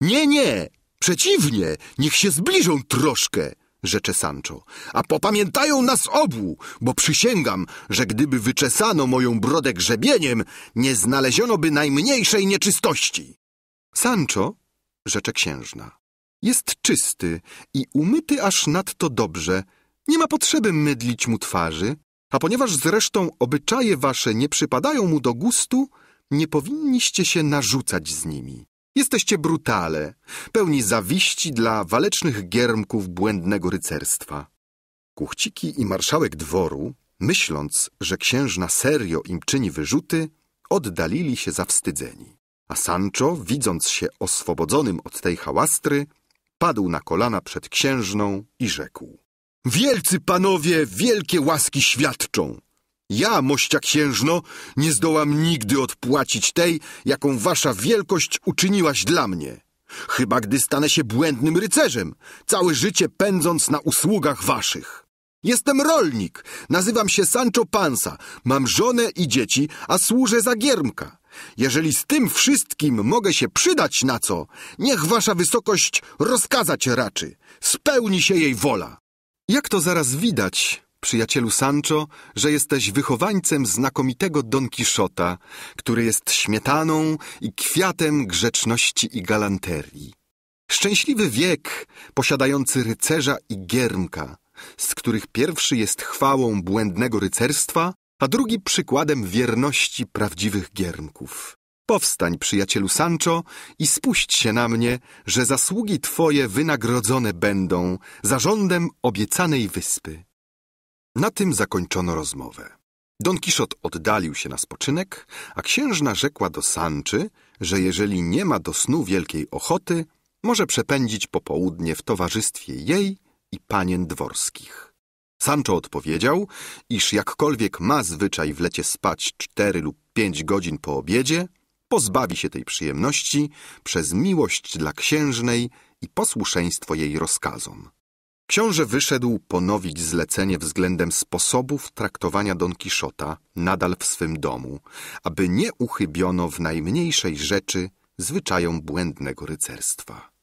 Nie, nie, przeciwnie, niech się zbliżą troszkę, rzecze Sancho, a popamiętają nas obu, bo przysięgam, że gdyby wyczesano moją brodę grzebieniem, nie znaleziono by najmniejszej nieczystości. Sancho, rzecze księżna, jest czysty i umyty aż nadto dobrze, nie ma potrzeby mydlić mu twarzy, a ponieważ zresztą obyczaje wasze nie przypadają mu do gustu, nie powinniście się narzucać z nimi. Jesteście brutale, pełni zawiści dla walecznych giermków błędnego rycerstwa. Kuchciki i marszałek dworu, myśląc, że księżna serio im czyni wyrzuty, oddalili się zawstydzeni. A Sancho, widząc się oswobodzonym od tej hałastry, padł na kolana przed księżną i rzekł. Wielcy panowie, wielkie łaski świadczą. Ja, mościa księżno, nie zdołam nigdy odpłacić tej, jaką wasza wielkość uczyniłaś dla mnie. Chyba gdy stanę się błędnym rycerzem, całe życie pędząc na usługach waszych. Jestem rolnik, nazywam się Sancho Panza, mam żonę i dzieci, a służę za giermka. Jeżeli z tym wszystkim mogę się przydać na co, niech wasza wysokość rozkazać raczy. Spełni się jej wola. Jak to zaraz widać, przyjacielu Sancho, że jesteś wychowańcem znakomitego Don Quixota, który jest śmietaną i kwiatem grzeczności i galanterii. Szczęśliwy wiek, posiadający rycerza i giermka, z których pierwszy jest chwałą błędnego rycerstwa, a drugi przykładem wierności prawdziwych giermków. Powstań, przyjacielu Sancho, i spuść się na mnie, że zasługi twoje wynagrodzone będą zarządem obiecanej wyspy. Na tym zakończono rozmowę. Don Kiszot oddalił się na spoczynek, a księżna rzekła do Sanczy, że jeżeli nie ma do snu wielkiej ochoty, może przepędzić popołudnie w towarzystwie jej i panien dworskich. Sancho odpowiedział, iż jakkolwiek ma zwyczaj w lecie spać cztery lub pięć godzin po obiedzie, pozbawi się tej przyjemności przez miłość dla księżnej i posłuszeństwo jej rozkazom. Książę wyszedł ponowić zlecenie względem sposobów traktowania Don Kiszota nadal w swym domu, aby nie uchybiono w najmniejszej rzeczy zwyczajom błędnego rycerstwa.